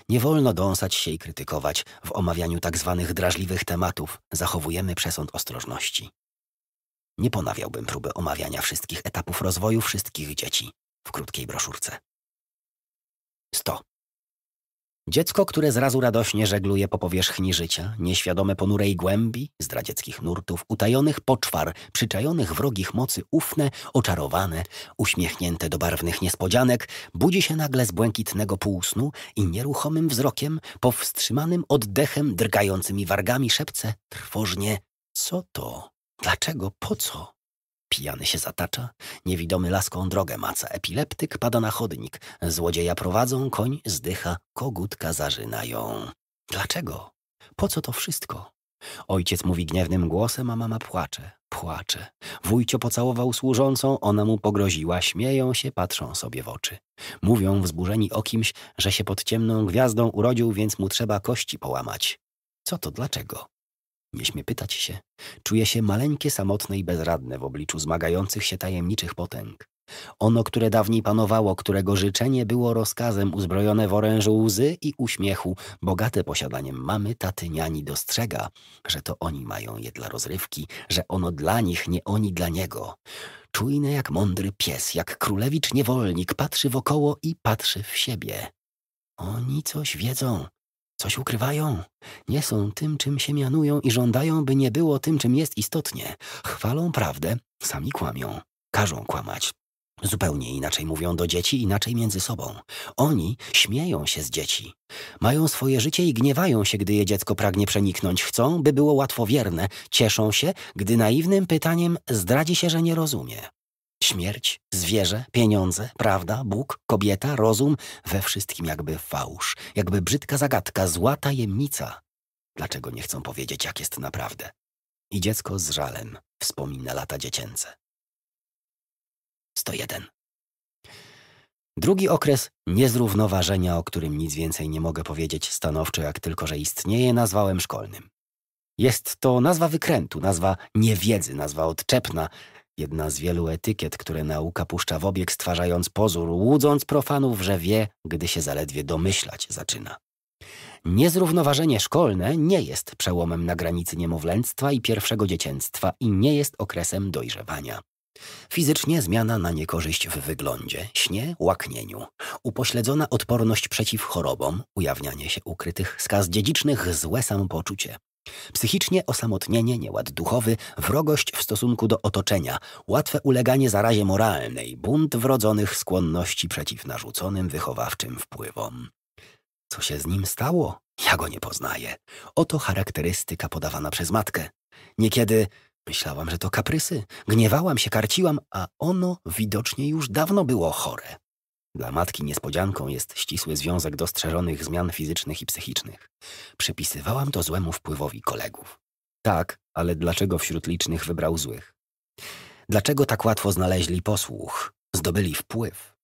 Speaker 1: Nie wolno dąsać się i krytykować. W omawianiu tak zwanych drażliwych tematów zachowujemy przesąd ostrożności. Nie ponawiałbym próby omawiania wszystkich etapów rozwoju wszystkich dzieci w krótkiej broszurce. 100. Dziecko, które zrazu radośnie żegluje po powierzchni życia, nieświadome ponurej głębi, zdradzieckich nurtów, utajonych poczwar, przyczajonych wrogich mocy ufne, oczarowane, uśmiechnięte do barwnych niespodzianek, budzi się nagle z błękitnego półsnu i nieruchomym wzrokiem, powstrzymanym oddechem, drgającymi wargami szepce trwożnie – co to? Dlaczego? Po co? Pijany się zatacza, niewidomy laską drogę maca, epileptyk pada na chodnik, złodzieja prowadzą, koń zdycha, kogutka zarzyna ją. Dlaczego? Po co to wszystko? Ojciec mówi gniewnym głosem, a mama płacze, płacze. Wójcio pocałował służącą, ona mu pogroziła, śmieją się, patrzą sobie w oczy. Mówią wzburzeni o kimś, że się pod ciemną gwiazdą urodził, więc mu trzeba kości połamać. Co to dlaczego? Nie śmie pytać się. Czuje się maleńkie, samotne i bezradne w obliczu zmagających się tajemniczych potęg. Ono, które dawniej panowało, którego życzenie było rozkazem uzbrojone w orężu łzy i uśmiechu, bogate posiadaniem mamy, taty, niani dostrzega, że to oni mają je dla rozrywki, że ono dla nich, nie oni dla niego. Czujny jak mądry pies, jak królewicz niewolnik, patrzy wokoło i patrzy w siebie. Oni coś wiedzą, Coś ukrywają. Nie są tym, czym się mianują i żądają, by nie było tym, czym jest istotnie. Chwalą prawdę, sami kłamią. Każą kłamać. Zupełnie inaczej mówią do dzieci, inaczej między sobą. Oni śmieją się z dzieci. Mają swoje życie i gniewają się, gdy je dziecko pragnie przeniknąć. Chcą, by było łatwowierne. Cieszą się, gdy naiwnym pytaniem zdradzi się, że nie rozumie. Śmierć, zwierzę, pieniądze, prawda, Bóg, kobieta, rozum, we wszystkim jakby fałsz, jakby brzydka zagadka, zła tajemnica. Dlaczego nie chcą powiedzieć, jak jest naprawdę? I dziecko z żalem wspomina lata dziecięce. 101. Drugi okres niezrównoważenia, o którym nic więcej nie mogę powiedzieć stanowczo, jak tylko że istnieje, nazwałem szkolnym. Jest to nazwa wykrętu, nazwa niewiedzy, nazwa odczepna, Jedna z wielu etykiet, które nauka puszcza w obieg, stwarzając pozór, łudząc profanów, że wie, gdy się zaledwie domyślać zaczyna. Niezrównoważenie szkolne nie jest przełomem na granicy niemowlęctwa i pierwszego dziecięctwa i nie jest okresem dojrzewania. Fizycznie zmiana na niekorzyść w wyglądzie, śnie, łaknieniu, upośledzona odporność przeciw chorobom, ujawnianie się ukrytych skaz dziedzicznych, złe samopoczucie, Psychicznie osamotnienie, nieład duchowy, wrogość w stosunku do otoczenia, łatwe uleganie zarazie moralnej, bunt wrodzonych skłonności przeciw narzuconym wychowawczym wpływom. Co się z nim stało? Ja go nie poznaję. Oto charakterystyka podawana przez matkę. Niekiedy myślałam, że to kaprysy, gniewałam się, karciłam, a ono widocznie już dawno było chore. Dla matki niespodzianką jest ścisły związek dostrzeżonych zmian fizycznych i psychicznych. Przypisywałam to złemu wpływowi kolegów. Tak, ale dlaczego wśród licznych wybrał złych? Dlaczego tak łatwo znaleźli posłuch, zdobyli wpływ?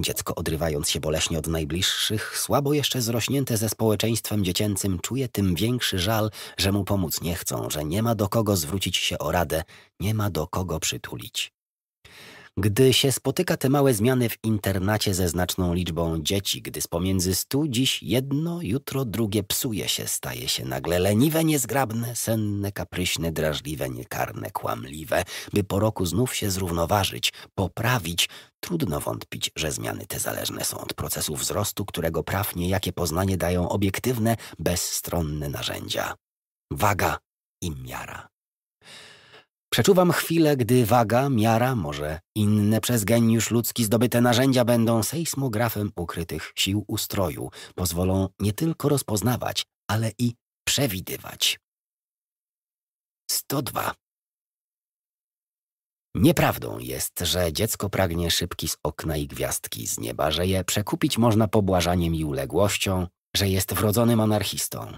Speaker 1: Dziecko odrywając się boleśnie od najbliższych, słabo jeszcze zrośnięte ze społeczeństwem dziecięcym, czuje tym większy żal, że mu pomóc nie chcą, że nie ma do kogo zwrócić się o radę, nie ma do kogo przytulić. Gdy się spotyka te małe zmiany w internacie ze znaczną liczbą dzieci, gdy z pomiędzy stu dziś jedno, jutro drugie psuje się, staje się nagle leniwe, niezgrabne, senne, kapryśne, drażliwe, niekarne, kłamliwe, by po roku znów się zrównoważyć, poprawić, trudno wątpić, że zmiany te zależne są od procesu wzrostu, którego praw niejakie poznanie dają obiektywne, bezstronne narzędzia. Waga i miara. Przeczuwam chwilę, gdy waga, miara, może inne przez geniusz ludzki zdobyte narzędzia będą sejsmografem ukrytych sił ustroju, pozwolą nie tylko rozpoznawać, ale i przewidywać. 102. Nieprawdą jest, że dziecko pragnie szybki z okna i gwiazdki z nieba, że je przekupić można pobłażaniem i uległością, że jest wrodzonym anarchistą.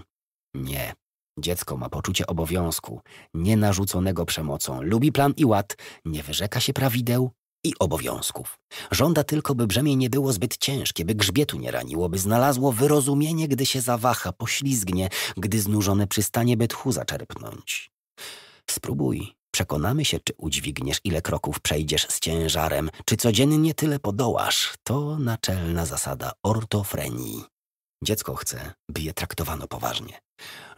Speaker 1: Nie, Dziecko ma poczucie obowiązku, nienarzuconego przemocą, lubi plan i ład, nie wyrzeka się prawideł i obowiązków. Żąda tylko, by brzemię nie było zbyt ciężkie, by grzbietu nie raniło, by znalazło wyrozumienie, gdy się zawaha, poślizgnie, gdy znużone przystanie, by tchu zaczerpnąć. Spróbuj, przekonamy się, czy udźwigniesz, ile kroków przejdziesz z ciężarem, czy codziennie tyle podołasz. To naczelna zasada ortofrenii. Dziecko chce, by je traktowano poważnie.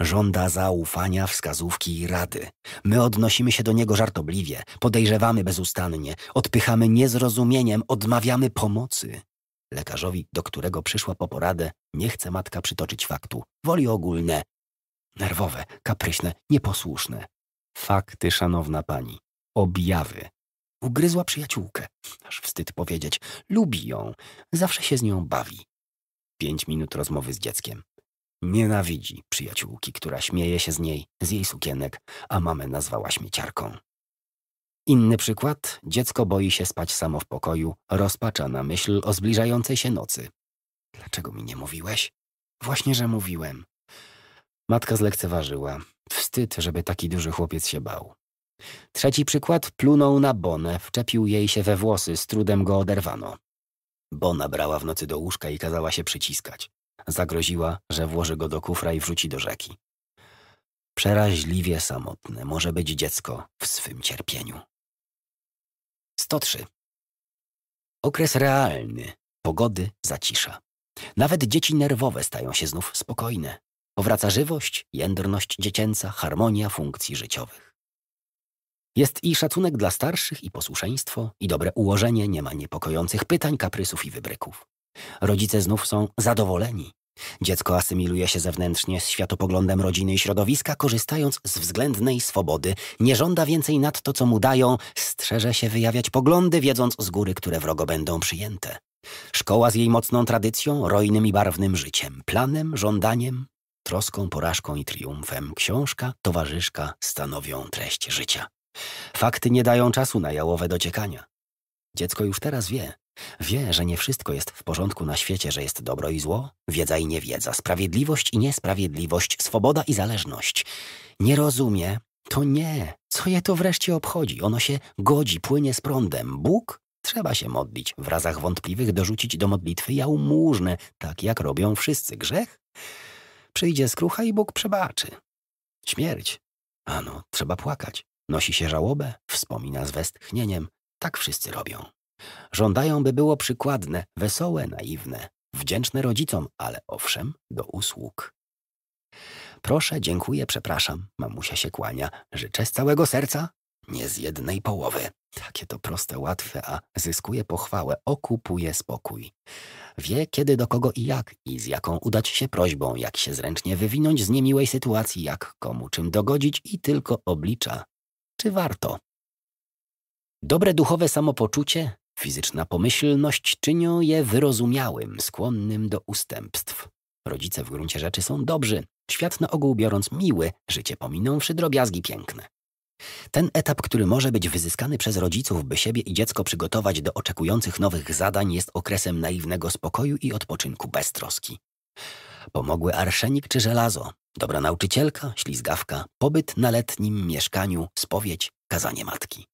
Speaker 1: Żąda zaufania, wskazówki i rady. My odnosimy się do niego żartobliwie, podejrzewamy bezustannie, odpychamy niezrozumieniem, odmawiamy pomocy. Lekarzowi, do którego przyszła po poradę, nie chce matka przytoczyć faktu. Woli ogólne. Nerwowe, kapryśne, nieposłuszne. Fakty, szanowna pani. Objawy. Ugryzła przyjaciółkę. Aż wstyd powiedzieć. Lubi ją. Zawsze się z nią bawi. Pięć minut rozmowy z dzieckiem. Nienawidzi przyjaciółki, która śmieje się z niej, z jej sukienek, a mamę nazwała śmieciarką. Inny przykład. Dziecko boi się spać samo w pokoju, rozpacza na myśl o zbliżającej się nocy. Dlaczego mi nie mówiłeś? Właśnie, że mówiłem. Matka zlekceważyła. Wstyd, żeby taki duży chłopiec się bał. Trzeci przykład. Plunął na Bonę, wczepił jej się we włosy, z trudem go oderwano. Bona brała w nocy do łóżka i kazała się przyciskać. Zagroziła, że włoży go do kufra i wrzuci do rzeki. Przeraźliwie samotne może być dziecko w swym cierpieniu. 103. Okres realny. Pogody, zacisza. Nawet dzieci nerwowe stają się znów spokojne. Powraca żywość, jędrność dziecięca, harmonia funkcji życiowych. Jest i szacunek dla starszych, i posłuszeństwo, i dobre ułożenie, nie ma niepokojących pytań, kaprysów i wybryków. Rodzice znów są zadowoleni. Dziecko asymiluje się zewnętrznie z światopoglądem rodziny i środowiska, korzystając z względnej swobody. Nie żąda więcej nad to, co mu dają, strzeże się wyjawiać poglądy, wiedząc z góry, które wrogo będą przyjęte. Szkoła z jej mocną tradycją, rojnym i barwnym życiem, planem, żądaniem, troską, porażką i triumfem. Książka, towarzyszka stanowią treść życia. Fakty nie dają czasu na jałowe dociekania. Dziecko już teraz wie. Wie, że nie wszystko jest w porządku na świecie, że jest dobro i zło, wiedza i niewiedza, sprawiedliwość i niesprawiedliwość, swoboda i zależność. Nie rozumie? To nie. Co je to wreszcie obchodzi? Ono się godzi, płynie z prądem. Bóg? Trzeba się modlić. W razach wątpliwych dorzucić do modlitwy jałmużnę, tak jak robią wszyscy. Grzech? Przyjdzie skrucha i Bóg przebaczy. Śmierć? Ano, trzeba płakać. Nosi się żałobę, wspomina z westchnieniem. Tak wszyscy robią. Żądają, by było przykładne, wesołe, naiwne, wdzięczne rodzicom, ale owszem, do usług. Proszę, dziękuję, przepraszam. Mamusia się kłania. Życzę z całego serca, nie z jednej połowy. Takie to proste, łatwe, a zyskuje pochwałę, okupuje spokój. Wie, kiedy do kogo i jak, i z jaką udać się prośbą, jak się zręcznie wywinąć z niemiłej sytuacji, jak komu czym dogodzić i tylko oblicza czy warto? Dobre duchowe samopoczucie, fizyczna pomyślność czynią je wyrozumiałym, skłonnym do ustępstw. Rodzice w gruncie rzeczy są dobrzy, świat na ogół biorąc miły, życie pominąwszy drobiazgi piękne. Ten etap, który może być wyzyskany przez rodziców, by siebie i dziecko przygotować do oczekujących nowych zadań, jest okresem naiwnego spokoju i odpoczynku bez troski. Pomogły arszenik czy żelazo, dobra nauczycielka, ślizgawka, pobyt na letnim mieszkaniu, spowiedź, kazanie matki.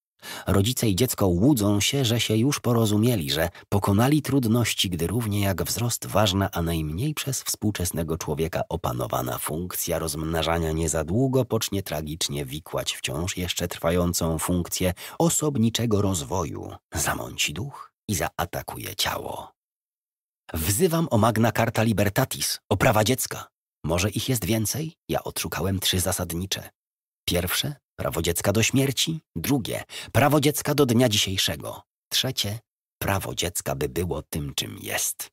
Speaker 1: Rodzice i dziecko łudzą się, że się już porozumieli, że pokonali trudności, gdy równie jak wzrost ważna, a najmniej przez współczesnego człowieka opanowana funkcja rozmnażania nie za długo pocznie tragicznie wikłać wciąż jeszcze trwającą funkcję osobniczego rozwoju, zamąci duch i zaatakuje ciało. Wzywam o Magna Carta Libertatis, o prawa dziecka. Może ich jest więcej? Ja odszukałem trzy zasadnicze. Pierwsze – prawo dziecka do śmierci. Drugie – prawo dziecka do dnia dzisiejszego. Trzecie – prawo dziecka, by było tym, czym jest.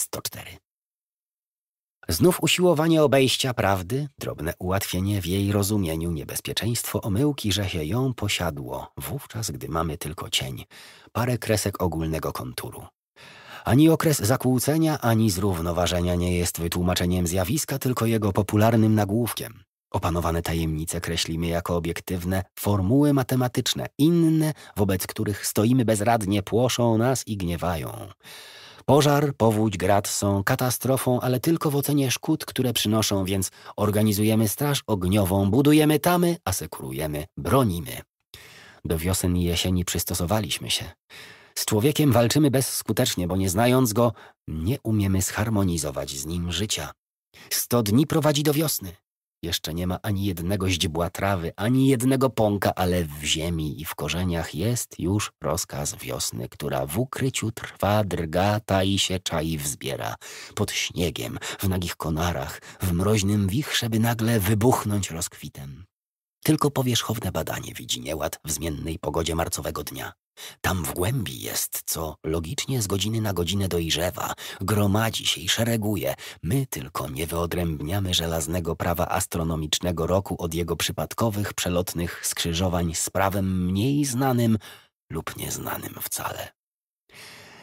Speaker 1: 104. Znów usiłowanie obejścia prawdy, drobne ułatwienie w jej rozumieniu, niebezpieczeństwo omyłki, że się ją posiadło, wówczas gdy mamy tylko cień, parę kresek ogólnego konturu. Ani okres zakłócenia, ani zrównoważenia nie jest wytłumaczeniem zjawiska, tylko jego popularnym nagłówkiem. Opanowane tajemnice kreślimy jako obiektywne formuły matematyczne, inne, wobec których stoimy bezradnie, płoszą nas i gniewają. Pożar, powódź, grad są katastrofą, ale tylko w ocenie szkód, które przynoszą, więc organizujemy straż ogniową, budujemy tamy, asekurujemy, bronimy. Do wiosen i jesieni przystosowaliśmy się. Z człowiekiem walczymy bezskutecznie, bo nie znając go, nie umiemy zharmonizować z nim życia. Sto dni prowadzi do wiosny. Jeszcze nie ma ani jednego źdźbła trawy, ani jednego pąka, ale w ziemi i w korzeniach jest już rozkaz wiosny, która w ukryciu trwa, drga, tai się, czai, wzbiera. Pod śniegiem, w nagich konarach, w mroźnym wichrze, by nagle wybuchnąć rozkwitem. Tylko powierzchowne badanie widzi nieład w zmiennej pogodzie marcowego dnia. Tam w głębi jest, co logicznie z godziny na godzinę dojrzewa, gromadzi się i szereguje. My tylko nie wyodrębniamy żelaznego prawa astronomicznego roku od jego przypadkowych, przelotnych skrzyżowań z prawem mniej znanym lub nieznanym wcale.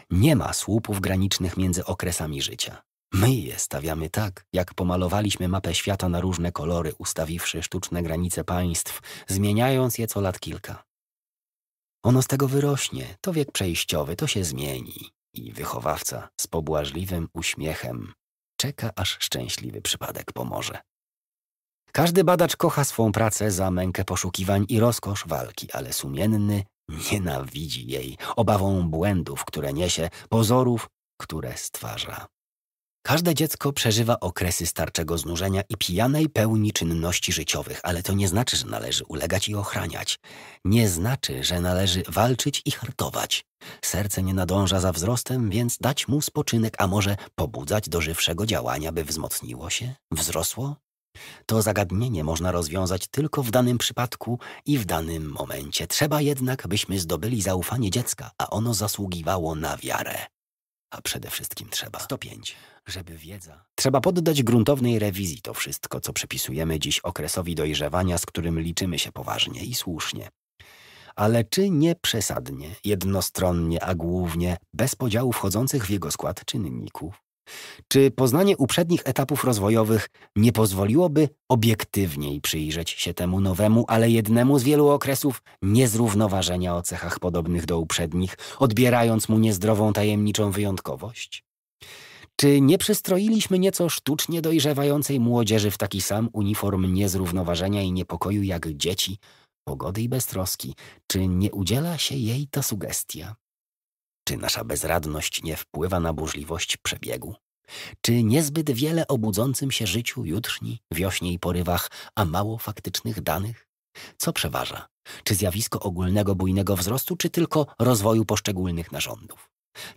Speaker 1: Nie ma słupów granicznych między okresami życia. My je stawiamy tak, jak pomalowaliśmy mapę świata na różne kolory, ustawiwszy sztuczne granice państw, zmieniając je co lat kilka. Ono z tego wyrośnie, to wiek przejściowy, to się zmieni. I wychowawca z pobłażliwym uśmiechem czeka, aż szczęśliwy przypadek pomoże. Każdy badacz kocha swą pracę za mękę poszukiwań i rozkosz walki, ale sumienny nienawidzi jej, obawą błędów, które niesie, pozorów, które stwarza. Każde dziecko przeżywa okresy starczego znużenia i pijanej pełni czynności życiowych, ale to nie znaczy, że należy ulegać i ochraniać. Nie znaczy, że należy walczyć i hartować. Serce nie nadąża za wzrostem, więc dać mu spoczynek, a może pobudzać do żywszego działania, by wzmocniło się, wzrosło? To zagadnienie można rozwiązać tylko w danym przypadku i w danym momencie. Trzeba jednak, byśmy zdobyli zaufanie dziecka, a ono zasługiwało na wiarę a przede wszystkim trzeba. 105. Żeby wiedza. Trzeba poddać gruntownej rewizji to wszystko, co przypisujemy dziś okresowi dojrzewania, z którym liczymy się poważnie i słusznie. Ale czy nie przesadnie, jednostronnie, a głównie bez podziału wchodzących w jego skład czynników? Czy poznanie uprzednich etapów rozwojowych nie pozwoliłoby obiektywniej przyjrzeć się temu nowemu, ale jednemu z wielu okresów niezrównoważenia o cechach podobnych do uprzednich, odbierając mu niezdrową tajemniczą wyjątkowość? Czy nie przystroiliśmy nieco sztucznie dojrzewającej młodzieży w taki sam uniform niezrównoważenia i niepokoju jak dzieci, pogody i beztroski? Czy nie udziela się jej ta sugestia? Czy nasza bezradność nie wpływa na burzliwość przebiegu? Czy niezbyt wiele o budzącym się życiu jutrzni, wiośnie i porywach, a mało faktycznych danych? Co przeważa? Czy zjawisko ogólnego bujnego wzrostu, czy tylko rozwoju poszczególnych narządów?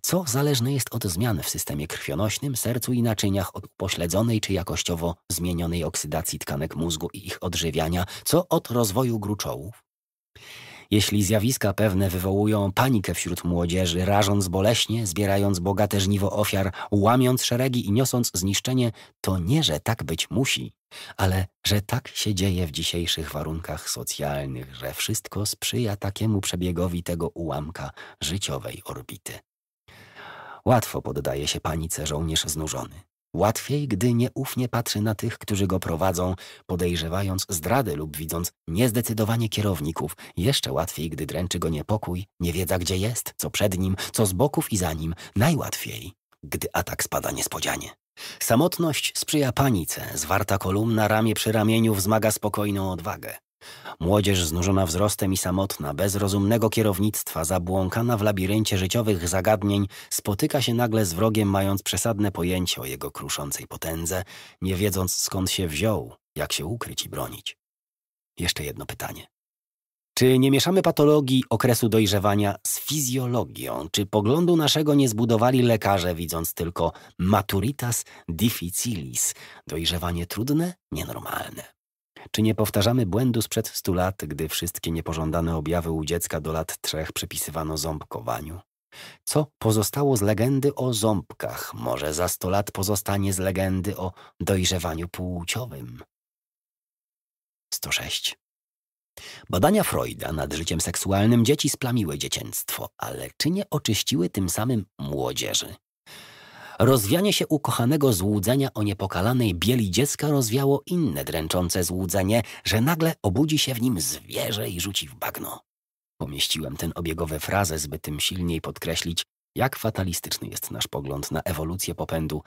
Speaker 1: Co zależne jest od zmian w systemie krwionośnym, sercu i naczyniach, od upośledzonej czy jakościowo zmienionej oksydacji tkanek mózgu i ich odżywiania, co od rozwoju gruczołów? Jeśli zjawiska pewne wywołują panikę wśród młodzieży, rażąc boleśnie, zbierając bogate żniwo ofiar, łamiąc szeregi i niosąc zniszczenie, to nie, że tak być musi, ale że tak się dzieje w dzisiejszych warunkach socjalnych, że wszystko sprzyja takiemu przebiegowi tego ułamka życiowej orbity. Łatwo poddaje się panice żołnierz znużony. Łatwiej, gdy nieufnie patrzy na tych, którzy go prowadzą, podejrzewając zdradę lub widząc niezdecydowanie kierowników. Jeszcze łatwiej, gdy dręczy go niepokój, nie wiedza gdzie jest, co przed nim, co z boków i za nim. Najłatwiej, gdy atak spada niespodzianie. Samotność sprzyja panice, zwarta kolumna ramię przy ramieniu wzmaga spokojną odwagę. Młodzież znużona wzrostem i samotna, bez rozumnego kierownictwa, zabłąkana w labiryncie życiowych zagadnień, spotyka się nagle z wrogiem, mając przesadne pojęcie o jego kruszącej potędze, nie wiedząc skąd się wziął, jak się ukryć i bronić. Jeszcze jedno pytanie. Czy nie mieszamy patologii okresu dojrzewania z fizjologią? Czy poglądu naszego nie zbudowali lekarze, widząc tylko maturitas difficilis, dojrzewanie trudne, nienormalne? Czy nie powtarzamy błędu sprzed stu lat, gdy wszystkie niepożądane objawy u dziecka do lat trzech przypisywano ząbkowaniu? Co pozostało z legendy o ząbkach, może za sto lat pozostanie z legendy o dojrzewaniu płciowym? 106. Badania Freuda nad życiem seksualnym dzieci splamiły dziecięctwo, ale czy nie oczyściły tym samym młodzieży? Rozwianie się ukochanego złudzenia o niepokalanej bieli dziecka rozwiało inne dręczące złudzenie, że nagle obudzi się w nim zwierzę i rzuci w bagno. Pomieściłem ten obiegowy frazę, by tym silniej podkreślić, jak fatalistyczny jest nasz pogląd na ewolucję popędu,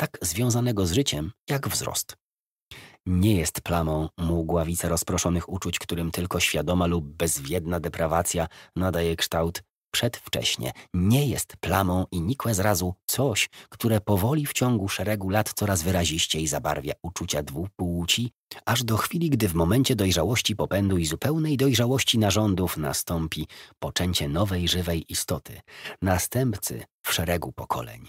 Speaker 1: tak związanego z życiem jak wzrost. Nie jest plamą mgławica rozproszonych uczuć, którym tylko świadoma lub bezwiedna deprawacja nadaje kształt przedwcześnie, nie jest plamą i nikłe zrazu coś, które powoli w ciągu szeregu lat coraz wyraziściej zabarwia uczucia dwóch płci, aż do chwili, gdy w momencie dojrzałości popędu i zupełnej dojrzałości narządów nastąpi poczęcie nowej żywej istoty, następcy w szeregu pokoleń.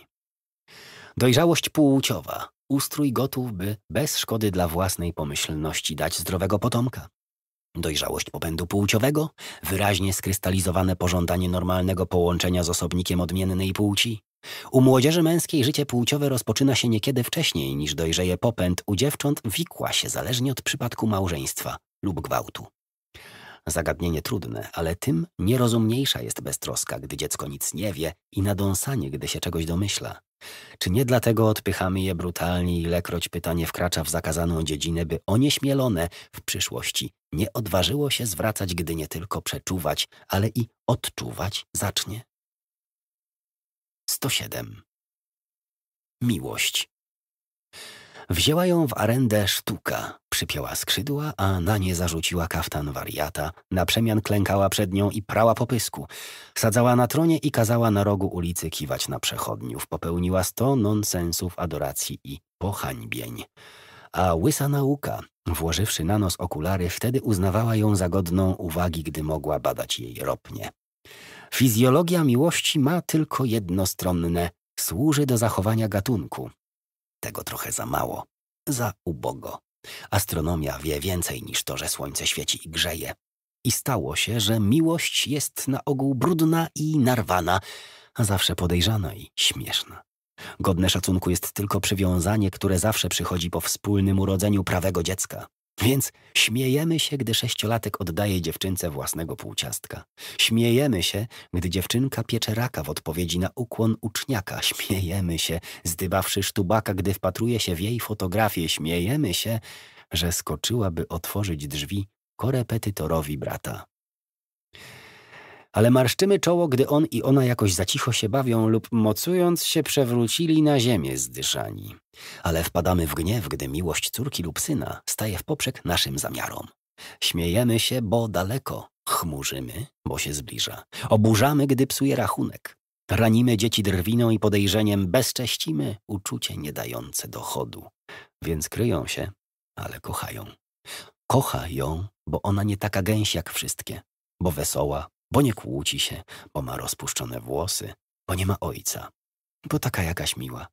Speaker 1: Dojrzałość płciowa, ustrój gotów, by bez szkody dla własnej pomyślności dać zdrowego potomka. Dojrzałość popędu płciowego, wyraźnie skrystalizowane pożądanie normalnego połączenia z osobnikiem odmiennej płci. U młodzieży męskiej życie płciowe rozpoczyna się niekiedy wcześniej niż dojrzeje popęd u dziewcząt wikła się zależnie od przypadku małżeństwa lub gwałtu. Zagadnienie trudne, ale tym nierozumniejsza jest beztroska, gdy dziecko nic nie wie i nadąsanie, gdy się czegoś domyśla. Czy nie dlatego odpychamy je brutalnie, ilekroć pytanie wkracza w zakazaną dziedzinę, by onieśmielone w przyszłości nie odważyło się zwracać, gdy nie tylko przeczuwać, ale i odczuwać zacznie? 107. Miłość. Wzięła ją w arendę sztuka, przypięła skrzydła, a na nie zarzuciła kaftan wariata. Na przemian klękała przed nią i prała po pysku. Sadzała na tronie i kazała na rogu ulicy kiwać na przechodniów. Popełniła sto nonsensów adoracji i pohańbień. A łysa nauka, włożywszy na nos okulary, wtedy uznawała ją za godną uwagi, gdy mogła badać jej ropnie. Fizjologia miłości ma tylko jednostronne, służy do zachowania gatunku tego trochę za mało, za ubogo. Astronomia wie więcej niż to, że słońce świeci i grzeje. I stało się, że miłość jest na ogół brudna i narwana, a zawsze podejrzana i śmieszna. Godne szacunku jest tylko przywiązanie, które zawsze przychodzi po wspólnym urodzeniu prawego dziecka. Więc śmiejemy się, gdy sześciolatek oddaje dziewczynce własnego półciastka. Śmiejemy się, gdy dziewczynka piecze raka w odpowiedzi na ukłon uczniaka. Śmiejemy się, zdybawszy sztubaka, gdy wpatruje się w jej fotografię. Śmiejemy się, że skoczyłaby otworzyć drzwi korepetytorowi brata ale marszczymy czoło, gdy on i ona jakoś za cicho się bawią lub mocując się przewrócili na ziemię zdyszani. Ale wpadamy w gniew, gdy miłość córki lub syna staje w poprzek naszym zamiarom. Śmiejemy się, bo daleko. Chmurzymy, bo się zbliża. Oburzamy, gdy psuje rachunek. Ranimy dzieci drwiną i podejrzeniem, bezcześcimy uczucie nie dające dochodu. Więc kryją się, ale kochają. Kocha ją, bo ona nie taka gęś jak wszystkie, bo wesoła, bo nie kłóci się, bo ma rozpuszczone włosy, bo nie ma ojca, bo taka jakaś miła.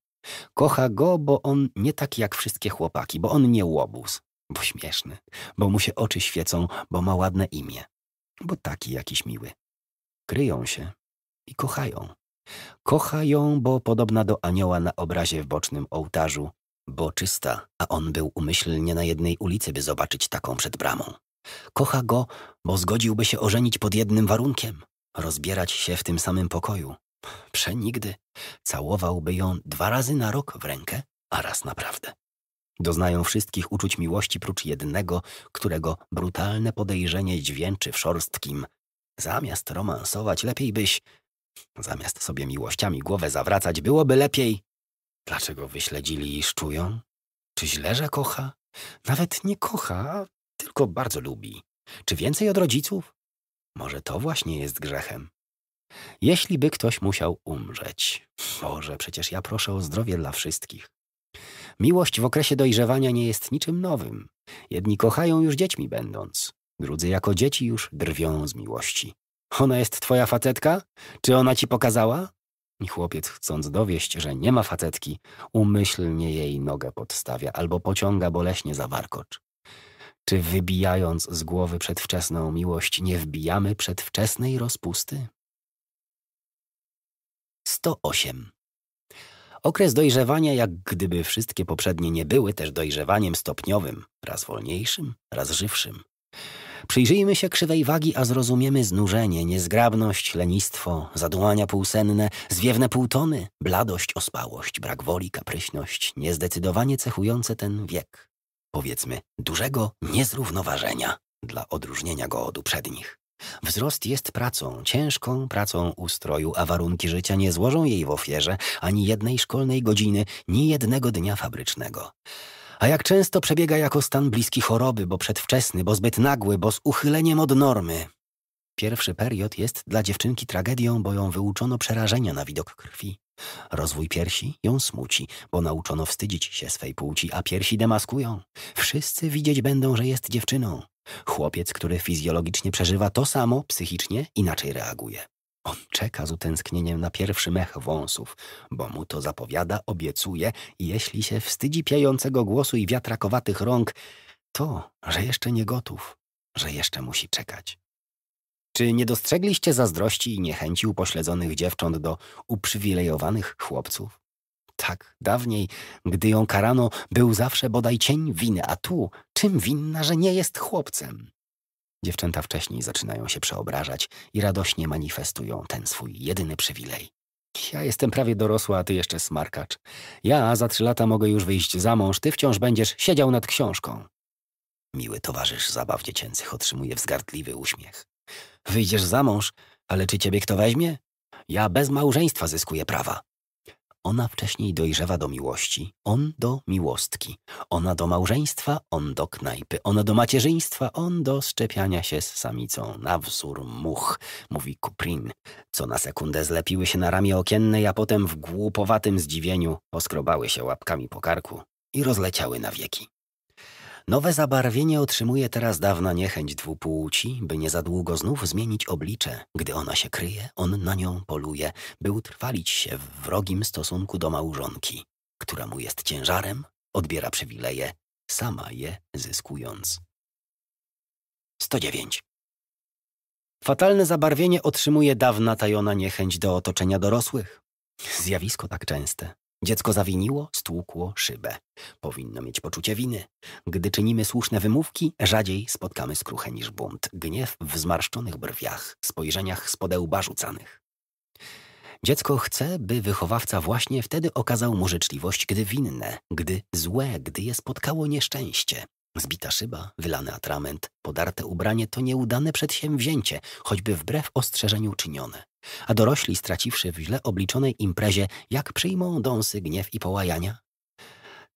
Speaker 1: Kocha go, bo on nie tak jak wszystkie chłopaki, bo on nie łobuz, bo śmieszny, bo mu się oczy świecą, bo ma ładne imię, bo taki jakiś miły. Kryją się i kochają. Kocha ją, bo podobna do anioła na obrazie w bocznym ołtarzu, bo czysta, a on był umyślnie na jednej ulicy, by zobaczyć taką przed bramą. Kocha go, bo zgodziłby się ożenić pod jednym warunkiem rozbierać się w tym samym pokoju. Przenigdy całowałby ją dwa razy na rok w rękę, a raz naprawdę. Doznają wszystkich uczuć miłości prócz jednego, którego brutalne podejrzenie dźwięczy w szorstkim. Zamiast romansować, lepiej byś. Zamiast sobie miłościami głowę zawracać, byłoby lepiej. Dlaczego wyśledzili i szczują? Czy źle, że kocha? Nawet nie kocha, dziecko bardzo lubi. Czy więcej od rodziców? Może to właśnie jest grzechem. Jeśli by ktoś musiał umrzeć. Boże, przecież ja proszę o zdrowie dla wszystkich. Miłość w okresie dojrzewania nie jest niczym nowym. Jedni kochają już dziećmi będąc, drudzy jako dzieci już drwią z miłości. Ona jest twoja facetka? Czy ona ci pokazała? Chłopiec, chcąc dowieść, że nie ma facetki, umyślnie jej nogę podstawia albo pociąga boleśnie za warkocz. Czy wybijając z głowy przedwczesną miłość, nie wbijamy przedwczesnej rozpusty? 108. Okres dojrzewania, jak gdyby wszystkie poprzednie nie były też dojrzewaniem stopniowym, raz wolniejszym, raz żywszym. Przyjrzyjmy się krzywej wagi, a zrozumiemy znużenie, niezgrabność, lenistwo, zadłania półsenne, zwiewne półtony, bladość, ospałość, brak woli, kapryśność, niezdecydowanie cechujące ten wiek powiedzmy, dużego niezrównoważenia dla odróżnienia go od uprzednich. Wzrost jest pracą, ciężką pracą ustroju, a warunki życia nie złożą jej w ofierze ani jednej szkolnej godziny, ni jednego dnia fabrycznego. A jak często przebiega jako stan bliski choroby, bo przedwczesny, bo zbyt nagły, bo z uchyleniem od normy. Pierwszy period jest dla dziewczynki tragedią, bo ją wyuczono przerażenia na widok krwi. Rozwój piersi ją smuci, bo nauczono wstydzić się swej płci, a piersi demaskują. Wszyscy widzieć będą, że jest dziewczyną. Chłopiec, który fizjologicznie przeżywa to samo, psychicznie inaczej reaguje. On czeka z utęsknieniem na pierwszy mech wąsów, bo mu to zapowiada, obiecuje, jeśli się wstydzi piejącego głosu i wiatrakowatych rąk, to, że jeszcze nie gotów, że jeszcze musi czekać. Czy nie dostrzegliście zazdrości i niechęci upośledzonych dziewcząt do uprzywilejowanych chłopców? Tak, dawniej, gdy ją karano, był zawsze bodaj cień winy, a tu czym winna, że nie jest chłopcem? Dziewczęta wcześniej zaczynają się przeobrażać i radośnie manifestują ten swój jedyny przywilej. Ja jestem prawie dorosła, a ty jeszcze smarkacz. Ja za trzy lata mogę już wyjść za mąż, ty wciąż będziesz siedział nad książką. Miły towarzysz zabaw dziecięcych otrzymuje wzgardliwy uśmiech. Wyjdziesz za mąż, ale czy ciebie kto weźmie? Ja bez małżeństwa zyskuję prawa. Ona wcześniej dojrzewa do miłości, on do miłostki, ona do małżeństwa, on do knajpy, ona do macierzyństwa, on do szczepiania się z samicą, na wzór much, mówi Kuprin, co na sekundę zlepiły się na ramię okiennej, a potem w głupowatym zdziwieniu oskrobały się łapkami po karku i rozleciały na wieki. Nowe zabarwienie otrzymuje teraz dawna niechęć dwupłci, by nie za długo znów zmienić oblicze. Gdy ona się kryje, on na nią poluje, by utrwalić się w wrogim stosunku do małżonki, która mu jest ciężarem, odbiera przywileje, sama je zyskując. 109. Fatalne zabarwienie otrzymuje dawna tajona niechęć do otoczenia dorosłych. Zjawisko tak częste. Dziecko zawiniło, stłukło szybę. Powinno mieć poczucie winy. Gdy czynimy słuszne wymówki, rzadziej spotkamy skruchę niż bunt, gniew w zmarszczonych brwiach, spojrzeniach z podełba rzucanych. Dziecko chce, by wychowawca właśnie wtedy okazał mu życzliwość, gdy winne, gdy złe, gdy je spotkało nieszczęście, Zbita szyba, wylany atrament, podarte ubranie to nieudane przedsięwzięcie, choćby wbrew ostrzeżeniu czynione. A dorośli, straciwszy w źle obliczonej imprezie, jak przyjmą dąsy, gniew i połajania?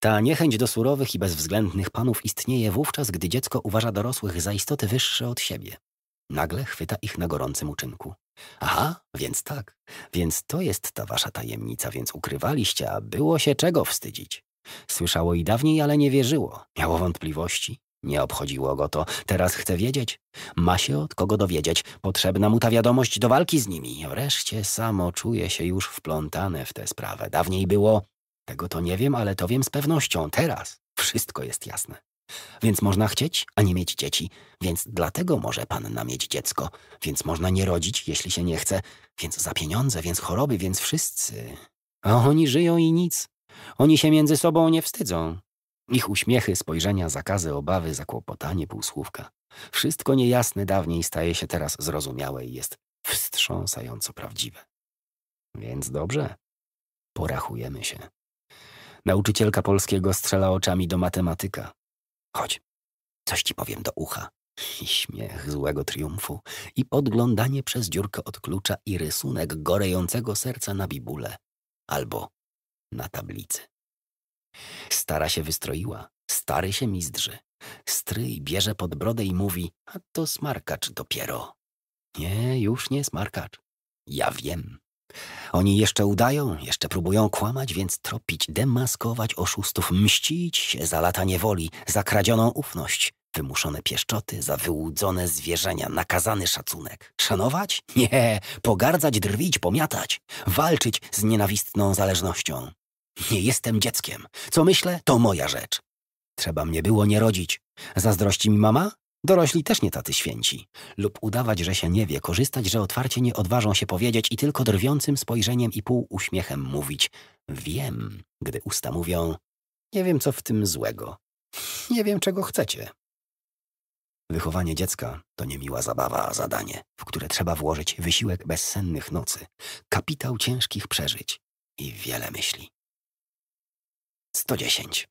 Speaker 1: Ta niechęć do surowych i bezwzględnych panów istnieje wówczas, gdy dziecko uważa dorosłych za istoty wyższe od siebie. Nagle chwyta ich na gorącym uczynku. Aha, więc tak. Więc to jest ta wasza tajemnica, więc ukrywaliście, a było się czego wstydzić. Słyszało i dawniej, ale nie wierzyło. Miało wątpliwości. Nie obchodziło go to. Teraz chce wiedzieć. Ma się od kogo dowiedzieć. Potrzebna mu ta wiadomość do walki z nimi. Wreszcie samo czuje się już wplątane w tę sprawę. Dawniej było... Tego to nie wiem, ale to wiem z pewnością. Teraz wszystko jest jasne. Więc można chcieć, a nie mieć dzieci. Więc dlatego może panna mieć dziecko. Więc można nie rodzić, jeśli się nie chce. Więc za pieniądze, więc choroby, więc wszyscy. A oni żyją i nic. Oni się między sobą nie wstydzą. Ich uśmiechy, spojrzenia, zakazy, obawy, zakłopotanie, półsłówka. Wszystko niejasne dawniej staje się teraz zrozumiałe i jest wstrząsająco prawdziwe. Więc dobrze. Porachujemy się. Nauczycielka polskiego strzela oczami do matematyka. Chodź, coś ci powiem do ucha. I śmiech złego triumfu, i podglądanie przez dziurkę od klucza, i rysunek gorejącego serca na bibule, albo na tablicy. Stara się wystroiła, stary się mizdrzy. Stryj bierze pod brodę i mówi, a to smarkacz dopiero. Nie, już nie smarkacz. Ja wiem. Oni jeszcze udają, jeszcze próbują kłamać, więc tropić, demaskować oszustów, mścić się za lata niewoli, za kradzioną ufność, Wymuszone pieszczoty, zawyłudzone zwierzenia, nakazany szacunek. Szanować? Nie, pogardzać, drwić, pomiatać. Walczyć z nienawistną zależnością. Nie jestem dzieckiem. Co myślę, to moja rzecz. Trzeba mnie było nie rodzić. Zazdrości mi mama? Dorośli też nie tacy święci. Lub udawać, że się nie wie, korzystać, że otwarcie nie odważą się powiedzieć i tylko drwiącym spojrzeniem i pół uśmiechem mówić. Wiem, gdy usta mówią, nie wiem co w tym złego. Nie wiem czego chcecie. Wychowanie dziecka to niemiła zabawa, a zadanie, w które trzeba włożyć wysiłek bezsennych nocy, kapitał ciężkich przeżyć i wiele myśli. 110.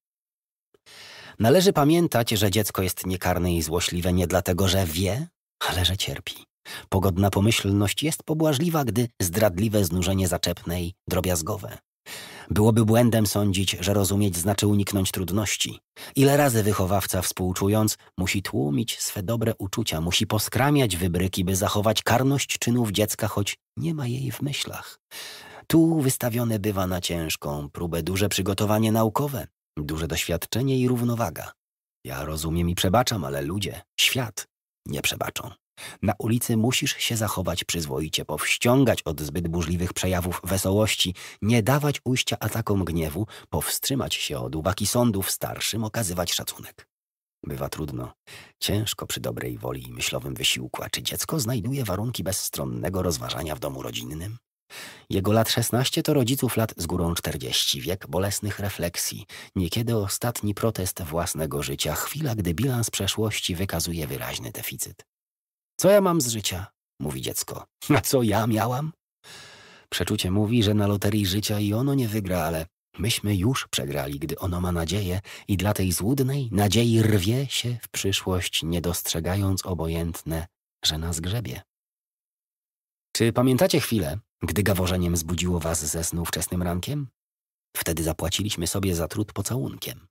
Speaker 1: Należy pamiętać, że dziecko jest niekarne i złośliwe nie dlatego, że wie, ale że cierpi. Pogodna pomyślność jest pobłażliwa, gdy zdradliwe znużenie zaczepne i drobiazgowe. Byłoby błędem sądzić, że rozumieć znaczy uniknąć trudności. Ile razy wychowawca współczując musi tłumić swe dobre uczucia, musi poskramiać wybryki, by zachować karność czynów dziecka, choć nie ma jej w myślach. Tu wystawione bywa na ciężką próbę duże przygotowanie naukowe, duże doświadczenie i równowaga. Ja rozumiem i przebaczam, ale ludzie, świat nie przebaczą. Na ulicy musisz się zachować przyzwoicie, powściągać od zbyt burzliwych przejawów wesołości, nie dawać ujścia atakom gniewu, powstrzymać się od uwagi sądów starszym, okazywać szacunek. Bywa trudno, ciężko przy dobrej woli i myślowym wysiłku, a czy dziecko znajduje warunki bezstronnego rozważania w domu rodzinnym? Jego lat szesnaście to rodziców lat z górą czterdzieści wiek bolesnych refleksji, niekiedy ostatni protest własnego życia, chwila, gdy bilans przeszłości wykazuje wyraźny deficyt. Co ja mam z życia? Mówi dziecko. A co ja miałam? Przeczucie mówi, że na loterii życia i ono nie wygra, ale myśmy już przegrali, gdy ono ma nadzieję i dla tej złudnej nadziei rwie się w przyszłość, nie dostrzegając obojętne, że nas grzebie. Czy pamiętacie chwilę, gdy gaworzeniem zbudziło was ze snu wczesnym rankiem? Wtedy zapłaciliśmy sobie za trud pocałunkiem.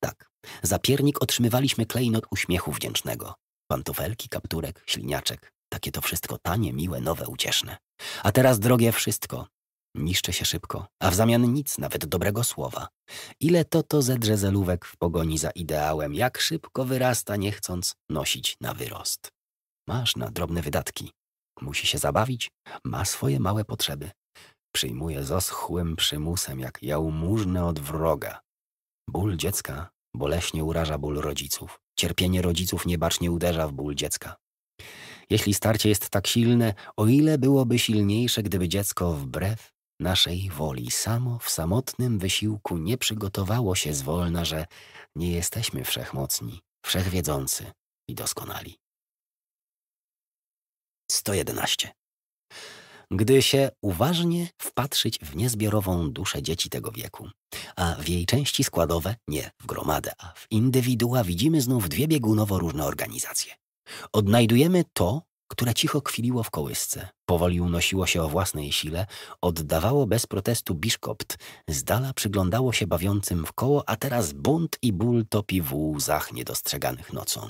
Speaker 1: Tak, za piernik otrzymywaliśmy klejnot uśmiechu wdzięcznego. Pantofelki, kapturek, śliniaczek. Takie to wszystko tanie, miłe, nowe, ucieszne. A teraz drogie wszystko. Niszczę się szybko, a w zamian nic, nawet dobrego słowa. Ile to to zedrze zelówek w pogoni za ideałem, jak szybko wyrasta, nie chcąc nosić na wyrost. Masz na drobne wydatki. Musi się zabawić, ma swoje małe potrzeby. Przyjmuje z oschłym przymusem, jak jałmużnę od wroga. Ból dziecka Boleśnie uraża ból rodziców. Cierpienie rodziców niebacznie uderza w ból dziecka. Jeśli starcie jest tak silne, o ile byłoby silniejsze, gdyby dziecko wbrew naszej woli samo w samotnym wysiłku nie przygotowało się zwolna, że nie jesteśmy wszechmocni, wszechwiedzący i doskonali. 111 gdy się uważnie wpatrzyć w niezbiorową duszę dzieci tego wieku. A w jej części składowe nie w gromadę, a w indywidua widzimy znów dwie biegunowo różne organizacje. Odnajdujemy to, które cicho kwiliło w kołysce, powoli unosiło się o własnej sile, oddawało bez protestu biszkopt, z dala przyglądało się bawiącym w koło, a teraz bunt i ból topi w łzach niedostrzeganych nocą.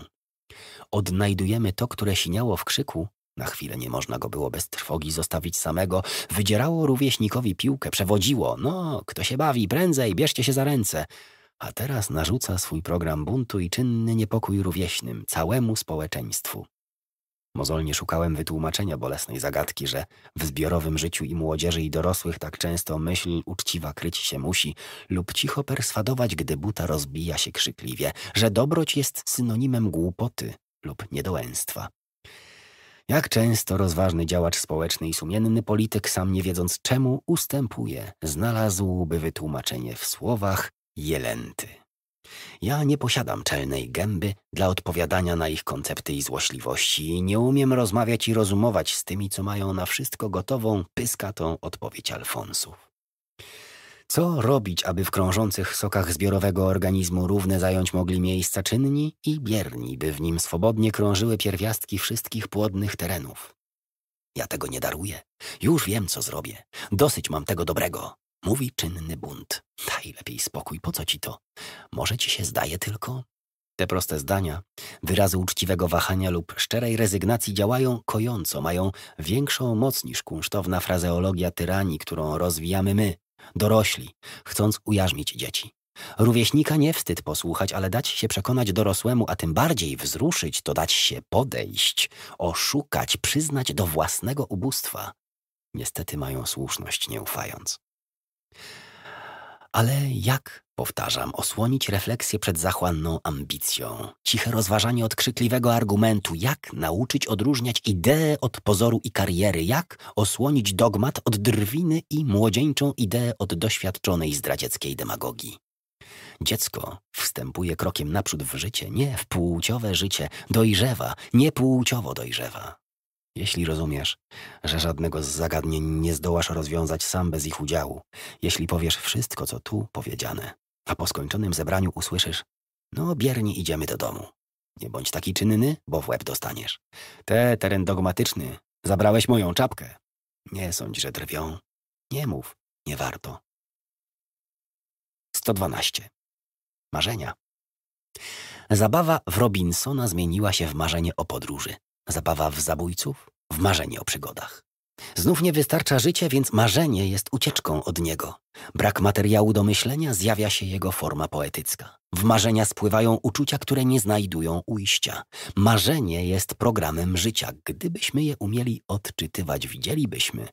Speaker 1: Odnajdujemy to, które siniało w krzyku, na chwilę nie można go było bez trwogi zostawić samego. Wydzierało rówieśnikowi piłkę, przewodziło. No, kto się bawi, prędzej, bierzcie się za ręce. A teraz narzuca swój program buntu i czynny niepokój rówieśnym, całemu społeczeństwu. Mozolnie szukałem wytłumaczenia bolesnej zagadki, że w zbiorowym życiu i młodzieży i dorosłych tak często myśl uczciwa kryć się musi lub cicho perswadować, gdy buta rozbija się krzykliwie, że dobroć jest synonimem głupoty lub niedołęstwa. Jak często rozważny działacz społeczny i sumienny polityk, sam nie wiedząc czemu ustępuje, znalazłby wytłumaczenie w słowach jelenty. Ja nie posiadam czelnej gęby dla odpowiadania na ich koncepty i złośliwości i nie umiem rozmawiać i rozumować z tymi, co mają na wszystko gotową, pyskatą odpowiedź Alfonsów. Co robić, aby w krążących sokach zbiorowego organizmu równe zająć mogli miejsca czynni i bierni, by w nim swobodnie krążyły pierwiastki wszystkich płodnych terenów? Ja tego nie daruję. Już wiem, co zrobię. Dosyć mam tego dobrego. Mówi czynny bunt. Daj lepiej spokój, po co ci to? Może ci się zdaje tylko? Te proste zdania, wyrazy uczciwego wahania lub szczerej rezygnacji działają kojąco, mają większą moc niż kunsztowna frazeologia tyranii, którą rozwijamy my, Dorośli, chcąc ujarzmić dzieci. Rówieśnika nie wstyd posłuchać, ale dać się przekonać dorosłemu, a tym bardziej wzruszyć, to dać się podejść, oszukać, przyznać do własnego ubóstwa. Niestety mają słuszność, nie ufając. Ale jak, powtarzam, osłonić refleksję przed zachłanną ambicją? Ciche rozważanie odkrzykliwego argumentu, jak nauczyć odróżniać ideę od pozoru i kariery, jak osłonić dogmat od drwiny i młodzieńczą ideę od doświadczonej zdradzieckiej demagogii? Dziecko wstępuje krokiem naprzód w życie, nie w płciowe życie, dojrzewa, nie płciowo dojrzewa. Jeśli rozumiesz, że żadnego z zagadnień nie zdołasz rozwiązać sam bez ich udziału, jeśli powiesz wszystko, co tu powiedziane, a po skończonym zebraniu usłyszysz: No, biernie idziemy do domu. Nie bądź taki czynny, bo w łeb dostaniesz. Te, teren dogmatyczny, zabrałeś moją czapkę. Nie sądź, że drwią. Nie mów, nie warto. 112. Marzenia. Zabawa w Robinsona zmieniła się w marzenie o podróży zabawa w zabójców, w marzenie o przygodach. Znów nie wystarcza życie, więc marzenie jest ucieczką od niego. Brak materiału do myślenia zjawia się jego forma poetycka. W marzenia spływają uczucia, które nie znajdują ujścia. Marzenie jest programem życia. Gdybyśmy je umieli odczytywać, widzielibyśmy,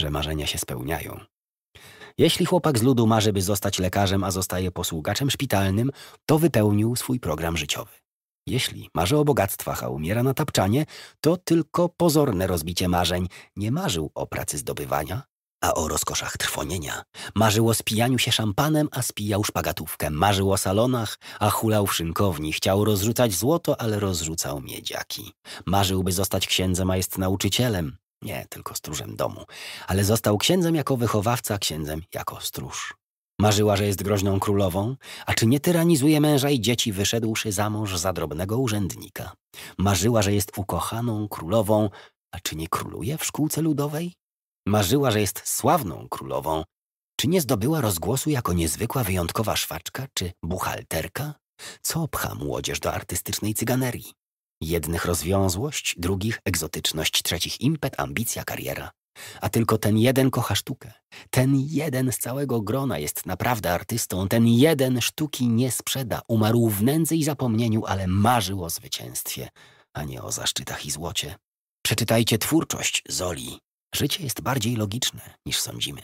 Speaker 1: że marzenia się spełniają. Jeśli chłopak z ludu marzy, by zostać lekarzem, a zostaje posługaczem szpitalnym, to wypełnił swój program życiowy. Jeśli marzy o bogactwach, a umiera na tapczanie, to tylko pozorne rozbicie marzeń. Nie marzył o pracy zdobywania, a o rozkoszach trwonienia. Marzył o spijaniu się szampanem, a spijał szpagatówkę. Marzył o salonach, a hulał w szynkowni. Chciał rozrzucać złoto, ale rozrzucał miedziaki. Marzył, by zostać księdzem, a jest nauczycielem. Nie, tylko stróżem domu. Ale został księdzem jako wychowawca, księdzem jako stróż. Marzyła, że jest groźną królową, a czy nie tyranizuje męża i dzieci, wyszedłszy za mąż za drobnego urzędnika? Marzyła, że jest ukochaną królową, a czy nie króluje w szkółce ludowej? Marzyła, że jest sławną królową, czy nie zdobyła rozgłosu jako niezwykła wyjątkowa szwaczka czy buchalterka? Co pcha młodzież do artystycznej cyganerii? Jednych rozwiązłość, drugich egzotyczność, trzecich impet, ambicja, kariera. A tylko ten jeden kocha sztukę. Ten jeden z całego grona jest naprawdę artystą. Ten jeden sztuki nie sprzeda. Umarł w nędzy i zapomnieniu, ale marzył o zwycięstwie, a nie o zaszczytach i złocie. Przeczytajcie twórczość Zoli. Życie jest bardziej logiczne niż sądzimy.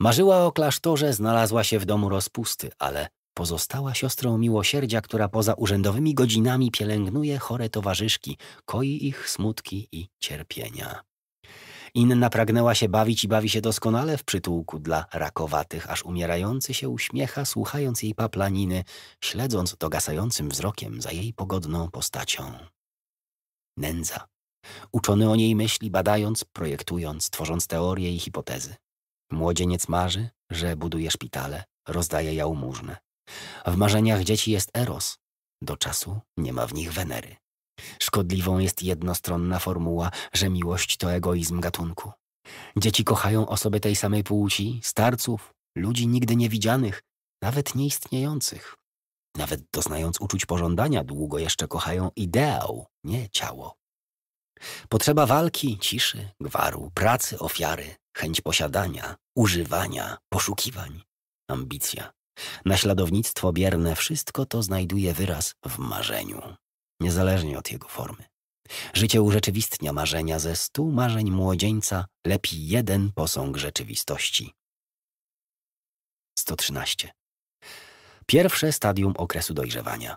Speaker 1: Marzyła o klasztorze, znalazła się w domu rozpusty, ale pozostała siostrą miłosierdzia, która poza urzędowymi godzinami pielęgnuje chore towarzyszki, koi ich smutki i cierpienia. Inna pragnęła się bawić i bawi się doskonale w przytułku dla rakowatych, aż umierający się uśmiecha, słuchając jej paplaniny, śledząc dogasającym wzrokiem za jej pogodną postacią. Nędza. Uczony o niej myśli, badając, projektując, tworząc teorie i hipotezy. Młodzieniec marzy, że buduje szpitale, rozdaje jałmużnę. W marzeniach dzieci jest Eros. Do czasu nie ma w nich Wenery. Szkodliwą jest jednostronna formuła, że miłość to egoizm gatunku. Dzieci kochają osoby tej samej płci, starców, ludzi nigdy niewidzianych, nawet nieistniejących. Nawet doznając uczuć pożądania, długo jeszcze kochają ideał, nie ciało. Potrzeba walki, ciszy, gwaru, pracy, ofiary, chęć posiadania, używania, poszukiwań, ambicja, naśladownictwo bierne, wszystko to znajduje wyraz w marzeniu niezależnie od jego formy. Życie urzeczywistnia marzenia ze stu marzeń młodzieńca lepi jeden posąg rzeczywistości. 113. Pierwsze stadium okresu dojrzewania.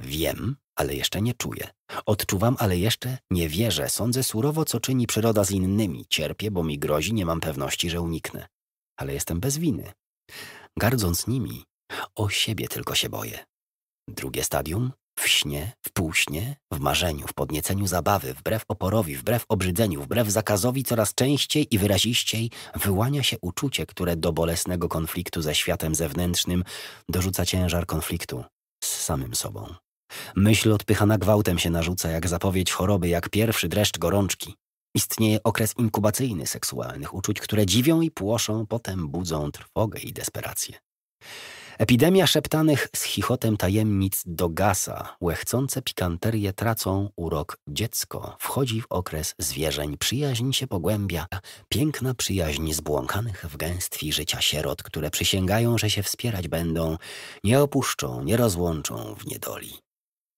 Speaker 1: Wiem, ale jeszcze nie czuję. Odczuwam, ale jeszcze nie wierzę. Sądzę surowo, co czyni przyroda z innymi. Cierpię, bo mi grozi, nie mam pewności, że uniknę. Ale jestem bez winy. Gardząc nimi, o siebie tylko się boję. Drugie stadium w śnie, w półśnie, w marzeniu, w podnieceniu zabawy, wbrew oporowi, wbrew obrzydzeniu, wbrew zakazowi coraz częściej i wyraziściej wyłania się uczucie, które do bolesnego konfliktu ze światem zewnętrznym dorzuca ciężar konfliktu z samym sobą. Myśl odpychana gwałtem się narzuca jak zapowiedź choroby, jak pierwszy dreszcz gorączki. Istnieje okres inkubacyjny seksualnych uczuć, które dziwią i płoszą, potem budzą trwogę i desperację. Epidemia szeptanych z chichotem tajemnic dogasa, łechcące pikanterie tracą urok dziecko, wchodzi w okres zwierzeń, przyjaźń się pogłębia, piękna przyjaźń zbłąkanych w gęstwi życia sierot, które przysięgają, że się wspierać będą, nie opuszczą, nie rozłączą w niedoli.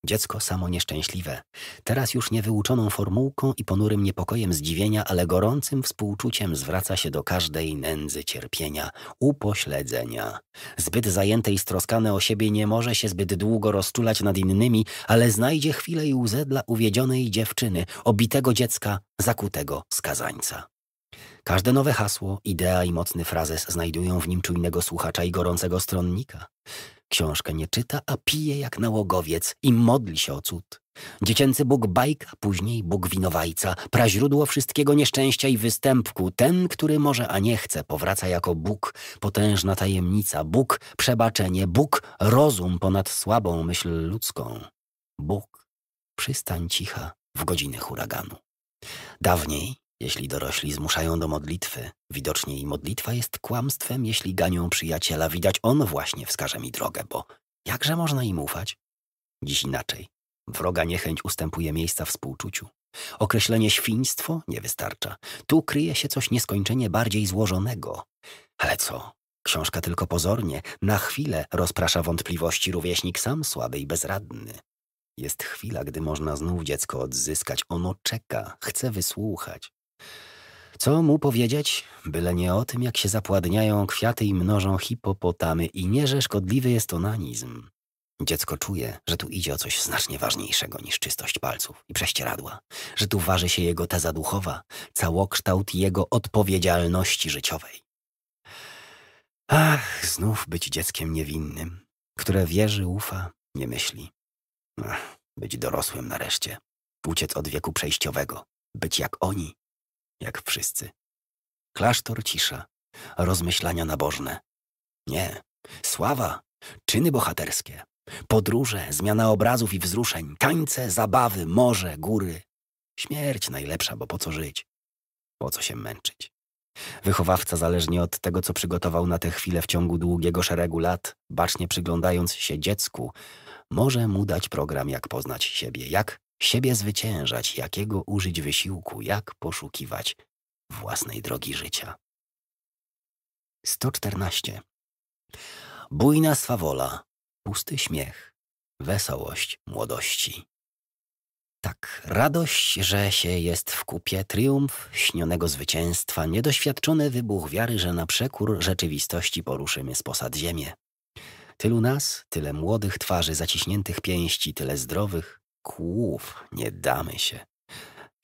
Speaker 1: Dziecko samo nieszczęśliwe. Teraz już niewyuczoną formułką i ponurym niepokojem zdziwienia, ale gorącym współczuciem zwraca się do każdej nędzy cierpienia, upośledzenia. Zbyt zajęte i stroskane o siebie nie może się zbyt długo rozczulać nad innymi, ale znajdzie chwilę i łzę dla uwiedzionej dziewczyny, obitego dziecka, zakutego skazańca. Każde nowe hasło, idea i mocny frazes znajdują w nim czujnego słuchacza i gorącego stronnika. Książkę nie czyta, a pije jak nałogowiec i modli się o cud. Dziecięcy Bóg bajka, później Bóg winowajca, praźródło wszystkiego nieszczęścia i występku, ten, który może, a nie chce, powraca jako Bóg, potężna tajemnica, Bóg przebaczenie, Bóg rozum ponad słabą myśl ludzką. Bóg, przystań cicha w godziny huraganu. Dawniej jeśli dorośli zmuszają do modlitwy, widocznie i modlitwa jest kłamstwem, jeśli ganią przyjaciela, widać on właśnie wskaże mi drogę, bo jakże można im ufać? Dziś inaczej. Wroga niechęć ustępuje miejsca współczuciu. Określenie świństwo nie wystarcza. Tu kryje się coś nieskończenie bardziej złożonego. Ale co? Książka tylko pozornie, na chwilę rozprasza wątpliwości rówieśnik sam słaby i bezradny. Jest chwila, gdy można znów dziecko odzyskać. Ono czeka, chce wysłuchać. Co mu powiedzieć, byle nie o tym, jak się zapładniają kwiaty i mnożą hipopotamy i nie, że szkodliwy jest onanizm. Dziecko czuje, że tu idzie o coś znacznie ważniejszego niż czystość palców i prześcieradła, że tu waży się jego teza duchowa, całokształt jego odpowiedzialności życiowej. Ach, znów być dzieckiem niewinnym, które wierzy, ufa, nie myśli. Ach, być dorosłym nareszcie, uciec od wieku przejściowego, być jak oni, jak wszyscy. Klasztor cisza, rozmyślania nabożne. Nie, sława, czyny bohaterskie, podróże, zmiana obrazów i wzruszeń, tańce, zabawy, morze, góry. Śmierć najlepsza, bo po co żyć? Po co się męczyć? Wychowawca, zależnie od tego, co przygotował na tę chwilę w ciągu długiego szeregu lat, bacznie przyglądając się dziecku, może mu dać program, jak poznać siebie, jak Siebie zwyciężać, jakiego użyć wysiłku, jak poszukiwać własnej drogi życia. 114. Bujna swawola, pusty śmiech, wesołość młodości. Tak, radość, że się jest w kupie, triumf śnionego zwycięstwa, niedoświadczony wybuch wiary, że na przekór rzeczywistości poruszymy z posad ziemię. Tylu nas, tyle młodych twarzy, zaciśniętych pięści, tyle zdrowych, kłów, nie damy się.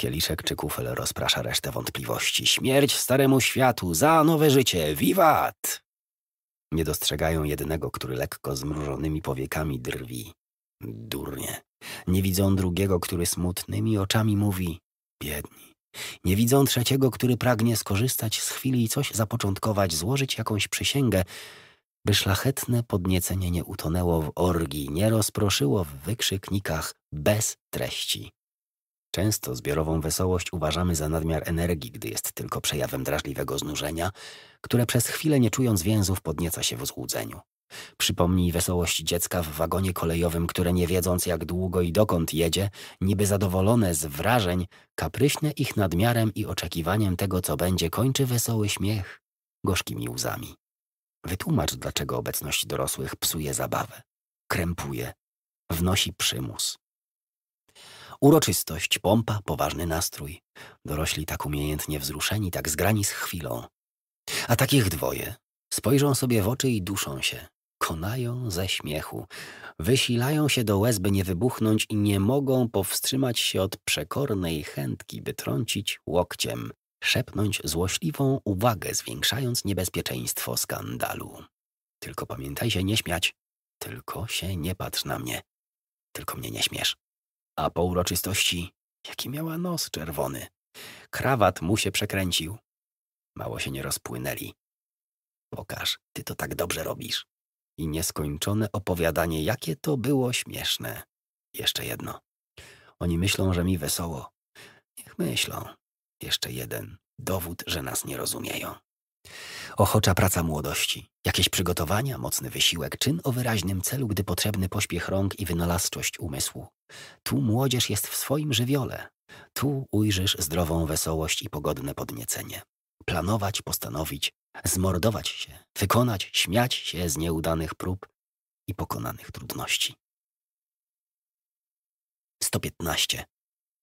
Speaker 1: Kieliszek czy kufel rozprasza resztę wątpliwości. Śmierć staremu światu, za nowe życie, wiwat! Nie dostrzegają jednego, który lekko zmrużonymi powiekami drwi. Durnie. Nie widzą drugiego, który smutnymi oczami mówi biedni. Nie widzą trzeciego, który pragnie skorzystać z chwili i coś zapoczątkować, złożyć jakąś przysięgę, by szlachetne podniecenie nie utonęło w orgii, nie rozproszyło w wykrzyknikach bez treści. Często zbiorową wesołość uważamy za nadmiar energii, gdy jest tylko przejawem drażliwego znużenia, które przez chwilę nie czując więzów podnieca się w złudzeniu. Przypomnij wesołość dziecka w wagonie kolejowym, które nie wiedząc jak długo i dokąd jedzie, niby zadowolone z wrażeń, kapryśne ich nadmiarem i oczekiwaniem tego, co będzie, kończy wesoły śmiech gorzkimi łzami. Wytłumacz, dlaczego obecność dorosłych psuje zabawę, krępuje, wnosi przymus. Uroczystość, pompa, poważny nastrój. Dorośli tak umiejętnie wzruszeni, tak zgrani z chwilą. A takich dwoje spojrzą sobie w oczy i duszą się, konają ze śmiechu, wysilają się do łez, by nie wybuchnąć i nie mogą powstrzymać się od przekornej chętki, by trącić łokciem, szepnąć złośliwą uwagę, zwiększając niebezpieczeństwo skandalu. Tylko pamiętaj się nie śmiać, tylko się nie patrz na mnie, tylko mnie nie śmiesz. A po uroczystości, jaki miała nos czerwony. Krawat mu się przekręcił. Mało się nie rozpłynęli. Pokaż, ty to tak dobrze robisz. I nieskończone opowiadanie, jakie to było śmieszne. Jeszcze jedno. Oni myślą, że mi wesoło. Niech myślą. Jeszcze jeden dowód, że nas nie rozumieją. Ochocza praca młodości, jakieś przygotowania, mocny wysiłek, czyn o wyraźnym celu, gdy potrzebny pośpiech rąk i wynalazczość umysłu. Tu młodzież jest w swoim żywiole. Tu ujrzysz zdrową wesołość i pogodne podniecenie. Planować, postanowić, zmordować się, wykonać, śmiać się z nieudanych prób i pokonanych trudności. 115.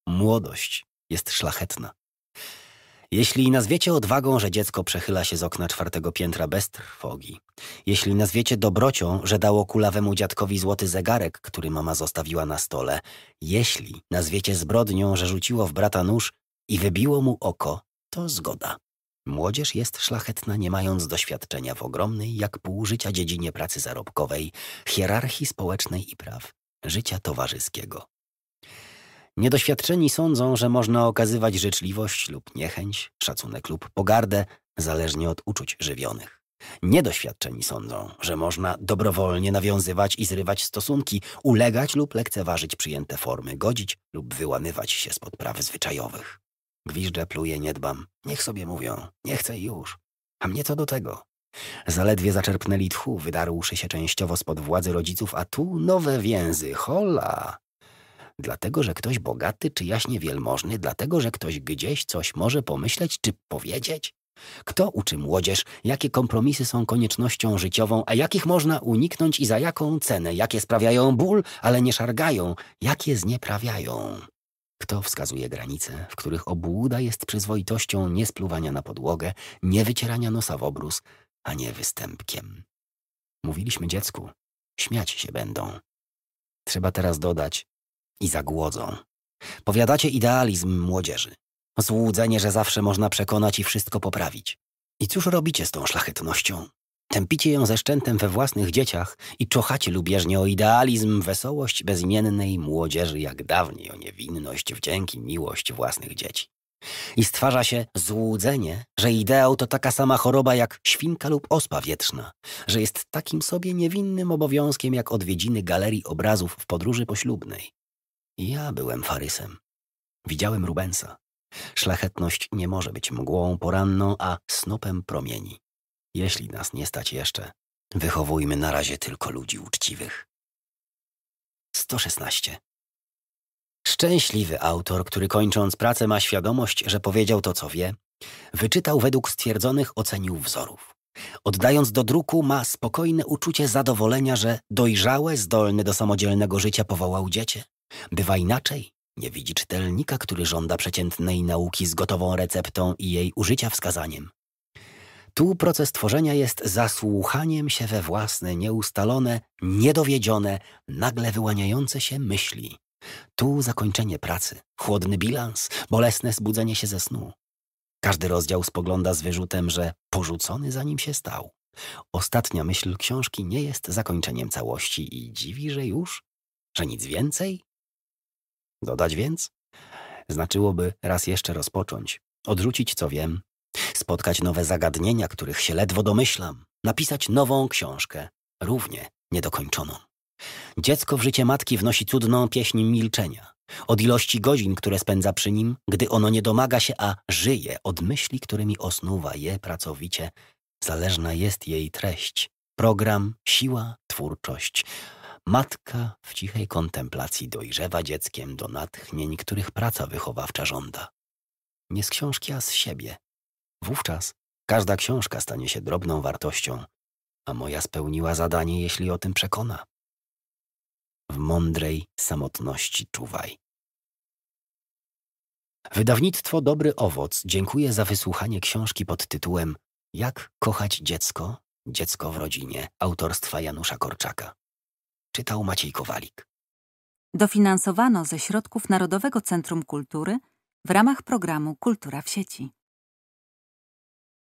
Speaker 1: Młodość jest szlachetna. Jeśli nazwiecie odwagą, że dziecko przechyla się z okna czwartego piętra bez trwogi. Jeśli nazwiecie dobrocią, że dało kulawemu dziadkowi złoty zegarek, który mama zostawiła na stole. Jeśli nazwiecie zbrodnią, że rzuciło w brata nóż i wybiło mu oko, to zgoda. Młodzież jest szlachetna, nie mając doświadczenia w ogromnej, jak pół życia dziedzinie pracy zarobkowej, hierarchii społecznej i praw, życia towarzyskiego. Niedoświadczeni sądzą, że można okazywać życzliwość lub niechęć, szacunek lub pogardę, zależnie od uczuć żywionych. Niedoświadczeni sądzą, że można dobrowolnie nawiązywać i zrywać stosunki, ulegać lub lekceważyć przyjęte formy, godzić lub wyłamywać się spod praw zwyczajowych. Gwiżdże, pluje nie dbam. Niech sobie mówią. Nie chcę już. A mnie co do tego? Zaledwie zaczerpnęli tchu, wydarłszy się częściowo spod władzy rodziców, a tu nowe więzy. Hola! dlatego że ktoś bogaty czy jaśnie wielmożny, dlatego że ktoś gdzieś coś może pomyśleć czy powiedzieć? Kto uczy młodzież, jakie kompromisy są koniecznością życiową, a jakich można uniknąć i za jaką cenę, jakie sprawiają ból, ale nie szargają, jakie znieprawiają? Kto wskazuje granice, w których obłuda jest przyzwoitością niespluwania na podłogę, nie wycierania nosa w obrus, a nie występkiem? Mówiliśmy dziecku, śmiać się będą. Trzeba teraz dodać, i zagłodzą. Powiadacie idealizm młodzieży. Złudzenie, że zawsze można przekonać i wszystko poprawić. I cóż robicie z tą szlachetnością? Tępicie ją ze szczętem we własnych dzieciach i czochacie lubieżnie o idealizm, wesołość bezimiennej młodzieży jak dawniej, o niewinność, wdzięki, miłość własnych dzieci. I stwarza się złudzenie, że ideał to taka sama choroba jak świnka lub ospa wietrzna, że jest takim sobie niewinnym obowiązkiem jak odwiedziny galerii obrazów w podróży poślubnej, ja byłem farysem. Widziałem Rubensa. Szlachetność nie może być mgłą poranną, a snopem promieni. Jeśli nas nie stać jeszcze, wychowujmy na razie tylko ludzi uczciwych. 116. Szczęśliwy autor, który kończąc pracę ma świadomość, że powiedział to, co wie, wyczytał według stwierdzonych ocenił wzorów. Oddając do druku ma spokojne uczucie zadowolenia, że dojrzałe, zdolne do samodzielnego życia powołał dziecię Bywa inaczej. Nie widzi czytelnika, który żąda przeciętnej nauki z gotową receptą i jej użycia wskazaniem. Tu proces tworzenia jest zasłuchaniem się we własne, nieustalone, niedowiedzione, nagle wyłaniające się myśli. Tu zakończenie pracy, chłodny bilans, bolesne zbudzenie się ze snu. Każdy rozdział spogląda z wyrzutem, że porzucony zanim się stał. Ostatnia myśl książki nie jest zakończeniem całości i dziwi, że już, że nic więcej Dodać więc? Znaczyłoby raz jeszcze rozpocząć, odrzucić co wiem, spotkać nowe zagadnienia, których się ledwo domyślam, napisać nową książkę, równie niedokończoną. Dziecko w życie matki wnosi cudną pieśń milczenia. Od ilości godzin, które spędza przy nim, gdy ono nie domaga się, a żyje, od myśli, którymi osnuwa je pracowicie, zależna jest jej treść, program, siła, twórczość. Matka w cichej kontemplacji dojrzewa dzieckiem do natchnień, których praca wychowawcza żąda. Nie z książki, a z siebie. Wówczas każda książka stanie się drobną wartością, a moja spełniła zadanie, jeśli o tym przekona. W mądrej samotności czuwaj. Wydawnictwo Dobry Owoc dziękuję za wysłuchanie książki pod tytułem Jak kochać dziecko, dziecko w rodzinie autorstwa Janusza Korczaka. Czytał Maciej Kowalik. Dofinansowano ze środków Narodowego Centrum Kultury w ramach programu Kultura w sieci.